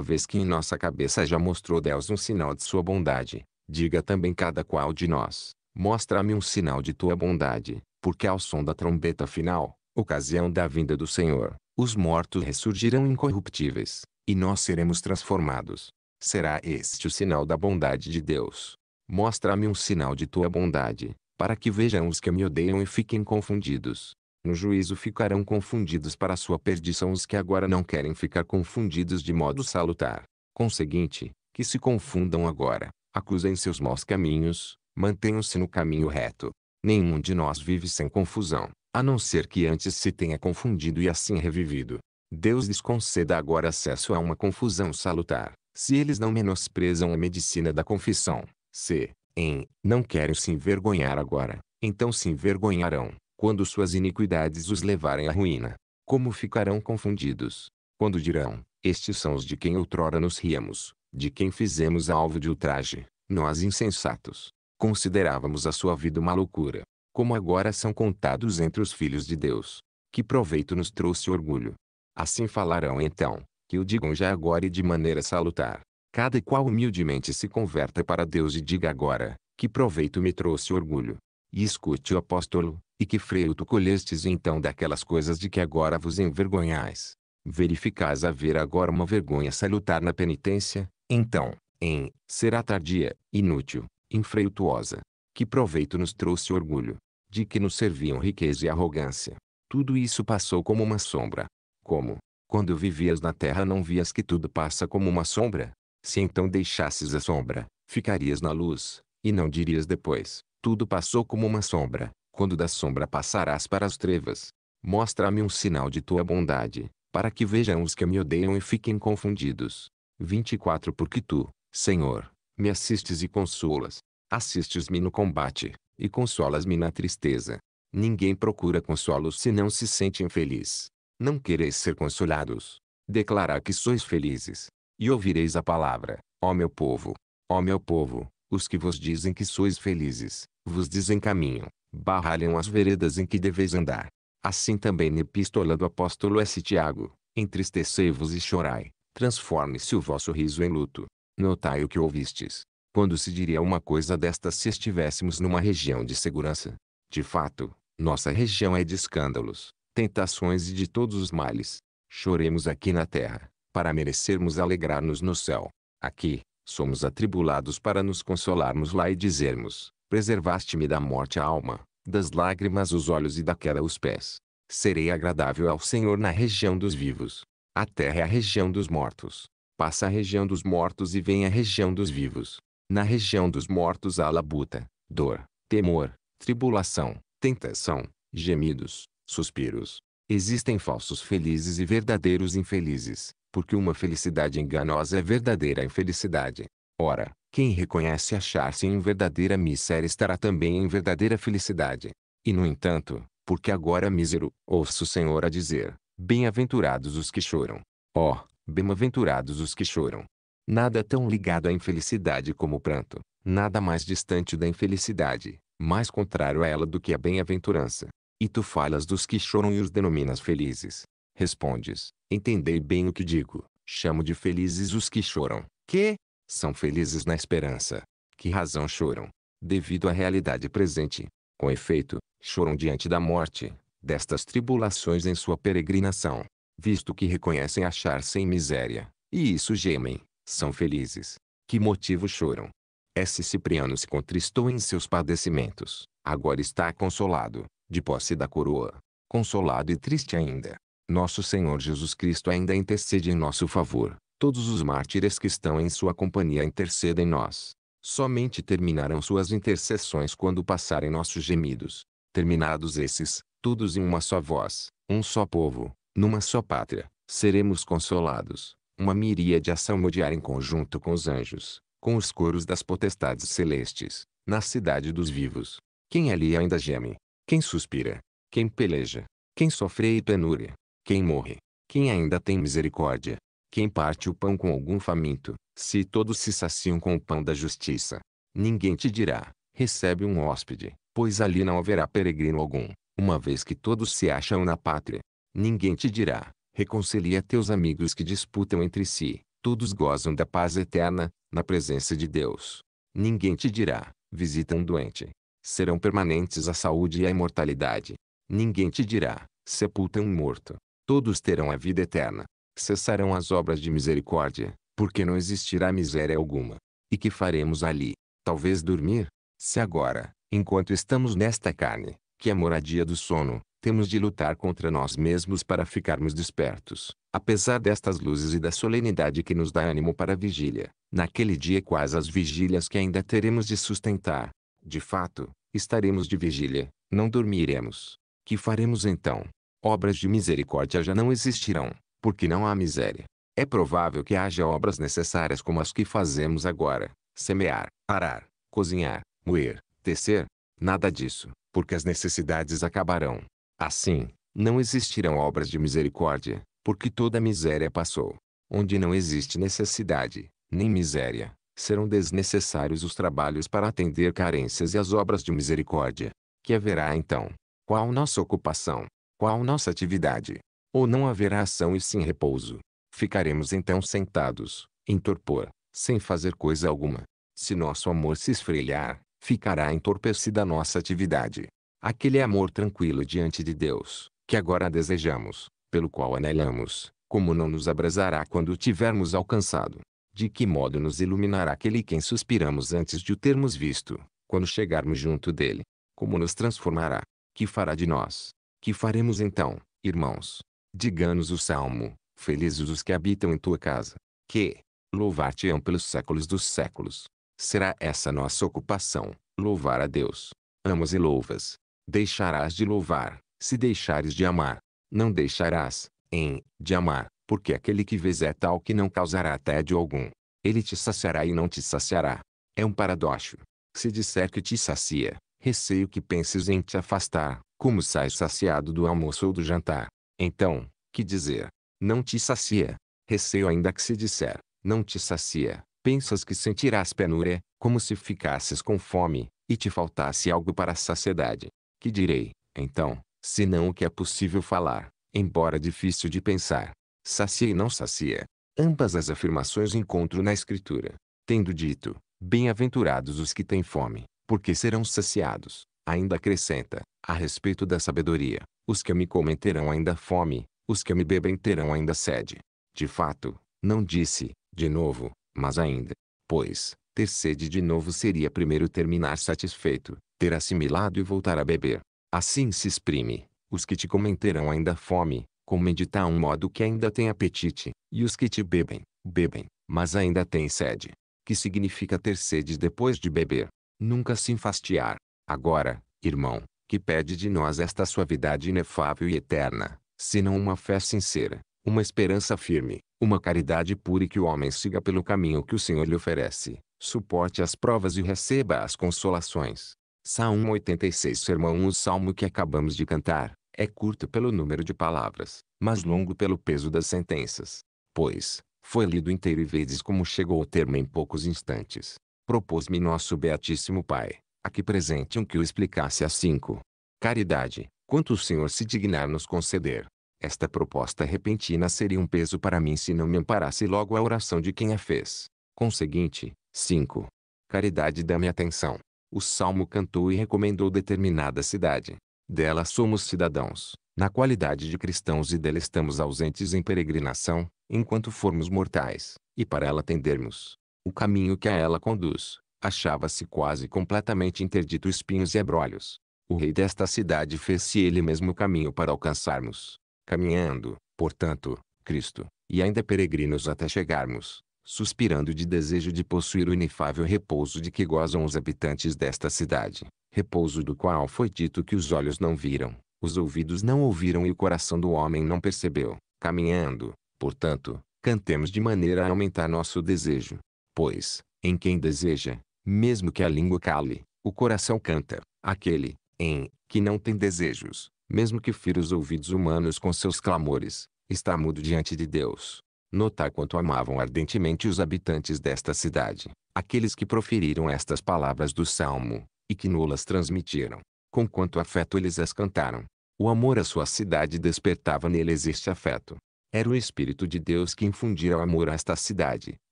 vez que em nossa cabeça já mostrou Deus um sinal de sua bondade, diga também cada qual de nós, mostra-me um sinal de tua bondade, porque ao som da trombeta final, ocasião da vinda do Senhor, os mortos ressurgirão incorruptíveis, e nós seremos transformados. Será este o sinal da bondade de Deus. Mostra-me um sinal de tua bondade, para que vejam os que me odeiam e fiquem confundidos, no juízo ficarão confundidos para sua perdição os que agora não querem ficar confundidos de modo salutar. Conseguinte, que se confundam agora, acusem seus maus caminhos, mantenham-se no caminho reto. Nenhum de nós vive sem confusão, a não ser que antes se tenha confundido e assim revivido. Deus lhes conceda agora acesso a uma confusão salutar, se eles não menosprezam a medicina da confissão. Se, em, não querem se envergonhar agora, então se envergonharão quando suas iniquidades os levarem à ruína. Como ficarão confundidos? Quando dirão, estes são os de quem outrora nos riamos, de quem fizemos alvo de ultraje, nós insensatos. Considerávamos a sua vida uma loucura. Como agora são contados entre os filhos de Deus. Que proveito nos trouxe orgulho. Assim falarão então, que o digam já agora e de maneira salutar. Cada qual humildemente se converta para Deus e diga agora, que proveito me trouxe orgulho. E escute o apóstolo, e que freio colhestes então daquelas coisas de que agora vos envergonhais? Verificais haver agora uma vergonha salutar na penitência, então, em, será tardia, inútil, infreituosa. Que proveito nos trouxe orgulho, de que nos serviam riqueza e arrogância. Tudo isso passou como uma sombra. Como, quando vivias na terra não vias que tudo passa como uma sombra? Se então deixasses a sombra, ficarias na luz, e não dirias depois, tudo passou como uma sombra, quando da sombra passarás para as trevas. Mostra-me um sinal de tua bondade, para que vejam os que me odeiam e fiquem confundidos. 24 Porque tu, Senhor, me assistes e consolas. Assistes-me no combate, e consolas-me na tristeza. Ninguém procura consolo se não se sente infeliz. Não quereis ser consolados. Declarar que sois felizes. E ouvireis a palavra, ó meu povo. Ó meu povo, os que vos dizem que sois felizes, vos dizem caminho, barralham as veredas em que deveis andar. Assim também na epístola do apóstolo S. Tiago, entristecei-vos e chorai, transforme-se o vosso riso em luto. Notai o que ouvistes. Quando se diria uma coisa desta se estivéssemos numa região de segurança? De fato, nossa região é de escândalos, tentações e de todos os males. Choremos aqui na terra, para merecermos alegrar-nos no céu. Aqui, somos atribulados para nos consolarmos lá e dizermos, preservaste-me da morte a alma, das lágrimas os olhos e da queda os pés. Serei agradável ao Senhor na região dos vivos. A terra é a região dos mortos. Passa a região dos mortos e vem a região dos vivos. Na região dos mortos há labuta, dor, temor, tribulação, tentação, gemidos, suspiros. Existem falsos felizes e verdadeiros infelizes, porque uma felicidade enganosa é verdadeira infelicidade. Ora, quem reconhece achar-se em verdadeira miséria estará também em verdadeira felicidade. E no entanto, porque agora mísero, ouço o Senhor a dizer, bem-aventurados os que choram. Ó, oh, bem-aventurados os que choram. Nada tão ligado à infelicidade como o pranto, nada mais distante da infelicidade, mais contrário a ela do que a bem-aventurança. E tu falas dos que choram e os denominas felizes. Respondes, entendei bem o que digo, chamo de felizes os que choram. Que? São felizes na esperança. Que razão choram? Devido à realidade presente. Com efeito, choram diante da morte, destas tribulações em sua peregrinação, visto que reconhecem achar-se em miséria, e isso gemem, são felizes. Que motivo choram? S. Cipriano se contristou em seus padecimentos, agora está consolado, de posse da coroa, consolado e triste ainda. Nosso Senhor Jesus Cristo ainda intercede em nosso favor, Todos os mártires que estão em sua companhia intercedem nós. Somente terminarão suas intercessões quando passarem nossos gemidos. Terminados esses, todos em uma só voz, um só povo, numa só pátria, seremos consolados. Uma miríade a salmodiar em conjunto com os anjos, com os coros das potestades celestes, na cidade dos vivos. Quem ali ainda geme, quem suspira, quem peleja, quem sofre e penúria, quem morre, quem ainda tem misericórdia, quem parte o pão com algum faminto, se todos se saciam com o pão da justiça, ninguém te dirá, recebe um hóspede, pois ali não haverá peregrino algum, uma vez que todos se acham na pátria. Ninguém te dirá, reconcilia teus amigos que disputam entre si, todos gozam da paz eterna, na presença de Deus. Ninguém te dirá, visita um doente. Serão permanentes a saúde e a imortalidade. Ninguém te dirá, sepulta um morto. Todos terão a vida eterna cessarão as obras de misericórdia, porque não existirá miséria alguma. E que faremos ali? Talvez dormir? Se agora, enquanto estamos nesta carne, que é moradia do sono, temos de lutar contra nós mesmos para ficarmos despertos. Apesar destas luzes e da solenidade que nos dá ânimo para a vigília, naquele dia quais as vigílias que ainda teremos de sustentar. De fato, estaremos de vigília, não dormiremos. Que faremos então? Obras de misericórdia já não existirão porque não há miséria. É provável que haja obras necessárias como as que fazemos agora: semear, arar, cozinhar, moer, tecer. Nada disso, porque as necessidades acabarão. Assim, não existirão obras de misericórdia, porque toda miséria passou. Onde não existe necessidade, nem miséria, serão desnecessários os trabalhos para atender carências e as obras de misericórdia. Que haverá então? Qual nossa ocupação? Qual nossa atividade? ou não haverá ação e sim repouso. Ficaremos então sentados, em torpor, sem fazer coisa alguma. Se nosso amor se esfriar, ficará entorpecida nossa atividade. Aquele amor tranquilo diante de Deus, que agora desejamos, pelo qual anelamos, como não nos abrasará quando o tivermos alcançado? De que modo nos iluminará aquele quem suspiramos antes de o termos visto, quando chegarmos junto dele? Como nos transformará? Que fará de nós? Que faremos então, irmãos? Diga-nos o Salmo, felizes os que habitam em tua casa, que, louvar-te-ão pelos séculos dos séculos. Será essa nossa ocupação, louvar a Deus. Amas e louvas. Deixarás de louvar, se deixares de amar. Não deixarás, em, de amar, porque aquele que vês é tal que não causará tédio algum. Ele te saciará e não te saciará. É um paradoxo. Se disser que te sacia, receio que penses em te afastar, como sais saciado do almoço ou do jantar. Então, que dizer? Não te sacia. Receio ainda que se disser, não te sacia. Pensas que sentirás penúria, como se ficasses com fome, e te faltasse algo para a saciedade. Que direi, então, se não o que é possível falar, embora difícil de pensar? Sacia e não sacia. Ambas as afirmações encontro na Escritura. Tendo dito, bem-aventurados os que têm fome, porque serão saciados, ainda acrescenta, a respeito da sabedoria, os que me comem terão ainda fome, os que me bebem terão ainda sede. De fato, não disse, de novo, mas ainda. Pois, ter sede de novo seria primeiro terminar satisfeito, ter assimilado e voltar a beber. Assim se exprime, os que te comem terão ainda fome, comem de tal modo que ainda têm apetite, e os que te bebem, bebem, mas ainda têm sede. Que significa ter sede depois de beber? Nunca se enfastiar. Agora, irmão, que pede de nós esta suavidade inefável e eterna, senão uma fé sincera, uma esperança firme, uma caridade pura e que o homem siga pelo caminho que o Senhor lhe oferece, suporte as provas e receba as consolações. Salmo 86 Sermão 1 O salmo que acabamos de cantar, é curto pelo número de palavras, mas longo pelo peso das sentenças. Pois, foi lido inteiro e vedes como chegou o termo em poucos instantes. Propôs-me nosso Beatíssimo Pai, Aqui presente um que o explicasse a cinco. Caridade, quanto o Senhor se dignar nos conceder. Esta proposta repentina seria um peso para mim se não me amparasse logo a oração de quem a fez. Conseguinte, cinco Caridade dá-me atenção. O Salmo cantou e recomendou determinada cidade. Dela somos cidadãos, na qualidade de cristãos e dela estamos ausentes em peregrinação, enquanto formos mortais, e para ela tendermos o caminho que a ela conduz, achava-se quase completamente interdito espinhos e abrolhos. O rei desta cidade fez-se ele mesmo o caminho para alcançarmos. Caminhando, portanto, Cristo, e ainda peregrinos até chegarmos, suspirando de desejo de possuir o inefável repouso de que gozam os habitantes desta cidade, repouso do qual foi dito que os olhos não viram, os ouvidos não ouviram e o coração do homem não percebeu. Caminhando, portanto, cantemos de maneira a aumentar nosso desejo. Pois, em quem deseja, mesmo que a língua cale, o coração canta. Aquele, em, que não tem desejos, mesmo que fira os ouvidos humanos com seus clamores, está mudo diante de Deus. Notar quanto amavam ardentemente os habitantes desta cidade, aqueles que proferiram estas palavras do Salmo, e que nulas transmitiram. Com quanto afeto eles as cantaram. O amor à sua cidade despertava neles este afeto. Era o Espírito de Deus que infundia o amor a esta cidade,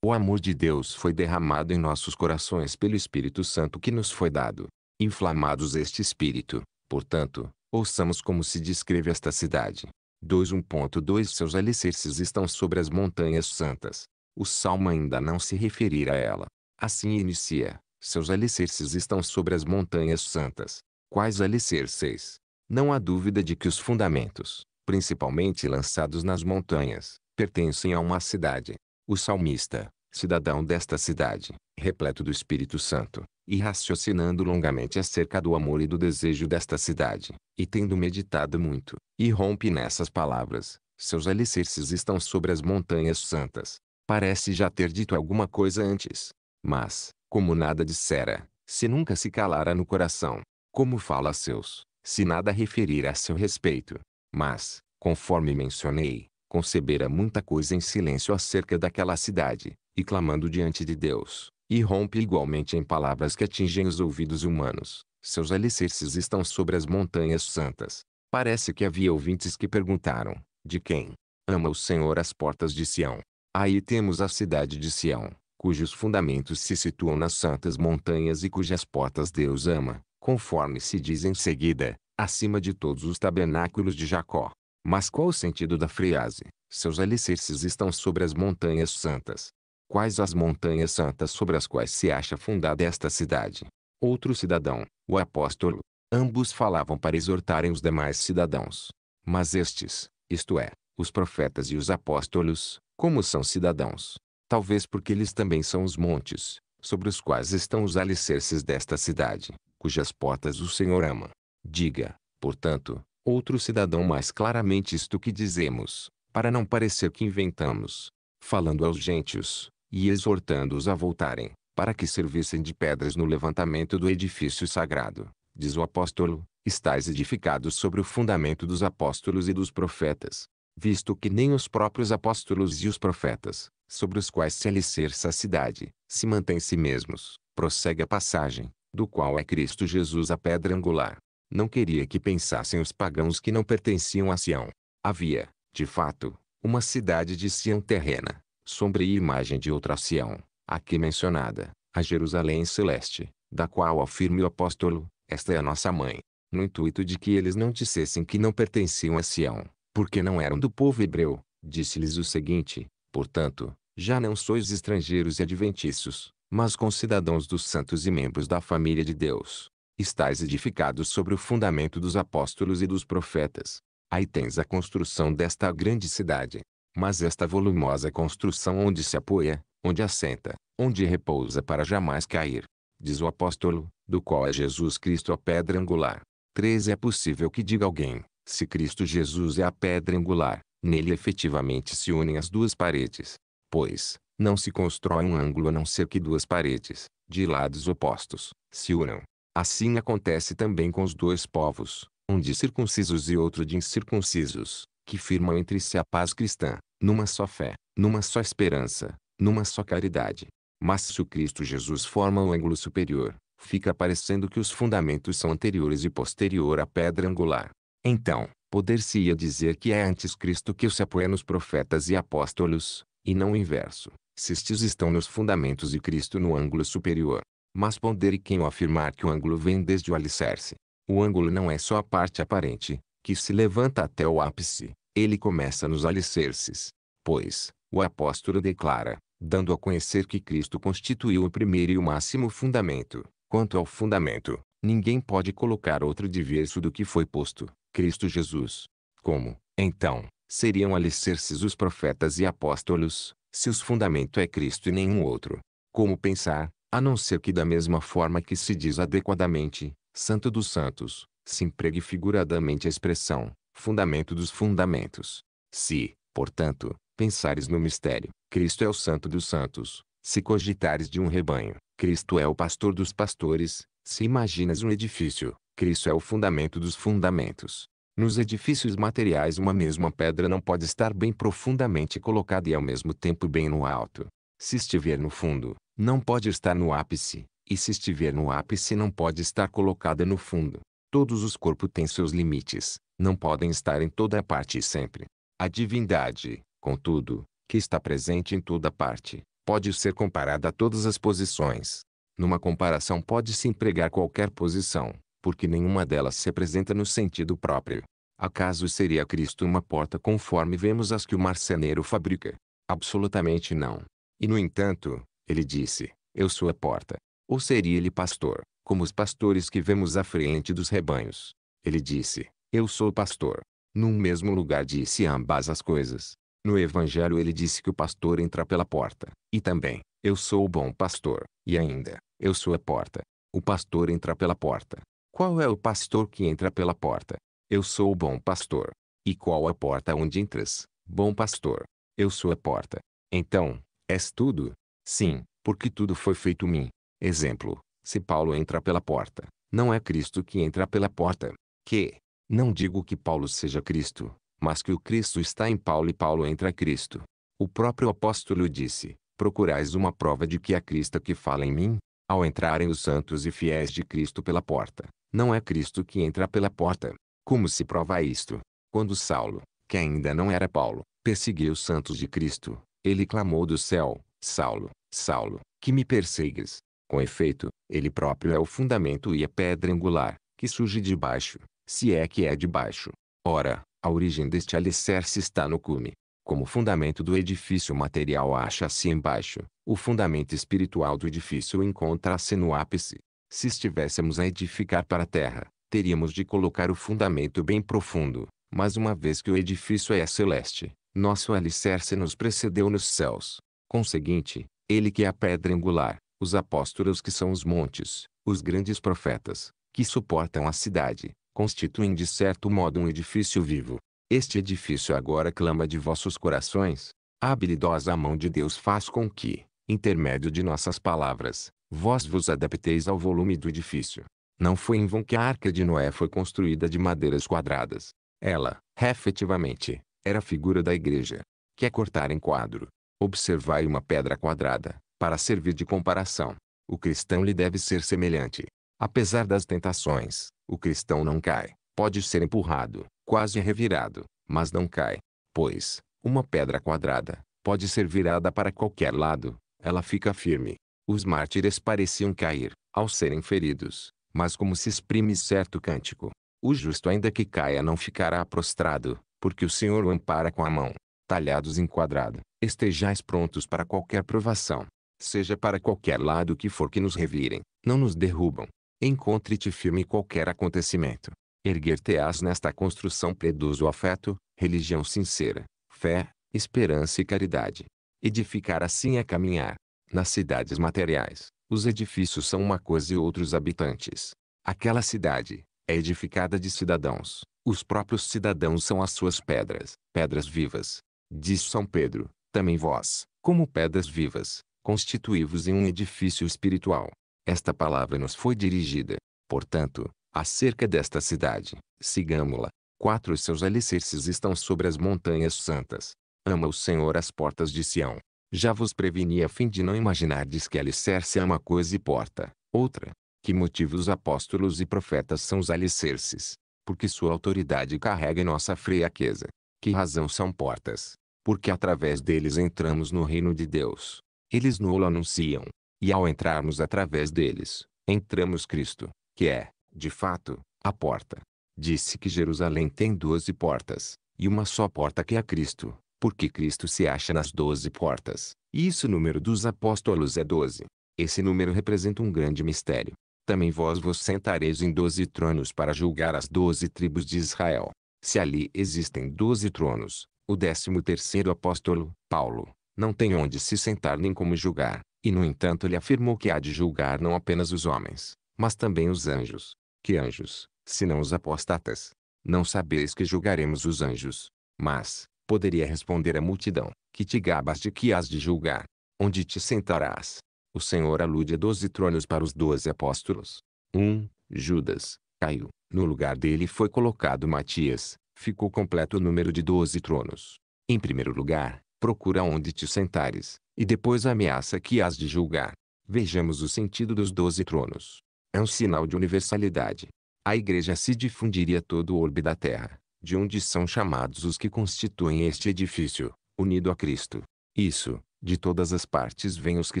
o amor de Deus foi derramado em nossos corações pelo Espírito Santo que nos foi dado. Inflamados este Espírito, portanto, ouçamos como se descreve esta cidade. 2.1.2 Seus alicerces estão sobre as montanhas santas. O salmo ainda não se referir a ela. Assim inicia. Seus alicerces estão sobre as montanhas santas. Quais alicerces? Não há dúvida de que os fundamentos, principalmente lançados nas montanhas, pertencem a uma cidade. O salmista, cidadão desta cidade, repleto do Espírito Santo, e raciocinando longamente acerca do amor e do desejo desta cidade, e tendo meditado muito, e rompe nessas palavras, seus alicerces estão sobre as montanhas santas. Parece já ter dito alguma coisa antes. Mas, como nada dissera, se nunca se calara no coração, como fala seus, se nada referir a seu respeito. Mas, conforme mencionei, concebera muita coisa em silêncio acerca daquela cidade, e clamando diante de Deus, e rompe igualmente em palavras que atingem os ouvidos humanos. Seus alicerces estão sobre as montanhas santas. Parece que havia ouvintes que perguntaram, de quem? Ama o Senhor as portas de Sião. Aí temos a cidade de Sião, cujos fundamentos se situam nas santas montanhas e cujas portas Deus ama, conforme se diz em seguida, acima de todos os tabernáculos de Jacó. Mas qual o sentido da frase? Seus alicerces estão sobre as montanhas santas. Quais as montanhas santas sobre as quais se acha fundada esta cidade? Outro cidadão, o apóstolo. Ambos falavam para exortarem os demais cidadãos. Mas estes, isto é, os profetas e os apóstolos, como são cidadãos? Talvez porque eles também são os montes, sobre os quais estão os alicerces desta cidade, cujas portas o Senhor ama. Diga, portanto, outro cidadão mais claramente isto que dizemos, para não parecer que inventamos, falando aos gentios, e exortando-os a voltarem, para que servissem de pedras no levantamento do edifício sagrado, diz o apóstolo, estáis edificados sobre o fundamento dos apóstolos e dos profetas, visto que nem os próprios apóstolos e os profetas, sobre os quais se alicerça a cidade, se mantêm si mesmos, prossegue a passagem, do qual é Cristo Jesus a pedra angular, não queria que pensassem os pagãos que não pertenciam a Sião. Havia, de fato, uma cidade de Sião terrena, sombria imagem de outra Sião, aqui mencionada, a Jerusalém Celeste, da qual afirma o apóstolo, esta é a nossa mãe, no intuito de que eles não dissessem que não pertenciam a Sião, porque não eram do povo hebreu, disse-lhes o seguinte, portanto, já não sois estrangeiros e adventícios, mas concidadãos dos santos e membros da família de Deus, Estais edificados sobre o fundamento dos apóstolos e dos profetas. Aí tens a construção desta grande cidade. Mas esta volumosa construção onde se apoia, onde assenta, onde repousa para jamais cair. Diz o apóstolo, do qual é Jesus Cristo a pedra angular. 3. É possível que diga alguém, se Cristo Jesus é a pedra angular, nele efetivamente se unem as duas paredes. Pois, não se constrói um ângulo a não ser que duas paredes, de lados opostos, se unam. Assim acontece também com os dois povos, um de circuncisos e outro de incircuncisos, que firmam entre si a paz cristã, numa só fé, numa só esperança, numa só caridade. Mas se o Cristo Jesus forma o ângulo superior, fica parecendo que os fundamentos são anteriores e posterior à pedra angular. Então, poder-se-ia dizer que é antes Cristo que se apoia nos profetas e apóstolos, e não o inverso, se estes estão nos fundamentos e Cristo no ângulo superior mas pondere quem o afirmar que o ângulo vem desde o alicerce. O ângulo não é só a parte aparente, que se levanta até o ápice, ele começa nos alicerces. Pois, o apóstolo declara, dando a conhecer que Cristo constituiu o primeiro e o máximo fundamento. Quanto ao fundamento, ninguém pode colocar outro diverso do que foi posto, Cristo Jesus. Como, então, seriam alicerces os profetas e apóstolos, se os fundamento é Cristo e nenhum outro? Como pensar, a não ser que da mesma forma que se diz adequadamente, santo dos santos, se empregue figuradamente a expressão, fundamento dos fundamentos. Se, portanto, pensares no mistério, Cristo é o santo dos santos, se cogitares de um rebanho, Cristo é o pastor dos pastores, se imaginas um edifício, Cristo é o fundamento dos fundamentos. Nos edifícios materiais uma mesma pedra não pode estar bem profundamente colocada e ao mesmo tempo bem no alto. Se estiver no fundo, não pode estar no ápice, e se estiver no ápice não pode estar colocada no fundo. Todos os corpos têm seus limites, não podem estar em toda a parte e sempre. A divindade, contudo, que está presente em toda parte, pode ser comparada a todas as posições. Numa comparação pode-se empregar qualquer posição, porque nenhuma delas se apresenta no sentido próprio. Acaso seria Cristo uma porta conforme vemos as que o marceneiro fabrica? Absolutamente não. E no entanto, ele disse: Eu sou a porta. Ou seria ele pastor, como os pastores que vemos à frente dos rebanhos. Ele disse: Eu sou pastor. Num mesmo lugar disse ambas as coisas. No Evangelho ele disse que o pastor entra pela porta, e também, eu sou o bom pastor, e ainda, eu sou a porta. O pastor entra pela porta. Qual é o pastor que entra pela porta? Eu sou o bom pastor. E qual a porta onde entras, bom pastor? Eu sou a porta. Então, és tudo, Sim, porque tudo foi feito mim. Exemplo: se Paulo entra pela porta, não é Cristo que entra pela porta. Que? Não digo que Paulo seja Cristo, mas que o Cristo está em Paulo e Paulo entra Cristo. O próprio apóstolo disse: Procurais uma prova de que é Cristo que fala em mim? Ao entrarem os santos e fiéis de Cristo pela porta, não é Cristo que entra pela porta. Como se prova isto? Quando Saulo, que ainda não era Paulo, perseguiu os santos de Cristo, ele clamou do céu: Saulo, Saulo, que me persegues. Com efeito, ele próprio é o fundamento e a pedra angular, que surge de baixo, se é que é de baixo. Ora, a origem deste alicerce está no cume. Como o fundamento do edifício material acha-se embaixo, o fundamento espiritual do edifício encontra-se no ápice. Se estivéssemos a edificar para a terra, teríamos de colocar o fundamento bem profundo, mas uma vez que o edifício é celeste, nosso alicerce nos precedeu nos céus. Conseguinte, ele que é a pedra angular, os apóstolos que são os montes, os grandes profetas, que suportam a cidade, constituem de certo modo um edifício vivo. Este edifício agora clama de vossos corações. A habilidosa mão de Deus faz com que, intermédio de nossas palavras, vós vos adapteis ao volume do edifício. Não foi em vão que a arca de Noé foi construída de madeiras quadradas. Ela, efetivamente, era a figura da igreja, que é cortar em quadro, Observai uma pedra quadrada, para servir de comparação. O cristão lhe deve ser semelhante. Apesar das tentações, o cristão não cai. Pode ser empurrado, quase revirado, mas não cai. Pois, uma pedra quadrada, pode ser virada para qualquer lado, ela fica firme. Os mártires pareciam cair, ao serem feridos, mas como se exprime certo cântico. O justo ainda que caia não ficará prostrado, porque o Senhor o ampara com a mão. Talhados em quadrado, estejais prontos para qualquer provação, seja para qualquer lado que for que nos revirem, não nos derrubam. Encontre-te firme qualquer acontecimento. Erguer-te-ás nesta construção preduz o afeto, religião sincera, fé, esperança e caridade. Edificar assim é caminhar. Nas cidades materiais, os edifícios são uma coisa e outros habitantes. Aquela cidade é edificada de cidadãos. Os próprios cidadãos são as suas pedras, pedras vivas. Diz São Pedro, também vós, como pedras vivas, constituí-vos em um edifício espiritual. Esta palavra nos foi dirigida, portanto, acerca desta cidade, sigamo-la. Quatro seus alicerces estão sobre as montanhas santas. Ama o Senhor as portas de Sião. Já vos preveni a fim de não imaginardes que alicerce é uma coisa e porta, outra. Que motivos apóstolos e profetas são os alicerces? Porque sua autoridade carrega nossa fraqueza. Que razão são portas? porque através deles entramos no reino de Deus. Eles nos anunciam, e ao entrarmos através deles, entramos Cristo, que é, de fato, a porta. Disse que Jerusalém tem doze portas, e uma só porta que é Cristo, porque Cristo se acha nas doze portas, e isso o número dos apóstolos é doze. Esse número representa um grande mistério. Também vós vos sentareis em doze tronos para julgar as doze tribos de Israel. Se ali existem doze tronos, o décimo terceiro apóstolo, Paulo, não tem onde se sentar nem como julgar, e no entanto ele afirmou que há de julgar não apenas os homens, mas também os anjos. Que anjos, se não os apostatas? Não sabeis que julgaremos os anjos. Mas, poderia responder a multidão, que te gabas de que has de julgar. Onde te sentarás? O Senhor alude a doze tronos para os doze apóstolos. Um, Judas, caiu. No lugar dele foi colocado Matias, ficou completo o número de doze tronos. Em primeiro lugar, procura onde te sentares, e depois ameaça que has de julgar. Vejamos o sentido dos doze tronos. É um sinal de universalidade. A igreja se difundiria todo o orbe da terra, de onde são chamados os que constituem este edifício, unido a Cristo. Isso, de todas as partes vêm os que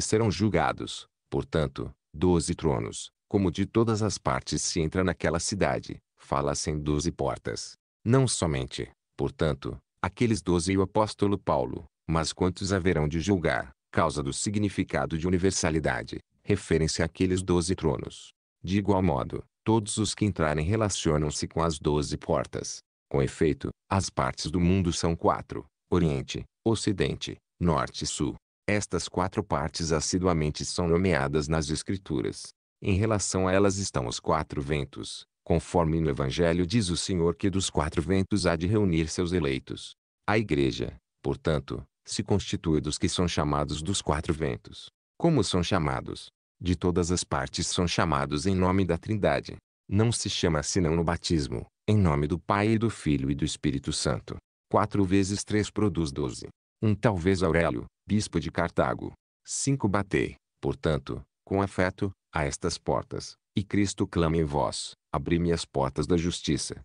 serão julgados, portanto, doze tronos, como de todas as partes se entra naquela cidade, fala-se em doze portas. Não somente, portanto, aqueles doze e o apóstolo Paulo, mas quantos haverão de julgar, causa do significado de universalidade, referem-se àqueles doze tronos. De igual modo, todos os que entrarem relacionam-se com as doze portas. Com efeito, as partes do mundo são quatro: Oriente, Ocidente, Norte e Sul. Estas quatro partes assiduamente são nomeadas nas Escrituras. Em relação a elas estão os quatro ventos, conforme no Evangelho diz o Senhor que dos quatro ventos há de reunir seus eleitos. A Igreja, portanto, se constitui dos que são chamados dos quatro ventos. Como são chamados? De todas as partes são chamados em nome da Trindade. Não se chama senão no batismo, em nome do Pai e do Filho e do Espírito Santo. Quatro vezes três produz doze. Um talvez Aurélio, bispo de Cartago. Cinco batei, portanto, com afeto, a estas portas, e Cristo clama em vós, abri-me as portas da justiça.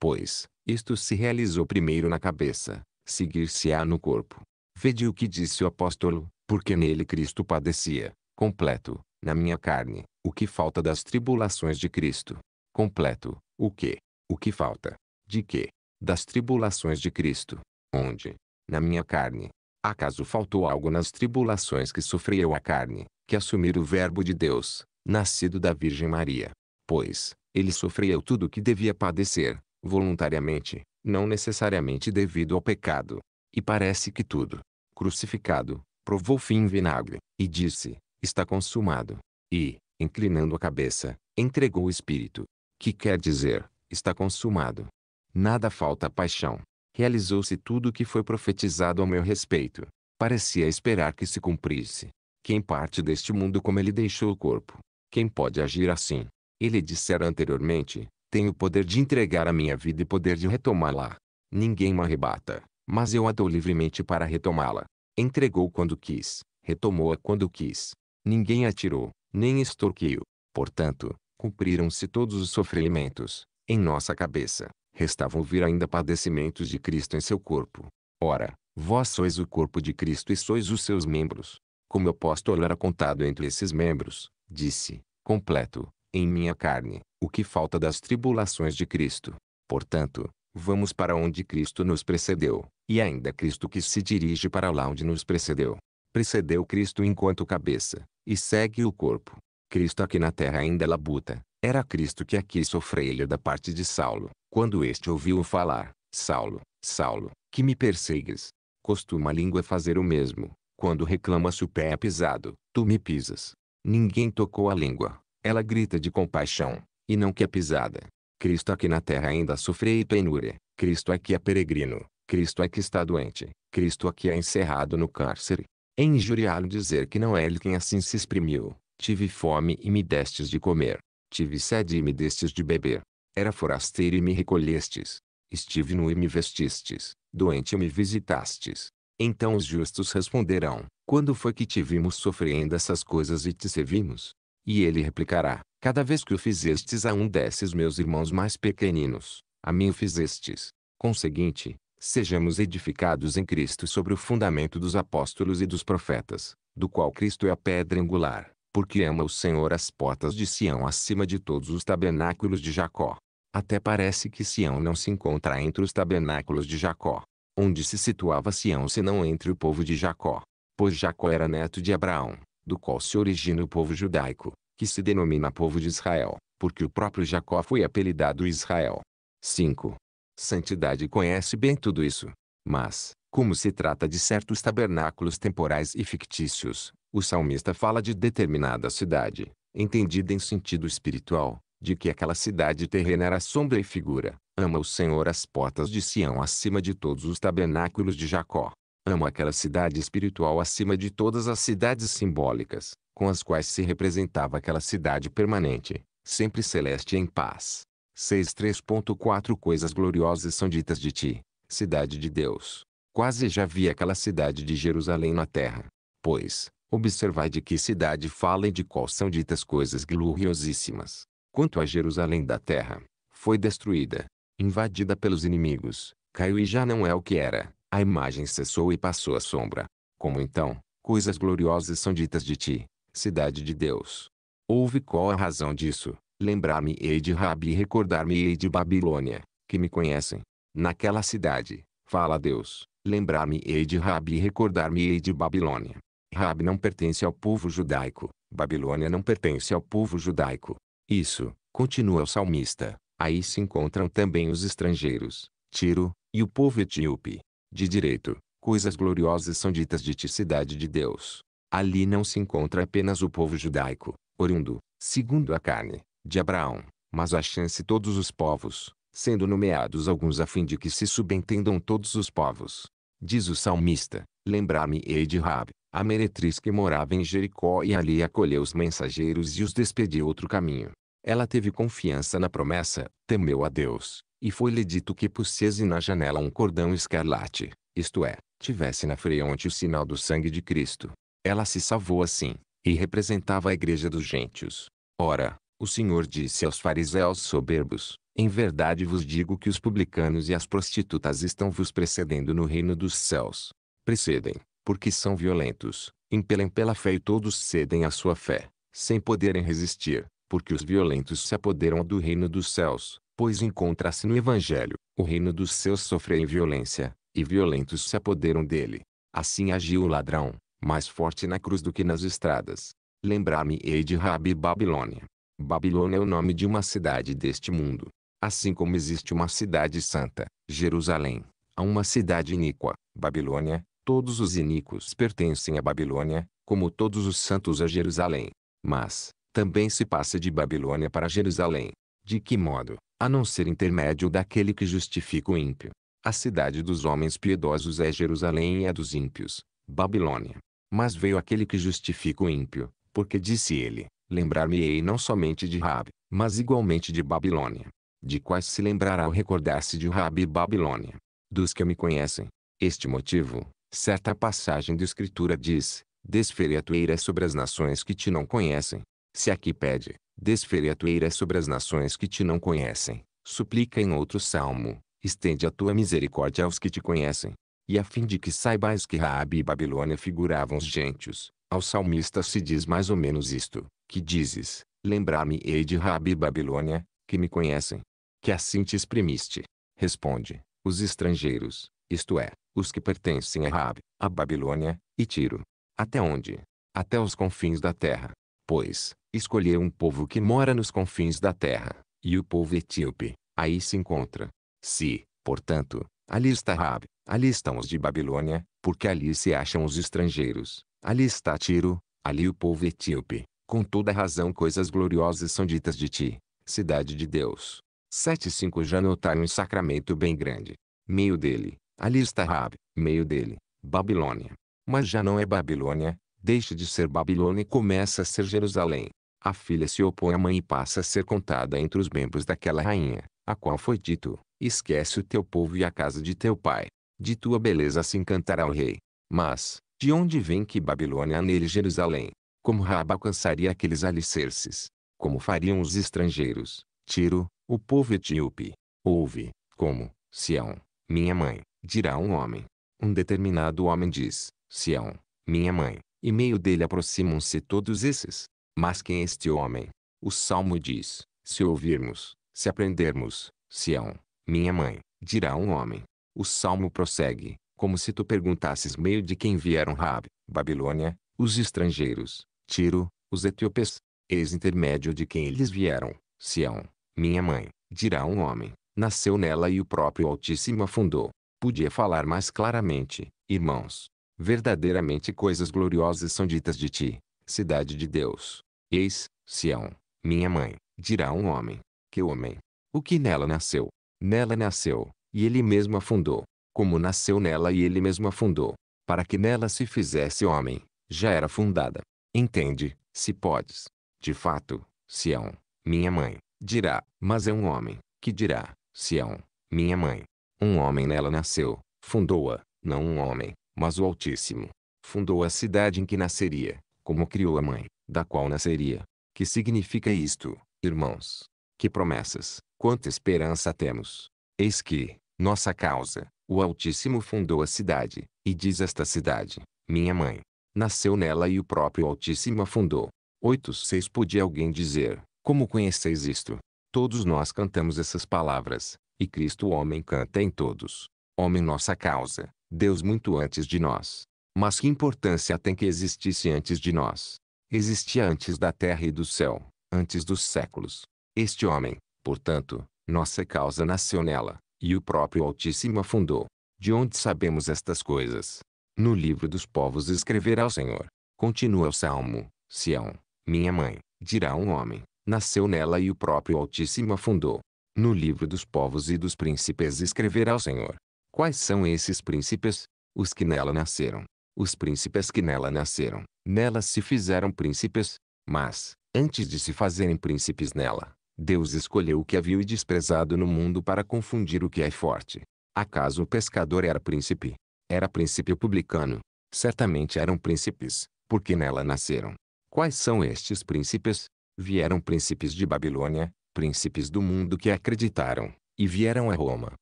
Pois, isto se realizou primeiro na cabeça, seguir-se-á no corpo. Vede o que disse o apóstolo, porque nele Cristo padecia, completo, na minha carne, o que falta das tribulações de Cristo. Completo, o que? O que falta? De que? Das tribulações de Cristo. Onde? Na minha carne. Acaso faltou algo nas tribulações que sofreu a carne, que assumir o Verbo de Deus, nascido da Virgem Maria. Pois, ele sofreu tudo o que devia padecer, voluntariamente, não necessariamente devido ao pecado. E parece que tudo, crucificado, provou fim em vinagre, e disse, está consumado. E, inclinando a cabeça, entregou o Espírito. Que quer dizer, está consumado. Nada falta à paixão. Realizou-se tudo o que foi profetizado ao meu respeito. Parecia esperar que se cumprisse. Quem parte deste mundo como ele deixou o corpo, quem pode agir assim? Ele dissera anteriormente: Tenho poder de entregar a minha vida e poder de retomá-la. Ninguém me arrebata, mas eu a dou livremente para retomá-la. Entregou quando quis, retomou-a quando quis. Ninguém a tirou, nem extorquiu. Portanto, cumpriram-se todos os sofrimentos. Em nossa cabeça, restavam vir ainda padecimentos de Cristo em seu corpo. Ora, vós sois o corpo de Cristo e sois os seus membros. Como o apóstolo era contado entre esses membros, disse, completo, em minha carne, o que falta das tribulações de Cristo. Portanto, vamos para onde Cristo nos precedeu, e ainda Cristo que se dirige para lá onde nos precedeu. Precedeu Cristo enquanto cabeça, e segue o corpo. Cristo aqui na terra ainda é labuta. Era Cristo que aqui sofreia da parte de Saulo, quando este ouviu falar, Saulo, Saulo, que me persegues. Costuma a língua fazer o mesmo, quando reclama se o pé é pisado, tu me pisas. Ninguém tocou a língua. Ela grita de compaixão, e não que é pisada. Cristo aqui na terra ainda sofre e penúria. Cristo aqui é peregrino. Cristo é que está doente. Cristo aqui é encerrado no cárcere. É injuriá-lo dizer que não é ele quem assim se exprimiu. Tive fome e me destes de comer. Tive sede e me destes de beber. Era forasteiro e me recolhestes. Estive nu e me vestistes. Doente e me visitastes. Então os justos responderão: Quando foi que te vimos sofrendo essas coisas e te servimos? E ele replicará: Cada vez que o fizestes a um desses meus irmãos mais pequeninos, a mim o fizestes. Conseguinte, sejamos edificados em Cristo sobre o fundamento dos apóstolos e dos profetas, do qual Cristo é a pedra angular, porque ama o Senhor as portas de Sião acima de todos os tabernáculos de Jacó. Até parece que Sião não se encontra entre os tabernáculos de Jacó. Onde se situava Sião senão entre o povo de Jacó? Pois Jacó era neto de Abraão, do qual se origina o povo judaico, que se denomina povo de Israel, porque o próprio Jacó foi apelidado Israel. 5. Santidade conhece bem tudo isso. Mas, como se trata de certos tabernáculos temporais e fictícios, o salmista fala de determinada cidade, entendida em sentido espiritual, de que aquela cidade terrena era sombra e figura, Ama o Senhor as portas de Sião acima de todos os tabernáculos de Jacó. Ama aquela cidade espiritual acima de todas as cidades simbólicas, com as quais se representava aquela cidade permanente, sempre celeste em paz. 6.3.4 Coisas gloriosas são ditas de ti, cidade de Deus. Quase já vi aquela cidade de Jerusalém na terra. Pois, observai de que cidade fala e de qual são ditas coisas gloriosíssimas. Quanto a Jerusalém da terra, foi destruída, invadida pelos inimigos, caiu e já não é o que era. A imagem cessou e passou a sombra. Como então, coisas gloriosas são ditas de ti, cidade de Deus. ouve qual é a razão disso? Lembrar-me-ei de Rabi e recordar-me-ei de Babilônia, que me conhecem. Naquela cidade, fala Deus, lembrar-me-ei de Rabi e recordar-me-ei de Babilônia. Rabi não pertence ao povo judaico, Babilônia não pertence ao povo judaico. Isso, continua o salmista, Aí se encontram também os estrangeiros, Tiro, e o povo etíope. De direito, coisas gloriosas são ditas de ticidade de Deus. Ali não se encontra apenas o povo judaico, oriundo, segundo a carne, de Abraão, mas acham-se todos os povos, sendo nomeados alguns a fim de que se subentendam todos os povos. Diz o salmista, lembrar-me-ei de Rab, a meretriz que morava em Jericó e ali acolheu os mensageiros e os despediu outro caminho. Ela teve confiança na promessa, temeu a Deus, e foi-lhe dito que pusesse na janela um cordão escarlate, isto é, tivesse na fronte o sinal do sangue de Cristo. Ela se salvou assim, e representava a igreja dos gentios. Ora, o Senhor disse aos fariseus soberbos, Em verdade vos digo que os publicanos e as prostitutas estão vos precedendo no reino dos céus. Precedem, porque são violentos, impelem pela fé e todos cedem à sua fé, sem poderem resistir porque os violentos se apoderam do reino dos céus, pois encontra-se no Evangelho, o reino dos céus sofreu em violência, e violentos se apoderam dele. Assim agiu o ladrão, mais forte na cruz do que nas estradas. Lembrar-me-ei de Rabi Babilônia. Babilônia é o nome de uma cidade deste mundo. Assim como existe uma cidade santa, Jerusalém, há uma cidade iníqua, Babilônia, todos os iníquos pertencem a Babilônia, como todos os santos a Jerusalém. Mas, também se passa de Babilônia para Jerusalém. De que modo, a não ser intermédio daquele que justifica o ímpio? A cidade dos homens piedosos é Jerusalém e a dos ímpios, Babilônia. Mas veio aquele que justifica o ímpio, porque disse ele, lembrar-me-ei não somente de Rab, mas igualmente de Babilônia. De quais se lembrará ao recordar-se de Rab e Babilônia? Dos que me conhecem. Este motivo, certa passagem da Escritura diz, desfere a tua ira sobre as nações que te não conhecem, se aqui pede, desfere a toeira sobre as nações que te não conhecem, suplica em outro salmo, estende a tua misericórdia aos que te conhecem. E a fim de que saibais que Raabe e Babilônia figuravam os gentios, ao salmista se diz mais ou menos isto, que dizes, lembrar-me-ei de Raabe e Babilônia, que me conhecem. Que assim te exprimiste. Responde, os estrangeiros, isto é, os que pertencem a Raabe, a Babilônia, e Tiro. Até onde? Até os confins da terra. Pois, escolheu um povo que mora nos confins da terra, e o povo etíope, aí se encontra. Se, portanto, ali está Rab, ali estão os de Babilônia, porque ali se acham os estrangeiros, ali está Tiro, ali o povo etíope, com toda razão coisas gloriosas são ditas de ti, cidade de Deus. 75 Já notaram um sacramento bem grande. Meio dele, ali está Rab, meio dele, Babilônia. Mas já não é Babilônia, deixa de ser Babilônia e começa a ser Jerusalém a filha se opõe à mãe e passa a ser contada entre os membros daquela rainha, a qual foi dito, esquece o teu povo e a casa de teu pai. De tua beleza se encantará o rei. Mas, de onde vem que Babilônia nele Jerusalém? Como Raba alcançaria aqueles alicerces? Como fariam os estrangeiros, Tiro, o povo etíope? Ouve, como, Sião, minha mãe, dirá um homem. Um determinado homem diz, Sião, minha mãe, e meio dele aproximam-se todos esses, mas quem é este homem? O Salmo diz, se ouvirmos, se aprendermos, Sião, minha mãe, dirá um homem. O Salmo prossegue, como se tu perguntasses meio de quem vieram Rab, Babilônia, os estrangeiros, Tiro, os etíopes, eis intermédio de quem eles vieram, Sião, minha mãe, dirá um homem, nasceu nela e o próprio Altíssimo afundou. Podia falar mais claramente, irmãos. Verdadeiramente coisas gloriosas são ditas de ti, cidade de Deus, Eis, Sião, minha mãe, dirá um homem, que homem. O que nela nasceu, nela nasceu, e ele mesmo afundou, como nasceu nela e ele mesmo afundou, para que nela se fizesse homem, já era fundada. Entende, se podes. De fato, Sião, minha mãe, dirá, mas é um homem, que dirá, Sião, minha mãe. Um homem nela nasceu, fundou-a, não um homem, mas o Altíssimo. Fundou a cidade em que nasceria, como criou a mãe da qual nasceria. Que significa isto, irmãos? Que promessas, quanta esperança temos! Eis que, nossa causa, o Altíssimo fundou a cidade, e diz esta cidade, minha mãe. Nasceu nela e o próprio Altíssimo a fundou. 8.6 Podia alguém dizer, como conheceis isto? Todos nós cantamos essas palavras, e Cristo homem canta em todos. Homem nossa causa, Deus muito antes de nós. Mas que importância tem que existisse antes de nós? existia antes da terra e do céu, antes dos séculos. Este homem, portanto, nossa causa nasceu nela, e o próprio Altíssimo afundou. fundou. De onde sabemos estas coisas? No livro dos povos escreverá o Senhor. Continua o Salmo, Sião, minha mãe, dirá um homem, nasceu nela e o próprio Altíssimo afundou. fundou. No livro dos povos e dos príncipes escreverá o Senhor. Quais são esses príncipes? Os que nela nasceram. Os príncipes que nela nasceram, Nelas se fizeram príncipes, mas, antes de se fazerem príncipes nela, Deus escolheu o que é vil e desprezado no mundo para confundir o que é forte. Acaso o pescador era príncipe? Era príncipe publicano. Certamente eram príncipes, porque nela nasceram. Quais são estes príncipes? Vieram príncipes de Babilônia, príncipes do mundo que acreditaram, e vieram a Roma,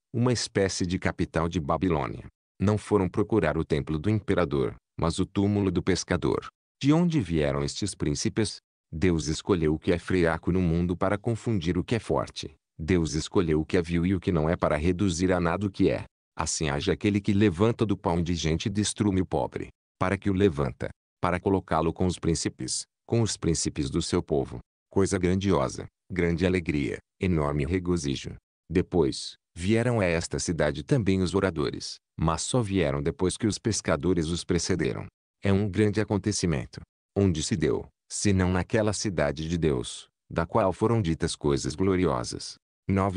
uma espécie de capital de Babilônia. Não foram procurar o templo do imperador, mas o túmulo do pescador. De onde vieram estes príncipes? Deus escolheu o que é fraco no mundo para confundir o que é forte. Deus escolheu o que é vil e o que não é para reduzir a nada o que é. Assim haja aquele que levanta do pão de gente e destrume o pobre. Para que o levanta? Para colocá-lo com os príncipes, com os príncipes do seu povo. Coisa grandiosa, grande alegria, enorme regozijo. Depois, vieram a esta cidade também os oradores, mas só vieram depois que os pescadores os precederam. É um grande acontecimento. Onde se deu, se não naquela cidade de Deus, da qual foram ditas coisas gloriosas.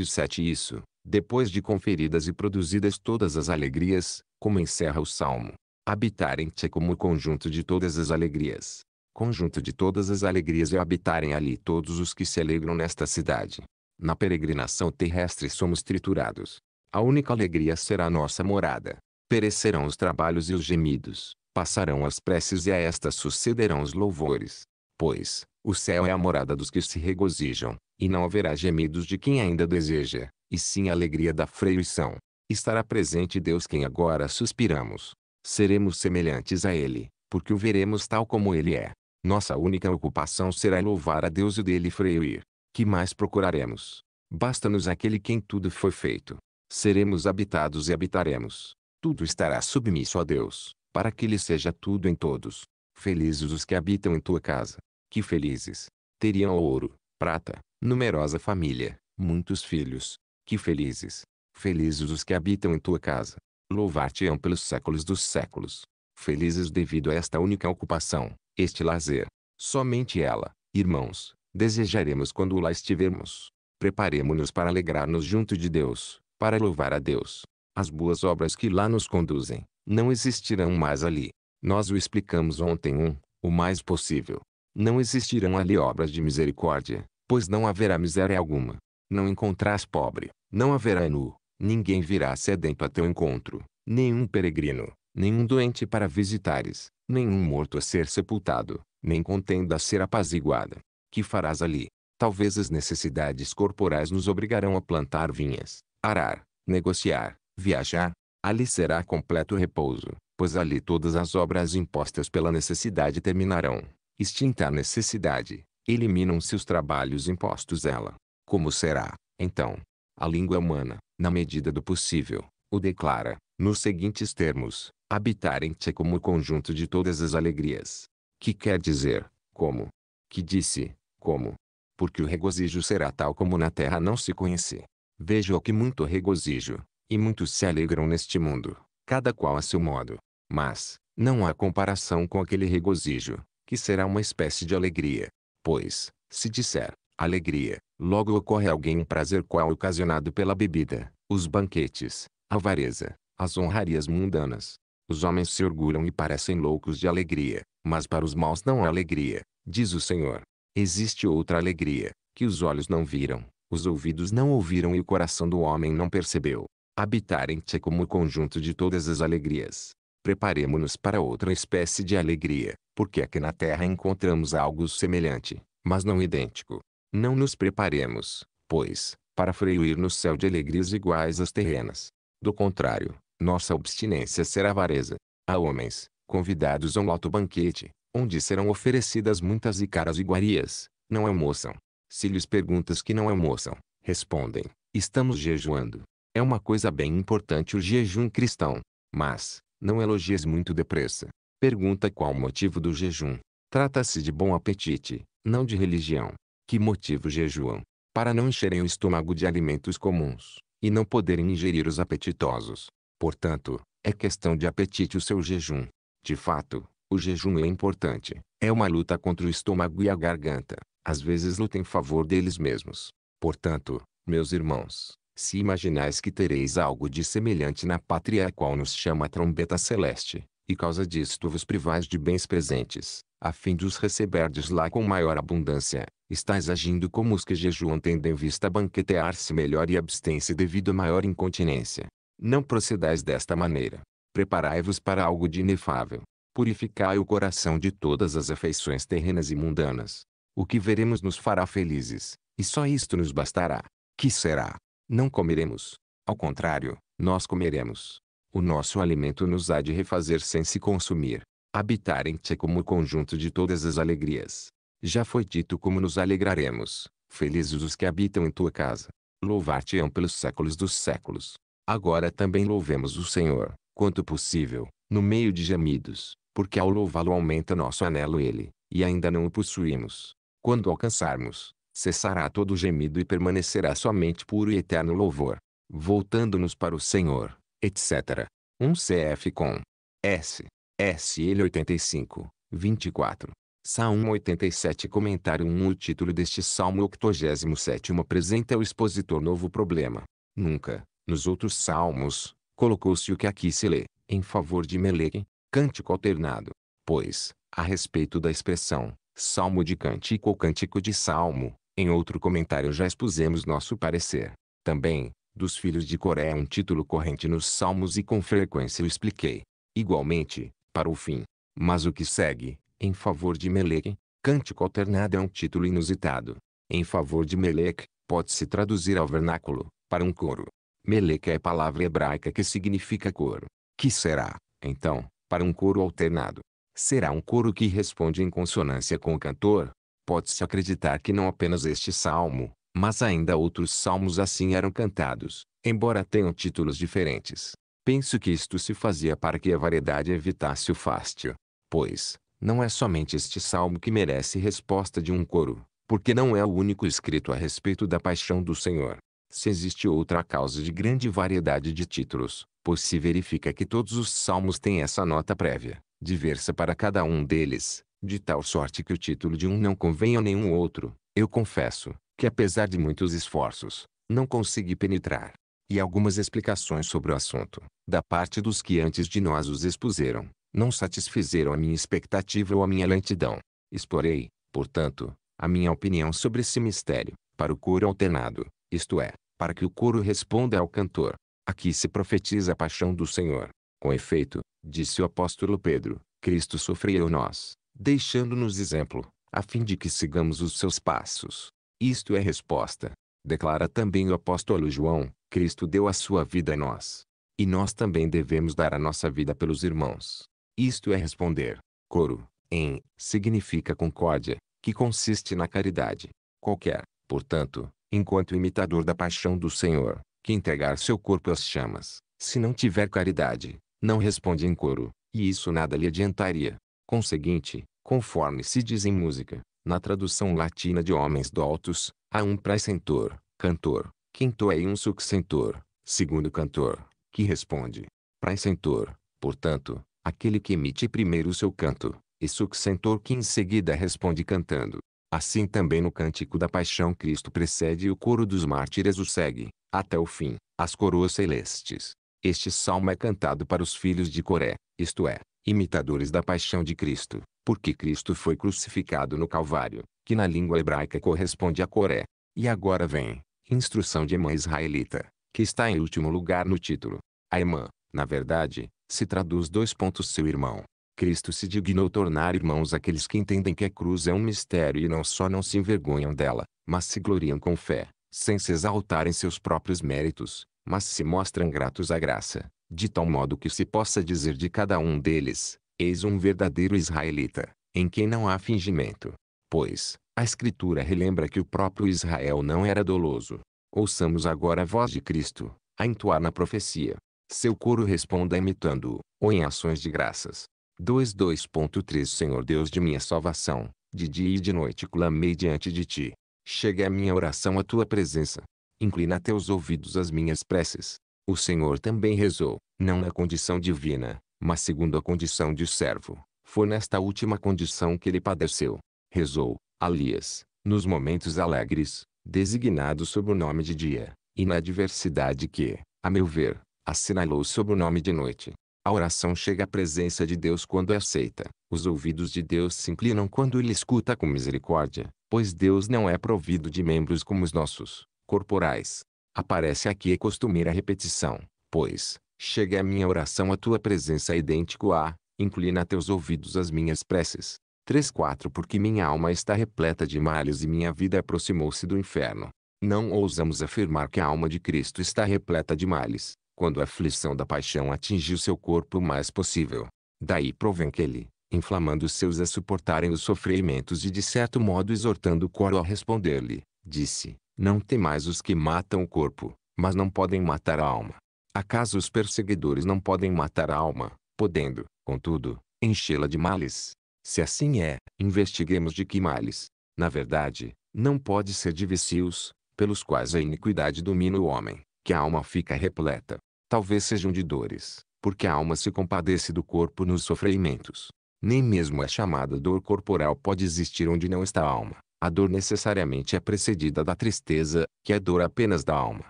7 Isso, depois de conferidas e produzidas todas as alegrias, como encerra o Salmo. Habitar em ti como o conjunto de todas as alegrias. Conjunto de todas as alegrias é habitarem ali todos os que se alegram nesta cidade. Na peregrinação terrestre somos triturados. A única alegria será nossa morada. Perecerão os trabalhos e os gemidos, passarão as preces e a estas sucederão os louvores. Pois, o céu é a morada dos que se regozijam, e não haverá gemidos de quem ainda deseja, e sim a alegria da freição. Estará presente Deus quem agora suspiramos. Seremos semelhantes a Ele, porque o veremos tal como Ele é. Nossa única ocupação será louvar a Deus e dele freir. Que mais procuraremos? Basta-nos aquele quem tudo foi feito seremos habitados e habitaremos. Tudo estará submisso a Deus, para que Ele seja tudo em todos. Felizes os que habitam em tua casa. Que felizes! Teriam ouro, prata, numerosa família, muitos filhos. Que felizes! Felizes os que habitam em tua casa. Louvar-te-ão pelos séculos dos séculos. Felizes devido a esta única ocupação, este lazer. Somente ela, irmãos, desejaremos quando lá estivermos. Preparemo-nos para alegrar-nos junto de Deus, para louvar a Deus. As boas obras que lá nos conduzem, não existirão mais ali. Nós o explicamos ontem um, o mais possível. Não existirão ali obras de misericórdia, pois não haverá miséria alguma. Não encontrás pobre, não haverá nu, ninguém virá sedento a teu encontro, nenhum peregrino, nenhum doente para visitares, nenhum morto a ser sepultado, nem contenda a ser apaziguada. Que farás ali? Talvez as necessidades corporais nos obrigarão a plantar vinhas, arar, negociar, viajar, ali será completo repouso, pois ali todas as obras impostas pela necessidade terminarão. Extinta a necessidade, eliminam-se os trabalhos impostos ela. Como será, então, a língua humana, na medida do possível, o declara, nos seguintes termos, habitar em ti como o conjunto de todas as alegrias. Que quer dizer, como? Que disse, como? Porque o regozijo será tal como na terra não se conhece. Vejo que muito regozijo, e muitos se alegram neste mundo, cada qual a seu modo. Mas, não há comparação com aquele regozijo, que será uma espécie de alegria. Pois, se disser, alegria, logo ocorre alguém um prazer qual ocasionado pela bebida, os banquetes, a avareza, as honrarias mundanas. Os homens se orgulham e parecem loucos de alegria, mas para os maus não há alegria, diz o Senhor. Existe outra alegria, que os olhos não viram, os ouvidos não ouviram e o coração do homem não percebeu. Habitarem-te como o conjunto de todas as alegrias. Preparemo-nos para outra espécie de alegria, porque aqui na terra encontramos algo semelhante, mas não idêntico. Não nos preparemos, pois, para freuir no céu de alegrias iguais às terrenas. Do contrário, nossa obstinência será avareza. Há homens, convidados a um alto banquete, onde serão oferecidas muitas e caras iguarias, não almoçam, se lhes perguntas que não almoçam, é respondem: Estamos jejuando. É uma coisa bem importante o jejum cristão. Mas, não elogies muito depressa. Pergunta qual o motivo do jejum. Trata-se de bom apetite, não de religião. Que motivo jejuam? Para não encherem o estômago de alimentos comuns, e não poderem ingerir os apetitosos. Portanto, é questão de apetite o seu jejum. De fato, o jejum é importante. É uma luta contra o estômago e a garganta, às vezes lutem em favor deles mesmos. Portanto, meus irmãos, se imaginais que tereis algo de semelhante na pátria a qual nos chama a trombeta celeste, e causa disto vos privais de bens presentes, a fim de os receberdes lá com maior abundância, estáis agindo como os que jejuam tendo em vista banquetear-se melhor e abstêm-se devido a maior incontinência. Não procedais desta maneira. Preparai-vos para algo de inefável. Purificai o coração de todas as afeições terrenas e mundanas, o que veremos nos fará felizes, e só isto nos bastará. Que será? Não comeremos. Ao contrário, nós comeremos. O nosso alimento nos há de refazer sem se consumir. Habitar em ti como o conjunto de todas as alegrias. Já foi dito como nos alegraremos. Felizes os que habitam em tua casa. Louvar-te-ão pelos séculos dos séculos. Agora também louvemos o Senhor, quanto possível, no meio de gemidos, porque ao louvá-lo aumenta nosso anelo ele, e ainda não o possuímos. Quando alcançarmos, cessará todo gemido e permanecerá somente puro e eterno louvor. Voltando-nos para o Senhor, etc. 1 um CF com S. SL 85, 24. Salmo 87 Comentário 1 O título deste Salmo 87 apresenta ao expositor novo problema. Nunca, nos outros salmos, colocou-se o que aqui se lê, em favor de Meleque, cântico alternado. Pois, a respeito da expressão, Salmo de Cântico ou Cântico de Salmo. Em outro comentário já expusemos nosso parecer. Também, dos filhos de Coré é um título corrente nos Salmos e com frequência o expliquei. Igualmente, para o fim. Mas o que segue, em favor de Meleque, Cântico alternado é um título inusitado. Em favor de Meleque, pode-se traduzir ao vernáculo, para um coro. Meleque é palavra hebraica que significa coro. Que será, então, para um coro alternado? será um coro que responde em consonância com o cantor. Pode-se acreditar que não apenas este salmo, mas ainda outros salmos assim eram cantados, embora tenham títulos diferentes. Penso que isto se fazia para que a variedade evitasse o fástio, pois, não é somente este salmo que merece resposta de um coro, porque não é o único escrito a respeito da paixão do Senhor. Se existe outra causa de grande variedade de títulos, pois se verifica que todos os salmos têm essa nota prévia diversa para cada um deles, de tal sorte que o título de um não convenha a nenhum outro. Eu confesso que apesar de muitos esforços, não consegui penetrar e algumas explicações sobre o assunto, da parte dos que antes de nós os expuseram, não satisfizeram a minha expectativa ou a minha lentidão. Explorei, portanto, a minha opinião sobre esse mistério, para o coro alternado, isto é, para que o coro responda ao cantor. Aqui se profetiza a paixão do Senhor, com efeito, disse o apóstolo Pedro, Cristo sofreu nós, deixando-nos exemplo, a fim de que sigamos os seus passos. Isto é resposta. Declara também o apóstolo João, Cristo deu a sua vida a nós. E nós também devemos dar a nossa vida pelos irmãos. Isto é responder. Coro, em, significa concórdia, que consiste na caridade. Qualquer, portanto, enquanto imitador da paixão do Senhor, que entregar seu corpo às chamas, se não tiver caridade, não responde em coro, e isso nada lhe adiantaria. Conseguinte, conforme se diz em música, na tradução latina de homens doutos, há um precentor, cantor, quinto e é um succentor, segundo cantor, que responde. Precentor, portanto, aquele que emite primeiro o seu canto, e succentor que em seguida responde cantando. Assim também no cântico da paixão Cristo precede e o coro dos mártires o segue, até o fim, as coroas celestes. Este salmo é cantado para os filhos de Coré, isto é, imitadores da paixão de Cristo, porque Cristo foi crucificado no Calvário, que na língua hebraica corresponde a Coré. E agora vem, instrução de irmã israelita, que está em último lugar no título. A irmã, na verdade, se traduz dois pontos seu irmão. Cristo se dignou tornar irmãos aqueles que entendem que a cruz é um mistério e não só não se envergonham dela, mas se gloriam com fé, sem se exaltar em seus próprios méritos, mas se mostram gratos à graça, de tal modo que se possa dizer de cada um deles, eis um verdadeiro israelita, em quem não há fingimento. Pois, a Escritura relembra que o próprio Israel não era doloso. Ouçamos agora a voz de Cristo, a entoar na profecia. Seu coro responda imitando-o, ou em ações de graças. 2.2.3 Senhor Deus de minha salvação, de dia e de noite clamei diante de ti. Chegue a minha oração à tua presença. Inclina teus ouvidos às minhas preces. O Senhor também rezou, não na condição divina, mas segundo a condição de servo. Foi nesta última condição que ele padeceu. Rezou, aliás, nos momentos alegres, designados sob o nome de dia, e na adversidade que, a meu ver, assinalou sob o nome de noite. A oração chega à presença de Deus quando é aceita. Os ouvidos de Deus se inclinam quando ele escuta com misericórdia, pois Deus não é provido de membros como os nossos, corporais. Aparece aqui é a costumeira repetição, pois, chega a minha oração à tua presença é idêntico a, inclina teus ouvidos às minhas preces. 3.4 Porque minha alma está repleta de males e minha vida aproximou-se do inferno. Não ousamos afirmar que a alma de Cristo está repleta de males, quando a aflição da paixão atingiu seu corpo o mais possível. Daí provém que ele, inflamando os seus a suportarem os sofrimentos e de certo modo exortando o coro a responder-lhe, disse, não temais os que matam o corpo, mas não podem matar a alma. Acaso os perseguidores não podem matar a alma, podendo, contudo, enchê-la de males? Se assim é, investiguemos de que males, na verdade, não pode ser de vicios, pelos quais a iniquidade domina o homem, que a alma fica repleta. Talvez sejam de dores, porque a alma se compadece do corpo nos sofrimentos. Nem mesmo a chamada dor corporal pode existir onde não está a alma. A dor necessariamente é precedida da tristeza, que é dor apenas da alma.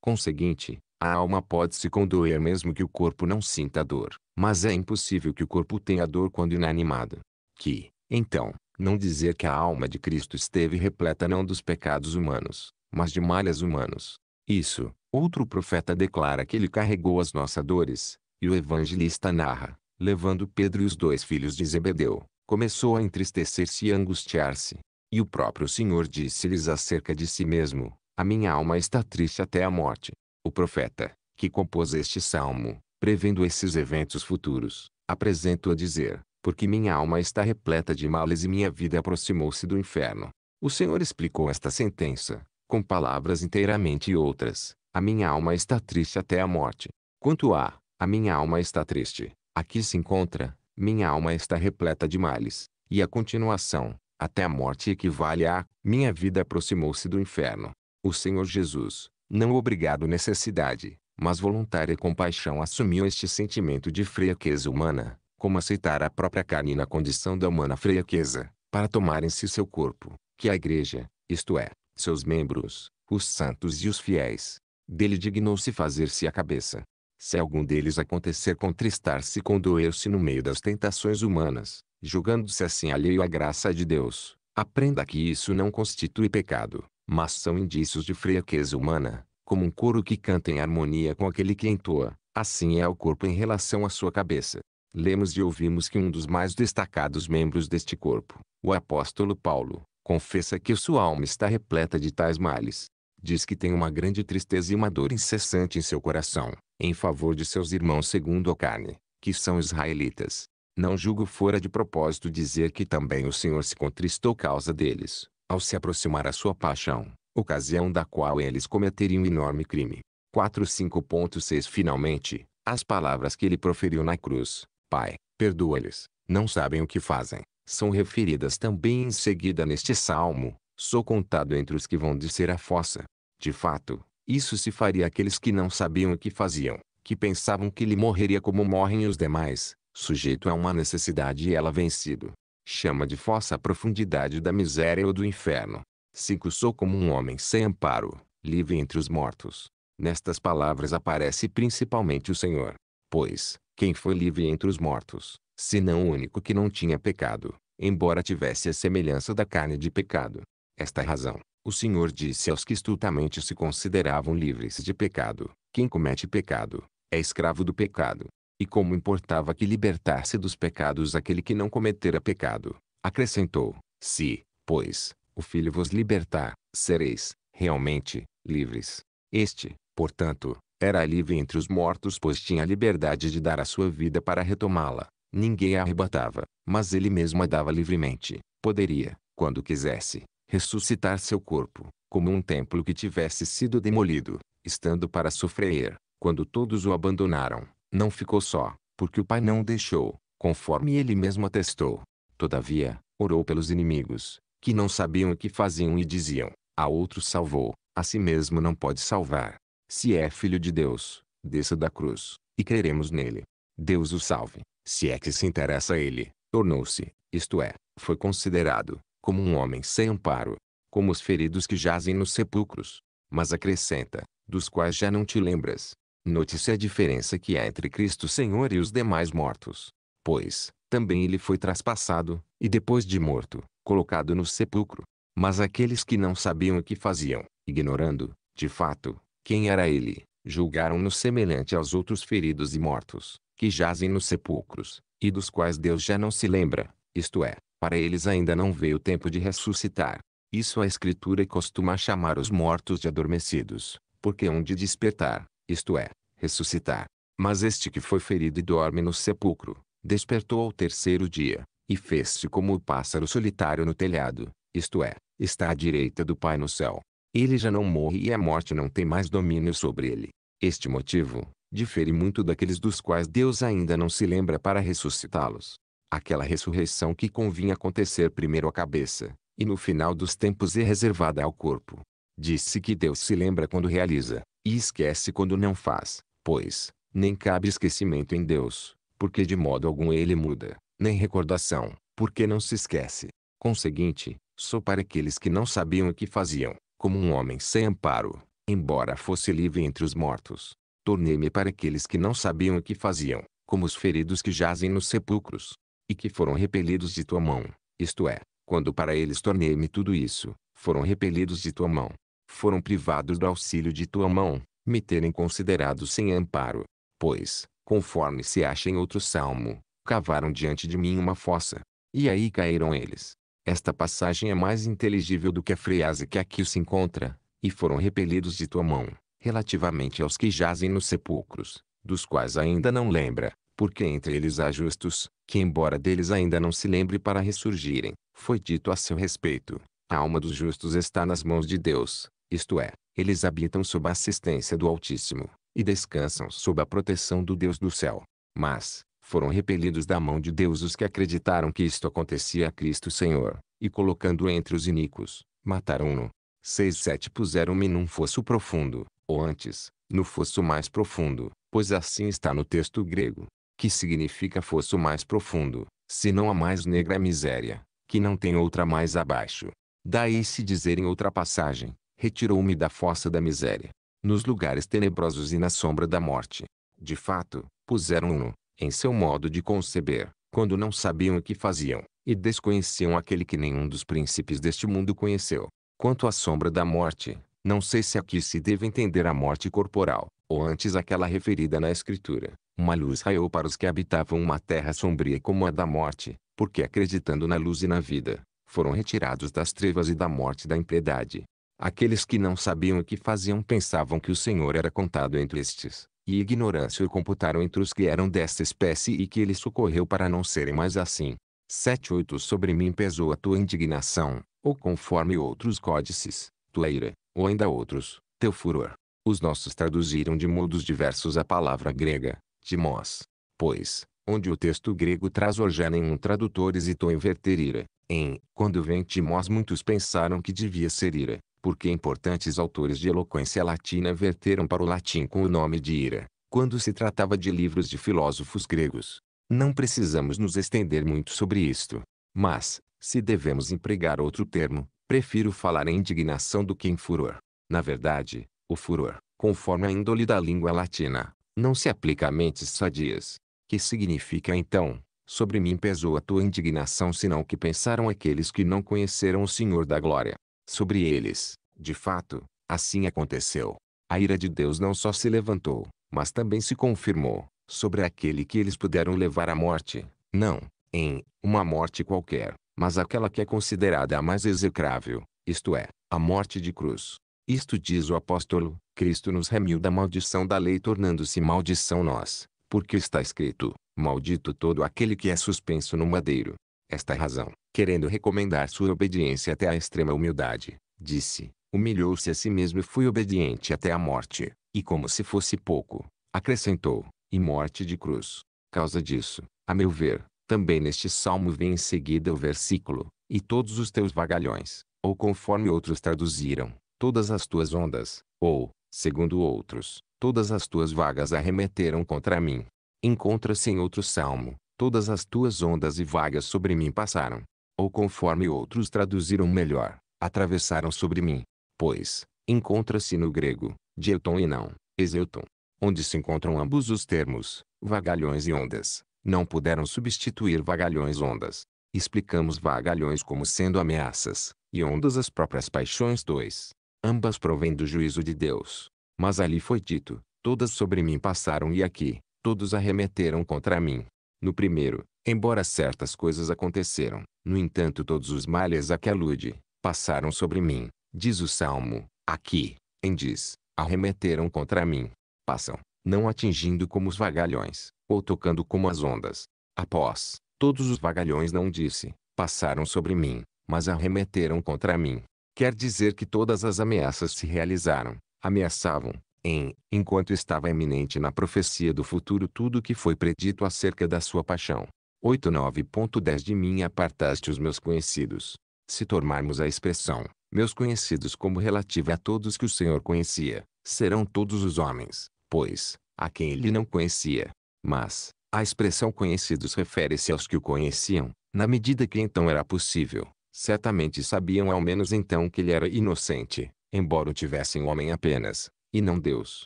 Conseguinte, a alma pode se condoer mesmo que o corpo não sinta dor, mas é impossível que o corpo tenha dor quando inanimado. Que, então, não dizer que a alma de Cristo esteve repleta não dos pecados humanos, mas de malhas humanos. Isso, outro profeta declara que ele carregou as nossas dores, e o evangelista narra, levando Pedro e os dois filhos de Zebedeu, começou a entristecer-se e angustiar-se. E o próprio Senhor disse-lhes acerca de si mesmo: A minha alma está triste até a morte. O profeta, que compôs este salmo, prevendo esses eventos futuros, apresentou a dizer: Porque minha alma está repleta de males e minha vida aproximou-se do inferno. O Senhor explicou esta sentença, com palavras inteiramente outras: A minha alma está triste até a morte. Quanto a, a minha alma está triste, aqui se encontra, minha alma está repleta de males, e a continuação, até a morte equivale a minha vida aproximou-se do inferno. O Senhor Jesus, não obrigado necessidade, mas voluntária compaixão assumiu este sentimento de fraqueza humana, como aceitar a própria carne na condição da humana fraqueza, para tomar em si seu corpo, que é a igreja, isto é, seus membros, os santos e os fiéis. Dele dignou-se fazer-se a cabeça. Se algum deles acontecer contristar-se e condoer-se no meio das tentações humanas, julgando-se assim alheio à graça de Deus, aprenda que isso não constitui pecado, mas são indícios de fraqueza humana, como um coro que canta em harmonia com aquele que entoa, assim é o corpo em relação à sua cabeça. Lemos e ouvimos que um dos mais destacados membros deste corpo, o apóstolo Paulo, confessa que sua alma está repleta de tais males. Diz que tem uma grande tristeza e uma dor incessante em seu coração, em favor de seus irmãos segundo a carne, que são israelitas. Não julgo fora de propósito dizer que também o Senhor se contristou causa deles, ao se aproximar à sua paixão, ocasião da qual eles cometeriam enorme crime. 4.5.6 Finalmente, as palavras que ele proferiu na cruz, Pai, perdoa-lhes, não sabem o que fazem, são referidas também em seguida neste salmo, sou contado entre os que vão descer a fossa. De fato, isso se faria àqueles que não sabiam o que faziam, que pensavam que ele morreria como morrem os demais, sujeito a uma necessidade e ela vencido. Chama de fossa a profundidade da miséria ou do inferno. 5. Sou como um homem sem amparo, livre entre os mortos. Nestas palavras aparece principalmente o Senhor. Pois, quem foi livre entre os mortos, senão o único que não tinha pecado, embora tivesse a semelhança da carne de pecado. Esta é razão, o Senhor disse aos que estultamente se consideravam livres de pecado: quem comete pecado, é escravo do pecado. E como importava que libertasse dos pecados aquele que não cometera pecado, acrescentou: Se, pois, o Filho vos libertar, sereis, realmente, livres. Este, portanto, era livre entre os mortos, pois tinha liberdade de dar a sua vida para retomá-la. Ninguém a arrebatava, mas ele mesmo a dava livremente. Poderia, quando quisesse, ressuscitar seu corpo, como um templo que tivesse sido demolido, estando para sofrer, quando todos o abandonaram, não ficou só, porque o Pai não o deixou, conforme ele mesmo atestou. Todavia, orou pelos inimigos, que não sabiam o que faziam e diziam: A outro salvou, a si mesmo não pode salvar. Se é filho de Deus, desça da cruz, e creremos nele. Deus o salve, se é que se interessa a ele, tornou-se, isto é, foi considerado, como um homem sem amparo, como os feridos que jazem nos sepulcros. Mas acrescenta, dos quais já não te lembras, Note-se a diferença que há entre Cristo Senhor e os demais mortos. Pois, também ele foi traspassado, e depois de morto, colocado no sepulcro. Mas aqueles que não sabiam o que faziam, ignorando, de fato, quem era ele, julgaram-no semelhante aos outros feridos e mortos, que jazem nos sepulcros, e dos quais Deus já não se lembra, isto é, para eles ainda não veio o tempo de ressuscitar. Isso a Escritura costuma chamar os mortos de adormecidos, porque onde despertar isto é, ressuscitar. Mas este que foi ferido e dorme no sepulcro, despertou ao terceiro dia, e fez-se como o pássaro solitário no telhado, isto é, está à direita do Pai no céu. Ele já não morre e a morte não tem mais domínio sobre ele. Este motivo, difere muito daqueles dos quais Deus ainda não se lembra para ressuscitá-los. Aquela ressurreição que convinha acontecer primeiro à cabeça, e no final dos tempos é reservada ao corpo. Disse que Deus se lembra quando realiza, e esquece quando não faz, pois, nem cabe esquecimento em Deus, porque de modo algum ele muda, nem recordação, porque não se esquece. Conseguinte, sou para aqueles que não sabiam o que faziam, como um homem sem amparo, embora fosse livre entre os mortos. Tornei-me para aqueles que não sabiam o que faziam, como os feridos que jazem nos sepulcros, e que foram repelidos de tua mão, isto é, quando para eles tornei-me tudo isso, foram repelidos de tua mão foram privados do auxílio de tua mão, me terem considerado sem amparo. Pois, conforme se acha em outro salmo, cavaram diante de mim uma fossa. E aí caíram eles. Esta passagem é mais inteligível do que a frase que aqui se encontra, e foram repelidos de tua mão, relativamente aos que jazem nos sepulcros, dos quais ainda não lembra, porque entre eles há justos, que embora deles ainda não se lembre para ressurgirem, foi dito a seu respeito, a alma dos justos está nas mãos de Deus, isto é, eles habitam sob a assistência do Altíssimo, e descansam sob a proteção do Deus do céu. Mas, foram repelidos da mão de Deus os que acreditaram que isto acontecia a Cristo Senhor, e colocando o entre os iníquos, mataram-no. 6.7 Puseram-me num fosso profundo, ou antes, no fosso mais profundo, pois assim está no texto grego, que significa fosso mais profundo, se não a mais negra miséria, que não tem outra mais abaixo. Daí se dizer em outra passagem, retirou-me da fossa da miséria, nos lugares tenebrosos e na sombra da morte. De fato, puseram-no, em seu modo de conceber, quando não sabiam o que faziam, e desconheciam aquele que nenhum dos príncipes deste mundo conheceu. Quanto à sombra da morte, não sei se aqui se deve entender a morte corporal, ou antes aquela referida na Escritura. Uma luz raiou para os que habitavam uma terra sombria como a da morte, porque acreditando na luz e na vida, foram retirados das trevas e da morte da impiedade. Aqueles que não sabiam o que faziam pensavam que o Senhor era contado entre estes, e ignorância o computaram entre os que eram desta espécie e que ele socorreu para não serem mais assim. 7.8 Sobre mim pesou a tua indignação, ou conforme outros códices, tua ira, ou ainda outros, teu furor. Os nossos traduziram de modos diversos a palavra grega, timós. Pois, onde o texto grego traz orgé nenhum tradutor hesitou em inverter ira. Em, quando vem timós muitos pensaram que devia ser ira porque importantes autores de eloquência latina verteram para o latim com o nome de ira, quando se tratava de livros de filósofos gregos. Não precisamos nos estender muito sobre isto. Mas, se devemos empregar outro termo, prefiro falar em indignação do que em furor. Na verdade, o furor, conforme a índole da língua latina, não se aplica a mentes sadias. Que significa então, sobre mim pesou a tua indignação senão que pensaram aqueles que não conheceram o Senhor da Glória sobre eles. De fato, assim aconteceu. A ira de Deus não só se levantou, mas também se confirmou, sobre aquele que eles puderam levar à morte, não, em, uma morte qualquer, mas aquela que é considerada a mais execrável, isto é, a morte de cruz. Isto diz o apóstolo, Cristo nos remiu da maldição da lei tornando-se maldição nós, porque está escrito, maldito todo aquele que é suspenso no madeiro. Esta é razão, querendo recomendar sua obediência até a extrema humildade, disse: Humilhou-se a si mesmo e fui obediente até a morte, e como se fosse pouco, acrescentou: E morte de cruz. Causa disso, a meu ver, também neste salmo vem em seguida o versículo: E todos os teus vagalhões, ou conforme outros traduziram, todas as tuas ondas, ou, segundo outros, todas as tuas vagas arremeteram contra mim. Encontra-se em outro salmo: Todas as tuas ondas e vagas sobre mim passaram ou conforme outros traduziram melhor, atravessaram sobre mim, pois, encontra-se no grego, dieuton e não, exeuton, onde se encontram ambos os termos, vagalhões e ondas, não puderam substituir vagalhões ondas. Explicamos vagalhões como sendo ameaças, e ondas as próprias paixões dois. Ambas provêm do juízo de Deus. Mas ali foi dito, todas sobre mim passaram e aqui, todos arremeteram contra mim. No primeiro, Embora certas coisas aconteceram, no entanto todos os males a que alude, passaram sobre mim, diz o Salmo, aqui, em diz, arremeteram contra mim, passam, não atingindo como os vagalhões, ou tocando como as ondas. Após, todos os vagalhões não disse, passaram sobre mim, mas arremeteram contra mim. Quer dizer que todas as ameaças se realizaram, ameaçavam, em, enquanto estava eminente na profecia do futuro tudo o que foi predito acerca da sua paixão, 8.9.10 De mim apartaste os meus conhecidos. Se tomarmos a expressão, meus conhecidos como relativa a todos que o Senhor conhecia, serão todos os homens, pois, a quem ele não conhecia. Mas, a expressão conhecidos refere-se aos que o conheciam, na medida que então era possível. Certamente sabiam ao menos então que ele era inocente, embora o tivessem homem apenas, e não Deus.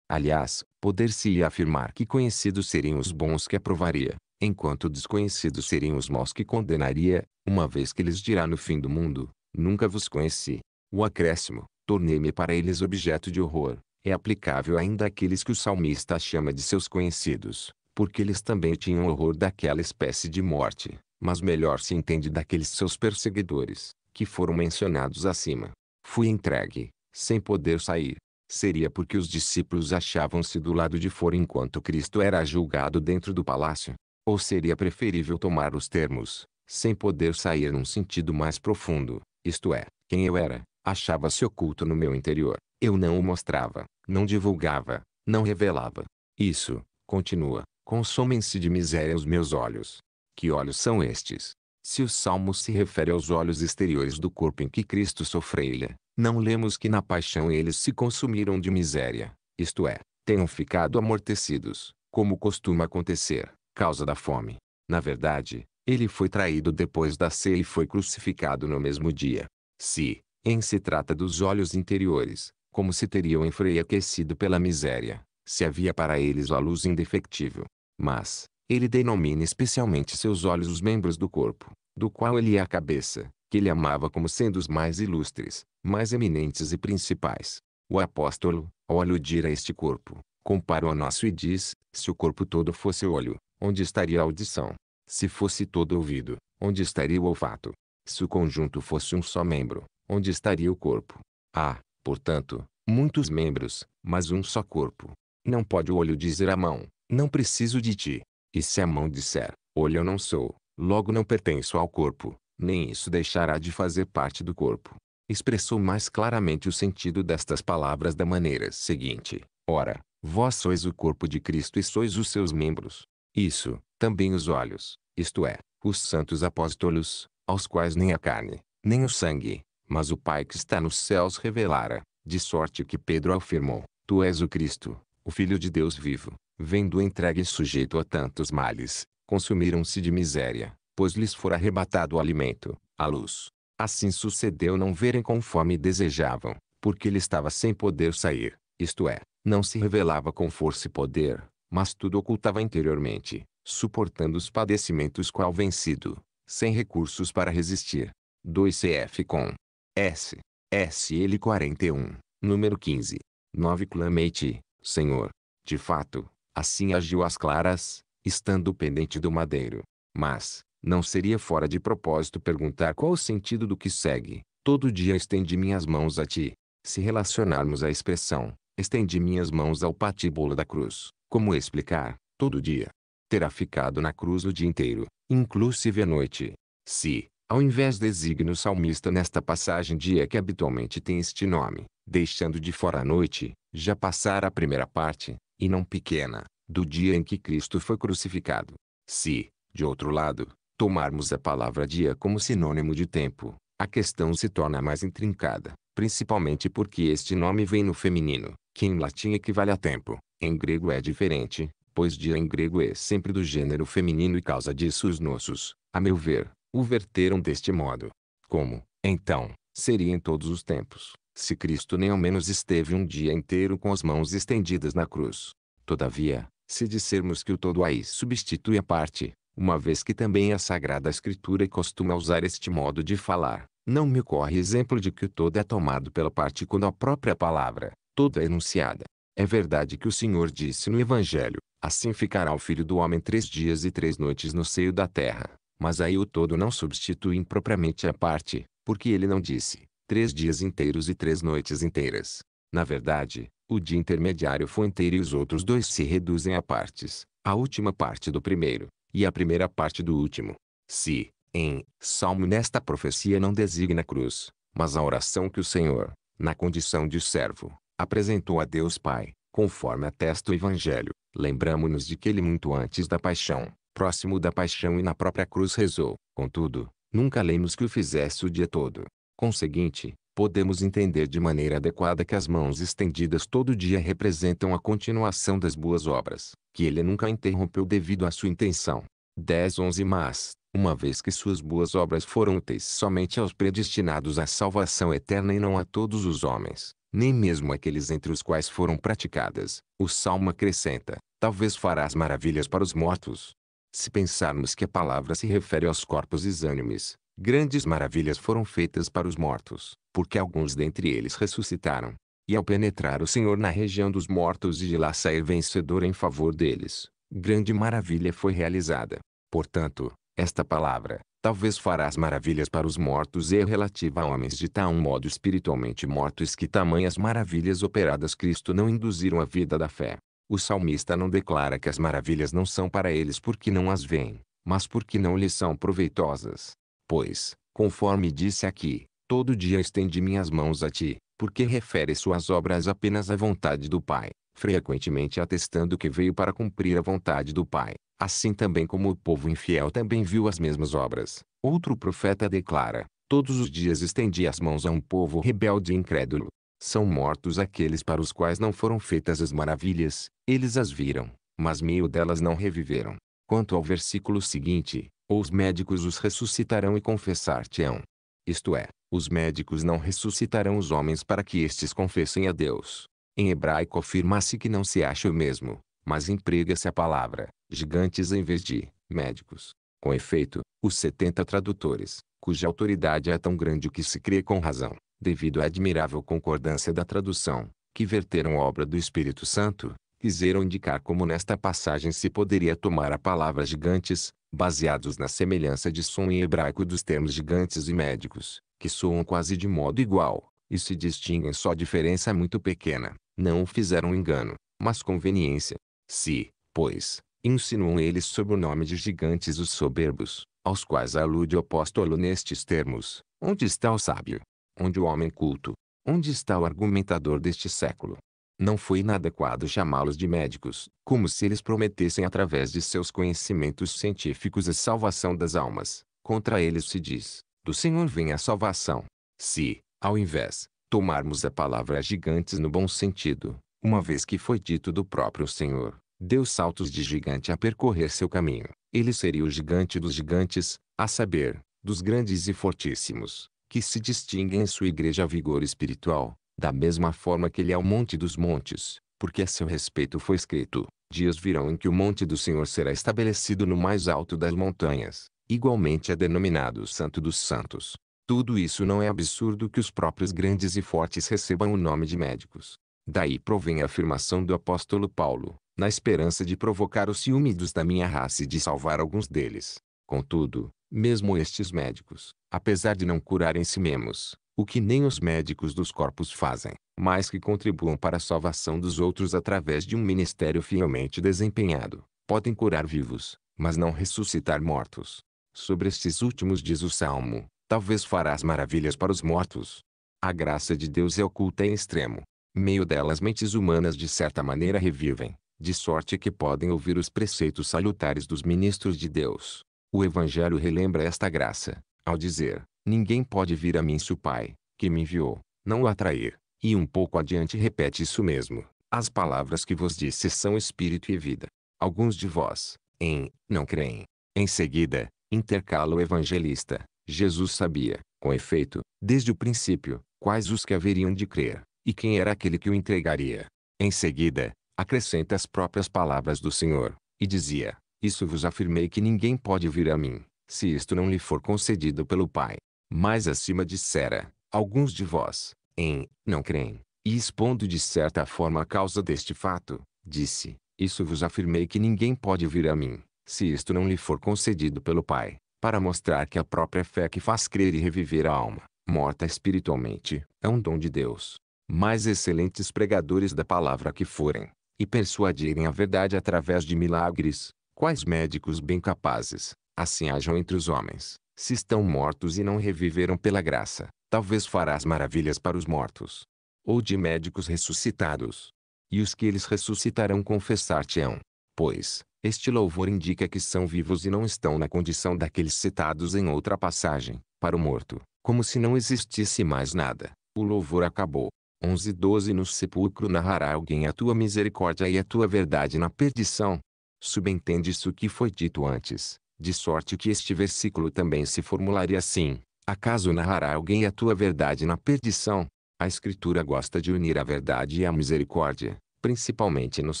Aliás, poder-se-ia afirmar que conhecidos seriam os bons que aprovaria, enquanto desconhecidos seriam os maus que condenaria, uma vez que lhes dirá no fim do mundo, nunca vos conheci. O acréscimo, tornei-me para eles objeto de horror, é aplicável ainda àqueles que o salmista chama de seus conhecidos, porque eles também tinham horror daquela espécie de morte, mas melhor se entende daqueles seus perseguidores, que foram mencionados acima. Fui entregue, sem poder sair. Seria porque os discípulos achavam-se do lado de fora enquanto Cristo era julgado dentro do palácio. Ou seria preferível tomar os termos, sem poder sair num sentido mais profundo, isto é, quem eu era, achava-se oculto no meu interior. Eu não o mostrava, não divulgava, não revelava. Isso, continua, consomem-se de miséria os meus olhos. Que olhos são estes? Se o Salmo se refere aos olhos exteriores do corpo em que Cristo sofreu, não lemos que na paixão eles se consumiram de miséria, isto é, tenham ficado amortecidos, como costuma acontecer, causa da fome. Na verdade, ele foi traído depois da ceia e foi crucificado no mesmo dia. Se, em se trata dos olhos interiores, como se teriam enfraquecido pela miséria, se havia para eles a luz indefectível. Mas, ele denomina especialmente seus olhos os membros do corpo, do qual ele é a cabeça, que ele amava como sendo os mais ilustres, mais eminentes e principais. O apóstolo, ao aludir a este corpo, compara o nosso e diz, se o corpo todo fosse olho, onde estaria a audição? Se fosse todo ouvido, onde estaria o olfato? Se o conjunto fosse um só membro, onde estaria o corpo? Há, ah, portanto, muitos membros, mas um só corpo. Não pode o olho dizer à mão, não preciso de ti. E se a mão disser, olho eu não sou, logo não pertenço ao corpo, nem isso deixará de fazer parte do corpo. Expressou mais claramente o sentido destas palavras da maneira seguinte: Ora, vós sois o corpo de Cristo e sois os seus membros. Isso, também os olhos, isto é, os santos apóstolos, aos quais nem a carne, nem o sangue, mas o Pai que está nos céus revelara, de sorte que Pedro afirmou, Tu és o Cristo, o Filho de Deus vivo, vendo entregue e sujeito a tantos males, consumiram-se de miséria, pois lhes fora arrebatado o alimento, a luz. Assim sucedeu não verem conforme desejavam, porque ele estava sem poder sair, isto é, não se revelava com força e poder, mas tudo ocultava interiormente, suportando os padecimentos qual vencido, sem recursos para resistir. 2 CF com S. SL 41, número 15. 9 Clamete, Senhor. De fato, assim agiu as claras, estando pendente do madeiro. Mas, não seria fora de propósito perguntar qual o sentido do que segue. Todo dia estendi minhas mãos a ti. Se relacionarmos a expressão, estendi minhas mãos ao patíbulo da cruz, como explicar, todo dia, terá ficado na cruz o dia inteiro, inclusive a noite. Se, ao invés designa o salmista nesta passagem dia que habitualmente tem este nome, deixando de fora a noite, já passara a primeira parte, e não pequena, do dia em que Cristo foi crucificado. Se, de outro lado, tomarmos a palavra dia como sinônimo de tempo, a questão se torna mais intrincada, principalmente porque este nome vem no feminino, que em latim equivale a tempo, em grego é diferente, pois dia em grego é sempre do gênero feminino e causa disso os nossos, a meu ver, o verteram deste modo. Como, então, seria em todos os tempos, se Cristo nem ao menos esteve um dia inteiro com as mãos estendidas na cruz? Todavia, se dissermos que o todo aí substitui a parte, uma vez que também é a Sagrada Escritura costuma usar este modo de falar, não me ocorre exemplo de que o todo é tomado pela parte quando a própria palavra, toda é enunciada, é verdade que o Senhor disse no Evangelho, assim ficará o filho do homem três dias e três noites no seio da terra. Mas aí o todo não substitui impropriamente a parte, porque ele não disse, três dias inteiros e três noites inteiras. Na verdade, o dia intermediário foi inteiro e os outros dois se reduzem a partes, a última parte do primeiro, e a primeira parte do último. Se, em, Salmo nesta profecia não designa cruz, mas a oração que o Senhor, na condição de servo, apresentou a Deus Pai, conforme atesta o Evangelho. Lembramo-nos de que ele muito antes da paixão, próximo da paixão e na própria cruz rezou. Contudo, nunca lemos que o fizesse o dia todo. Conseguinte, podemos entender de maneira adequada que as mãos estendidas todo dia representam a continuação das boas obras, que ele nunca interrompeu devido à sua intenção. 10 11 Mas, uma vez que suas boas obras foram úteis somente aos predestinados à salvação eterna e não a todos os homens, nem mesmo aqueles entre os quais foram praticadas. O Salmo acrescenta, talvez farás maravilhas para os mortos. Se pensarmos que a palavra se refere aos corpos exânimes, grandes maravilhas foram feitas para os mortos, porque alguns dentre eles ressuscitaram. E ao penetrar o Senhor na região dos mortos e de lá sair vencedor em favor deles, grande maravilha foi realizada. Portanto, esta palavra, Talvez farás maravilhas para os mortos e relativa a homens de tal modo espiritualmente mortos que tamanhas maravilhas operadas Cristo não induziram a vida da fé. O salmista não declara que as maravilhas não são para eles porque não as veem, mas porque não lhes são proveitosas. Pois, conforme disse aqui, todo dia estendi minhas mãos a ti, porque refere suas obras apenas à vontade do Pai, frequentemente atestando que veio para cumprir a vontade do Pai, Assim também como o povo infiel também viu as mesmas obras. Outro profeta declara, todos os dias estendi as mãos a um povo rebelde e incrédulo. São mortos aqueles para os quais não foram feitas as maravilhas, eles as viram, mas meio delas não reviveram. Quanto ao versículo seguinte, ou os médicos os ressuscitarão e confessar-te-ão. Isto é, os médicos não ressuscitarão os homens para que estes confessem a Deus. Em hebraico afirma-se que não se acha o mesmo, mas emprega-se a palavra gigantes em vez de médicos. Com efeito, os 70 tradutores, cuja autoridade é tão grande que se crê com razão, devido à admirável concordância da tradução, que verteram obra do Espírito Santo, quiseram indicar como nesta passagem se poderia tomar a palavra gigantes, baseados na semelhança de som em hebraico dos termos gigantes e médicos, que soam quase de modo igual, e se distinguem só diferença é muito pequena, não fizeram engano, mas conveniência. Se, pois, Insinuam eles sob o nome de gigantes os soberbos, aos quais alude o apóstolo nestes termos: Onde está o sábio? Onde o homem culto? Onde está o argumentador deste século? Não foi inadequado chamá-los de médicos, como se eles prometessem através de seus conhecimentos científicos a salvação das almas. Contra eles se diz: Do Senhor vem a salvação. Se, ao invés, tomarmos a palavra gigantes no bom sentido, uma vez que foi dito do próprio Senhor, deu saltos de gigante a percorrer seu caminho. Ele seria o gigante dos gigantes, a saber, dos grandes e fortíssimos, que se distinguem em sua igreja vigor espiritual, da mesma forma que ele é o monte dos montes, porque a seu respeito foi escrito, dias virão em que o monte do Senhor será estabelecido no mais alto das montanhas, igualmente é denominado o santo dos santos. Tudo isso não é absurdo que os próprios grandes e fortes recebam o nome de médicos. Daí provém a afirmação do apóstolo Paulo, na esperança de provocar o ciúme dos da minha raça e de salvar alguns deles. Contudo, mesmo estes médicos, apesar de não curarem-se si mesmos, o que nem os médicos dos corpos fazem, mas que contribuam para a salvação dos outros através de um ministério fielmente desempenhado, podem curar vivos, mas não ressuscitar mortos. Sobre estes últimos diz o Salmo, talvez farás maravilhas para os mortos. A graça de Deus é oculta em extremo. Meio delas mentes humanas de certa maneira revivem, de sorte que podem ouvir os preceitos salutares dos ministros de Deus. O Evangelho relembra esta graça, ao dizer: Ninguém pode vir a mim se o Pai, que me enviou, não o atrair. E um pouco adiante repete isso mesmo: As palavras que vos disse são espírito e vida. Alguns de vós, em, não creem. Em seguida, intercala o evangelista: Jesus sabia, com efeito, desde o princípio, quais os que haveriam de crer, e quem era aquele que o entregaria. Em seguida, acrescenta as próprias palavras do Senhor, e dizia, Isso vos afirmei que ninguém pode vir a mim, se isto não lhe for concedido pelo Pai. Mas acima dissera, alguns de vós, em, não creem, e expondo de certa forma a causa deste fato, disse, Isso vos afirmei que ninguém pode vir a mim, se isto não lhe for concedido pelo Pai, para mostrar que a própria fé que faz crer e reviver a alma, morta espiritualmente, é um dom de Deus. Mais excelentes pregadores da palavra que forem, e persuadirem a verdade através de milagres, quais médicos bem capazes, assim hajam entre os homens, se estão mortos e não reviveram pela graça, talvez farás maravilhas para os mortos, ou de médicos ressuscitados. E os que eles ressuscitarão confessar-te-ão, pois, este louvor indica que são vivos e não estão na condição daqueles citados em outra passagem, para o morto, como se não existisse mais nada, o louvor acabou. 11 e 12 No sepulcro narrará alguém a tua misericórdia e a tua verdade na perdição. Subentende-se o que foi dito antes, de sorte que este versículo também se formularia assim. Acaso narrará alguém a tua verdade na perdição? A Escritura gosta de unir a verdade e a misericórdia, principalmente nos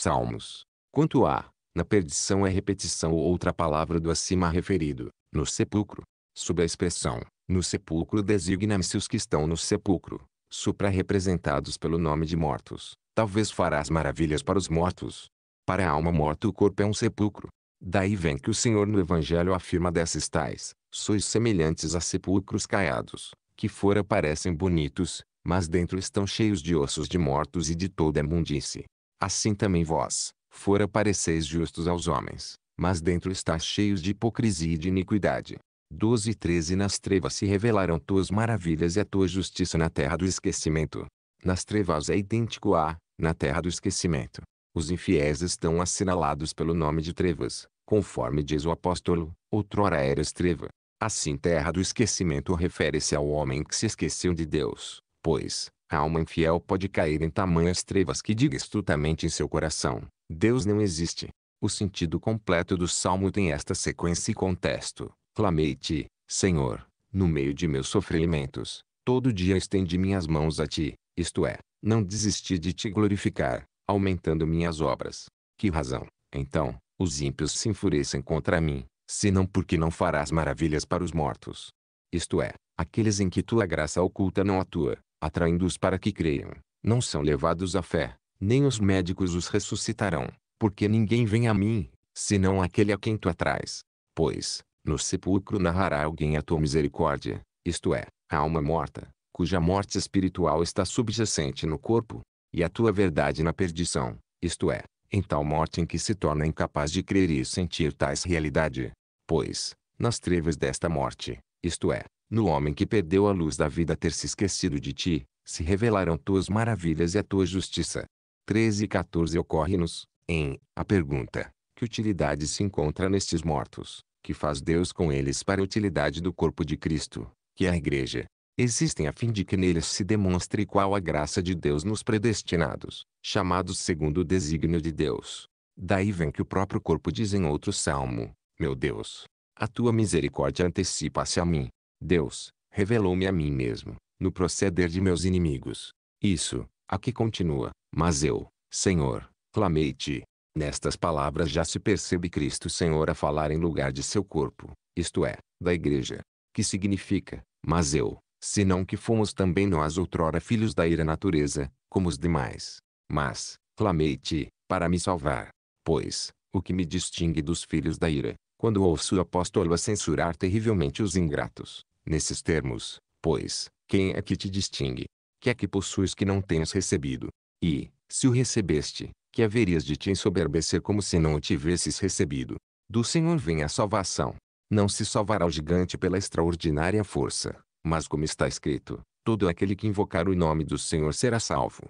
Salmos. Quanto a, na perdição é repetição ou outra palavra do acima referido, no sepulcro. Sob a expressão, no sepulcro designam-se os que estão no sepulcro, supra-representados pelo nome de mortos, talvez farás maravilhas para os mortos. Para a alma morta o corpo é um sepulcro. Daí vem que o Senhor no Evangelho afirma desses tais, sois semelhantes a sepulcros caiados, que fora parecem bonitos, mas dentro estão cheios de ossos de mortos e de toda imundície. Assim também vós, fora pareceis justos aos homens, mas dentro estáis cheios de hipocrisia e de iniquidade. 12 e 13 Nas trevas se revelaram tuas maravilhas e a tua justiça na terra do esquecimento. Nas trevas é idêntico a, na terra do esquecimento. Os infiéis estão assinalados pelo nome de trevas, conforme diz o apóstolo, outrora eras treva. Assim terra do esquecimento refere-se ao homem que se esqueceu de Deus, pois, a alma infiel pode cair em tamanhas trevas que diga estrutamente em seu coração, Deus não existe. O sentido completo do salmo tem esta sequência e contexto. Clamei-te, Senhor, no meio de meus sofrimentos. Todo dia estendi minhas mãos a ti, isto é, não desisti de te glorificar, aumentando minhas obras. Que razão, então, os ímpios se enfurecem contra mim, senão porque não farás maravilhas para os mortos? Isto é, aqueles em que tua graça oculta não atua, atraindo-os para que creiam, não são levados à fé, nem os médicos os ressuscitarão, porque ninguém vem a mim, senão aquele a quem tu atrás. Pois, no sepulcro narrará alguém a tua misericórdia, isto é, a alma morta, cuja morte espiritual está subjacente no corpo, e a tua verdade na perdição, isto é, em tal morte em que se torna incapaz de crer e sentir tais realidade. Pois, nas trevas desta morte, isto é, no homem que perdeu a luz da vida ter se esquecido de ti, se revelarão tuas maravilhas e a tua justiça. 13 e 14 ocorre-nos, em, a pergunta, que utilidade se encontra nestes mortos, que faz Deus com eles para a utilidade do corpo de Cristo, que é a Igreja. Existem a fim de que neles se demonstre qual a graça de Deus nos predestinados, chamados segundo o desígnio de Deus. Daí vem que o próprio corpo diz em outro salmo: Meu Deus, a tua misericórdia antecipa-se a mim. Deus, revelou-me a mim mesmo, no proceder de meus inimigos. Isso, a que continua, mas eu, Senhor, clamei-te, Nestas palavras já se percebe Cristo Senhor a falar em lugar de seu corpo, isto é, da igreja. Que significa, mas eu, senão que fomos também nós outrora filhos da ira natureza, como os demais. Mas, clamei-te, para me salvar. Pois, o que me distingue dos filhos da ira, quando ouço o apóstolo a censurar terrivelmente os ingratos, nesses termos, pois, quem é que te distingue? Que é que possuis que não tenhas recebido? E, se o recebeste, que haverias de te ensoberbecer como se não o tivesses recebido. Do Senhor vem a salvação. Não se salvará o gigante pela extraordinária força, mas como está escrito, todo aquele que invocar o nome do Senhor será salvo.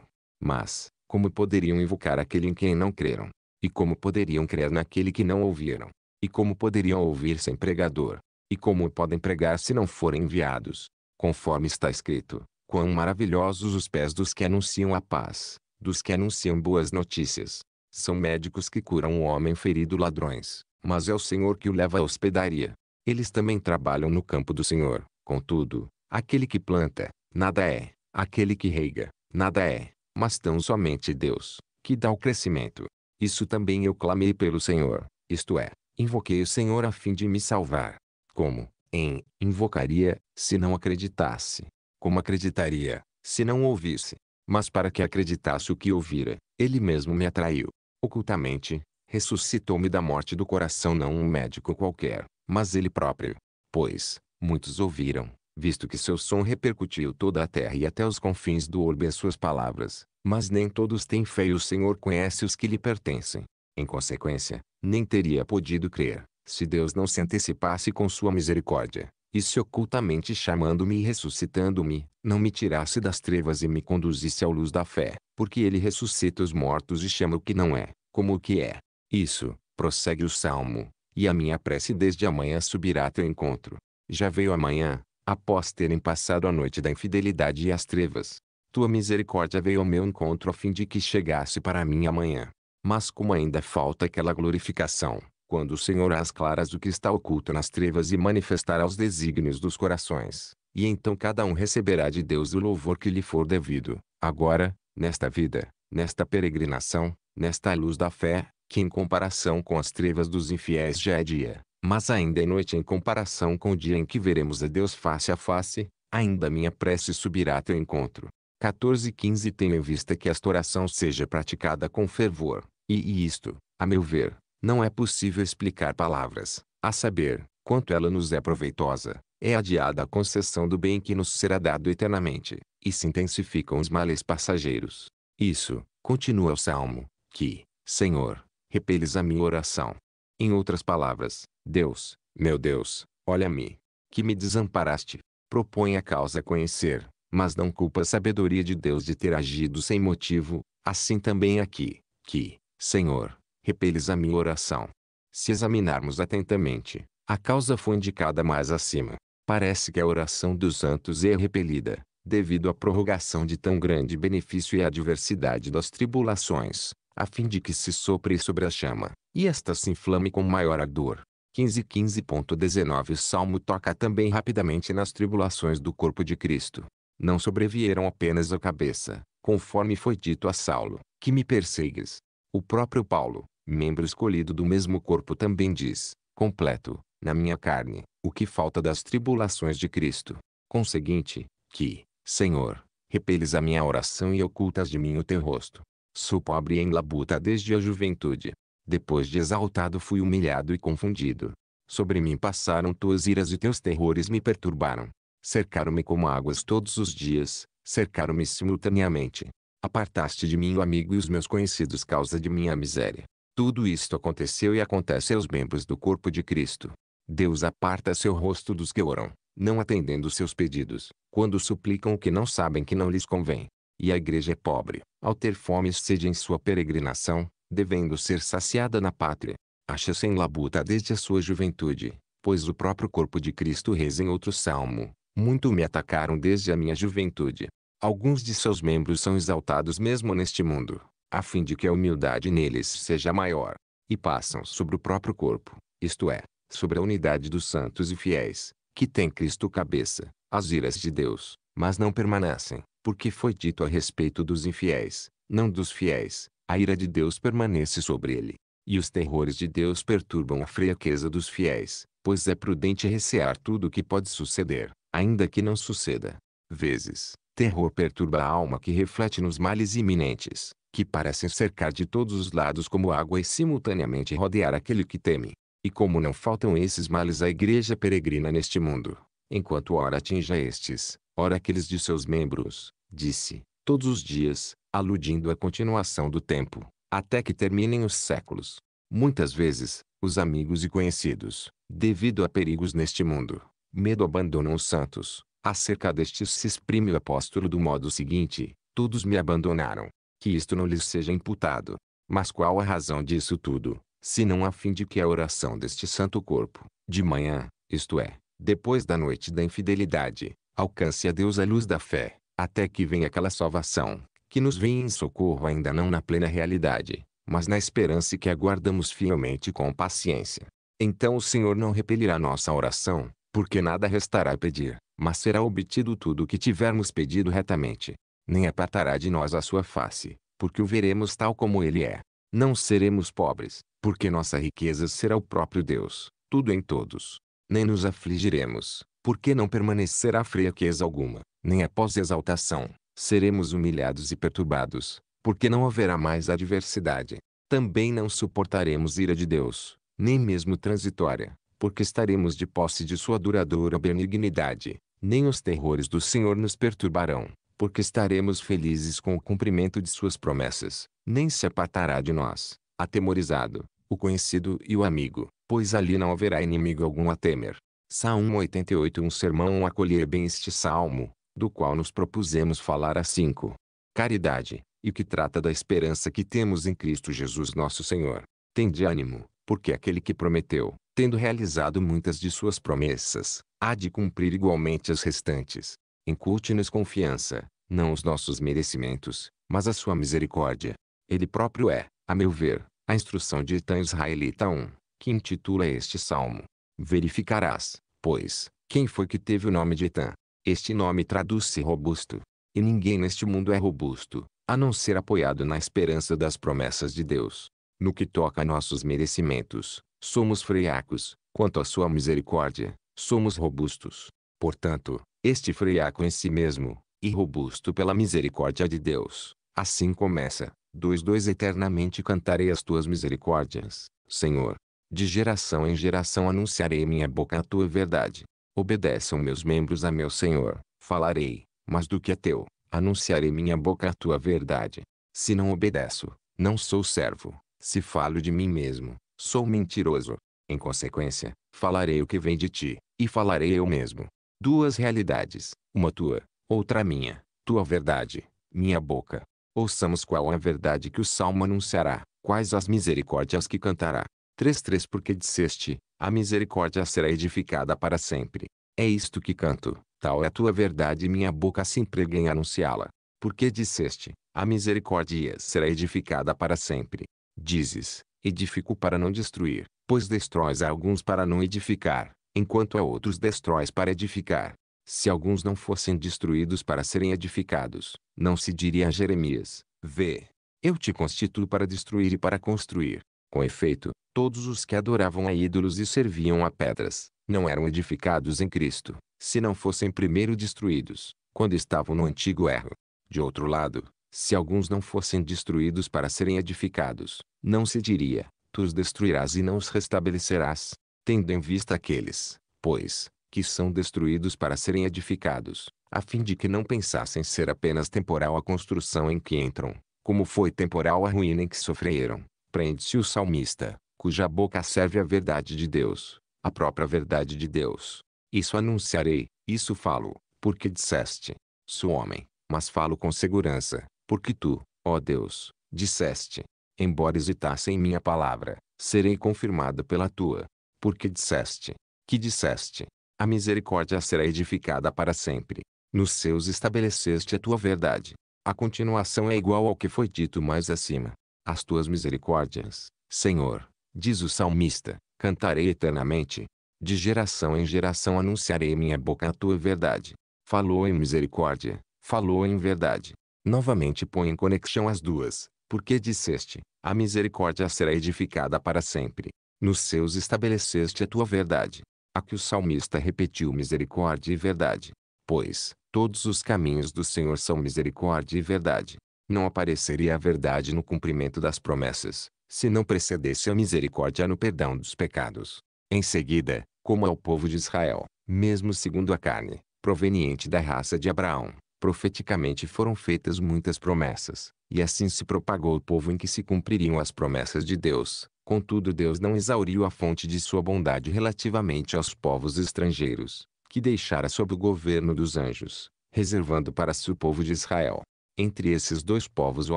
Mas, como poderiam invocar aquele em quem não creram? E como poderiam crer naquele que não ouviram? E como poderiam ouvir sem pregador? E como podem pregar se não forem enviados? Conforme está escrito, quão maravilhosos os pés dos que anunciam a paz, dos que anunciam boas notícias. São médicos que curam o um homem ferido ladrões, mas é o Senhor que o leva à hospedaria. Eles também trabalham no campo do Senhor. Contudo, aquele que planta, nada é, aquele que reiga, nada é, mas tão somente Deus, que dá o crescimento. Isso também eu clamei pelo Senhor, isto é, invoquei o Senhor a fim de me salvar. Como, em, invocaria, se não acreditasse? Como acreditaria, se não ouvisse? mas para que acreditasse o que ouvira, ele mesmo me atraiu. Ocultamente, ressuscitou-me da morte do coração não um médico qualquer, mas ele próprio. Pois, muitos ouviram, visto que seu som repercutiu toda a terra e até os confins do orbe as suas palavras, mas nem todos têm fé e o Senhor conhece os que lhe pertencem. Em consequência, nem teria podido crer, se Deus não se antecipasse com sua misericórdia, e se ocultamente chamando-me e ressuscitando-me, não me tirasse das trevas e me conduzisse à luz da fé, porque ele ressuscita os mortos e chama o que não é, como o que é. Isso, prossegue o salmo, e a minha prece desde amanhã subirá a teu encontro. Já veio amanhã, após terem passado a noite da infidelidade e as trevas. Tua misericórdia veio ao meu encontro a fim de que chegasse para mim amanhã. Mas como ainda falta aquela glorificação, quando o Senhor às claras o que está oculto nas trevas e manifestar aos desígnios dos corações, e então cada um receberá de Deus o louvor que lhe for devido, agora, nesta vida, nesta peregrinação, nesta luz da fé, que em comparação com as trevas dos infiéis já é dia, mas ainda é noite em comparação com o dia em que veremos a Deus face a face, ainda minha prece subirá a teu encontro. 14 e 15 Tenho em vista que esta oração seja praticada com fervor, e, e isto, a meu ver, não é possível explicar palavras, a saber, quanto ela nos é proveitosa, é adiada a concessão do bem que nos será dado eternamente, e se intensificam os males passageiros. Isso, continua o Salmo, que, Senhor, repeles a minha oração. Em outras palavras, Deus, meu Deus, olha-me, que me desamparaste. Propõe a causa a conhecer, mas não culpa a sabedoria de Deus de ter agido sem motivo, assim também aqui, que, Senhor, repeles a minha oração. Se examinarmos atentamente, a causa foi indicada mais acima. Parece que a oração dos santos é repelida, devido à prorrogação de tão grande benefício e à diversidade das tribulações, a fim de que se sopre sobre a chama, e esta se inflame com maior ardor. 15.15.19 O Salmo toca também rapidamente nas tribulações do corpo de Cristo. Não sobrevieram apenas a cabeça, conforme foi dito a Saulo, que me persegues. O próprio Paulo, membro escolhido do mesmo corpo também diz, completo, na minha carne, o que falta das tribulações de Cristo. Conseguinte, que, Senhor, repeles a minha oração e ocultas de mim o teu rosto. Sou pobre em labuta desde a juventude. Depois de exaltado fui humilhado e confundido. Sobre mim passaram tuas iras e teus terrores me perturbaram. Cercaram-me como águas todos os dias, cercaram-me simultaneamente. Apartaste de mim o amigo e os meus conhecidos causa de minha miséria. Tudo isto aconteceu e acontece aos membros do corpo de Cristo. Deus aparta seu rosto dos que oram, não atendendo seus pedidos, quando suplicam o que não sabem que não lhes convém. E a igreja é pobre, ao ter fome e sede em sua peregrinação, devendo ser saciada na pátria. Acha-se em labuta desde a sua juventude, pois o próprio corpo de Cristo reza em outro salmo. Muito me atacaram desde a minha juventude. Alguns de seus membros são exaltados mesmo neste mundo, a fim de que a humildade neles seja maior, e passam sobre o próprio corpo, isto é, sobre a unidade dos santos e fiéis, que tem Cristo cabeça, as iras de Deus, mas não permanecem, porque foi dito a respeito dos infiéis, não dos fiéis, a ira de Deus permanece sobre ele. E os terrores de Deus perturbam a fraqueza dos fiéis, pois é prudente recear tudo o que pode suceder, ainda que não suceda. Vezes, terror perturba a alma que reflete nos males iminentes, que parecem cercar de todos os lados como água e simultaneamente rodear aquele que teme. E como não faltam esses males à igreja peregrina neste mundo, enquanto ora atinja estes, ora aqueles de seus membros, disse, todos os dias, aludindo à continuação do tempo, até que terminem os séculos. Muitas vezes, os amigos e conhecidos, devido a perigos neste mundo, medo abandonam os santos. Acerca destes se exprime o apóstolo do modo seguinte: todos me abandonaram, que isto não lhes seja imputado. Mas qual a razão disso tudo, se não a fim de que a oração deste santo corpo, de manhã, isto é, depois da noite da infidelidade, alcance a Deus a luz da fé, até que venha aquela salvação, que nos vem em socorro ainda não na plena realidade, mas na esperança que aguardamos fielmente com paciência. Então o Senhor não repelirá nossa oração, porque nada restará a pedir, mas será obtido tudo o que tivermos pedido retamente, nem apartará de nós a sua face, porque o veremos tal como ele é. Não seremos pobres, porque nossa riqueza será o próprio Deus, tudo em todos. Nem nos afligiremos, porque não permanecerá fraqueza alguma, nem após exaltação, seremos humilhados e perturbados, porque não haverá mais adversidade. Também não suportaremos ira de Deus, nem mesmo transitória, porque estaremos de posse de sua duradoura benignidade, nem os terrores do Senhor nos perturbarão, porque estaremos felizes com o cumprimento de suas promessas. Nem se apartará de nós, atemorizado, o conhecido e o amigo, pois ali não haverá inimigo algum a temer. Salmo 88 Um sermão a acolher bem este salmo, do qual nos propusemos falar a cinco. Caridade, e que trata da esperança que temos em Cristo Jesus nosso Senhor. Tende ânimo, porque é aquele que prometeu, tendo realizado muitas de suas promessas, há de cumprir igualmente as restantes. Incute-nos confiança, não os nossos merecimentos, mas a sua misericórdia. Ele próprio é, a meu ver, a instrução de Itã Israelita 1, que intitula este salmo. Verificarás, pois, quem foi que teve o nome de Itã. Este nome traduz-se robusto. E ninguém neste mundo é robusto, a não ser apoiado na esperança das promessas de Deus. No que toca a nossos merecimentos, somos friacos, quanto à sua misericórdia, somos robustos. Portanto, este fraco em si mesmo, e robusto pela misericórdia de Deus, assim começa, 2.2 Eternamente cantarei as tuas misericórdias, Senhor. De geração em geração anunciarei minha boca a tua verdade. Obedeçam meus membros a meu Senhor, falarei, mas do que é teu, anunciarei minha boca a tua verdade. Se não obedeço, não sou servo, se falo de mim mesmo, sou mentiroso. Em consequência, falarei o que vem de ti, e falarei eu mesmo duas realidades, uma tua, outra minha, tua verdade, minha boca. Ouçamos qual é a verdade que o salmo anunciará, quais as misericórdias que cantará. 3.3 Porque disseste, a misericórdia será edificada para sempre. É isto que canto, tal é a tua verdade e minha boca se emprega em anunciá-la. Porque disseste, a misericórdia será edificada para sempre. Dizes, edifico para não destruir, pois destróis a alguns para não edificar enquanto a outros destróis para edificar. Se alguns não fossem destruídos para serem edificados, não se diria a Jeremias: Vê, eu te constituo para destruir e para construir. Com efeito, todos os que adoravam a ídolos e serviam a pedras, não eram edificados em Cristo, se não fossem primeiro destruídos, quando estavam no antigo erro. De outro lado, se alguns não fossem destruídos para serem edificados, não se diria: Tu os destruirás e não os restabelecerás, tendo em vista aqueles, pois, que são destruídos para serem edificados, a fim de que não pensassem ser apenas temporal a construção em que entram, como foi temporal a ruína em que sofreram. Prende-se o salmista, cuja boca serve a verdade de Deus, a própria verdade de Deus. Isso anunciarei, isso falo, porque disseste, sou homem, mas falo com segurança, porque tu, ó Deus, disseste, embora hesitasse em minha palavra, serei confirmado pela tua porque disseste, que disseste, a misericórdia será edificada para sempre. Nos seus estabeleceste a tua verdade. A continuação é igual ao que foi dito mais acima. As tuas misericórdias, Senhor, diz o salmista, cantarei eternamente. De geração em geração anunciarei minha boca a tua verdade. Falou em misericórdia, falou em verdade. Novamente põe em conexão as duas, porque disseste, a misericórdia será edificada para sempre. Nos seus estabeleceste a tua verdade. A que o salmista repetiu misericórdia e verdade. Pois, todos os caminhos do Senhor são misericórdia e verdade. Não apareceria a verdade no cumprimento das promessas, se não precedesse a misericórdia no perdão dos pecados. Em seguida, como ao é povo de Israel, mesmo segundo a carne, proveniente da raça de Abraão, profeticamente foram feitas muitas promessas, e assim se propagou o povo em que se cumpririam as promessas de Deus. Contudo Deus não exauriu a fonte de sua bondade relativamente aos povos estrangeiros, que deixara sob o governo dos anjos, reservando para si o povo de Israel. Entre esses dois povos o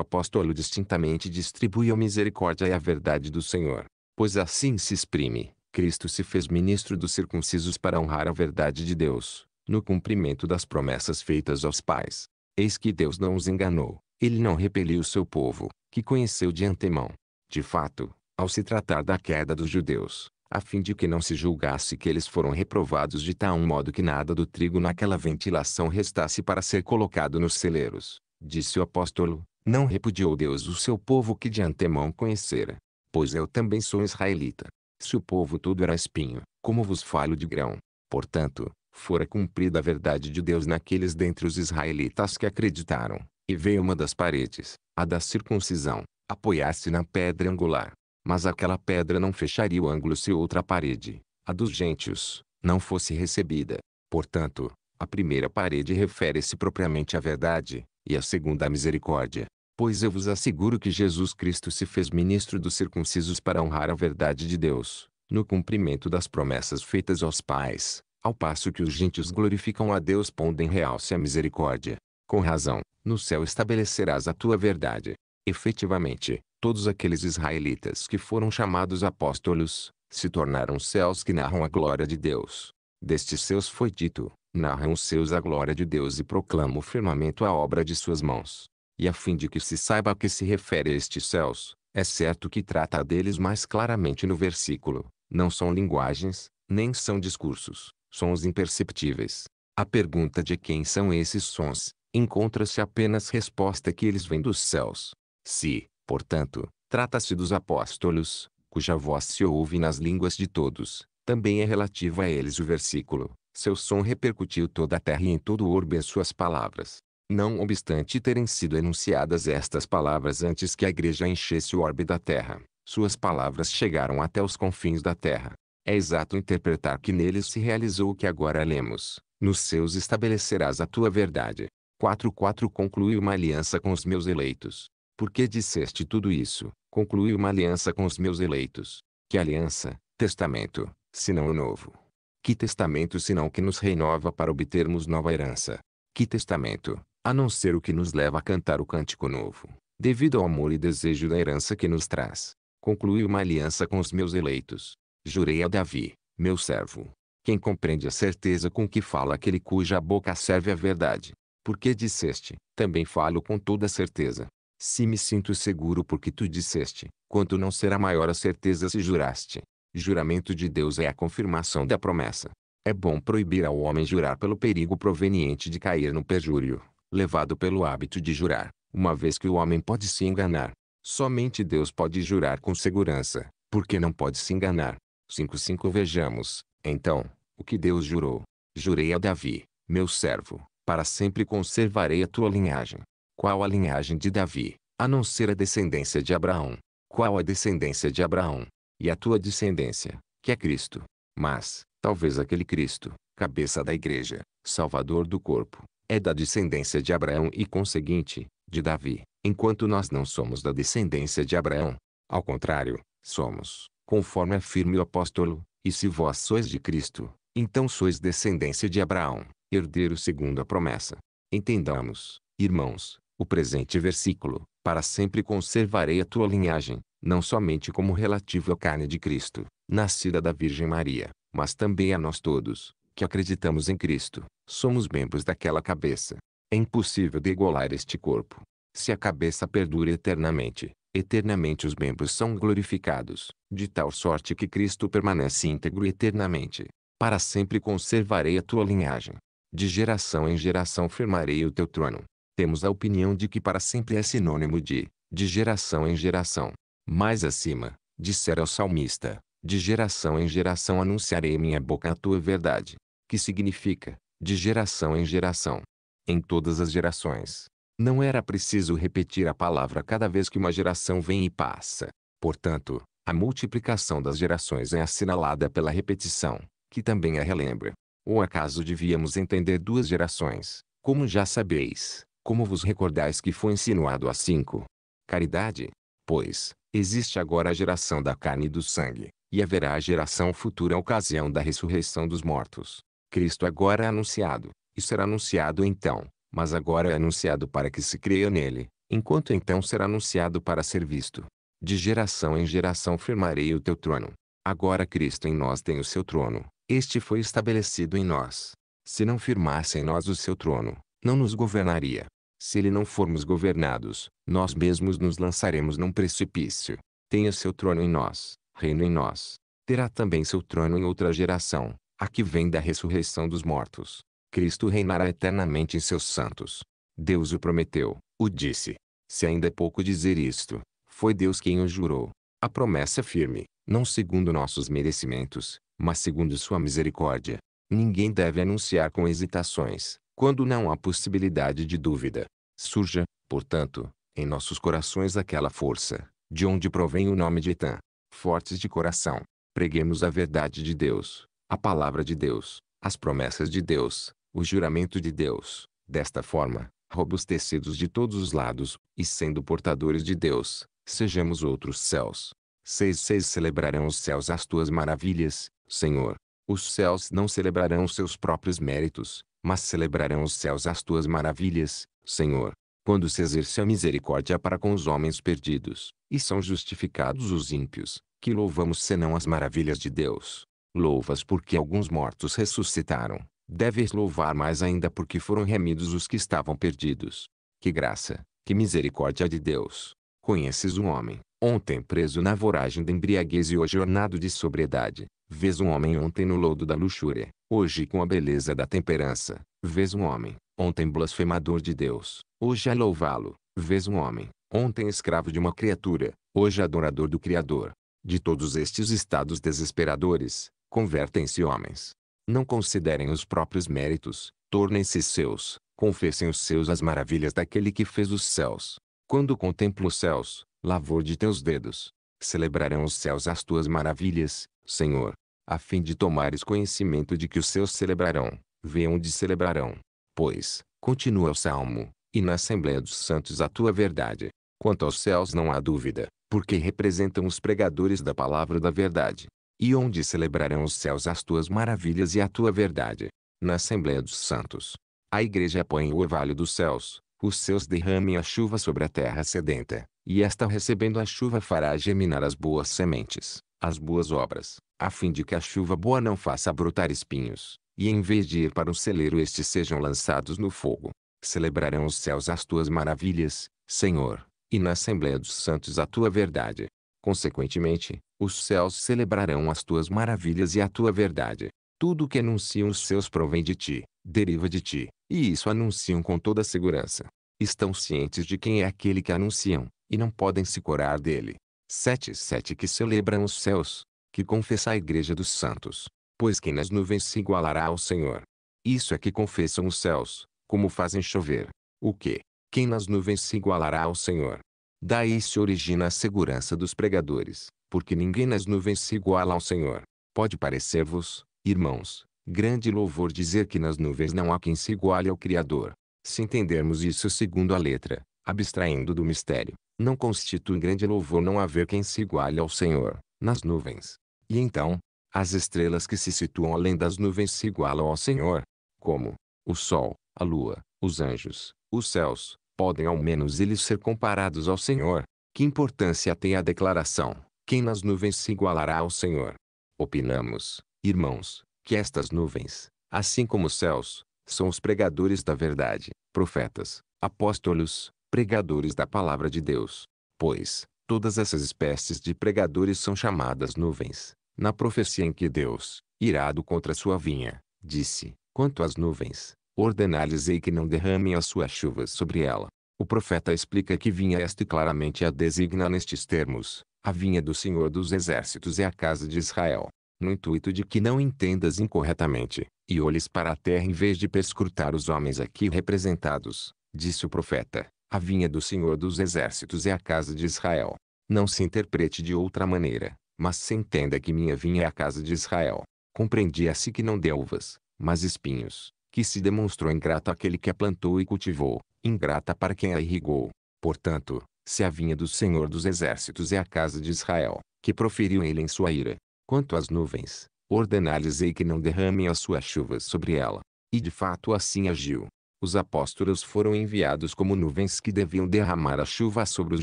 apóstolo distintamente distribuiu a misericórdia e a verdade do Senhor, pois assim se exprime. Cristo se fez ministro dos circuncisos para honrar a verdade de Deus, no cumprimento das promessas feitas aos pais. Eis que Deus não os enganou, ele não repeliu seu povo, que conheceu de antemão. De fato, ao se tratar da queda dos judeus, a fim de que não se julgasse que eles foram reprovados de tal modo que nada do trigo naquela ventilação restasse para ser colocado nos celeiros, disse o apóstolo, não repudiou Deus o seu povo que de antemão conhecera. Pois eu também sou israelita. Se o povo todo era espinho, como vos falo de grão. Portanto, fora cumprida a verdade de Deus naqueles dentre os israelitas que acreditaram, e veio uma das paredes, a da circuncisão, apoiar-se na pedra angular. Mas aquela pedra não fecharia o ângulo se outra parede, a dos gentios, não fosse recebida. Portanto, a primeira parede refere-se propriamente à verdade, e a segunda à misericórdia. Pois eu vos asseguro que Jesus Cristo se fez ministro dos circuncisos para honrar a verdade de Deus, no cumprimento das promessas feitas aos pais, ao passo que os gentios glorificam a Deus pondo em realce a misericórdia. Com razão, no céu estabelecerás a tua verdade. Efetivamente, todos aqueles israelitas que foram chamados apóstolos, se tornaram céus que narram a glória de Deus. Destes seus foi dito, narram os seus a glória de Deus e proclamam o firmamento a obra de suas mãos. E a fim de que se saiba a que se refere a estes céus, é certo que trata deles mais claramente no versículo. Não são linguagens, nem são discursos, sons imperceptíveis. A pergunta de quem são esses sons, encontra-se apenas resposta que eles vêm dos céus. Se, portanto, trata-se dos apóstolos, cuja voz se ouve nas línguas de todos, também é relativo a eles o versículo. Seu som repercutiu toda a terra e em todo o orbe as suas palavras. Não obstante terem sido enunciadas estas palavras antes que a igreja enchesse o orbe da terra, suas palavras chegaram até os confins da terra. É exato interpretar que neles se realizou o que agora lemos. Nos seus estabelecerás a tua verdade. 4.4 Conclui uma aliança com os meus eleitos. Por que disseste tudo isso? Conclui uma aliança com os meus eleitos. Que aliança, testamento, senão o novo? Que testamento senão que nos renova para obtermos nova herança? Que testamento, a não ser o que nos leva a cantar o cântico novo, devido ao amor e desejo da herança que nos traz? Conclui uma aliança com os meus eleitos. Jurei a Davi, meu servo. Quem compreende a certeza com que fala aquele cuja boca serve a verdade, porque disseste, também falo com toda certeza. Se me sinto seguro porque tu disseste, quanto não será maior a certeza se juraste. Juramento de Deus é a confirmação da promessa. É bom proibir ao homem jurar pelo perigo proveniente de cair no perjúrio, levado pelo hábito de jurar, uma vez que o homem pode se enganar. Somente Deus pode jurar com segurança, porque não pode se enganar. 5.5 Vejamos, então, o que Deus jurou. Jurei a Davi, meu servo, para sempre conservarei a tua linhagem. Qual a linhagem de Davi, a não ser a descendência de Abraão? Qual a descendência de Abraão? E a tua descendência, que é Cristo. Mas, talvez aquele Cristo, cabeça da igreja, salvador do corpo, é da descendência de Abraão e conseguinte, de Davi, enquanto nós não somos da descendência de Abraão. Ao contrário, somos, conforme afirma o apóstolo, e se vós sois de Cristo, então sois descendência de Abraão herdeiro segundo a promessa. Entendamos, irmãos, o presente versículo, para sempre conservarei a tua linhagem, não somente como relativo à carne de Cristo, nascida da Virgem Maria, mas também a nós todos, que acreditamos em Cristo, somos membros daquela cabeça. É impossível degolar este corpo. Se a cabeça perdura eternamente, eternamente os membros são glorificados, de tal sorte que Cristo permanece íntegro eternamente. Para sempre conservarei a tua linhagem, de geração em geração firmarei o teu trono. Temos a opinião de que para sempre é sinônimo de, de geração em geração. Mais acima, dissera o salmista, de geração em geração anunciarei minha boca a tua verdade. Que significa, de geração em geração. Em todas as gerações. Não era preciso repetir a palavra cada vez que uma geração vem e passa. Portanto, a multiplicação das gerações é assinalada pela repetição, que também a relembra. Ou acaso devíamos entender duas gerações, como já sabeis, como vos recordais que foi insinuado há cinco? Caridade? Pois, existe agora a geração da carne e do sangue, e haverá a geração futura a ocasião da ressurreição dos mortos. Cristo agora é anunciado, e será anunciado então, mas agora é anunciado para que se creia nele, enquanto então será anunciado para ser visto. De geração em geração firmarei o teu trono. Agora Cristo em nós tem o seu trono, este foi estabelecido em nós. Se não firmasse em nós o seu trono, não nos governaria. Se ele não formos governados, nós mesmos nos lançaremos num precipício. Tenha seu trono em nós, reino em nós. Terá também seu trono em outra geração, a que vem da ressurreição dos mortos. Cristo reinará eternamente em seus santos. Deus o prometeu, o disse. Se ainda é pouco dizer isto, foi Deus quem o jurou. A promessa é firme, não segundo nossos merecimentos, mas segundo sua misericórdia. Ninguém deve anunciar com hesitações, quando não há possibilidade de dúvida. Surja, portanto, em nossos corações aquela força, de onde provém o nome de Etã. Fortes de coração, preguemos a verdade de Deus, a palavra de Deus, as promessas de Deus, o juramento de Deus. Desta forma, robustecidos de todos os lados, e sendo portadores de Deus, sejamos outros céus. Seis seis celebrarão os céus as tuas maravilhas, Senhor, os céus não celebrarão seus próprios méritos, mas celebrarão os céus as tuas maravilhas, Senhor. Quando se exerce a misericórdia para com os homens perdidos, e são justificados os ímpios, que louvamos senão as maravilhas de Deus. Louvas porque alguns mortos ressuscitaram. Deves louvar mais ainda porque foram remidos os que estavam perdidos. Que graça, que misericórdia de Deus! Conheces o um homem, Ontem preso na voragem da embriaguez e hoje ornado de sobriedade. Vês um homem ontem no lodo da luxúria, hoje com a beleza da temperança. Vês um homem, ontem blasfemador de Deus, hoje a louvá-lo. Vês um homem, ontem escravo de uma criatura, hoje adorador do Criador. De todos estes estados desesperadores, convertem-se homens. Não considerem os próprios méritos, tornem-se seus, confessem os seus as maravilhas daquele que fez os céus. Quando contemplo os céus, lavor de teus dedos. Celebrarão os céus as tuas maravilhas, Senhor, a fim de tomares conhecimento de que os seus celebrarão, vê onde celebrarão. Pois, continua o salmo, e na Assembleia dos Santos a tua verdade. Quanto aos céus não há dúvida, porque representam os pregadores da palavra da verdade. E onde celebrarão os céus as tuas maravilhas e a tua verdade? Na Assembleia dos Santos. A igreja põe o orvalho dos céus, os seus derramem a chuva sobre a terra sedenta, e esta recebendo a chuva fará germinar as boas sementes, as boas obras, a fim de que a chuva boa não faça brotar espinhos, e em vez de ir para o celeiro estes sejam lançados no fogo. Celebrarão os céus as tuas maravilhas, Senhor, e na Assembleia dos Santos a tua verdade. Consequentemente, os céus celebrarão as tuas maravilhas e a tua verdade. Tudo o que anunciam os seus provém de ti, deriva de ti, e isso anunciam com toda segurança. Estão cientes de quem é aquele que anunciam, e não podem se curar dele. sete Que celebram os céus, que confessa a igreja dos santos, pois quem nas nuvens se igualará ao Senhor. Isso é que confessam os céus, como fazem chover. O que? Quem nas nuvens se igualará ao Senhor? Daí se origina a segurança dos pregadores, porque ninguém nas nuvens se iguala ao Senhor. Pode parecer-vos, irmãos, grande louvor dizer que nas nuvens não há quem se iguale ao Criador. Se entendermos isso segundo a letra, abstraindo do mistério, não constitui grande louvor não haver quem se iguale ao Senhor, nas nuvens. E então, as estrelas que se situam além das nuvens se igualam ao Senhor, como o Sol, a Lua, os anjos, os céus, podem ao menos eles ser comparados ao Senhor. Que importância tem a declaração, quem nas nuvens se igualará ao Senhor? Opinamos, irmãos, que estas nuvens, assim como os céus, são os pregadores da verdade, profetas, apóstolos, pregadores da palavra de Deus. Pois, todas essas espécies de pregadores são chamadas nuvens. Na profecia em que Deus, irado contra sua vinha, disse, quanto às nuvens, ordenar-lhes-ei que não derramem as suas chuvas sobre ela. O profeta explica que vinha esta e claramente a designa nestes termos, a vinha do Senhor dos Exércitos é a casa de Israel. No intuito de que não entendas incorretamente, e olhes para a terra em vez de perscrutar os homens aqui representados, disse o profeta, a vinha do Senhor dos Exércitos é a casa de Israel. Não se interprete de outra maneira, mas se entenda que minha vinha é a casa de Israel. Compreendi assim que não deu uvas, mas espinhos, que se demonstrou ingrato aquele que a plantou e cultivou, ingrata para quem a irrigou. Portanto, se a vinha do Senhor dos Exércitos é a casa de Israel, que proferiu ele em sua ira, quanto às nuvens, ordenar-lhes-ei que não derramem as suas chuvas sobre ela. E de fato assim agiu os apóstolos foram enviados como nuvens que deviam derramar a chuva sobre os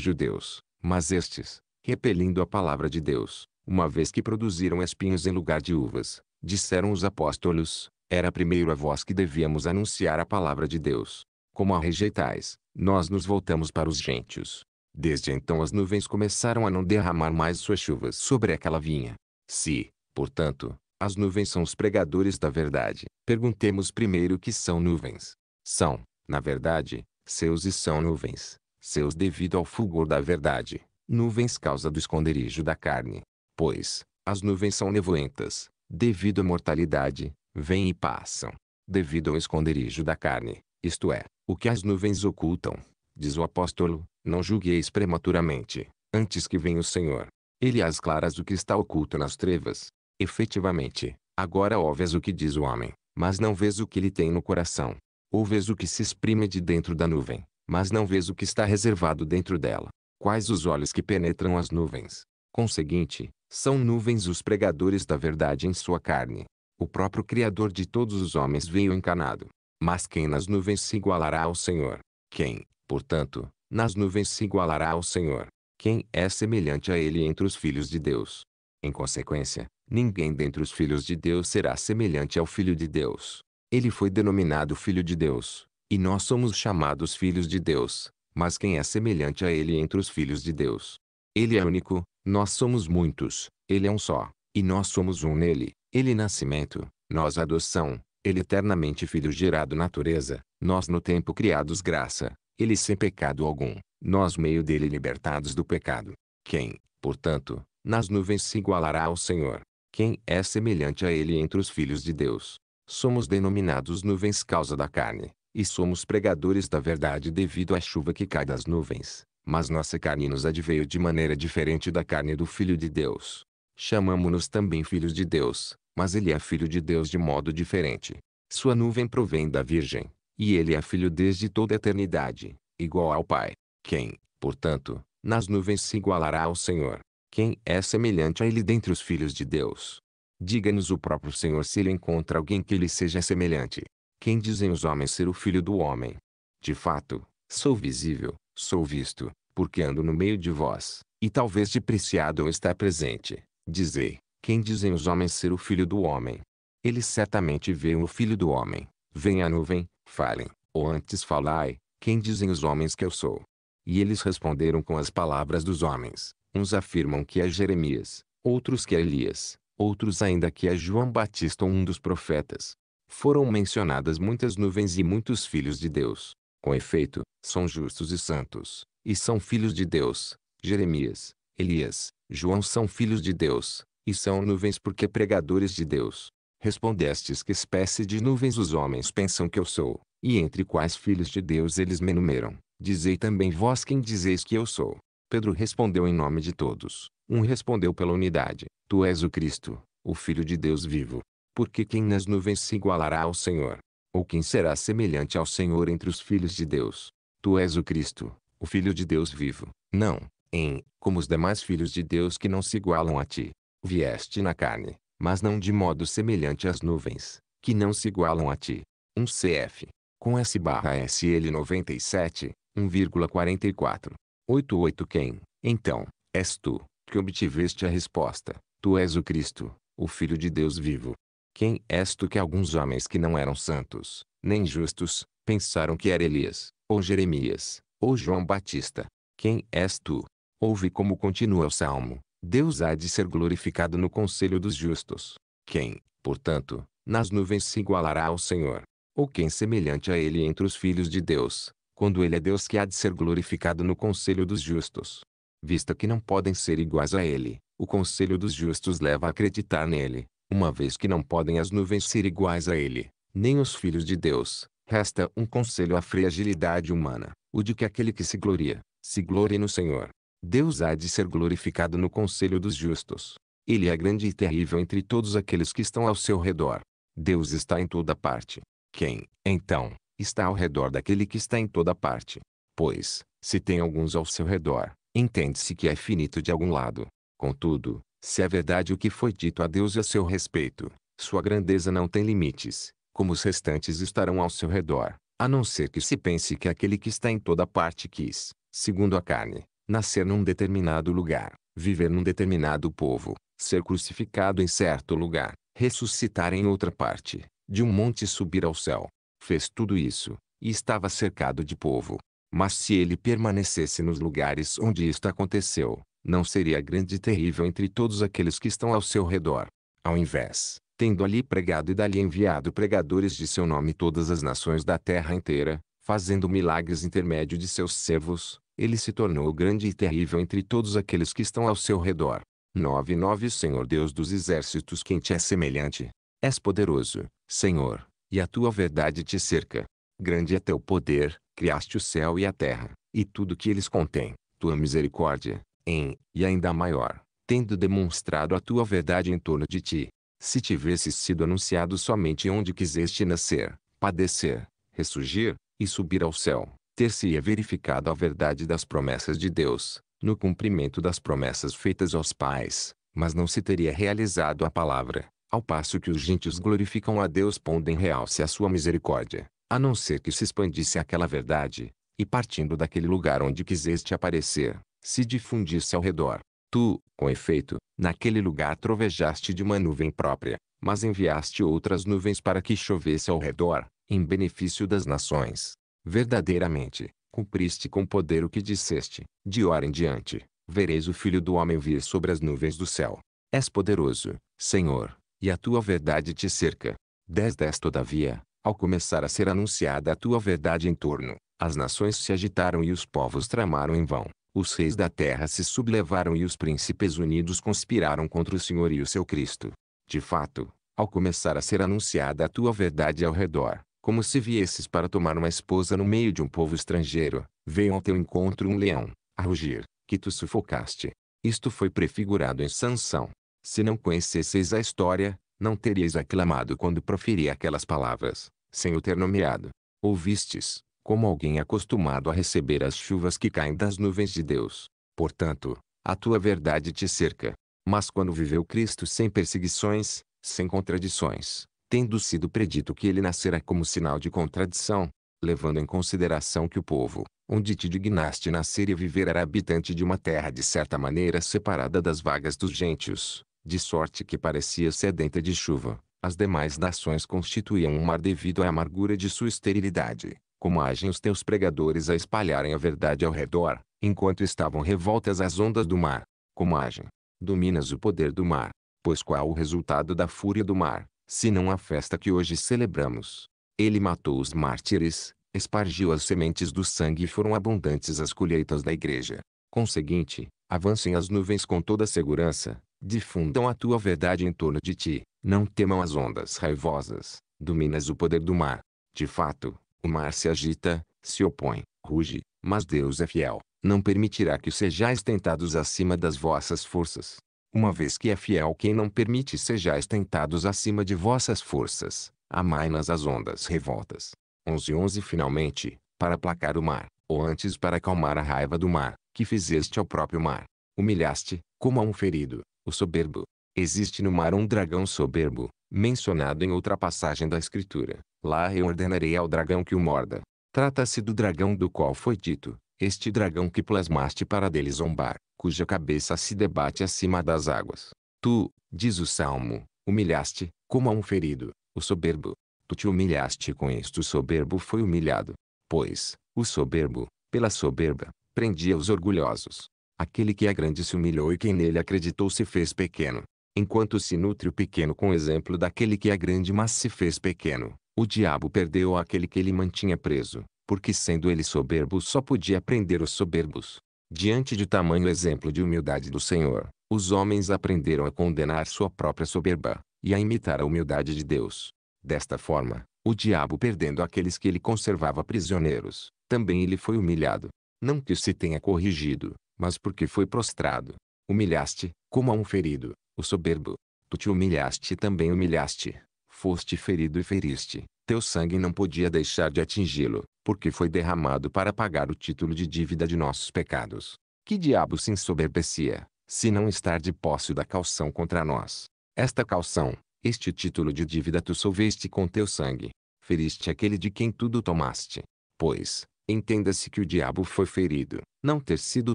judeus, mas estes, repelindo a palavra de Deus, uma vez que produziram espinhos em lugar de uvas, disseram os apóstolos, era primeiro a vós que devíamos anunciar a palavra de Deus. Como a rejeitais, nós nos voltamos para os gentios. Desde então as nuvens começaram a não derramar mais suas chuvas sobre aquela vinha. Se, portanto, as nuvens são os pregadores da verdade, perguntemos primeiro o que são nuvens são, na verdade, seus e são nuvens, seus devido ao fulgor da verdade, nuvens causa do esconderijo da carne. Pois, as nuvens são nevoentas, devido à mortalidade, vêm e passam, devido ao esconderijo da carne, isto é, o que as nuvens ocultam. Diz o apóstolo, não julgueis prematuramente, antes que venha o Senhor. Ele as claras o que está oculto nas trevas. Efetivamente, agora óbvias o que diz o homem, mas não vês o que ele tem no coração ou vês o que se exprime de dentro da nuvem, mas não vês o que está reservado dentro dela. Quais os olhos que penetram as nuvens? Conseguinte, são nuvens os pregadores da verdade em sua carne. O próprio Criador de todos os homens veio encanado. Mas quem nas nuvens se igualará ao Senhor? Quem, portanto, nas nuvens se igualará ao Senhor? Quem é semelhante a ele entre os filhos de Deus? Em consequência, ninguém dentre os filhos de Deus será semelhante ao Filho de Deus. Ele foi denominado Filho de Deus, e nós somos chamados filhos de Deus, mas quem é semelhante a ele entre os filhos de Deus? Ele é único, nós somos muitos, ele é um só, e nós somos um nele, ele é nascimento, nós adoção, ele é eternamente filho gerado natureza, nós no tempo criados graça, ele sem pecado algum, nós meio dele libertados do pecado. Quem, portanto, nas nuvens se igualará ao Senhor? Quem é semelhante a ele entre os filhos de Deus? somos denominados nuvens causa da carne, e somos pregadores da verdade devido à chuva que cai das nuvens. Mas nossa carne nos adveio de maneira diferente da carne do Filho de Deus. Chamamo-nos também filhos de Deus, mas ele é filho de Deus de modo diferente. Sua nuvem provém da Virgem, e ele é filho desde toda a eternidade, igual ao Pai. Quem, portanto, nas nuvens se igualará ao Senhor? Quem é semelhante a ele dentre os filhos de Deus? Diga-nos o próprio Senhor se ele encontra alguém que lhe seja semelhante. Quem dizem os homens ser o filho do homem? De fato, sou visível, sou visto, porque ando no meio de vós, e talvez depreciado ou está presente. Dizei, quem dizem os homens ser o filho do homem? Eles certamente veem o filho do homem. Vem a nuvem, falem, ou antes falai, quem dizem os homens que eu sou? E eles responderam com as palavras dos homens. Uns afirmam que é Jeremias, outros que é Elias, outros ainda que é João Batista um dos profetas. Foram mencionadas muitas nuvens e muitos filhos de Deus. Com efeito, são justos e santos, e são filhos de Deus. Jeremias, Elias, João são filhos de Deus, e são nuvens porque pregadores de Deus. Respondestes que espécie de nuvens os homens pensam que eu sou, e entre quais filhos de Deus eles me numeram. Dizei também vós quem dizeis que eu sou. Pedro respondeu em nome de todos. Um respondeu pela unidade: Tu és o Cristo, o Filho de Deus vivo. Porque quem nas nuvens se igualará ao Senhor? Ou quem será semelhante ao Senhor entre os filhos de Deus? Tu és o Cristo, o Filho de Deus vivo. Não, em, como os demais filhos de Deus que não se igualam a ti. Vieste na carne, mas não de modo semelhante às nuvens, que não se igualam a ti. Um CF. Com S barra SL 97, 1,44. 88 Quem, então, és tu, que obtiveste a resposta: Tu és o Cristo, o Filho de Deus vivo. Quem és tu que alguns homens que não eram santos, nem justos, pensaram que era Elias, ou Jeremias, ou João Batista? Quem és tu? Ouve como continua o salmo: Deus há de ser glorificado no conselho dos justos. Quem, portanto, nas nuvens se igualará ao Senhor? Ou quem semelhante a ele entre os filhos de Deus, quando ele é Deus que há de ser glorificado no conselho dos justos? vista que não podem ser iguais a ele. O conselho dos justos leva a acreditar nele, uma vez que não podem as nuvens ser iguais a ele, nem os filhos de Deus. Resta um conselho à fragilidade humana, o de que aquele que se gloria, se glorie no Senhor. Deus há de ser glorificado no conselho dos justos. Ele é grande e terrível entre todos aqueles que estão ao seu redor. Deus está em toda parte. Quem, então, está ao redor daquele que está em toda parte? Pois, se tem alguns ao seu redor, entende-se que é finito de algum lado. Contudo, se é verdade o que foi dito a Deus e a seu respeito, sua grandeza não tem limites, como os restantes estarão ao seu redor, a não ser que se pense que aquele que está em toda parte quis, segundo a carne, nascer num determinado lugar, viver num determinado povo, ser crucificado em certo lugar, ressuscitar em outra parte, de um monte subir ao céu. Fez tudo isso, e estava cercado de povo, mas se ele permanecesse nos lugares onde isto aconteceu, não seria grande e terrível entre todos aqueles que estão ao seu redor. Ao invés, tendo ali pregado e dali enviado pregadores de seu nome todas as nações da terra inteira, fazendo milagres intermédio de seus servos, ele se tornou grande e terrível entre todos aqueles que estão ao seu redor. 99 Senhor Deus dos exércitos quem te é semelhante. És poderoso, Senhor, e a tua verdade te cerca. Grande é teu poder, criaste o céu e a terra, e tudo que eles contêm, tua misericórdia, em, e ainda maior, tendo demonstrado a tua verdade em torno de ti. Se tivesses sido anunciado somente onde quiseste nascer, padecer, ressurgir, e subir ao céu, ter-se-ia verificado a verdade das promessas de Deus, no cumprimento das promessas feitas aos pais, mas não se teria realizado a palavra, ao passo que os gentios glorificam a Deus pondo em realce a sua misericórdia, a não ser que se expandisse aquela verdade, e partindo daquele lugar onde quiseste aparecer, se difundisse ao redor. Tu, com efeito, naquele lugar trovejaste de uma nuvem própria, mas enviaste outras nuvens para que chovesse ao redor, em benefício das nações. Verdadeiramente, cumpriste com poder o que disseste, de hora em diante, vereis o Filho do Homem vir sobre as nuvens do céu. És poderoso, Senhor, e a tua verdade te cerca. dez 10 Todavia, ao começar a ser anunciada a tua verdade em torno, as nações se agitaram e os povos tramaram em vão. Os reis da terra se sublevaram e os príncipes unidos conspiraram contra o Senhor e o seu Cristo. De fato, ao começar a ser anunciada a tua verdade ao redor, como se viesses para tomar uma esposa no meio de um povo estrangeiro, veio ao teu encontro um leão, a rugir, que tu sufocaste. Isto foi prefigurado em Sansão. Se não conhecesseis a história, não teríeis aclamado quando proferi aquelas palavras sem o ter nomeado. Ouvistes, como alguém é acostumado a receber as chuvas que caem das nuvens de Deus. Portanto, a tua verdade te cerca. Mas quando viveu Cristo sem perseguições, sem contradições, tendo sido predito que ele nascerá como sinal de contradição, levando em consideração que o povo, onde te dignaste nascer e viver era habitante de uma terra de certa maneira separada das vagas dos gentios, de sorte que parecia sedenta de chuva, as demais nações constituíam um mar devido à amargura de sua esterilidade, como agem os teus pregadores a espalharem a verdade ao redor, enquanto estavam revoltas as ondas do mar. Como agem? Dominas o poder do mar. Pois qual o resultado da fúria do mar, se não a festa que hoje celebramos? Ele matou os mártires, espargiu as sementes do sangue e foram abundantes as colheitas da igreja. Conseguinte, avancem as nuvens com toda segurança, difundam a tua verdade em torno de ti, não temam as ondas raivosas, dominas o poder do mar. De fato, o mar se agita, se opõe, ruge, mas Deus é fiel, não permitirá que sejais tentados acima das vossas forças. Uma vez que é fiel quem não permite sejais tentados acima de vossas forças, amai-nas as ondas revoltas. 11 11 Finalmente, para aplacar o mar, ou antes para acalmar a raiva do mar, que fizeste ao próprio mar. Humilhaste, como a um ferido, o soberbo. Existe no mar um dragão soberbo, mencionado em outra passagem da Escritura. Lá eu ordenarei ao dragão que o morda. Trata-se do dragão do qual foi dito, este dragão que plasmaste para dele zombar, cuja cabeça se debate acima das águas. Tu, diz o Salmo, humilhaste, como a um ferido, o soberbo. Tu te humilhaste com isto o soberbo foi humilhado. Pois, o soberbo, pela soberba, prendia os orgulhosos. Aquele que é grande se humilhou e quem nele acreditou se fez pequeno. Enquanto se nutre o pequeno com o exemplo daquele que é grande mas se fez pequeno, o diabo perdeu aquele que ele mantinha preso, porque sendo ele soberbo só podia prender os soberbos. Diante de tamanho exemplo de humildade do Senhor, os homens aprenderam a condenar sua própria soberba, e a imitar a humildade de Deus. Desta forma, o diabo perdendo aqueles que ele conservava prisioneiros, também ele foi humilhado. Não que se tenha corrigido, mas porque foi prostrado. Humilhaste, como a um ferido, o soberbo. Tu te humilhaste e também humilhaste. Foste ferido e feriste. Teu sangue não podia deixar de atingi-lo, porque foi derramado para pagar o título de dívida de nossos pecados. Que diabo se ensoberbecia, se não estar de posse da calção contra nós? Esta calção, este título de dívida tu solveste com teu sangue. Feriste aquele de quem tudo tomaste. Pois, Entenda-se que o diabo foi ferido, não ter sido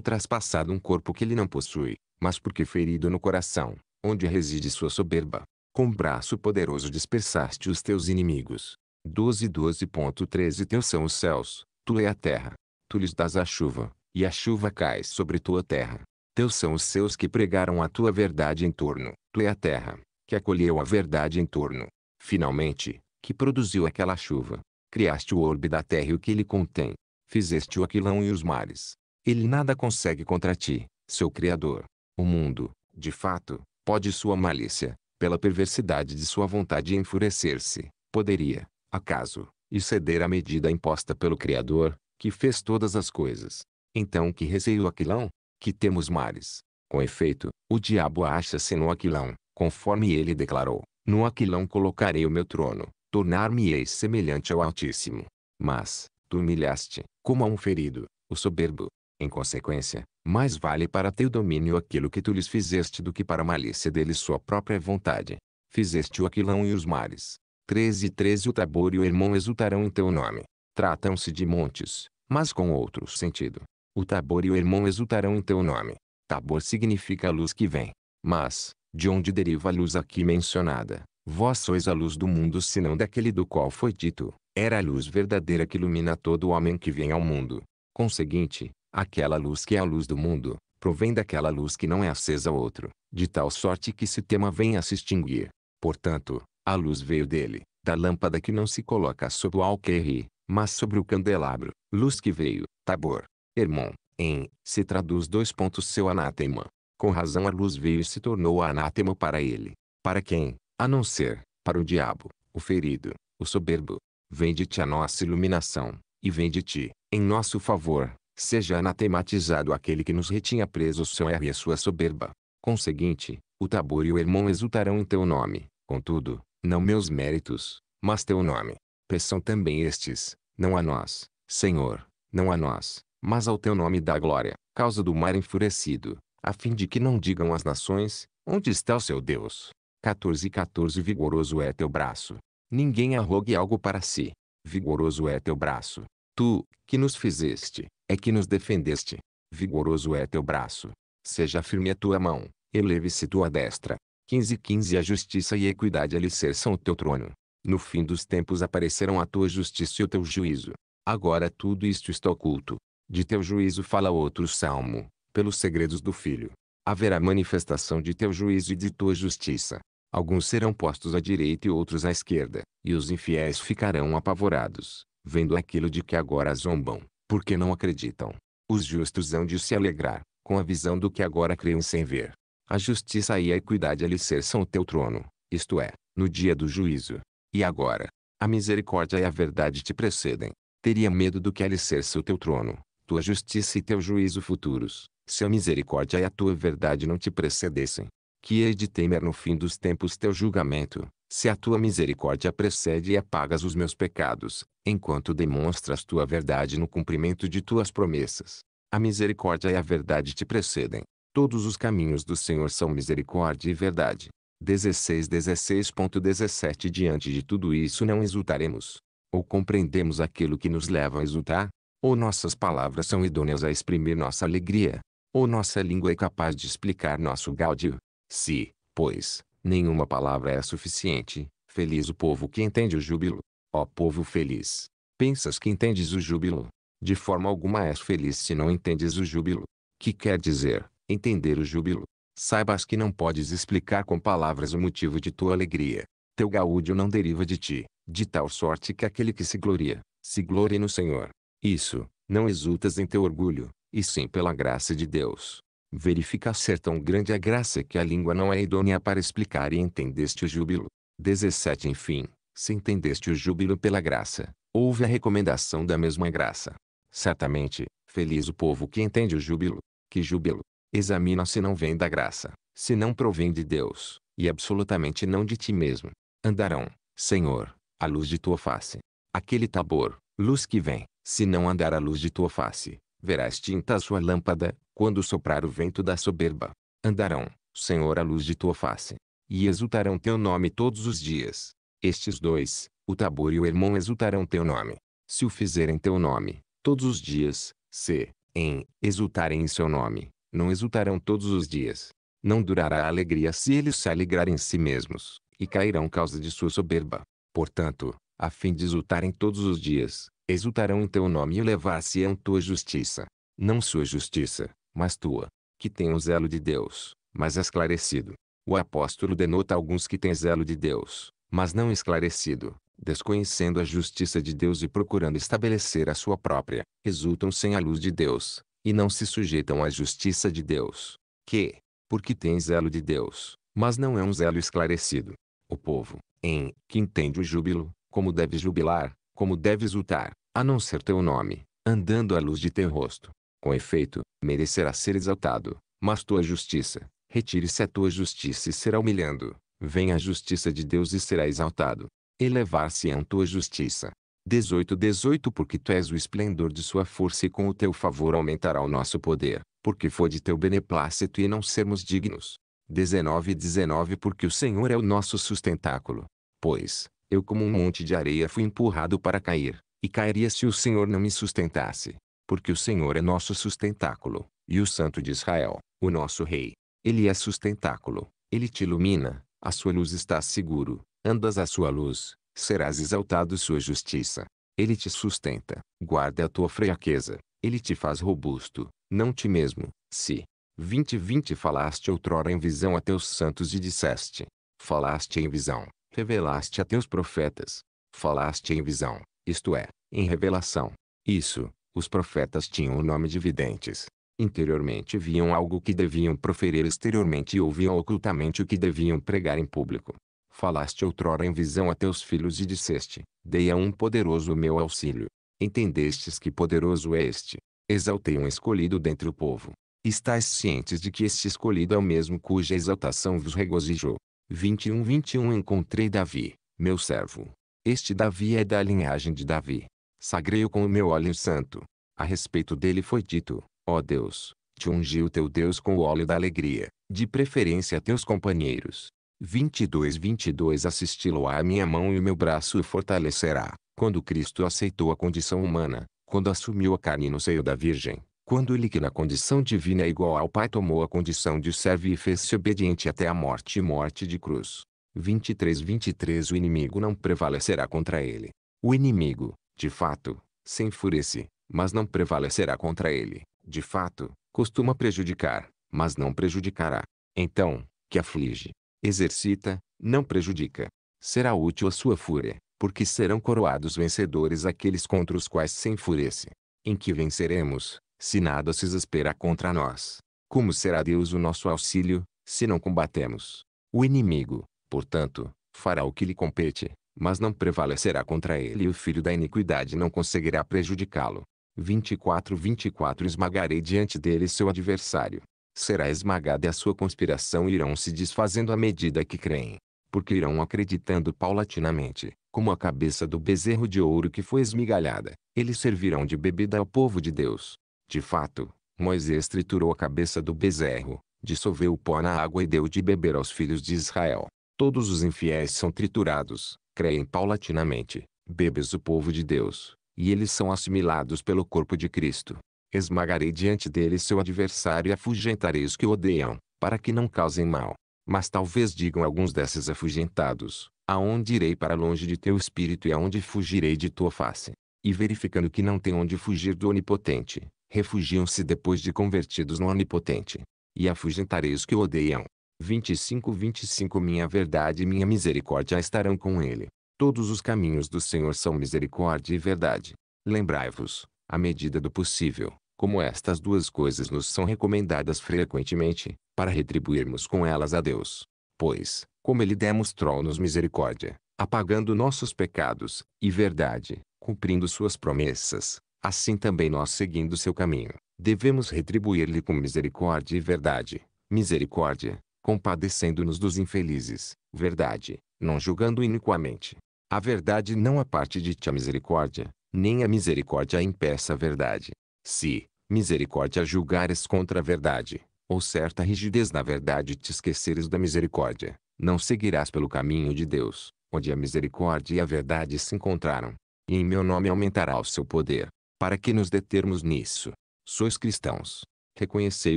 traspassado um corpo que ele não possui, mas porque ferido no coração, onde reside sua soberba. Com braço poderoso dispersaste os teus inimigos. 12 12.13 Teus são os céus, tu é a terra. Tu lhes das a chuva, e a chuva cai sobre tua terra. Teus são os seus que pregaram a tua verdade em torno, tu é a terra, que acolheu a verdade em torno. Finalmente, que produziu aquela chuva. Criaste o orbe da terra e o que ele contém fizeste o aquilão e os mares. Ele nada consegue contra ti, seu Criador. O mundo, de fato, pode sua malícia, pela perversidade de sua vontade enfurecer-se, poderia, acaso, e ceder à medida imposta pelo Criador, que fez todas as coisas. Então que receio aquilão? Que temos mares. Com efeito, o diabo acha-se no aquilão, conforme ele declarou. No aquilão colocarei o meu trono, tornar-me-ei semelhante ao Altíssimo. Mas, Tu humilhaste, como a um ferido, o soberbo. Em consequência, mais vale para teu domínio aquilo que tu lhes fizeste do que para a malícia deles sua própria vontade. Fizeste o aquilão e os mares. 13 e 13 O Tabor e o irmão exultarão em teu nome. Tratam-se de montes, mas com outro sentido. O Tabor e o irmão exultarão em teu nome. Tabor significa a luz que vem. Mas, de onde deriva a luz aqui mencionada? Vós sois a luz do mundo senão daquele do qual foi dito. Era a luz verdadeira que ilumina todo homem que vem ao mundo. Conseguinte, aquela luz que é a luz do mundo, provém daquela luz que não é acesa a outro, de tal sorte que se tema venha a se extinguir. Portanto, a luz veio dele, da lâmpada que não se coloca sob o alquerre, mas sobre o candelabro, luz que veio, Tabor. Hermon, em, se traduz dois pontos seu anátema. Com razão a luz veio e se tornou anátema para ele. Para quem, a não ser, para o diabo, o ferido, o soberbo, Vende-te a nossa iluminação, e vem de ti, em nosso favor, seja anatematizado aquele que nos retinha preso o seu erro e a sua soberba. Conseguinte, o tabor e o irmão exultarão em teu nome, contudo, não meus méritos, mas teu nome. Peçam também estes, não a nós, Senhor, não a nós, mas ao teu nome da glória, causa do mar enfurecido, a fim de que não digam as nações, onde está o seu Deus? 14 14 Vigoroso é teu braço, Ninguém arrogue algo para si. Vigoroso é teu braço. Tu, que nos fizeste, é que nos defendeste. Vigoroso é teu braço. Seja firme a tua mão, eleve-se tua destra. 15 15 A justiça e a equidade alicerçam o teu trono. No fim dos tempos aparecerão a tua justiça e o teu juízo. Agora tudo isto está oculto. De teu juízo fala outro salmo, pelos segredos do filho. Haverá manifestação de teu juízo e de tua justiça, Alguns serão postos à direita e outros à esquerda, e os infiéis ficarão apavorados, vendo aquilo de que agora zombam, porque não acreditam. Os justos hão de se alegrar, com a visão do que agora creem sem ver. A justiça e a equidade alicerçam o teu trono, isto é, no dia do juízo. E agora, a misericórdia e a verdade te precedem. Teria medo do que alicerça o teu trono, tua justiça e teu juízo futuros, se a misericórdia e a tua verdade não te precedessem que hei de temer no fim dos tempos teu julgamento, se a tua misericórdia precede e apagas os meus pecados, enquanto demonstras tua verdade no cumprimento de tuas promessas. A misericórdia e a verdade te precedem. Todos os caminhos do Senhor são misericórdia e verdade. 16 16.17 Diante de tudo isso não exultaremos. Ou compreendemos aquilo que nos leva a exultar, ou nossas palavras são idôneas a exprimir nossa alegria, ou nossa língua é capaz de explicar nosso gáudio. Se, pois, nenhuma palavra é suficiente, feliz o povo que entende o júbilo. Ó povo feliz! Pensas que entendes o júbilo? De forma alguma és feliz se não entendes o júbilo. Que quer dizer, entender o júbilo? Saibas que não podes explicar com palavras o motivo de tua alegria. Teu gaúdio não deriva de ti, de tal sorte que aquele que se gloria, se glorie no Senhor. Isso, não exultas em teu orgulho, e sim pela graça de Deus verifica ser tão grande a graça que a língua não é idônea para explicar e entendeste o júbilo. 17 Enfim, se entendeste o júbilo pela graça, houve a recomendação da mesma graça. Certamente, feliz o povo que entende o júbilo. Que júbilo! Examina se não vem da graça, se não provém de Deus, e absolutamente não de ti mesmo. Andarão, Senhor, à luz de tua face. Aquele tabor, luz que vem, se não andar à luz de tua face, verás tinta a sua lâmpada, quando soprar o vento da soberba, andarão, Senhor, à luz de tua face, e exultarão teu nome todos os dias. Estes dois, o Tabor e o irmão, exultarão teu nome. Se o fizerem teu nome, todos os dias, se, em, exultarem em seu nome, não exultarão todos os dias. Não durará a alegria se eles se alegrarem em si mesmos, e cairão causa de sua soberba. Portanto, a fim de exultarem todos os dias, exultarão em teu nome e levar-se-ão tua justiça. Não sua justiça, mas tua, que tem o zelo de Deus, mas esclarecido. O apóstolo denota alguns que têm zelo de Deus, mas não esclarecido, desconhecendo a justiça de Deus e procurando estabelecer a sua própria, resultam sem a luz de Deus, e não se sujeitam à justiça de Deus, que, porque tem zelo de Deus, mas não é um zelo esclarecido. O povo, em, que entende o júbilo, como deve jubilar, como deve exultar, a não ser teu nome, andando à luz de teu rosto, com efeito, merecerá ser exaltado, mas tua justiça, retire-se a tua justiça e será humilhando. Venha a justiça de Deus e será exaltado. Elevar-se-ão tua justiça. 18 18 Porque tu és o esplendor de sua força e com o teu favor aumentará o nosso poder, porque foi de teu beneplácito e não sermos dignos. 19 19 Porque o Senhor é o nosso sustentáculo. Pois, eu como um monte de areia fui empurrado para cair, e cairia se o Senhor não me sustentasse. Porque o Senhor é nosso sustentáculo, e o Santo de Israel, o nosso Rei. Ele é sustentáculo, ele te ilumina, a sua luz está seguro, andas à sua luz, serás exaltado sua justiça. Ele te sustenta, guarda a tua fraqueza, ele te faz robusto, não ti mesmo, se. 20 20 Falaste outrora em visão a teus santos e disseste, falaste em visão, revelaste a teus profetas, falaste em visão, isto é, em revelação. Isso, os profetas tinham o nome de videntes. Interiormente viam algo que deviam proferir exteriormente e ouviam ocultamente o que deviam pregar em público. Falaste outrora em visão a teus filhos e disseste, dei a um poderoso o meu auxílio. Entendestes que poderoso é este. Exaltei um escolhido dentre o povo. Estais cientes de que este escolhido é o mesmo cuja exaltação vos regozijou. 21 21 Encontrei Davi, meu servo. Este Davi é da linhagem de Davi, sagrei-o com o meu óleo santo. A respeito dele foi dito, ó Deus, te ungiu teu Deus com o óleo da alegria, de preferência a teus companheiros. 22 22 Assisti-lo à minha mão e o meu braço o fortalecerá. Quando Cristo aceitou a condição humana, quando assumiu a carne no seio da Virgem, quando ele que na condição divina é igual ao Pai tomou a condição de servo e fez-se obediente até a morte e morte de cruz. 23 23 O inimigo não prevalecerá contra ele. O inimigo, de fato, se enfurece, mas não prevalecerá contra ele. De fato, costuma prejudicar, mas não prejudicará. Então, que aflige, exercita, não prejudica. Será útil a sua fúria, porque serão coroados vencedores aqueles contra os quais se enfurece. Em que venceremos, se nada se espera contra nós? Como será Deus o nosso auxílio, se não combatemos? O inimigo, portanto, fará o que lhe compete, mas não prevalecerá contra ele e o filho da iniquidade não conseguirá prejudicá-lo. 24 24 Esmagarei diante dele seu adversário. Será esmagada a sua conspiração e irão se desfazendo à medida que creem, porque irão acreditando paulatinamente, como a cabeça do bezerro de ouro que foi esmigalhada, eles servirão de bebida ao povo de Deus. De fato, Moisés triturou a cabeça do bezerro, dissolveu o pó na água e deu de beber aos filhos de Israel. Todos os infiéis são triturados, creem paulatinamente, bebes o povo de Deus, e eles são assimilados pelo corpo de Cristo. Esmagarei diante deles seu adversário e afugentarei os que o odeiam, para que não causem mal. Mas talvez digam alguns desses afugentados, aonde irei para longe de teu espírito e aonde fugirei de tua face? E verificando que não tem onde fugir do Onipotente, refugiam-se depois de convertidos no Onipotente. E afugentarei os que o odeiam, 25, 25 Minha verdade e minha misericórdia estarão com ele. Todos os caminhos do Senhor são misericórdia e verdade. Lembrai-vos, à medida do possível, como estas duas coisas nos são recomendadas frequentemente, para retribuirmos com elas a Deus. Pois, como Ele demonstrou-nos misericórdia, apagando nossos pecados, e verdade, cumprindo Suas promessas, assim também nós seguindo seu caminho, devemos retribuir-lhe com misericórdia e verdade. Misericórdia, compadecendo-nos dos infelizes, verdade, não julgando iniquamente. A verdade não a parte de ti a misericórdia, nem a misericórdia impeça a verdade. Se, misericórdia julgares contra a verdade, ou certa rigidez na verdade te esqueceres da misericórdia, não seguirás pelo caminho de Deus, onde a misericórdia e a verdade se encontraram. E em meu nome aumentará o seu poder, para que nos determos nisso. Sois cristãos. Reconhecei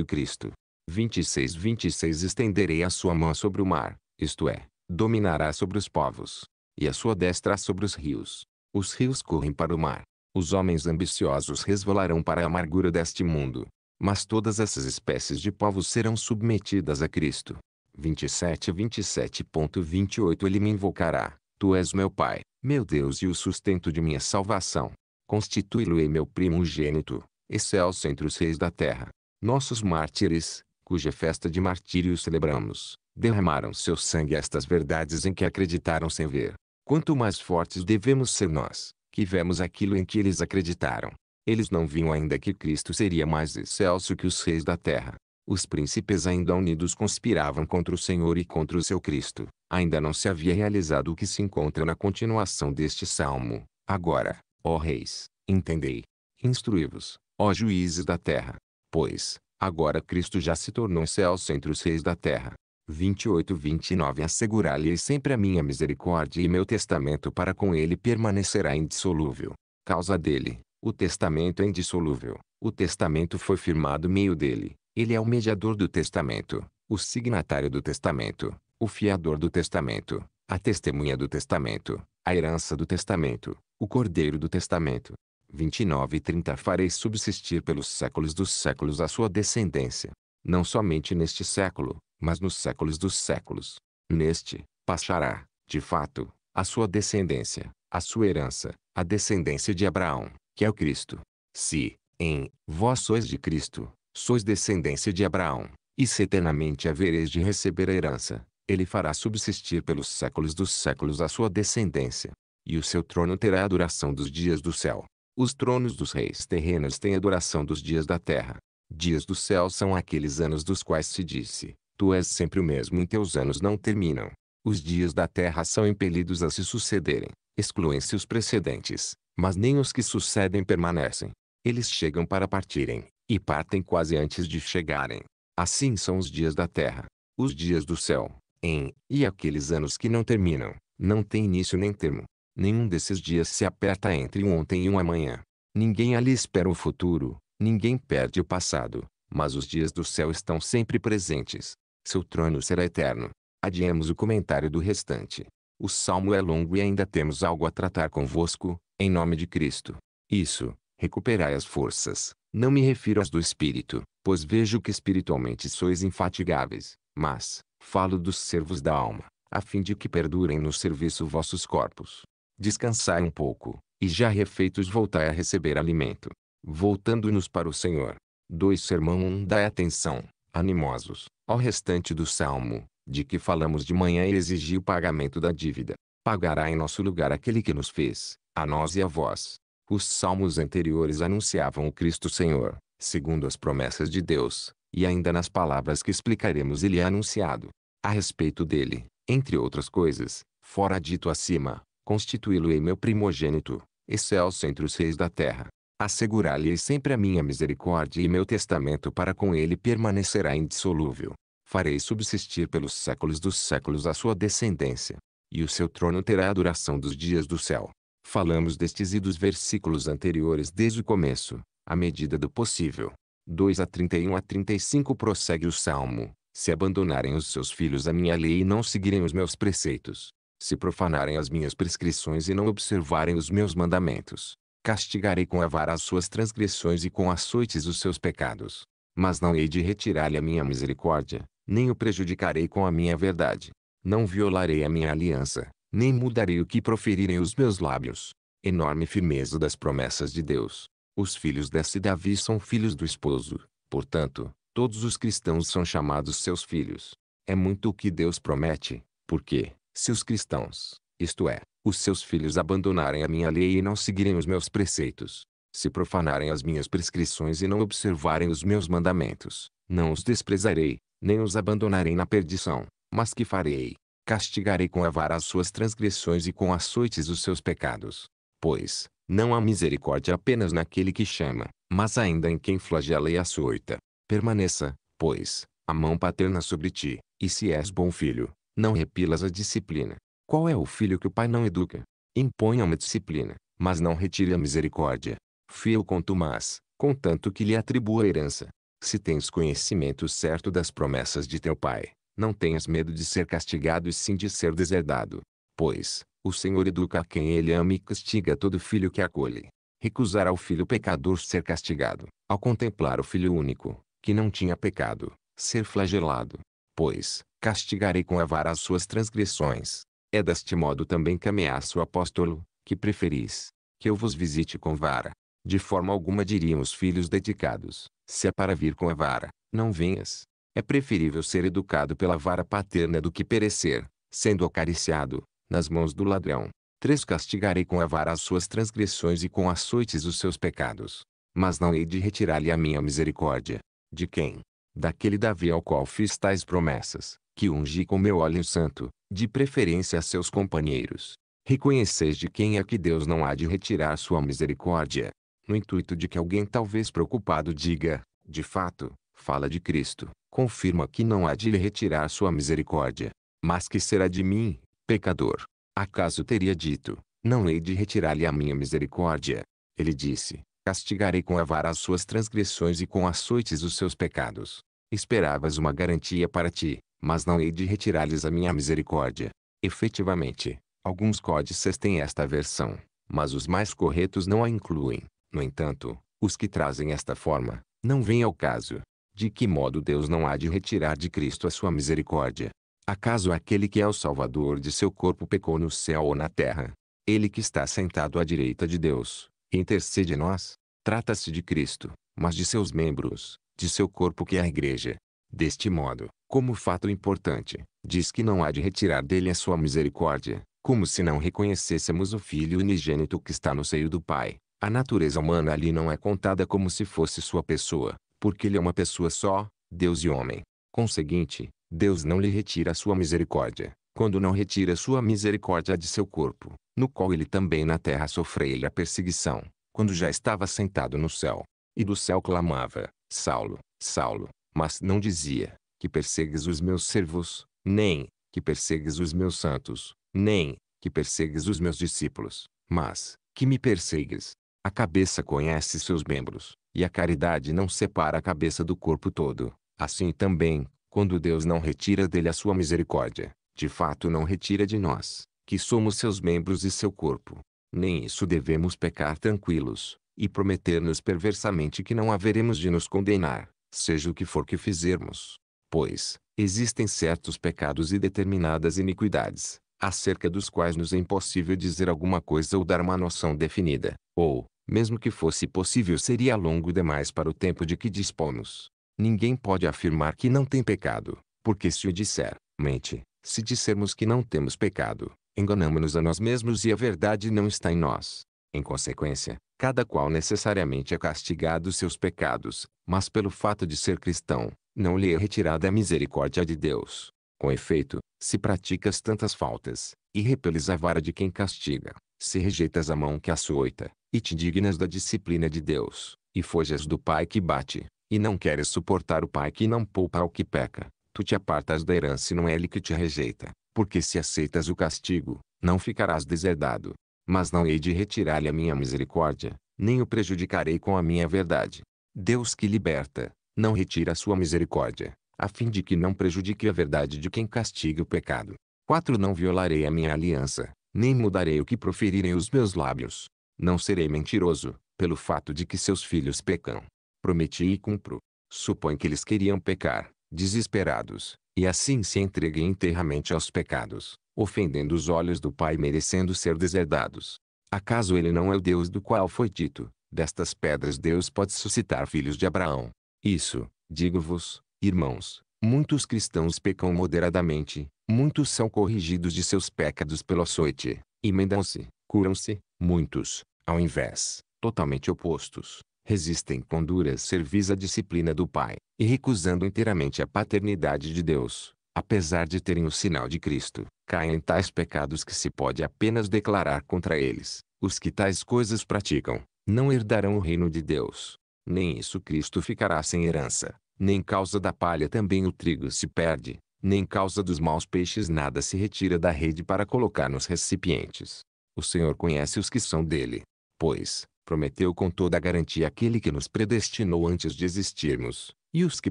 o Cristo, 26 26 Estenderei a sua mão sobre o mar, isto é, dominará sobre os povos, e a sua destra sobre os rios. Os rios correm para o mar. Os homens ambiciosos resvalarão para a amargura deste mundo. Mas todas essas espécies de povos serão submetidas a Cristo. 27 27.28 Ele me invocará. Tu és meu Pai, meu Deus e o sustento de minha salvação. Constituí-lo-ei meu primogênito, excelso entre os reis da terra. Nossos mártires, cuja festa de martírio celebramos, derramaram seu sangue estas verdades em que acreditaram sem ver. Quanto mais fortes devemos ser nós, que vemos aquilo em que eles acreditaram. Eles não viam ainda que Cristo seria mais excelso que os reis da terra. Os príncipes ainda unidos conspiravam contra o Senhor e contra o seu Cristo. Ainda não se havia realizado o que se encontra na continuação deste salmo. Agora, ó reis, entendei. Instruí-vos, ó juízes da terra. Pois, Agora Cristo já se tornou excelso entre os reis da terra. 28 29 Assegurar-lhe sempre a minha misericórdia e meu testamento para com ele permanecerá indissolúvel. Causa dele, o testamento é indissolúvel. O testamento foi firmado meio dele. Ele é o mediador do testamento, o signatário do testamento, o fiador do testamento, a testemunha do testamento, a herança do testamento, o cordeiro do testamento, 29 e 30 farei subsistir pelos séculos dos séculos a sua descendência, não somente neste século, mas nos séculos dos séculos. Neste, passará, de fato, a sua descendência, a sua herança, a descendência de Abraão, que é o Cristo. Se, em, vós sois de Cristo, sois descendência de Abraão, e se eternamente havereis de receber a herança, ele fará subsistir pelos séculos dos séculos a sua descendência, e o seu trono terá a duração dos dias do céu. Os tronos dos reis terrenos têm adoração dos dias da terra. Dias do céu são aqueles anos dos quais se disse, tu és sempre o mesmo e teus anos não terminam. Os dias da terra são impelidos a se sucederem, excluem-se os precedentes, mas nem os que sucedem permanecem. Eles chegam para partirem, e partem quase antes de chegarem. Assim são os dias da terra, os dias do céu, em, e aqueles anos que não terminam, não têm início nem termo. Nenhum desses dias se aperta entre um ontem e um amanhã. Ninguém ali espera o futuro, ninguém perde o passado, mas os dias do céu estão sempre presentes. Seu trono será eterno. Adiemos o comentário do restante. O salmo é longo e ainda temos algo a tratar convosco, em nome de Cristo. Isso, recuperai as forças. Não me refiro às do espírito, pois vejo que espiritualmente sois infatigáveis, mas, falo dos servos da alma, a fim de que perdurem no serviço vossos corpos. Descansai um pouco, e já refeitos voltai a receber alimento. Voltando-nos para o Senhor. 2 Sermão 1 Dai atenção, animosos, ao restante do Salmo, de que falamos de manhã e exigi o pagamento da dívida. Pagará em nosso lugar aquele que nos fez, a nós e a vós. Os salmos anteriores anunciavam o Cristo Senhor, segundo as promessas de Deus, e ainda nas palavras que explicaremos ele é anunciado. A respeito dele, entre outras coisas, fora dito acima, constituí lo em meu primogênito, excelso entre os reis da terra. Assegurar-lhe-ei sempre a minha misericórdia e meu testamento para com ele permanecerá indissolúvel. Farei subsistir pelos séculos dos séculos a sua descendência, e o seu trono terá a duração dos dias do céu. Falamos destes e dos versículos anteriores desde o começo, à medida do possível. 2 a 31 a 35 prossegue o Salmo. Se abandonarem os seus filhos a minha lei e não seguirem os meus preceitos, se profanarem as minhas prescrições e não observarem os meus mandamentos. Castigarei com a vara as suas transgressões e com açoites os seus pecados. Mas não hei de retirar-lhe a minha misericórdia, nem o prejudicarei com a minha verdade. Não violarei a minha aliança, nem mudarei o que proferirem os meus lábios. Enorme firmeza das promessas de Deus. Os filhos desse Davi são filhos do esposo. Portanto, todos os cristãos são chamados seus filhos. É muito o que Deus promete, porque, se os cristãos, isto é, os seus filhos abandonarem a minha lei e não seguirem os meus preceitos, se profanarem as minhas prescrições e não observarem os meus mandamentos, não os desprezarei, nem os abandonarei na perdição, mas que farei? Castigarei com a vara as suas transgressões e com açoites os seus pecados. Pois, não há misericórdia apenas naquele que chama, mas ainda em quem flagela e açoita. Permaneça, pois, a mão paterna sobre ti, e se és bom filho, não repilas a disciplina. Qual é o filho que o pai não educa? Impõe uma disciplina, mas não retire a misericórdia. Fiel contumaz, contanto que lhe atribua a herança. Se tens conhecimento certo das promessas de teu pai, não tenhas medo de ser castigado e sim de ser deserdado. Pois, o Senhor educa a quem ele ama e castiga todo filho que acolhe. Recusará o filho pecador ser castigado, ao contemplar o filho único, que não tinha pecado, ser flagelado pois, castigarei com a vara as suas transgressões. É deste modo também que ameaça o apóstolo, que preferis, que eu vos visite com vara. De forma alguma diriam os filhos dedicados, se é para vir com a vara, não venhas. É preferível ser educado pela vara paterna do que perecer, sendo acariciado, nas mãos do ladrão. 3. Castigarei com a vara as suas transgressões e com açoites os seus pecados. Mas não hei de retirar-lhe a minha misericórdia. De quem, daquele Davi ao qual fiz tais promessas, que ungi com meu óleo santo, de preferência a seus companheiros. Reconheceis de quem é que Deus não há de retirar sua misericórdia. No intuito de que alguém talvez preocupado diga, de fato, fala de Cristo, confirma que não há de lhe retirar sua misericórdia. Mas que será de mim, pecador? Acaso teria dito, não hei de retirar-lhe a minha misericórdia? Ele disse, castigarei com a vara as suas transgressões e com açoites os seus pecados. Esperavas uma garantia para ti, mas não hei de retirar-lhes a minha misericórdia. Efetivamente, alguns códices têm esta versão, mas os mais corretos não a incluem. No entanto, os que trazem esta forma, não vêm ao caso. De que modo Deus não há de retirar de Cristo a sua misericórdia? Acaso aquele que é o Salvador de seu corpo pecou no céu ou na terra? Ele que está sentado à direita de Deus, intercede nós. Trata-se de Cristo, mas de seus membros, de seu corpo que é a igreja. Deste modo, como fato importante, diz que não há de retirar dele a sua misericórdia, como se não reconhecêssemos o Filho unigênito que está no seio do Pai. A natureza humana ali não é contada como se fosse sua pessoa, porque ele é uma pessoa só, Deus e homem. Conseguinte, Deus não lhe retira a sua misericórdia, quando não retira sua misericórdia de seu corpo, no qual ele também na terra sofreu a perseguição, quando já estava sentado no céu. E do céu clamava, Saulo, Saulo, mas não dizia, que persegues os meus servos, nem, que persegues os meus santos, nem, que persegues os meus discípulos, mas, que me persegues. A cabeça conhece seus membros, e a caridade não separa a cabeça do corpo todo. Assim também, quando Deus não retira dele a sua misericórdia, de fato não retira de nós, que somos seus membros e seu corpo. Nem isso devemos pecar tranquilos, e prometer-nos perversamente que não haveremos de nos condenar, seja o que for que fizermos. Pois, existem certos pecados e determinadas iniquidades, acerca dos quais nos é impossível dizer alguma coisa ou dar uma noção definida, ou, mesmo que fosse possível, seria longo demais para o tempo de que dispomos. Ninguém pode afirmar que não tem pecado, porque se o disser, mente, se dissermos que não temos pecado, enganamos-nos a nós mesmos e a verdade não está em nós. Em consequência, Cada qual necessariamente é castigado seus pecados, mas pelo fato de ser cristão, não lhe é retirada a misericórdia de Deus. Com efeito, se praticas tantas faltas, e repeles a vara de quem castiga, se rejeitas a mão que açoita, e te dignas da disciplina de Deus, e foges do pai que bate, e não queres suportar o pai que não poupa ao que peca, tu te apartas da herança e não é ele que te rejeita, porque se aceitas o castigo, não ficarás deserdado, mas não hei de retirar-lhe a minha misericórdia, nem o prejudicarei com a minha verdade. Deus que liberta, não retira a sua misericórdia, a fim de que não prejudique a verdade de quem castiga o pecado. 4. Não violarei a minha aliança, nem mudarei o que proferirem os meus lábios. Não serei mentiroso, pelo fato de que seus filhos pecam. Prometi e cumpro. Supõe que eles queriam pecar, desesperados, e assim se entregue inteiramente aos pecados, ofendendo os olhos do Pai merecendo ser deserdados. Acaso ele não é o Deus do qual foi dito, destas pedras Deus pode suscitar filhos de Abraão? Isso, digo-vos, irmãos, muitos cristãos pecam moderadamente, muitos são corrigidos de seus pecados pelo açoite, emendam-se, curam-se, muitos, ao invés, totalmente opostos, resistem com dura cerviz à disciplina do Pai, e recusando inteiramente a paternidade de Deus, apesar de terem o sinal de Cristo, caem em tais pecados que se pode apenas declarar contra eles. Os que tais coisas praticam, não herdarão o reino de Deus. Nem isso Cristo ficará sem herança, nem causa da palha também o trigo se perde, nem causa dos maus peixes nada se retira da rede para colocar nos recipientes. O Senhor conhece os que são dele. Pois, prometeu com toda a garantia aquele que nos predestinou antes de existirmos, e os que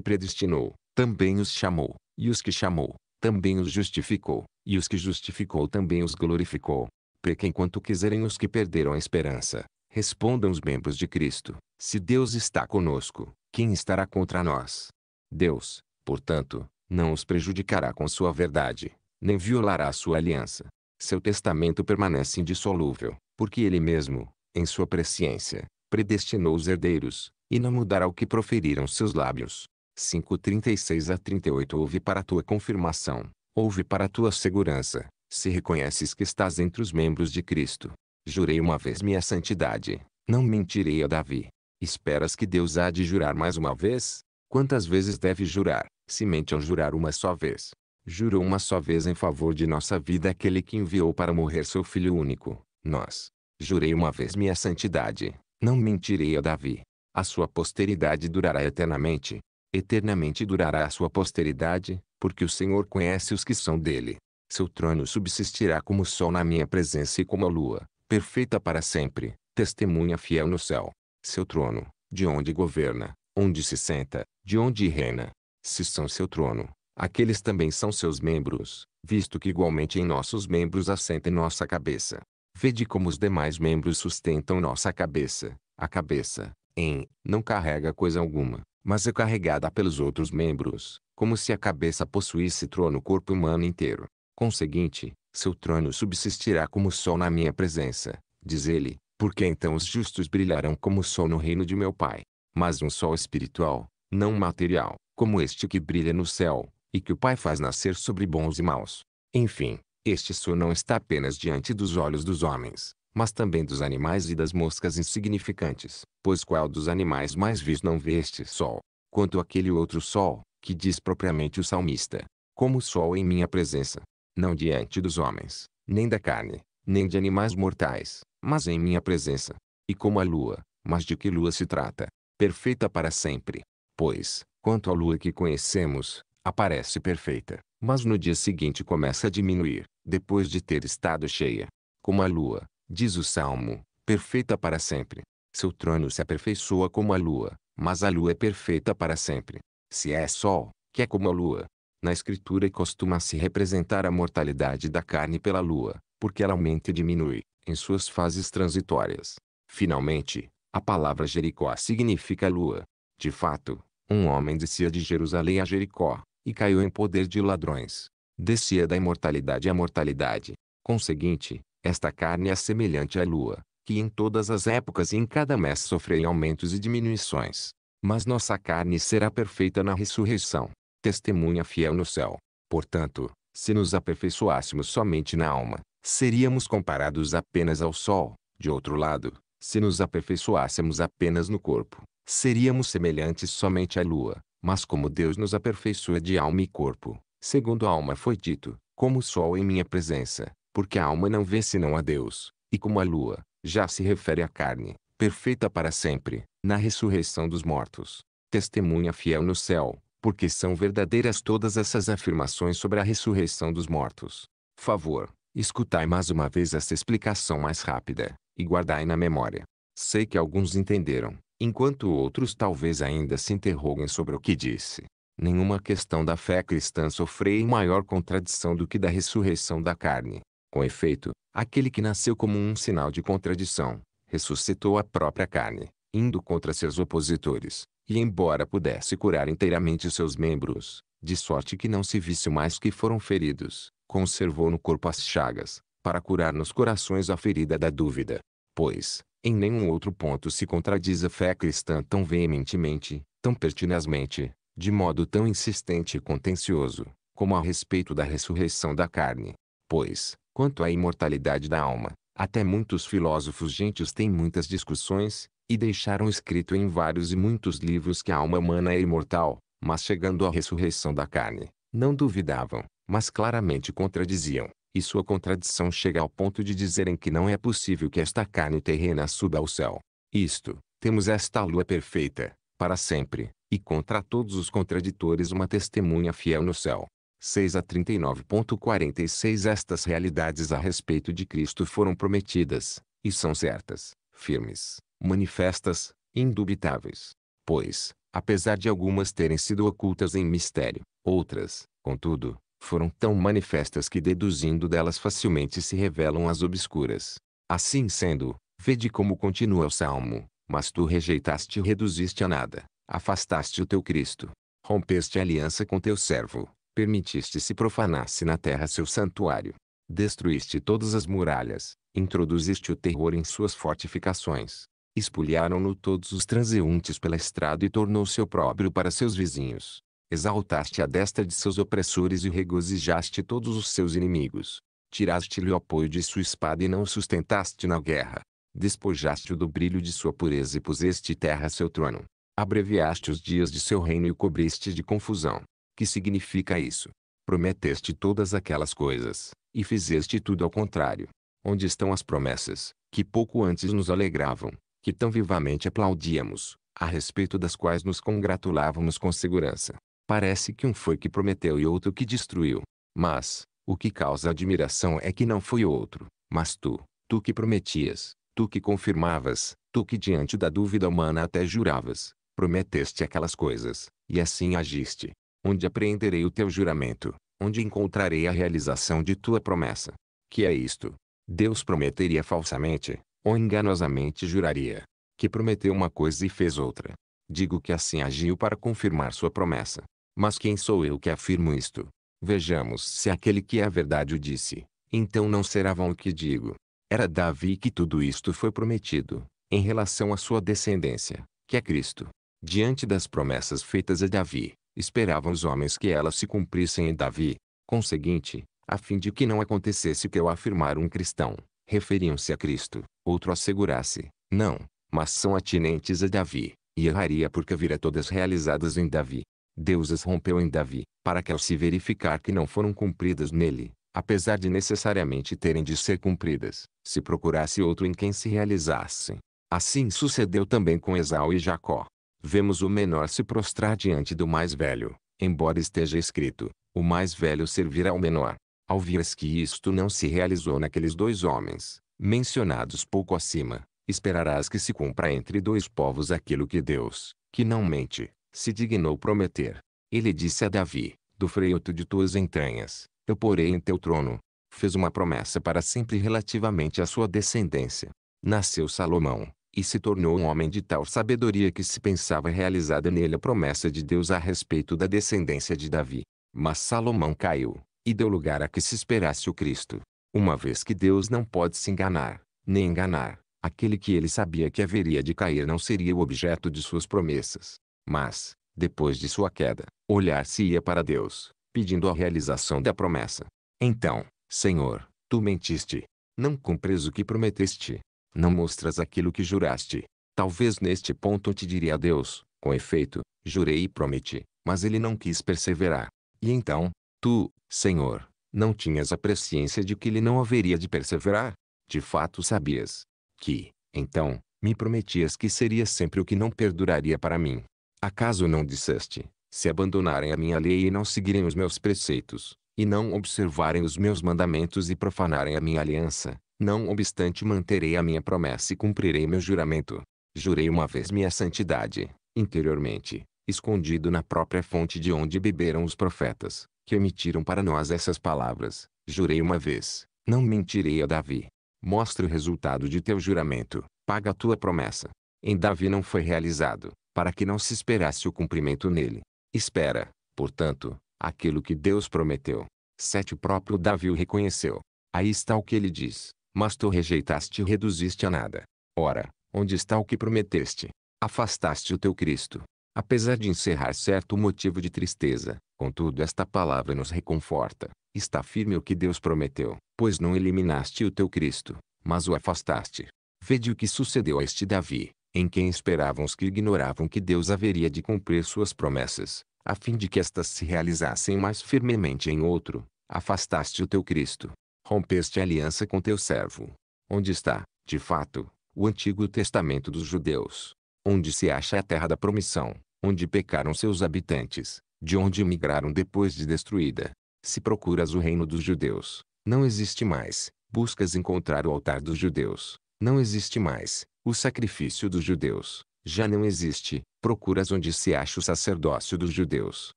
predestinou, também os chamou, e os que chamou, também os justificou, e os que justificou também os glorificou. Porque enquanto quiserem os que perderam a esperança, respondam os membros de Cristo: se Deus está conosco, quem estará contra nós? Deus, portanto, não os prejudicará com sua verdade, nem violará sua aliança. Seu testamento permanece indissolúvel, porque ele mesmo, em sua presciência, predestinou os herdeiros, e não mudará o que proferiram seus lábios. 5:36 a 38 Ouve para tua confirmação, ouve para tua segurança, se reconheces que estás entre os membros de Cristo. Jurei uma vez minha santidade, não mentirei a Davi. Esperas que Deus há de jurar mais uma vez? Quantas vezes deve jurar, se mente ao jurar uma só vez? Jurou uma só vez em favor de nossa vida aquele que enviou para morrer seu Filho único, nós, Jurei uma vez minha santidade, não mentirei a Davi. A sua posteridade durará eternamente. Eternamente durará a sua posteridade, porque o Senhor conhece os que são dele. Seu trono subsistirá como o sol na minha presença e como a lua, perfeita para sempre, testemunha fiel no céu. Seu trono, de onde governa, onde se senta, de onde reina. Se são seu trono, aqueles também são seus membros, visto que igualmente em nossos membros assenta em nossa cabeça. Vede como os demais membros sustentam nossa cabeça. A cabeça, em, não carrega coisa alguma, mas é carregada pelos outros membros, como se a cabeça possuísse trono o corpo humano inteiro. Conseguinte, seu trono subsistirá como o sol na minha presença, diz ele, porque então os justos brilharão como o sol no reino de meu Pai. Mas um sol espiritual, não material, como este que brilha no céu, e que o Pai faz nascer sobre bons e maus. Enfim, este Su não está apenas diante dos olhos dos homens, mas também dos animais e das moscas insignificantes, pois qual dos animais mais vis não vê este sol? Quanto aquele outro sol, que diz propriamente o salmista, como o sol em minha presença, não diante dos homens, nem da carne, nem de animais mortais, mas em minha presença. E como a lua, mas de que lua se trata? Perfeita para sempre. Pois, quanto à lua que conhecemos, aparece perfeita, mas no dia seguinte começa a diminuir, depois de ter estado cheia. Como a lua, diz o Salmo, perfeita para sempre. Seu trono se aperfeiçoa como a lua, mas a lua é perfeita para sempre. Se é sol, que é como a lua. Na escritura costuma-se representar a mortalidade da carne pela lua, porque ela aumenta e diminui, em suas fases transitórias. Finalmente, a palavra Jericó significa lua. De fato, um homem descia de Jerusalém a Jericó, e caiu em poder de ladrões descia da imortalidade à mortalidade. Conseguinte, esta carne é semelhante à lua, que em todas as épocas e em cada mês sofreu aumentos e diminuições. Mas nossa carne será perfeita na ressurreição, testemunha fiel no céu. Portanto, se nos aperfeiçoássemos somente na alma, seríamos comparados apenas ao sol. De outro lado, se nos aperfeiçoássemos apenas no corpo, seríamos semelhantes somente à lua. Mas como Deus nos aperfeiçoa de alma e corpo, segundo a alma foi dito, como o sol em minha presença, porque a alma não vê senão a Deus, e como a lua, já se refere à carne, perfeita para sempre, na ressurreição dos mortos. Testemunha fiel no céu, porque são verdadeiras todas essas afirmações sobre a ressurreição dos mortos. Favor, escutai mais uma vez essa explicação mais rápida, e guardai na memória. Sei que alguns entenderam, enquanto outros talvez ainda se interroguem sobre o que disse. Nenhuma questão da fé cristã sofreu maior contradição do que da ressurreição da carne. Com efeito, aquele que nasceu como um sinal de contradição, ressuscitou a própria carne, indo contra seus opositores, e embora pudesse curar inteiramente seus membros, de sorte que não se visse mais que foram feridos, conservou no corpo as chagas, para curar nos corações a ferida da dúvida. Pois, em nenhum outro ponto se contradiz a fé cristã tão veementemente, tão pertinazmente, de modo tão insistente e contencioso, como a respeito da ressurreição da carne. Pois, quanto à imortalidade da alma, até muitos filósofos gentios têm muitas discussões, e deixaram escrito em vários e muitos livros que a alma humana é imortal, mas chegando à ressurreição da carne, não duvidavam, mas claramente contradiziam, e sua contradição chega ao ponto de dizerem que não é possível que esta carne terrena suba ao céu. Isto, temos esta lua perfeita, para sempre, e contra todos os contraditores uma testemunha fiel no céu. 6 a 39.46 Estas realidades a respeito de Cristo foram prometidas, e são certas, firmes, manifestas, indubitáveis. Pois, apesar de algumas terem sido ocultas em mistério, outras, contudo, foram tão manifestas que deduzindo delas facilmente se revelam as obscuras. Assim sendo, vede como continua o Salmo, mas tu rejeitaste e reduziste a nada, Afastaste o teu Cristo. Rompeste a aliança com teu servo. Permitiste se profanasse na terra seu santuário. Destruíste todas as muralhas. Introduziste o terror em suas fortificações. Espulharam-no todos os transeuntes pela estrada e tornou-se opróbrio para seus vizinhos. Exaltaste a destra de seus opressores e regozijaste todos os seus inimigos. Tiraste-lhe o apoio de sua espada e não o sustentaste na guerra. Despojaste-o do brilho de sua pureza e puseste terra a seu trono. Abreviaste os dias de seu reino e o cobriste de confusão. Que significa isso? Prometeste todas aquelas coisas, e fizeste tudo ao contrário. Onde estão as promessas, que pouco antes nos alegravam, que tão vivamente aplaudíamos, a respeito das quais nos congratulávamos com segurança? Parece que um foi que prometeu e outro que destruiu. Mas, o que causa admiração é que não foi outro, mas tu, tu que prometias, tu que confirmavas, tu que diante da dúvida humana até juravas, Prometeste aquelas coisas, e assim agiste. Onde apreenderei o teu juramento? Onde encontrarei a realização de tua promessa? Que é isto? Deus prometeria falsamente, ou enganosamente juraria, que prometeu uma coisa e fez outra. Digo que assim agiu para confirmar sua promessa. Mas quem sou eu que afirmo isto? Vejamos se aquele que é a verdade o disse, então não será vão o que digo. Era Davi que tudo isto foi prometido, em relação à sua descendência, que é Cristo. Diante das promessas feitas a Davi, esperavam os homens que elas se cumprissem em Davi. Conseguinte, a fim de que não acontecesse que eu afirmar um cristão, referiam-se a Cristo, outro assegurasse, não, mas são atinentes a Davi, e erraria porque vira todas realizadas em Davi. Deus as rompeu em Davi, para que ao se verificar que não foram cumpridas nele, apesar de necessariamente terem de ser cumpridas, se procurasse outro em quem se realizassem. Assim sucedeu também com Esau e Jacó, vemos o menor se prostrar diante do mais velho, embora esteja escrito: o mais velho servirá ao menor. Ao vires que isto não se realizou naqueles dois homens, mencionados pouco acima, esperarás que se cumpra entre dois povos aquilo que Deus, que não mente, se dignou prometer. Ele disse a Davi: Do freio de tuas entranhas, eu porei em teu trono. Fez uma promessa para sempre relativamente à sua descendência. Nasceu Salomão, e se tornou um homem de tal sabedoria que se pensava realizada nele a promessa de Deus a respeito da descendência de Davi. Mas Salomão caiu, e deu lugar a que se esperasse o Cristo. Uma vez que Deus não pode se enganar, nem enganar, aquele que ele sabia que haveria de cair não seria o objeto de suas promessas. Mas, depois de sua queda, olhar-se-ia para Deus, pedindo a realização da promessa. Então, Senhor, tu mentiste. Não cumpres o que prometeste não mostras aquilo que juraste. Talvez neste ponto te diria a Deus, com efeito, jurei e prometi, mas ele não quis perseverar. E então, tu, Senhor, não tinhas a presciência de que ele não haveria de perseverar? De fato sabias que, então, me prometias que seria sempre o que não perduraria para mim. Acaso não disseste, se abandonarem a minha lei e não seguirem os meus preceitos, e não observarem os meus mandamentos e profanarem a minha aliança, não obstante manterei a minha promessa e cumprirei meu juramento. Jurei uma vez minha santidade, interiormente, escondido na própria fonte de onde beberam os profetas, que emitiram para nós essas palavras. Jurei uma vez, não mentirei a Davi. Mostra o resultado de teu juramento, paga a tua promessa. Em Davi não foi realizado, para que não se esperasse o cumprimento nele. Espera, portanto, aquilo que Deus prometeu. Sete o próprio Davi o reconheceu. Aí está o que ele diz: mas tu rejeitaste e reduziste a nada. Ora, onde está o que prometeste? Afastaste o teu Cristo. Apesar de encerrar certo motivo de tristeza, contudo esta palavra nos reconforta. Está firme o que Deus prometeu, pois não eliminaste o teu Cristo, mas o afastaste. Vede o que sucedeu a este Davi, em quem esperavam os que ignoravam que Deus haveria de cumprir suas promessas, a fim de que estas se realizassem mais firmemente em outro. Afastaste o teu Cristo, rompeste a aliança com teu servo. Onde está, de fato, o Antigo Testamento dos judeus? Onde se acha a terra da promissão, onde pecaram seus habitantes, de onde migraram depois de destruída? Se procuras o reino dos judeus, não existe mais. Buscas encontrar o altar dos judeus, não existe mais. O sacrifício dos judeus, já não existe. Procuras onde se acha o sacerdócio dos judeus,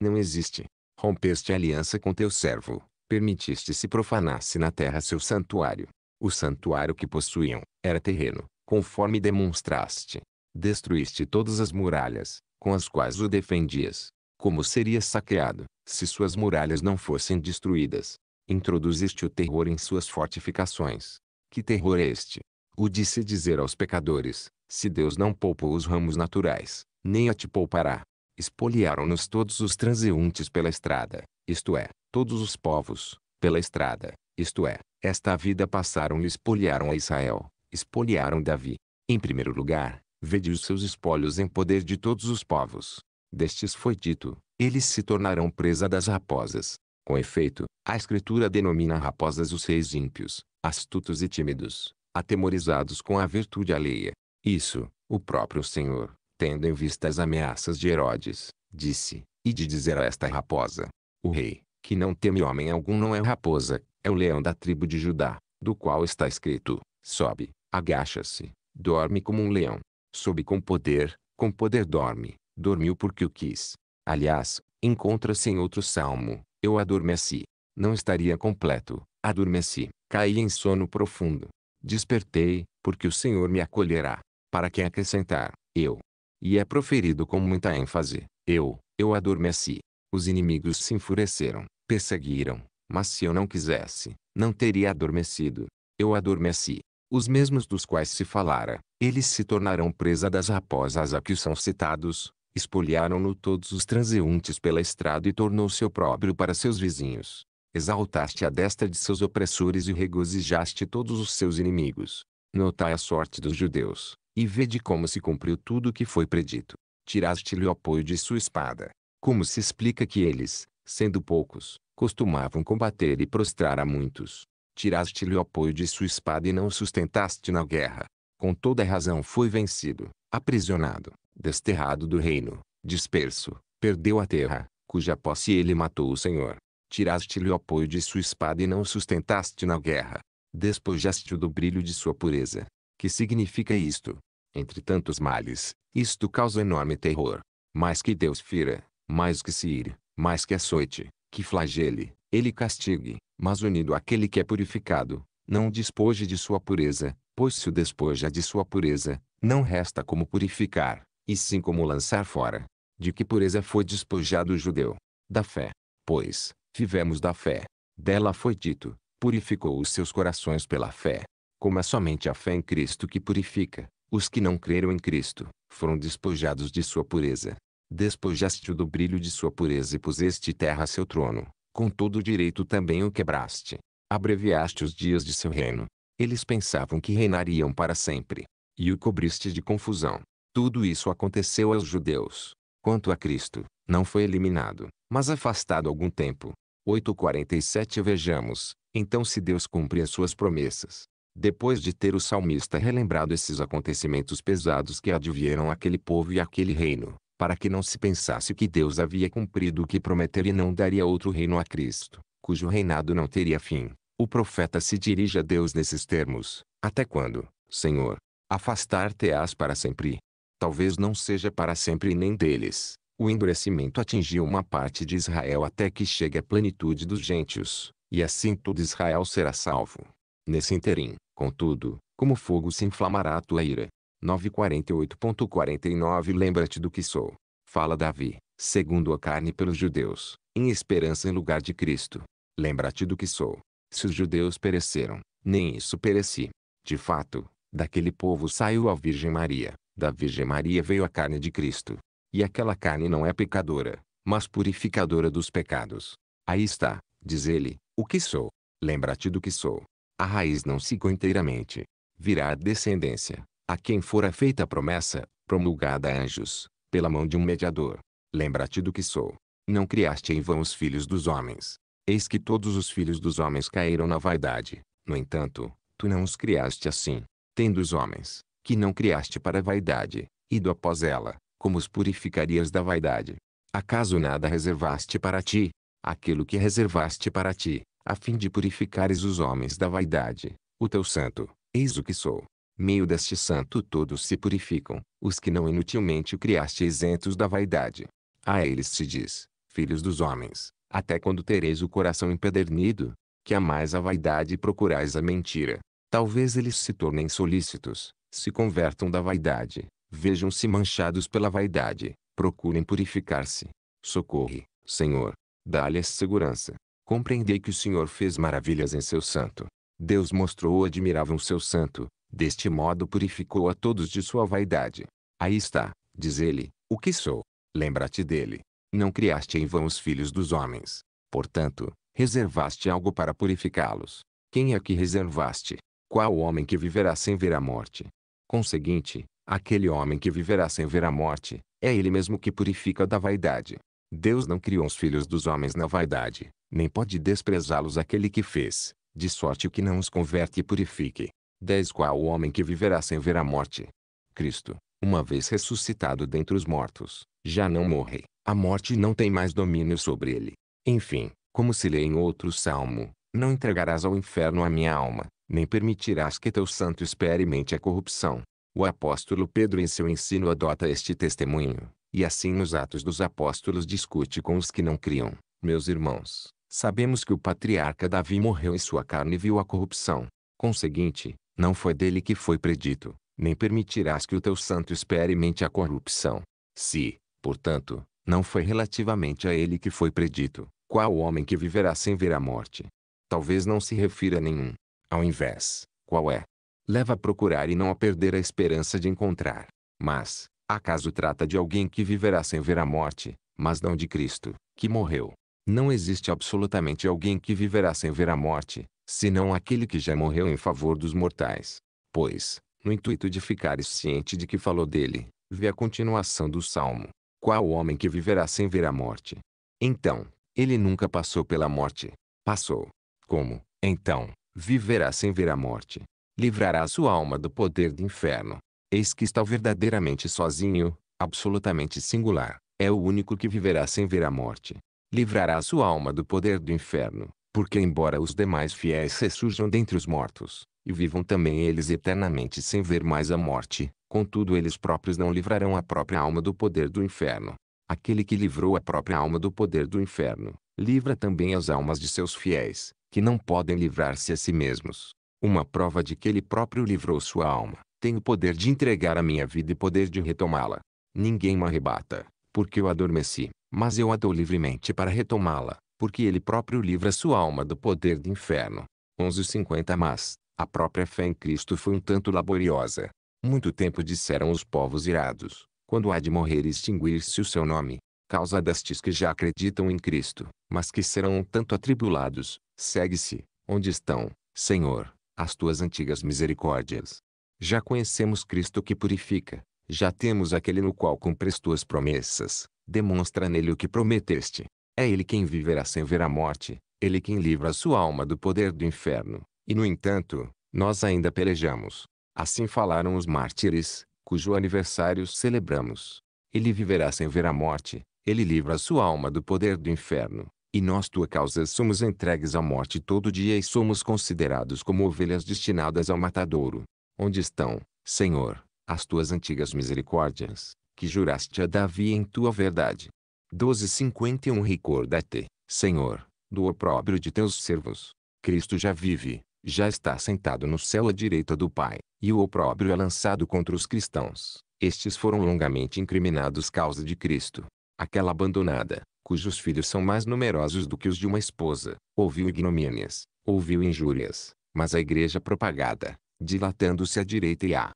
não existe. Rompeste a aliança com teu servo, permitiste se profanasse na terra seu santuário. O santuário que possuíam, era terreno, conforme demonstraste. Destruíste todas as muralhas, com as quais o defendias. Como seria saqueado, se suas muralhas não fossem destruídas? Introduziste o terror em suas fortificações. Que terror é este? O de se dizer aos pecadores, se Deus não poupou os ramos naturais, nem a te poupará. Espoliaram-nos todos os transeuntes pela estrada, isto é, todos os povos, pela estrada, isto é, esta vida passaram e espoliaram a Israel, espoliaram Davi. Em primeiro lugar, vede os seus espólios em poder de todos os povos. Destes foi dito, eles se tornarão presa das raposas. Com efeito, a escritura denomina raposas os reis ímpios, astutos e tímidos, atemorizados com a virtude alheia. Isso, o próprio Senhor, tendo em vista as ameaças de Herodes, disse, e de dizer a esta raposa, o rei, que não teme homem algum não é raposa, é o leão da tribo de Judá, do qual está escrito, sobe, agacha-se, dorme como um leão. Sobe com poder, com poder dorme, dormiu porque o quis. Aliás, encontra-se em outro salmo, eu adormeci. Não estaria completo, adormeci, caí em sono profundo. Despertei, porque o Senhor me acolherá. Para quem acrescentar, eu. E é proferido com muita ênfase, eu, eu adormeci. Os inimigos se enfureceram, perseguiram, mas se eu não quisesse, não teria adormecido. Eu adormeci. Os mesmos dos quais se falara, eles se tornarão presa das raposas a que são citados, espoliaram-no todos os transeuntes pela estrada e tornou-se próprio para seus vizinhos. Exaltaste a destra de seus opressores e regozijaste todos os seus inimigos. Notai a sorte dos judeus, e vede como se cumpriu tudo o que foi predito. Tiraste-lhe o apoio de sua espada, como se explica que eles, sendo poucos, costumavam combater e prostrar a muitos? Tiraste-lhe o apoio de sua espada e não o sustentaste na guerra. Com toda razão foi vencido, aprisionado, desterrado do reino, disperso, perdeu a terra, cuja posse ele matou o Senhor. Tiraste-lhe o apoio de sua espada e não o sustentaste na guerra. Despojaste-o do brilho de sua pureza. Que significa isto? Entre tantos males, isto causa enorme terror. Mas que Deus fira, mais que se ire, mais que açoite, que flagele, ele castigue, mas unido àquele que é purificado, não o despoje de sua pureza, pois se o despoja de sua pureza, não resta como purificar, e sim como lançar fora. De que pureza foi despojado o judeu? Da fé. Pois, tivemos da fé. Dela foi dito, purificou os seus corações pela fé. Como é somente a fé em Cristo que purifica, os que não creram em Cristo, foram despojados de sua pureza despojaste-o do brilho de sua pureza e puseste terra a seu trono, com todo o direito também o quebraste. Abreviaste os dias de seu reino. Eles pensavam que reinariam para sempre, e o cobriste de confusão. Tudo isso aconteceu aos judeus. Quanto a Cristo, não foi eliminado, mas afastado algum tempo. 8:47 Vejamos, então se Deus cumpre as suas promessas. Depois de ter o salmista relembrado esses acontecimentos pesados que advieram aquele povo e aquele reino, para que não se pensasse que Deus havia cumprido o que prometer e não daria outro reino a Cristo, cujo reinado não teria fim. O profeta se dirige a Deus nesses termos: Até quando, Senhor, afastar-te-ás para sempre? Talvez não seja para sempre nem deles. O endurecimento atingiu uma parte de Israel até que chegue a plenitude dos gentios, e assim todo Israel será salvo. Nesse interim, contudo, como fogo se inflamará a tua ira, 9:48.49 Lembra-te do que sou. Fala Davi, segundo a carne pelos judeus, em esperança em lugar de Cristo. Lembra-te do que sou. Se os judeus pereceram, nem isso pereci. De fato, daquele povo saiu a Virgem Maria, da Virgem Maria veio a carne de Cristo. E aquela carne não é pecadora, mas purificadora dos pecados. Aí está, diz ele, o que sou. Lembra-te do que sou. A raiz não sigo inteiramente. Virá a descendência, a quem fora feita a promessa, promulgada a anjos, pela mão de um mediador. Lembra-te do que sou. Não criaste em vão os filhos dos homens. Eis que todos os filhos dos homens caíram na vaidade. No entanto, tu não os criaste assim. Tendo os homens, que não criaste para a vaidade, ido após ela, como os purificarias da vaidade? Acaso nada reservaste para ti? Aquilo que reservaste para ti, a fim de purificares os homens da vaidade, o teu santo, eis o que sou meio deste santo todos se purificam, os que não inutilmente criaste isentos da vaidade. A eles se diz, filhos dos homens, até quando tereis o coração empedernido, que amais a vaidade e procurais a mentira. Talvez eles se tornem solícitos, se convertam da vaidade, vejam-se manchados pela vaidade, procurem purificar-se. Socorre, Senhor. Dá-lhes segurança. Compreendei que o Senhor fez maravilhas em seu santo. Deus mostrou admirável seu santo, Deste modo purificou a todos de sua vaidade. Aí está, diz ele, o que sou. Lembra-te dele. Não criaste em vão os filhos dos homens. Portanto, reservaste algo para purificá-los. Quem é que reservaste? Qual homem que viverá sem ver a morte? Conseguinte, aquele homem que viverá sem ver a morte, é ele mesmo que purifica da vaidade. Deus não criou os filhos dos homens na vaidade, nem pode desprezá-los aquele que fez, de sorte que não os converte e purifique. 10 Qual o homem que viverá sem ver a morte? Cristo, uma vez ressuscitado dentre os mortos, já não morre, a morte não tem mais domínio sobre ele. Enfim, como se lê em outro salmo, não entregarás ao inferno a minha alma, nem permitirás que teu santo experimente a corrupção. O apóstolo Pedro em seu ensino adota este testemunho, e assim nos Atos dos Apóstolos discute com os que não criam. Meus irmãos, sabemos que o patriarca Davi morreu em sua carne e viu a corrupção. Conseguinte, não foi dele que foi predito, nem permitirás que o teu santo experimente a corrupção. Se, portanto, não foi relativamente a ele que foi predito, qual homem que viverá sem ver a morte? Talvez não se refira a nenhum. Ao invés, qual é? Leva a procurar e não a perder a esperança de encontrar. Mas, acaso trata de alguém que viverá sem ver a morte, mas não de Cristo, que morreu. Não existe absolutamente alguém que viverá sem ver a morte, senão aquele que já morreu em favor dos mortais. Pois, no intuito de ficares ciente de que falou dele, vê a continuação do Salmo. Qual homem que viverá sem ver a morte? Então, ele nunca passou pela morte. Passou. Como, então, viverá sem ver a morte? Livrará sua alma do poder do inferno. Eis que está verdadeiramente sozinho, absolutamente singular. É o único que viverá sem ver a morte. Livrará sua alma do poder do inferno. Porque embora os demais fiéis ressurjam dentre os mortos, e vivam também eles eternamente sem ver mais a morte, contudo eles próprios não livrarão a própria alma do poder do inferno. Aquele que livrou a própria alma do poder do inferno, livra também as almas de seus fiéis, que não podem livrar-se a si mesmos. Uma prova de que ele próprio livrou sua alma, tem o poder de entregar a minha vida e poder de retomá-la. Ninguém me arrebata, porque eu adormeci, mas eu a dou livremente para retomá-la porque ele próprio livra sua alma do poder do inferno. 1150 Mas, a própria fé em Cristo foi um tanto laboriosa. Muito tempo disseram os povos irados, quando há de morrer e extinguir-se o seu nome, causa destes que já acreditam em Cristo, mas que serão um tanto atribulados, segue-se, onde estão, Senhor, as tuas antigas misericórdias. Já conhecemos Cristo que purifica, já temos aquele no qual cumpres tuas promessas, demonstra nele o que prometeste. É ele quem viverá sem ver a morte, ele quem livra a sua alma do poder do inferno. E no entanto, nós ainda pelejamos. Assim falaram os mártires, cujo aniversário celebramos. Ele viverá sem ver a morte, ele livra a sua alma do poder do inferno. E nós tua causa somos entregues à morte todo dia e somos considerados como ovelhas destinadas ao matadouro. Onde estão, Senhor, as tuas antigas misericórdias, que juraste a Davi em tua verdade? 12:51 Recorda-te, Senhor, do opróbrio de teus servos. Cristo já vive, já está sentado no céu à direita do Pai, e o opróbrio é lançado contra os cristãos. Estes foram longamente incriminados causa de Cristo. Aquela abandonada, cujos filhos são mais numerosos do que os de uma esposa, ouviu ignomínias, ouviu injúrias, mas a igreja propagada, dilatando-se à direita e à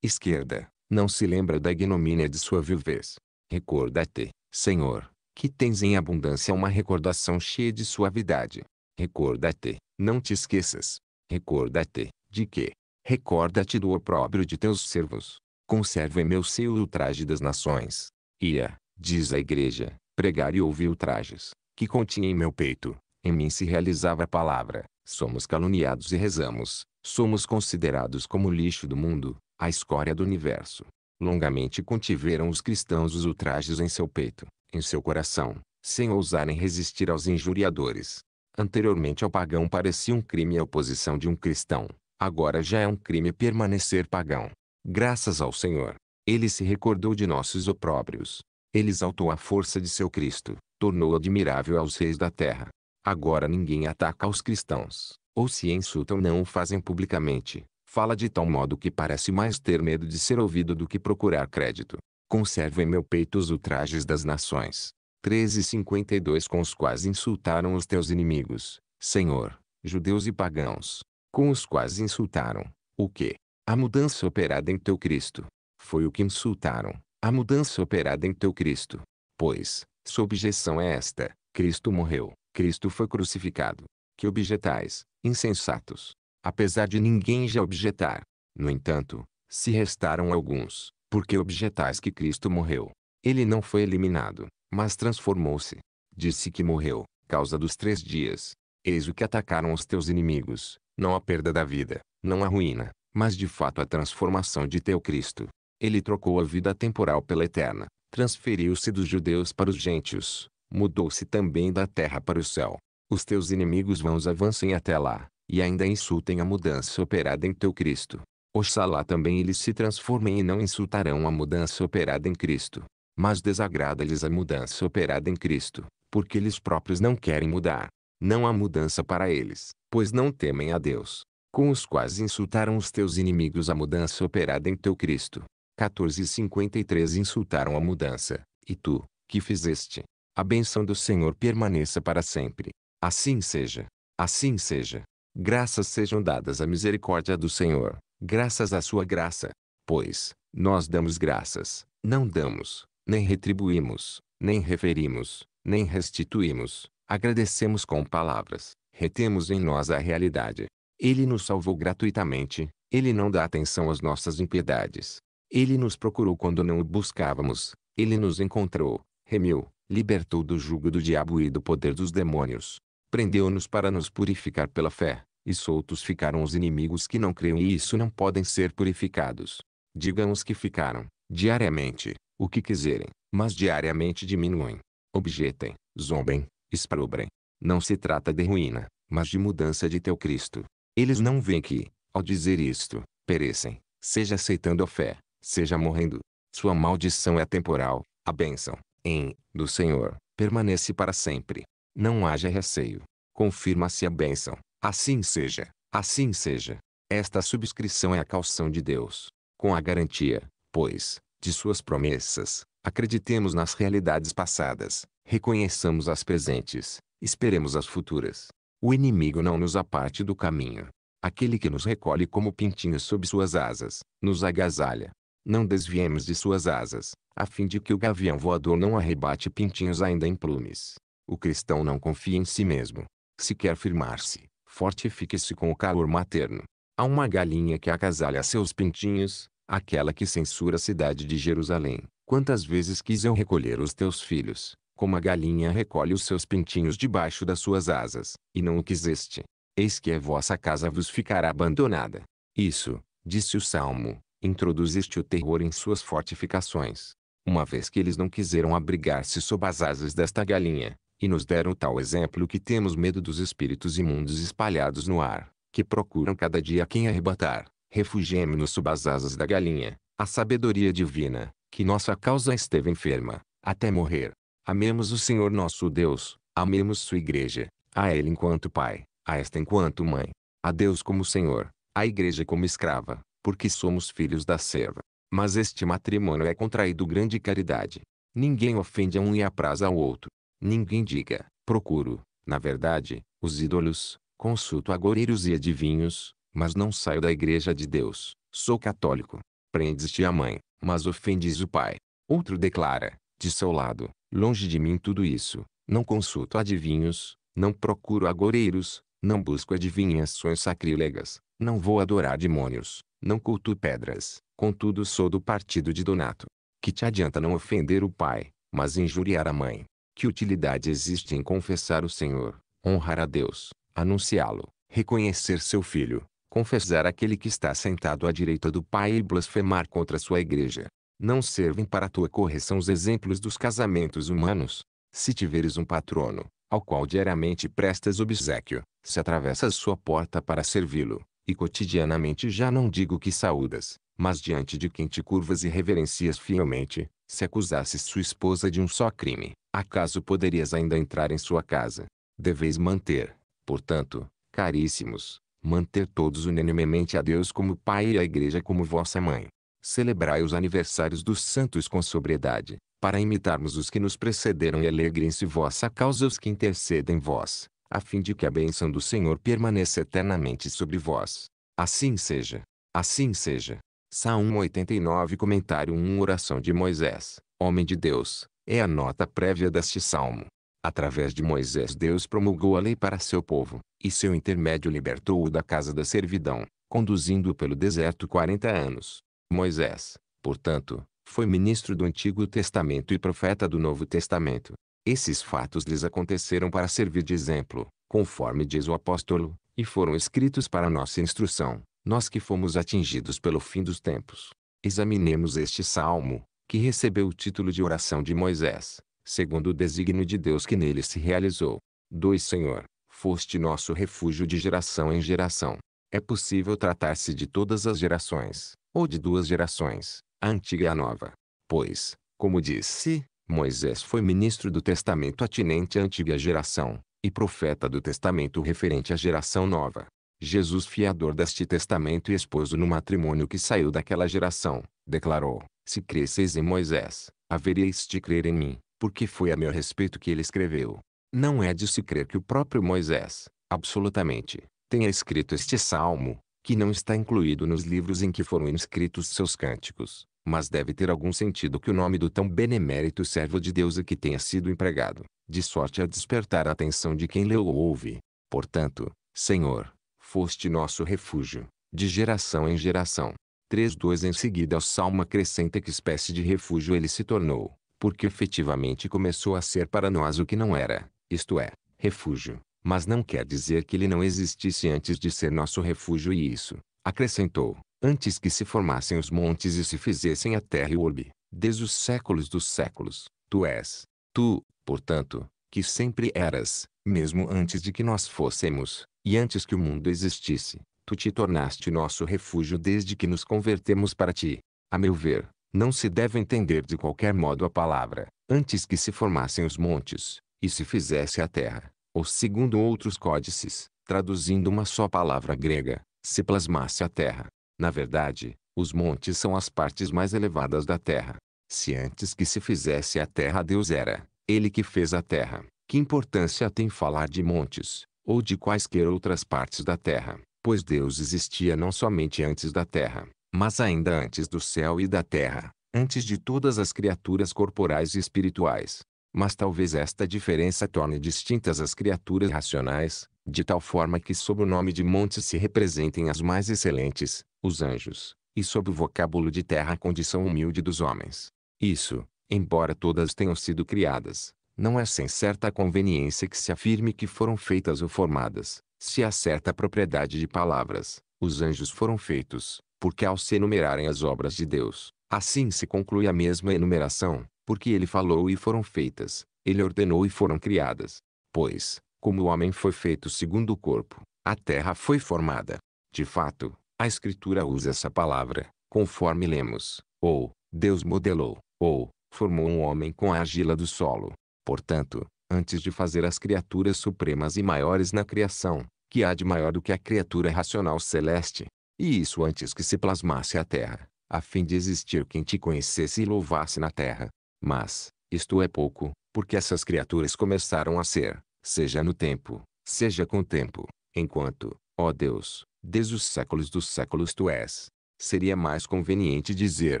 esquerda, não se lembra da ignomínia de sua viuvez. Recorda-te, Senhor, que tens em abundância uma recordação cheia de suavidade. Recorda-te, não te esqueças. Recorda-te, de que? Recorda-te do opróbrio de teus servos. Conserva em meu seio o ultraje das nações. Ia, diz a igreja, pregar e ouvir ultrajes, que continha em meu peito. Em mim se realizava a palavra. Somos caluniados e rezamos. Somos considerados como lixo do mundo, a escória do universo longamente contiveram os cristãos os ultrajes em seu peito, em seu coração, sem ousarem resistir aos injuriadores. Anteriormente ao pagão parecia um crime a oposição de um cristão, agora já é um crime permanecer pagão. Graças ao Senhor, ele se recordou de nossos opróbrios. Ele exaltou a força de seu Cristo, tornou admirável aos reis da terra. Agora ninguém ataca os cristãos, ou se insultam não o fazem publicamente, fala de tal modo que parece mais ter medo de ser ouvido do que procurar crédito. Conservo em meu peito os ultrajes das nações. 13:52 com os quais insultaram os teus inimigos, Senhor, judeus e pagãos, com os quais insultaram o que? A mudança operada em teu Cristo. Foi o que insultaram, a mudança operada em teu Cristo. Pois, sua objeção é esta: Cristo morreu, Cristo foi crucificado. Que objetais, insensatos? apesar de ninguém já objetar. No entanto, se restaram alguns, porque objetais que Cristo morreu. Ele não foi eliminado, mas transformou-se. Disse que morreu, causa dos três dias. Eis o que atacaram os teus inimigos, não a perda da vida, não a ruína, mas de fato a transformação de teu Cristo. Ele trocou a vida temporal pela eterna, transferiu-se dos judeus para os gentios, mudou-se também da terra para o céu. Os teus inimigos vãos avancem até lá, e ainda insultem a mudança operada em teu Cristo. Oxalá também eles se transformem e não insultarão a mudança operada em Cristo. Mas desagrada-lhes a mudança operada em Cristo, porque eles próprios não querem mudar. Não há mudança para eles, pois não temem a Deus, com os quais insultaram os teus inimigos a mudança operada em teu Cristo. 14:53 Insultaram a mudança, e tu, que fizeste? A benção do Senhor permaneça para sempre. Assim seja. Assim seja. Graças sejam dadas à misericórdia do Senhor, graças à sua graça. Pois, nós damos graças, não damos, nem retribuímos, nem referimos, nem restituímos, agradecemos com palavras, retemos em nós a realidade. Ele nos salvou gratuitamente, ele não dá atenção às nossas impiedades. Ele nos procurou quando não o buscávamos, ele nos encontrou, remiu, libertou do jugo do diabo e do poder dos demônios, prendeu-nos para nos purificar pela fé, e soltos ficaram os inimigos que não creem e isso não podem ser purificados. Digam os que ficaram, diariamente, o que quiserem, mas diariamente diminuem, objetem, zombem, esprobrem. Não se trata de ruína, mas de mudança de teu Cristo. Eles não veem que, ao dizer isto, perecem, seja aceitando a fé, seja morrendo. Sua maldição é temporal, a bênção, em, do Senhor, permanece para sempre não haja receio. Confirma-se a bênção. Assim seja, assim seja. Esta subscrição é a calção de Deus, com a garantia, pois, de suas promessas. Acreditemos nas realidades passadas, reconheçamos as presentes, esperemos as futuras. O inimigo não nos aparte do caminho. Aquele que nos recolhe como pintinhos sob suas asas, nos agasalha. Não desviemos de suas asas, a fim de que o gavião voador não arrebate pintinhos ainda em plumes. O cristão não confia em si mesmo. Se quer firmar-se, fortifique-se com o calor materno. Há uma galinha que acasalha seus pintinhos, aquela que censura a cidade de Jerusalém. Quantas vezes quis eu recolher os teus filhos, como a galinha recolhe os seus pintinhos debaixo das suas asas, e não o quiseste. Eis que a vossa casa vos ficará abandonada. Isso, disse o Salmo, introduziste o terror em suas fortificações. Uma vez que eles não quiseram abrigar-se sob as asas desta galinha, e nos deram tal exemplo que temos medo dos espíritos imundos espalhados no ar, que procuram cada dia quem arrebatar. refugiemos nos sob as asas da galinha, a sabedoria divina, que nossa causa esteve enferma, até morrer. Amemos o Senhor nosso Deus, amemos sua igreja, a Ele enquanto Pai, a esta enquanto Mãe, a Deus como Senhor, a igreja como escrava, porque somos filhos da serva. Mas este matrimônio é contraído grande caridade. Ninguém ofende a um e apraz ao outro. Ninguém diga, procuro, na verdade, os ídolos, consulto agoreiros e adivinhos, mas não saio da igreja de Deus, sou católico. Prendes-te a mãe, mas ofendes o pai. Outro declara, de seu lado, longe de mim tudo isso, não consulto adivinhos, não procuro agoreiros, não busco adivinhações sacrílegas, não vou adorar demônios, não culto pedras, contudo sou do partido de Donato. Que te adianta não ofender o pai, mas injuriar a mãe? Que utilidade existe em confessar o Senhor, honrar a Deus, anunciá-lo, reconhecer seu Filho, confessar aquele que está sentado à direita do Pai e blasfemar contra sua igreja? Não servem para tua correção os exemplos dos casamentos humanos? Se tiveres um patrono, ao qual diariamente prestas obsequio, se atravessas sua porta para servi-lo, e cotidianamente já não digo que saúdas, mas diante de quem te curvas e reverencias fielmente, se acusasses sua esposa de um só crime, acaso poderias ainda entrar em sua casa? Deveis manter, portanto, caríssimos, manter todos unanimemente a Deus como Pai e a Igreja como vossa mãe. Celebrai os aniversários dos santos com sobriedade, para imitarmos os que nos precederam e alegrem-se vossa causa os que intercedem vós, a fim de que a bênção do Senhor permaneça eternamente sobre vós. Assim seja. Assim seja. Salmo 89 Comentário 1 Oração de Moisés, Homem de Deus, é a nota prévia deste salmo. Através de Moisés Deus promulgou a lei para seu povo, e seu intermédio libertou-o da casa da servidão, conduzindo-o pelo deserto 40 anos. Moisés, portanto, foi ministro do Antigo Testamento e profeta do Novo Testamento. Esses fatos lhes aconteceram para servir de exemplo, conforme diz o apóstolo, e foram escritos para nossa instrução, nós que fomos atingidos pelo fim dos tempos. Examinemos este salmo, que recebeu o título de Oração de Moisés, segundo o desígnio de Deus que nele se realizou. 2 Senhor, foste nosso refúgio de geração em geração. É possível tratar-se de todas as gerações, ou de duas gerações, a antiga e a nova. Pois, como disse, Moisés foi ministro do testamento atinente à antiga geração, e profeta do testamento referente à geração nova. Jesus fiador deste testamento e esposo no matrimônio que saiu daquela geração, declarou, se cresceis em Moisés, havereis de crer em mim, porque foi a meu respeito que ele escreveu. Não é de se crer que o próprio Moisés, absolutamente, tenha escrito este salmo, que não está incluído nos livros em que foram inscritos seus cânticos, mas deve ter algum sentido que o nome do tão benemérito servo de Deus que tenha sido empregado, de sorte a despertar a atenção de quem leu ou ouve. Portanto, Senhor, foste nosso refúgio, de geração em geração. 3.2 Em seguida o Salmo acrescenta que espécie de refúgio ele se tornou, porque efetivamente começou a ser para nós o que não era, isto é, refúgio. Mas não quer dizer que ele não existisse antes de ser nosso refúgio e isso, acrescentou, antes que se formassem os montes e se fizessem a terra e o orbe, desde os séculos dos séculos, tu és, tu, portanto, que sempre eras, mesmo antes de que nós fôssemos, e antes que o mundo existisse, tu te tornaste nosso refúgio desde que nos convertemos para ti. A meu ver, não se deve entender de qualquer modo a palavra, antes que se formassem os montes, e se fizesse a terra, ou segundo outros códices, traduzindo uma só palavra grega, se plasmasse a terra. Na verdade, os montes são as partes mais elevadas da terra. Se antes que se fizesse a terra Deus era, ele que fez a terra, que importância tem falar de montes, ou de quaisquer outras partes da terra, pois Deus existia não somente antes da terra, mas ainda antes do céu e da terra, antes de todas as criaturas corporais e espirituais. Mas talvez esta diferença torne distintas as criaturas racionais, de tal forma que sob o nome de monte se representem as mais excelentes, os anjos, e sob o vocábulo de terra a condição humilde dos homens. Isso, embora todas tenham sido criadas, não é sem certa conveniência que se afirme que foram feitas ou formadas, se há certa propriedade de palavras, os anjos foram feitos, porque ao se enumerarem as obras de Deus, assim se conclui a mesma enumeração, porque ele falou e foram feitas, ele ordenou e foram criadas. Pois, como o homem foi feito segundo o corpo, a terra foi formada. De fato, a Escritura usa essa palavra, conforme lemos, ou, Deus modelou, ou, formou um homem com a argila do solo. Portanto, antes de fazer as criaturas supremas e maiores na criação, que há de maior do que a criatura racional celeste, e isso antes que se plasmasse a terra, a fim de existir quem te conhecesse e louvasse na terra. Mas, isto é pouco, porque essas criaturas começaram a ser, seja no tempo, seja com o tempo, enquanto, ó Deus, desde os séculos dos séculos tu és. Seria mais conveniente dizer,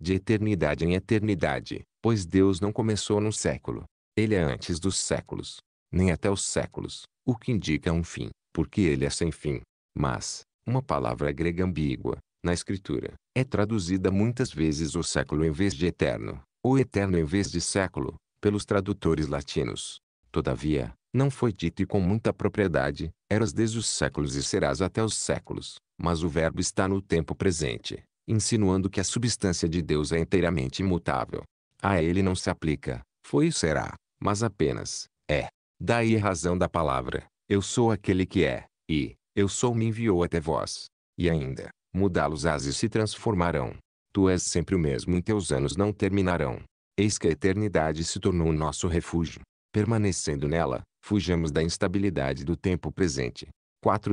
de eternidade em eternidade, pois Deus não começou num século, ele é antes dos séculos, nem até os séculos, o que indica um fim, porque ele é sem fim. Mas, uma palavra grega ambígua, na escritura, é traduzida muitas vezes o século em vez de eterno, ou eterno em vez de século, pelos tradutores latinos. Todavia, não foi dito e com muita propriedade, eras desde os séculos e serás até os séculos, mas o verbo está no tempo presente, insinuando que a substância de Deus é inteiramente imutável. A ele não se aplica, foi e será, mas apenas é. Daí a razão da palavra, eu sou aquele que é, e eu sou me enviou até vós. E ainda, mudá-los as e se transformarão. Tu és sempre o mesmo e teus anos não terminarão. Eis que a eternidade se tornou o nosso refúgio. Permanecendo nela, fujamos da instabilidade do tempo presente.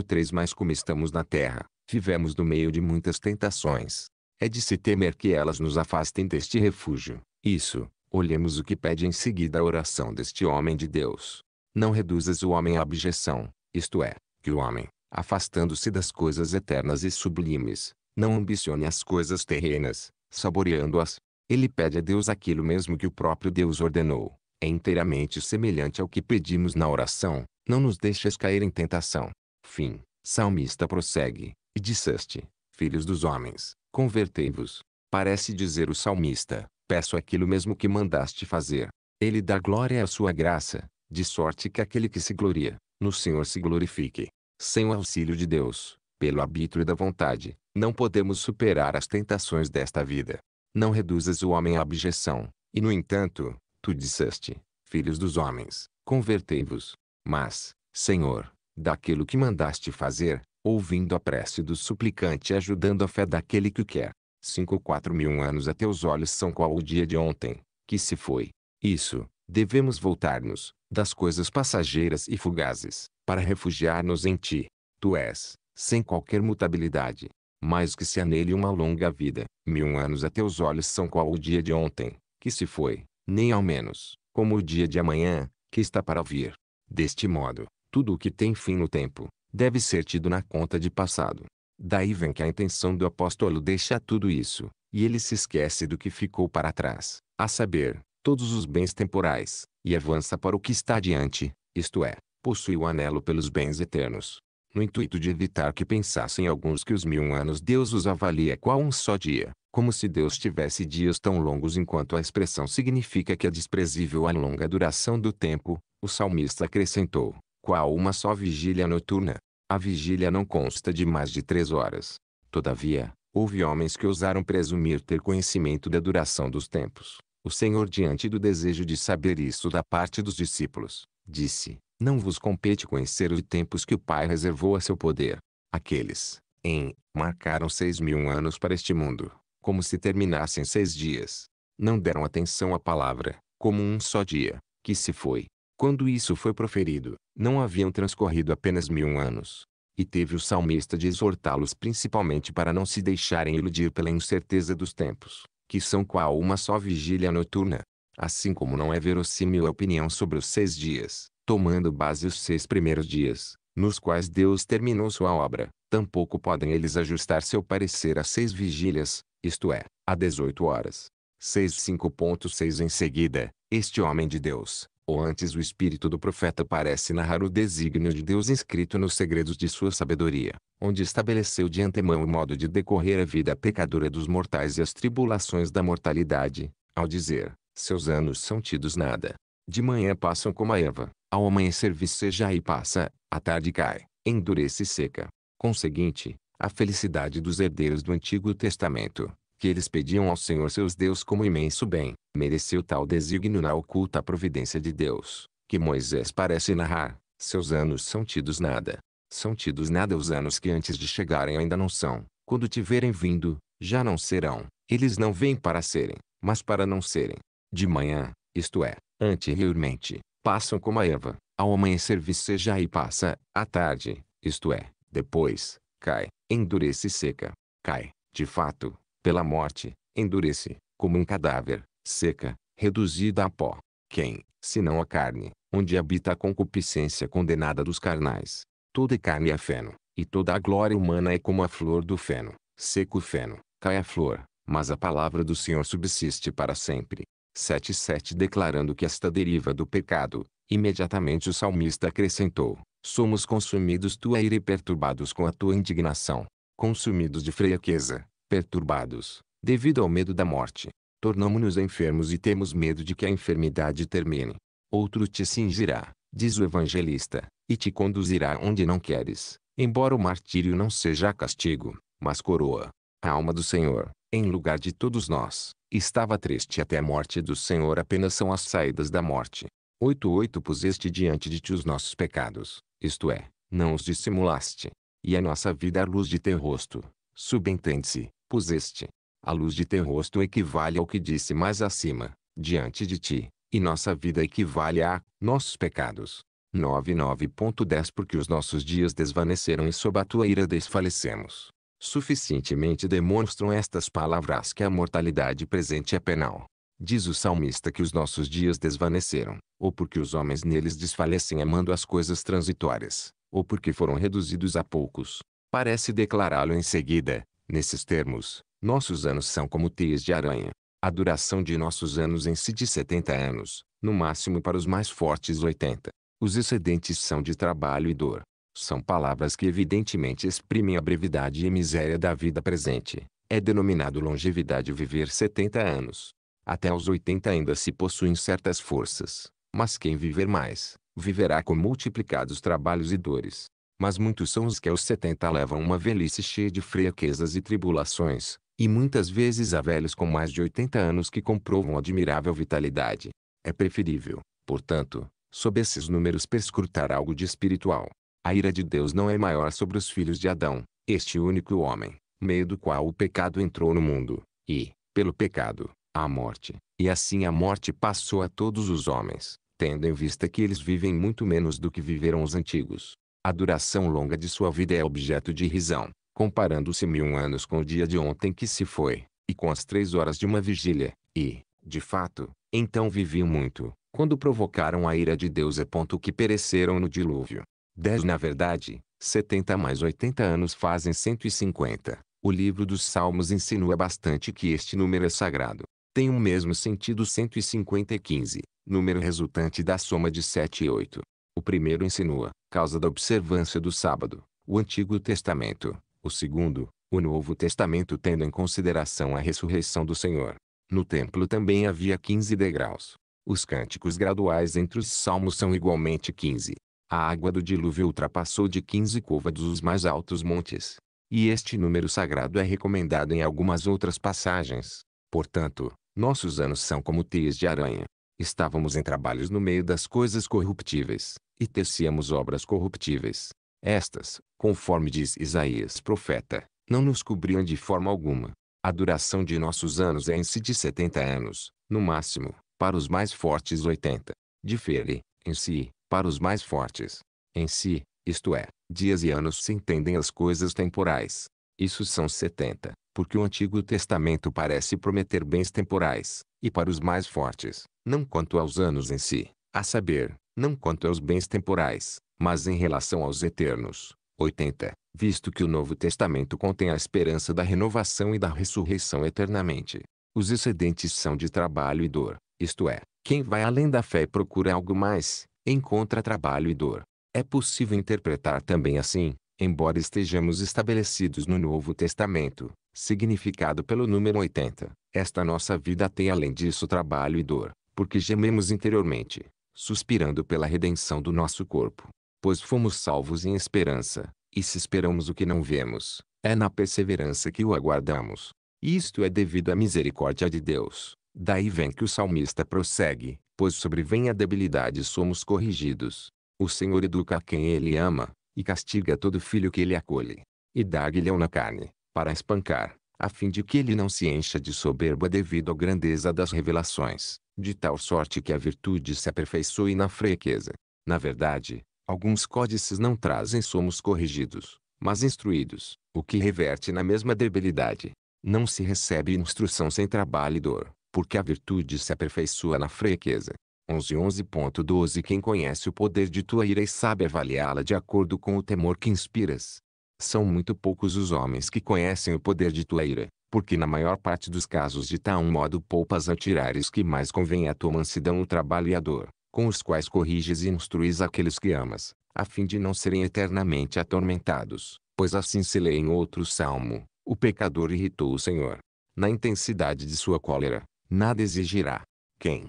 três Mas como estamos na terra, vivemos no meio de muitas tentações. É de se temer que elas nos afastem deste refúgio. Isso, Olhemos o que pede em seguida a oração deste homem de Deus. Não reduzas o homem à abjeção, isto é, que o homem, afastando-se das coisas eternas e sublimes, não ambicione as coisas terrenas, saboreando-as. Ele pede a Deus aquilo mesmo que o próprio Deus ordenou. É inteiramente semelhante ao que pedimos na oração, não nos deixes cair em tentação. Fim. Salmista prossegue, e disseste, filhos dos homens, convertei-vos. Parece dizer o salmista, peço aquilo mesmo que mandaste fazer. Ele dá glória à sua graça, de sorte que aquele que se gloria, no Senhor se glorifique. Sem o auxílio de Deus, pelo arbítrio da vontade, não podemos superar as tentações desta vida. Não reduzas o homem à abjeção, e no entanto, tu disseste, filhos dos homens, convertei-vos. Mas, Senhor, daquilo que mandaste fazer, ouvindo a prece do suplicante e ajudando a fé daquele que quer, cinco ou quatro mil anos a teus olhos são qual o dia de ontem, que se foi. Isso, devemos voltar-nos, das coisas passageiras e fugazes, para refugiar-nos em ti. Tu és, sem qualquer mutabilidade, mais que se há nele uma longa vida. Mil anos a teus olhos são qual o dia de ontem, que se foi, nem ao menos, como o dia de amanhã, que está para vir. Deste modo, tudo o que tem fim no tempo, deve ser tido na conta de passado, Daí vem que a intenção do apóstolo deixa tudo isso, e ele se esquece do que ficou para trás, a saber, todos os bens temporais, e avança para o que está adiante, isto é, possui o anelo pelos bens eternos. No intuito de evitar que pensassem alguns que os mil anos Deus os avalia qual um só dia, como se Deus tivesse dias tão longos enquanto a expressão significa que é desprezível a longa duração do tempo, o salmista acrescentou, qual uma só vigília noturna, a vigília não consta de mais de três horas. Todavia, houve homens que ousaram presumir ter conhecimento da duração dos tempos. O Senhor, diante do desejo de saber isso da parte dos discípulos, disse: Não vos compete conhecer os tempos que o Pai reservou a seu poder. Aqueles, em, marcaram seis mil anos para este mundo, como se terminassem seis dias. Não deram atenção à palavra, como um só dia, que se foi. Quando isso foi proferido, não haviam transcorrido apenas mil anos. E teve o salmista de exortá-los principalmente para não se deixarem iludir pela incerteza dos tempos, que são qual uma só vigília noturna. Assim como não é verossímil a opinião sobre os seis dias, tomando base os seis primeiros dias, nos quais Deus terminou sua obra, tampouco podem eles ajustar seu parecer a seis vigílias, isto é, a 18 horas. 6.5.6 Em seguida, este homem de Deus, ou antes o espírito do profeta parece narrar o desígnio de Deus inscrito nos segredos de sua sabedoria, onde estabeleceu de antemão o modo de decorrer a vida pecadora dos mortais e as tribulações da mortalidade, ao dizer, seus anos são tidos nada. De manhã passam como a Eva, ao amanhecer viceja e passa, à tarde cai, endurece e seca. Conseguinte, a felicidade dos herdeiros do Antigo Testamento, que eles pediam ao Senhor seus deus como imenso bem, mereceu tal desígnio na oculta providência de Deus, que Moisés parece narrar, seus anos são tidos nada. São tidos nada os anos que antes de chegarem ainda não são, quando tiverem vindo, já não serão. Eles não vêm para serem, mas para não serem. De manhã, isto é, anteriormente, passam como a Eva, ao amanhecer viceja e passa, à tarde, isto é, depois, cai, endurece e seca. Cai, de fato, pela morte, endurece, como um cadáver, seca, reduzida a pó. Quem, se não a carne, onde habita a concupiscência condenada dos carnais? Toda carne é feno, e toda a glória humana é como a flor do feno. Seco o feno, cai a flor, mas a palavra do Senhor subsiste para sempre. 7.7 Declarando que esta deriva do pecado, imediatamente o salmista acrescentou, Somos consumidos tua é ira e perturbados com a tua indignação, consumidos de fraqueza, perturbados, devido ao medo da morte. tornamo nos enfermos e temos medo de que a enfermidade termine. Outro te cingirá, diz o evangelista, e te conduzirá onde não queres, embora o martírio não seja castigo, mas coroa. A alma do Senhor, em lugar de todos nós, estava triste até a morte do Senhor apenas são as saídas da morte. 8.8 Puseste diante de ti os nossos pecados, isto é, não os dissimulaste. E a nossa vida à luz de teu rosto, subentende-se, puseste. A luz de teu rosto equivale ao que disse mais acima, diante de ti, e nossa vida equivale a nossos pecados. 9.9.10 Porque os nossos dias desvaneceram e sob a tua ira desfalecemos. Suficientemente demonstram estas palavras que a mortalidade presente é penal. Diz o salmista que os nossos dias desvaneceram, ou porque os homens neles desfalecem amando as coisas transitórias, ou porque foram reduzidos a poucos. Parece declará-lo em seguida, Nesses termos, nossos anos são como teias de aranha. A duração de nossos anos em si de 70 anos, no máximo para os mais fortes 80. Os excedentes são de trabalho e dor. São palavras que evidentemente exprimem a brevidade e miséria da vida presente. É denominado longevidade viver 70 anos. Até aos 80 ainda se possuem certas forças, mas quem viver mais, viverá com multiplicados trabalhos e dores. Mas muitos são os que aos setenta levam uma velhice cheia de fraquezas e tribulações, e muitas vezes há velhos com mais de oitenta anos que comprovam admirável vitalidade. É preferível, portanto, sob esses números perscrutar algo de espiritual. A ira de Deus não é maior sobre os filhos de Adão, este único homem, meio do qual o pecado entrou no mundo, e, pelo pecado, a morte, e assim a morte passou a todos os homens, tendo em vista que eles vivem muito menos do que viveram os antigos. A duração longa de sua vida é objeto de risão, comparando-se mil anos com o dia de ontem que se foi, e com as três horas de uma vigília, e, de fato, então viviam muito, quando provocaram a ira de Deus a ponto que pereceram no dilúvio. 10 Na verdade, 70 mais 80 anos fazem 150. O livro dos Salmos insinua bastante que este número é sagrado. Tem o mesmo sentido 150 e 15, número resultante da soma de 7 e 8. O primeiro insinua, causa da observância do sábado, o Antigo Testamento. O segundo, o Novo Testamento tendo em consideração a ressurreição do Senhor. No templo também havia 15 degraus. Os cânticos graduais entre os salmos são igualmente 15. A água do dilúvio ultrapassou de 15 côvados os mais altos montes. E este número sagrado é recomendado em algumas outras passagens. Portanto, nossos anos são como teias de aranha, Estávamos em trabalhos no meio das coisas corruptíveis, e tecíamos obras corruptíveis. Estas, conforme diz Isaías profeta, não nos cobriam de forma alguma. A duração de nossos anos é em si de 70 anos, no máximo, para os mais fortes 80. Difere, em si, para os mais fortes. Em si, isto é, dias e anos se entendem as coisas temporais. Isso são 70, porque o Antigo Testamento parece prometer bens temporais, e para os mais fortes, não quanto aos anos em si, a saber, não quanto aos bens temporais, mas em relação aos eternos. 80. Visto que o Novo Testamento contém a esperança da renovação e da ressurreição eternamente. Os excedentes são de trabalho e dor, isto é, quem vai além da fé e procura algo mais, encontra trabalho e dor. É possível interpretar também assim, embora estejamos estabelecidos no Novo Testamento, significado pelo número 80. Esta nossa vida tem além disso trabalho e dor, porque gememos interiormente, suspirando pela redenção do nosso corpo. Pois fomos salvos em esperança, e se esperamos o que não vemos, é na perseverança que o aguardamos. Isto é devido à misericórdia de Deus. Daí vem que o salmista prossegue, pois sobrevém a debilidade e somos corrigidos. O Senhor educa quem ele ama, e castiga todo filho que ele acolhe. E dá aguilhão na carne, para espancar, a fim de que ele não se encha de soberba devido à grandeza das revelações, de tal sorte que a virtude se aperfeiçoe na fraqueza. Na verdade, alguns códices não trazem somos corrigidos, mas instruídos, o que reverte na mesma debilidade. Não se recebe instrução sem trabalho e dor, porque a virtude se aperfeiçoa na fraqueza. 11.11.12 Quem conhece o poder de tua ira e sabe avaliá-la de acordo com o temor que inspiras, são muito poucos os homens que conhecem o poder de tua ira, porque na maior parte dos casos de tal modo poupas a tirares que mais convém à tua mansidão o trabalho e a dor, com os quais corriges e instruís aqueles que amas, a fim de não serem eternamente atormentados, pois assim se lê em outro salmo, o pecador irritou o Senhor. Na intensidade de sua cólera, nada exigirá. Quem,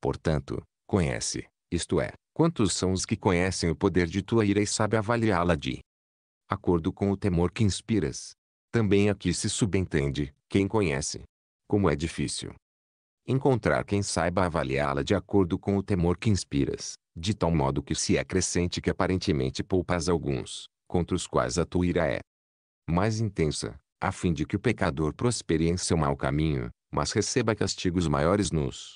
portanto, conhece, isto é, quantos são os que conhecem o poder de tua ira e sabe avaliá-la de acordo com o temor que inspiras. Também aqui se subentende, quem conhece. Como é difícil encontrar quem saiba avaliá-la de acordo com o temor que inspiras, de tal modo que se é crescente que aparentemente poupas alguns, contra os quais a tua ira é mais intensa, a fim de que o pecador prospere em seu mau caminho, mas receba castigos maiores nos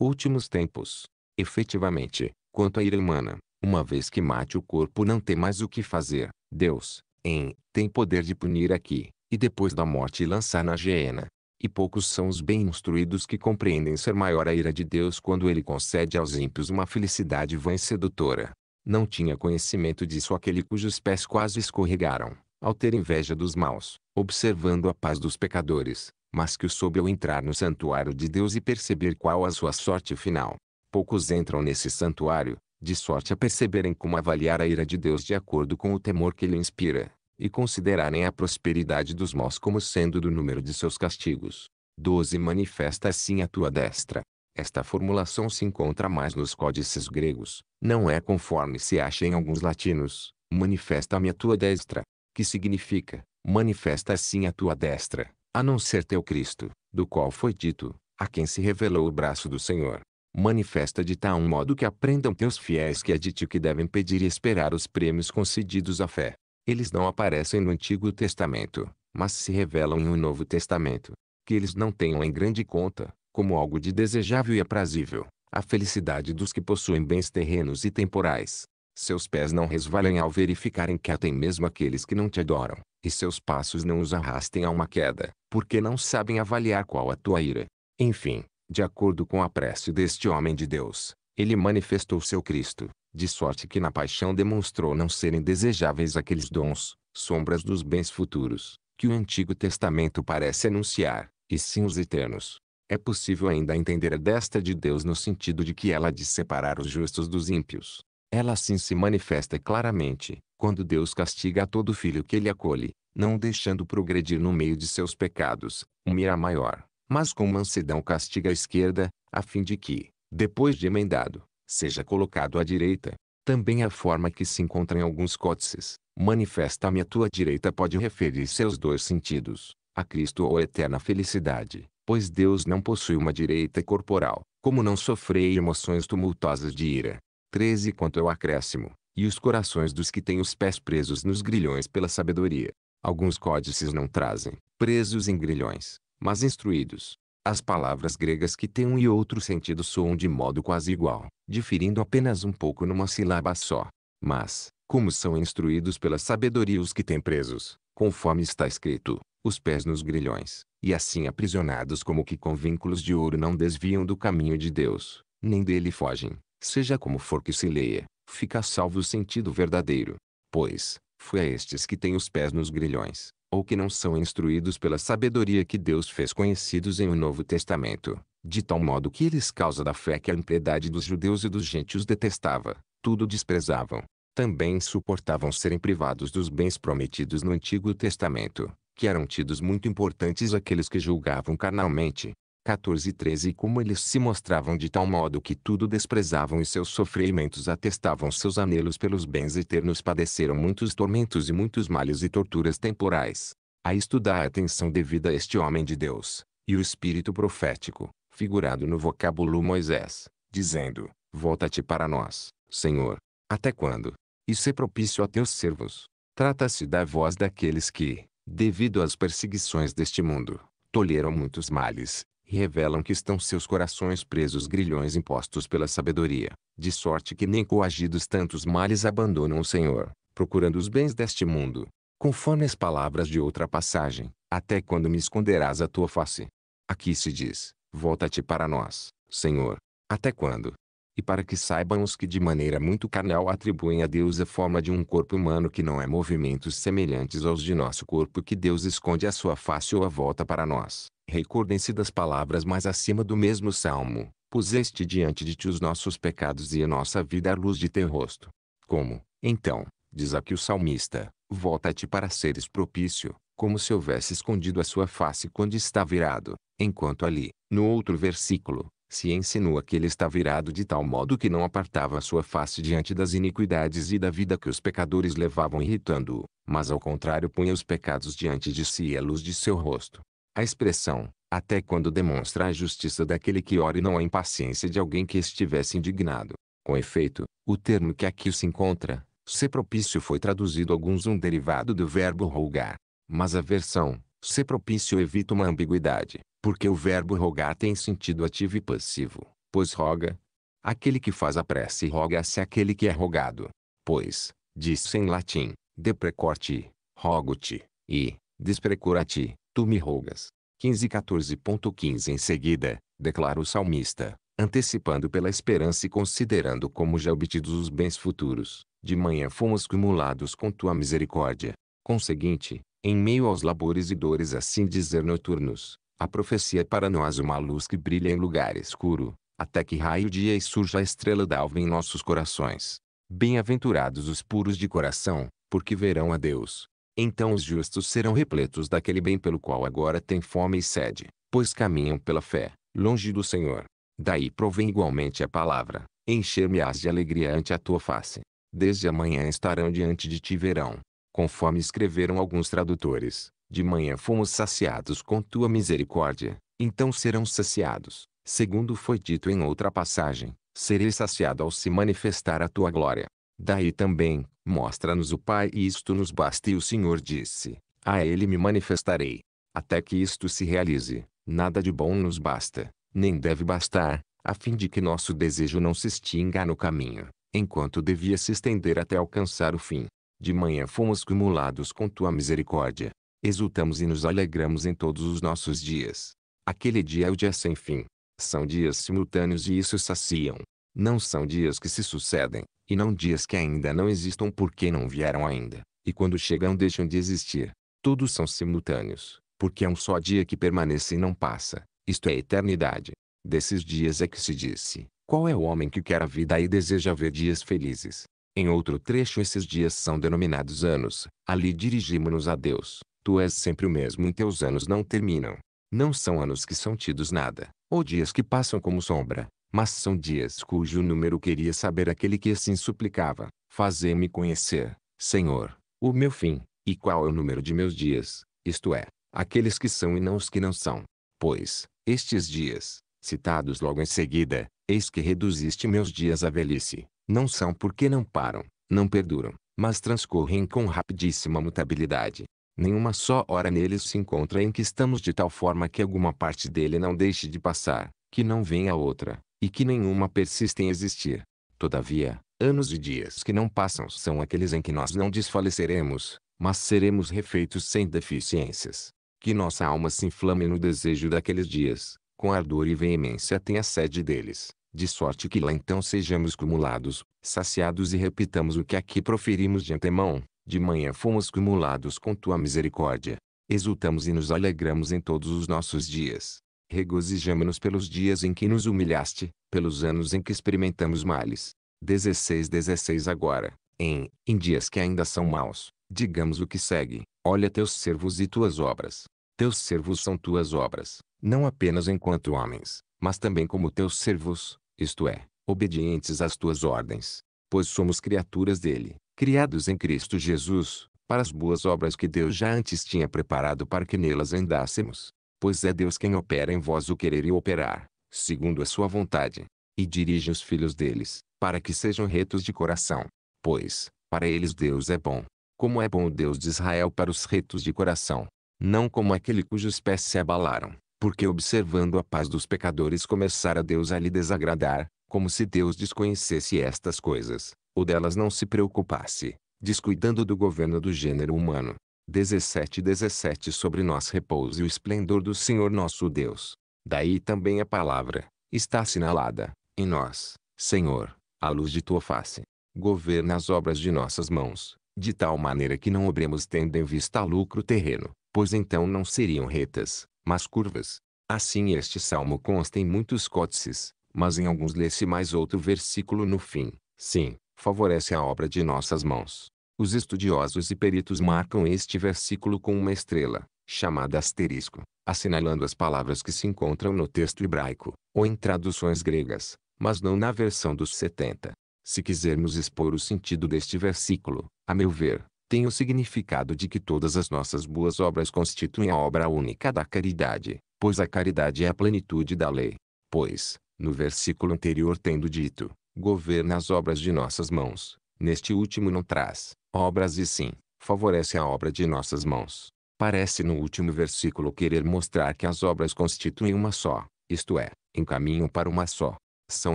últimos tempos. Efetivamente, quanto à ira humana, uma vez que mate o corpo não tem mais o que fazer. Deus, em, tem poder de punir aqui, e depois da morte lançar na geena. E poucos são os bem instruídos que compreendem ser maior a ira de Deus quando ele concede aos ímpios uma felicidade vã e sedutora. Não tinha conhecimento disso aquele cujos pés quase escorregaram, ao ter inveja dos maus, observando a paz dos pecadores, mas que o soube ao entrar no santuário de Deus e perceber qual a sua sorte final. Poucos entram nesse santuário, de sorte a perceberem como avaliar a ira de Deus de acordo com o temor que lhe inspira, e considerarem a prosperidade dos maus como sendo do número de seus castigos. 12 Manifesta assim a tua destra. Esta formulação se encontra mais nos códices gregos, não é conforme se acha em alguns latinos, manifesta-me a tua destra, que significa, manifesta assim a tua destra, a não ser teu Cristo, do qual foi dito, a quem se revelou o braço do Senhor manifesta de tal modo que aprendam teus fiéis que é de ti que devem pedir e esperar os prêmios concedidos à fé. Eles não aparecem no Antigo Testamento, mas se revelam no Novo Testamento. Que eles não tenham em grande conta, como algo de desejável e aprazível, a felicidade dos que possuem bens terrenos e temporais. Seus pés não resvalem ao verificarem que até mesmo aqueles que não te adoram, e seus passos não os arrastem a uma queda, porque não sabem avaliar qual a tua ira. Enfim, de acordo com a prece deste homem de Deus, ele manifestou seu Cristo, de sorte que na paixão demonstrou não serem desejáveis aqueles dons, sombras dos bens futuros, que o Antigo Testamento parece anunciar, e sim os eternos. É possível ainda entender a desta de Deus no sentido de que ela de separar os justos dos ímpios. Ela assim se manifesta claramente, quando Deus castiga a todo filho que ele acolhe, não deixando progredir no meio de seus pecados, um mira maior, mas com mansidão castiga a esquerda, a fim de que, depois de emendado, seja colocado à direita. Também a forma que se encontra em alguns códices, manifesta-me a tua direita pode referir-se aos dois sentidos, a Cristo ou a eterna felicidade, pois Deus não possui uma direita corporal, como não sofrei emoções tumultuosas de ira. 13 Quanto ao acréscimo, e os corações dos que têm os pés presos nos grilhões pela sabedoria. Alguns códices não trazem, presos em grilhões, mas instruídos. As palavras gregas que têm um e outro sentido soam de modo quase igual, diferindo apenas um pouco numa sílaba só. Mas, como são instruídos pela sabedoria os que têm presos, conforme está escrito, os pés nos grilhões, e assim aprisionados como que com vínculos de ouro não desviam do caminho de Deus, nem dele fogem, seja como for que se leia, fica salvo o sentido verdadeiro. Pois, foi a estes que têm os pés nos grilhões, ou que não são instruídos pela sabedoria que Deus fez conhecidos em o Novo Testamento, de tal modo que eles causa da fé que a impiedade dos judeus e dos gentios detestava, tudo desprezavam. Também suportavam serem privados dos bens prometidos no Antigo Testamento, que eram tidos muito importantes aqueles que julgavam carnalmente, 14 e 13 como eles se mostravam de tal modo que tudo desprezavam e seus sofrimentos atestavam seus anelos pelos bens eternos padeceram muitos tormentos e muitos males e torturas temporais. A estudar a atenção devida a este homem de Deus, e o espírito profético, figurado no vocábulo Moisés, dizendo, Volta-te para nós, Senhor, até quando? E se propício a teus servos. Trata-se da voz daqueles que, devido às perseguições deste mundo, tolheram muitos males, e revelam que estão seus corações presos grilhões impostos pela sabedoria, de sorte que nem coagidos tantos males abandonam o Senhor, procurando os bens deste mundo. Conforme as palavras de outra passagem, até quando me esconderás a tua face? Aqui se diz, volta-te para nós, Senhor. Até quando, e para que saibam os que de maneira muito carnal atribuem a Deus a forma de um corpo humano que não é movimentos semelhantes aos de nosso corpo que Deus esconde a sua face ou a volta para nós. Recordem-se das palavras mais acima do mesmo salmo. Puseste diante de ti os nossos pecados e a nossa vida à luz de teu rosto. Como, então, diz aqui o salmista, volta-te para seres propício, como se houvesse escondido a sua face quando está virado, enquanto ali, no outro versículo, se insinua que ele está virado de tal modo que não apartava sua face diante das iniquidades e da vida que os pecadores levavam irritando-o, mas ao contrário punha os pecados diante de si e a luz de seu rosto. A expressão, até quando demonstra a justiça daquele que ora e não a impaciência de alguém que estivesse indignado. Com efeito, o termo que aqui se encontra, ser propício foi traduzido alguns um derivado do verbo rogar. Mas a versão, ser propício evita uma ambiguidade. Porque o verbo rogar tem sentido ativo e passivo, pois roga. Aquele que faz a prece roga-se aquele que é rogado. Pois, disse em latim, deprecorti, rogo-te, e, desprecura-te, tu me rogas. 15 14.15 15 Em seguida, declara o salmista, antecipando pela esperança e considerando como já obtidos os bens futuros, de manhã fomos cumulados com tua misericórdia. Conseguinte, em meio aos labores e dores assim dizer noturnos, a profecia é para nós uma luz que brilha em lugar escuro, até que raio o dia e surja a estrela d'alva em nossos corações. Bem-aventurados os puros de coração, porque verão a Deus. Então os justos serão repletos daquele bem pelo qual agora têm fome e sede, pois caminham pela fé, longe do Senhor. Daí provém igualmente a palavra, encher-me-ás de alegria ante a tua face. Desde amanhã estarão diante de ti verão, conforme escreveram alguns tradutores. De manhã fomos saciados com tua misericórdia, então serão saciados, segundo foi dito em outra passagem, serei saciado ao se manifestar a tua glória. Daí também, mostra-nos o Pai e isto nos basta e o Senhor disse, a ele me manifestarei. Até que isto se realize, nada de bom nos basta, nem deve bastar, a fim de que nosso desejo não se extinga no caminho, enquanto devia se estender até alcançar o fim. De manhã fomos cumulados com tua misericórdia, exultamos e nos alegramos em todos os nossos dias. Aquele dia é o dia sem fim. São dias simultâneos e isso saciam. Não são dias que se sucedem, e não dias que ainda não existam porque não vieram ainda, e quando chegam deixam de existir. Todos são simultâneos, porque é um só dia que permanece e não passa, isto é a eternidade. Desses dias é que se disse, qual é o homem que quer a vida e deseja ver dias felizes? Em outro trecho esses dias são denominados anos, ali dirigimos-nos a Deus, Tu és sempre o mesmo e teus anos não terminam. Não são anos que são tidos nada, ou dias que passam como sombra, mas são dias cujo número queria saber aquele que assim suplicava. Fazei-me conhecer, Senhor, o meu fim, e qual é o número de meus dias, isto é, aqueles que são e não os que não são. Pois, estes dias, citados logo em seguida, eis que reduziste meus dias à velhice, não são porque não param, não perduram, mas transcorrem com rapidíssima mutabilidade. Nenhuma só hora neles se encontra em que estamos de tal forma que alguma parte dele não deixe de passar, que não venha outra, e que nenhuma persista em existir. Todavia, anos e dias que não passam são aqueles em que nós não desfaleceremos, mas seremos refeitos sem deficiências. Que nossa alma se inflame no desejo daqueles dias, com ardor e veemência tenha sede deles, de sorte que lá então sejamos cumulados, saciados e repitamos o que aqui proferimos de antemão, de manhã fomos cumulados com tua misericórdia. Exultamos e nos alegramos em todos os nossos dias. Regozijamo-nos pelos dias em que nos humilhaste, pelos anos em que experimentamos males. 16, 16 agora, em, em dias que ainda são maus, digamos o que segue, olha teus servos e tuas obras. Teus servos são tuas obras, não apenas enquanto homens, mas também como teus servos, isto é, obedientes às tuas ordens. Pois somos criaturas dele, criados em Cristo Jesus, para as boas obras que Deus já antes tinha preparado para que nelas andássemos. Pois é Deus quem opera em vós o querer e operar, segundo a sua vontade, e dirige os filhos deles, para que sejam retos de coração. Pois, para eles Deus é bom, como é bom o Deus de Israel para os retos de coração, não como aquele cujos pés se abalaram, porque observando a paz dos pecadores começara Deus a lhe desagradar, como se Deus desconhecesse estas coisas ou delas não se preocupasse, descuidando do governo do gênero humano. 17 17 Sobre nós repouse o esplendor do Senhor nosso Deus. Daí também a palavra, está assinalada, em nós, Senhor, a luz de tua face. Governa as obras de nossas mãos, de tal maneira que não obremos tendo em vista lucro terreno, pois então não seriam retas, mas curvas. Assim este salmo consta em muitos códices, mas em alguns lê-se mais outro versículo no fim. Sim, favorece a obra de nossas mãos. Os estudiosos e peritos marcam este versículo com uma estrela, chamada asterisco, assinalando as palavras que se encontram no texto hebraico, ou em traduções gregas, mas não na versão dos 70. Se quisermos expor o sentido deste versículo, a meu ver, tem o significado de que todas as nossas boas obras constituem a obra única da caridade, pois a caridade é a plenitude da lei. Pois, no versículo anterior tendo dito, governa as obras de nossas mãos. Neste último não traz obras e sim, favorece a obra de nossas mãos. Parece no último versículo querer mostrar que as obras constituem uma só, isto é, encaminham para uma só. São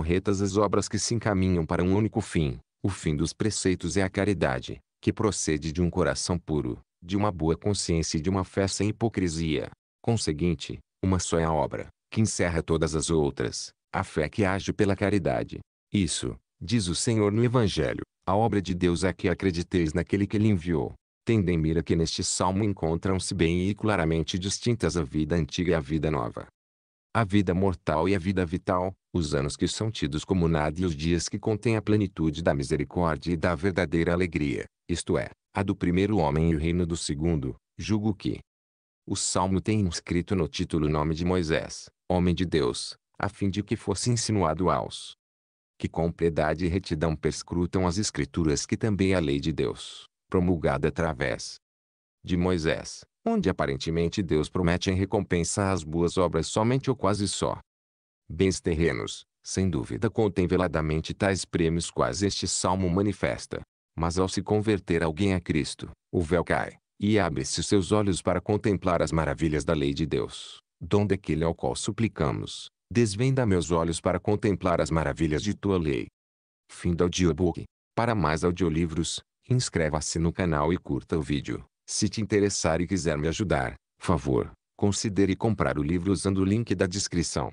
retas as obras que se encaminham para um único fim. O fim dos preceitos é a caridade, que procede de um coração puro, de uma boa consciência e de uma fé sem hipocrisia. Conseguinte, uma só é a obra, que encerra todas as outras, a fé que age pela caridade. Isso, diz o Senhor no Evangelho, a obra de Deus é que acrediteis naquele que lhe enviou. Tendo em mira que neste salmo encontram-se bem e claramente distintas a vida antiga e a vida nova. A vida mortal e a vida vital, os anos que são tidos como nada e os dias que contêm a plenitude da misericórdia e da verdadeira alegria, isto é, a do primeiro homem e o reino do segundo, julgo que o salmo tem inscrito no título o nome de Moisés, homem de Deus, a fim de que fosse insinuado aos que com piedade e retidão perscrutam as Escrituras que também é a lei de Deus, promulgada através de Moisés, onde aparentemente Deus promete em recompensa as boas obras somente ou quase só. Bens terrenos, sem dúvida contém veladamente tais prêmios quais este salmo manifesta. Mas ao se converter alguém a Cristo, o véu cai, e abre-se seus olhos para contemplar as maravilhas da lei de Deus, dom daquele é ao qual suplicamos, Desvenda meus olhos para contemplar as maravilhas de tua lei. Fim do audiobook. Para mais audiolivros, inscreva-se no canal e curta o vídeo. Se te interessar e quiser me ajudar, favor, considere comprar o livro usando o link da descrição.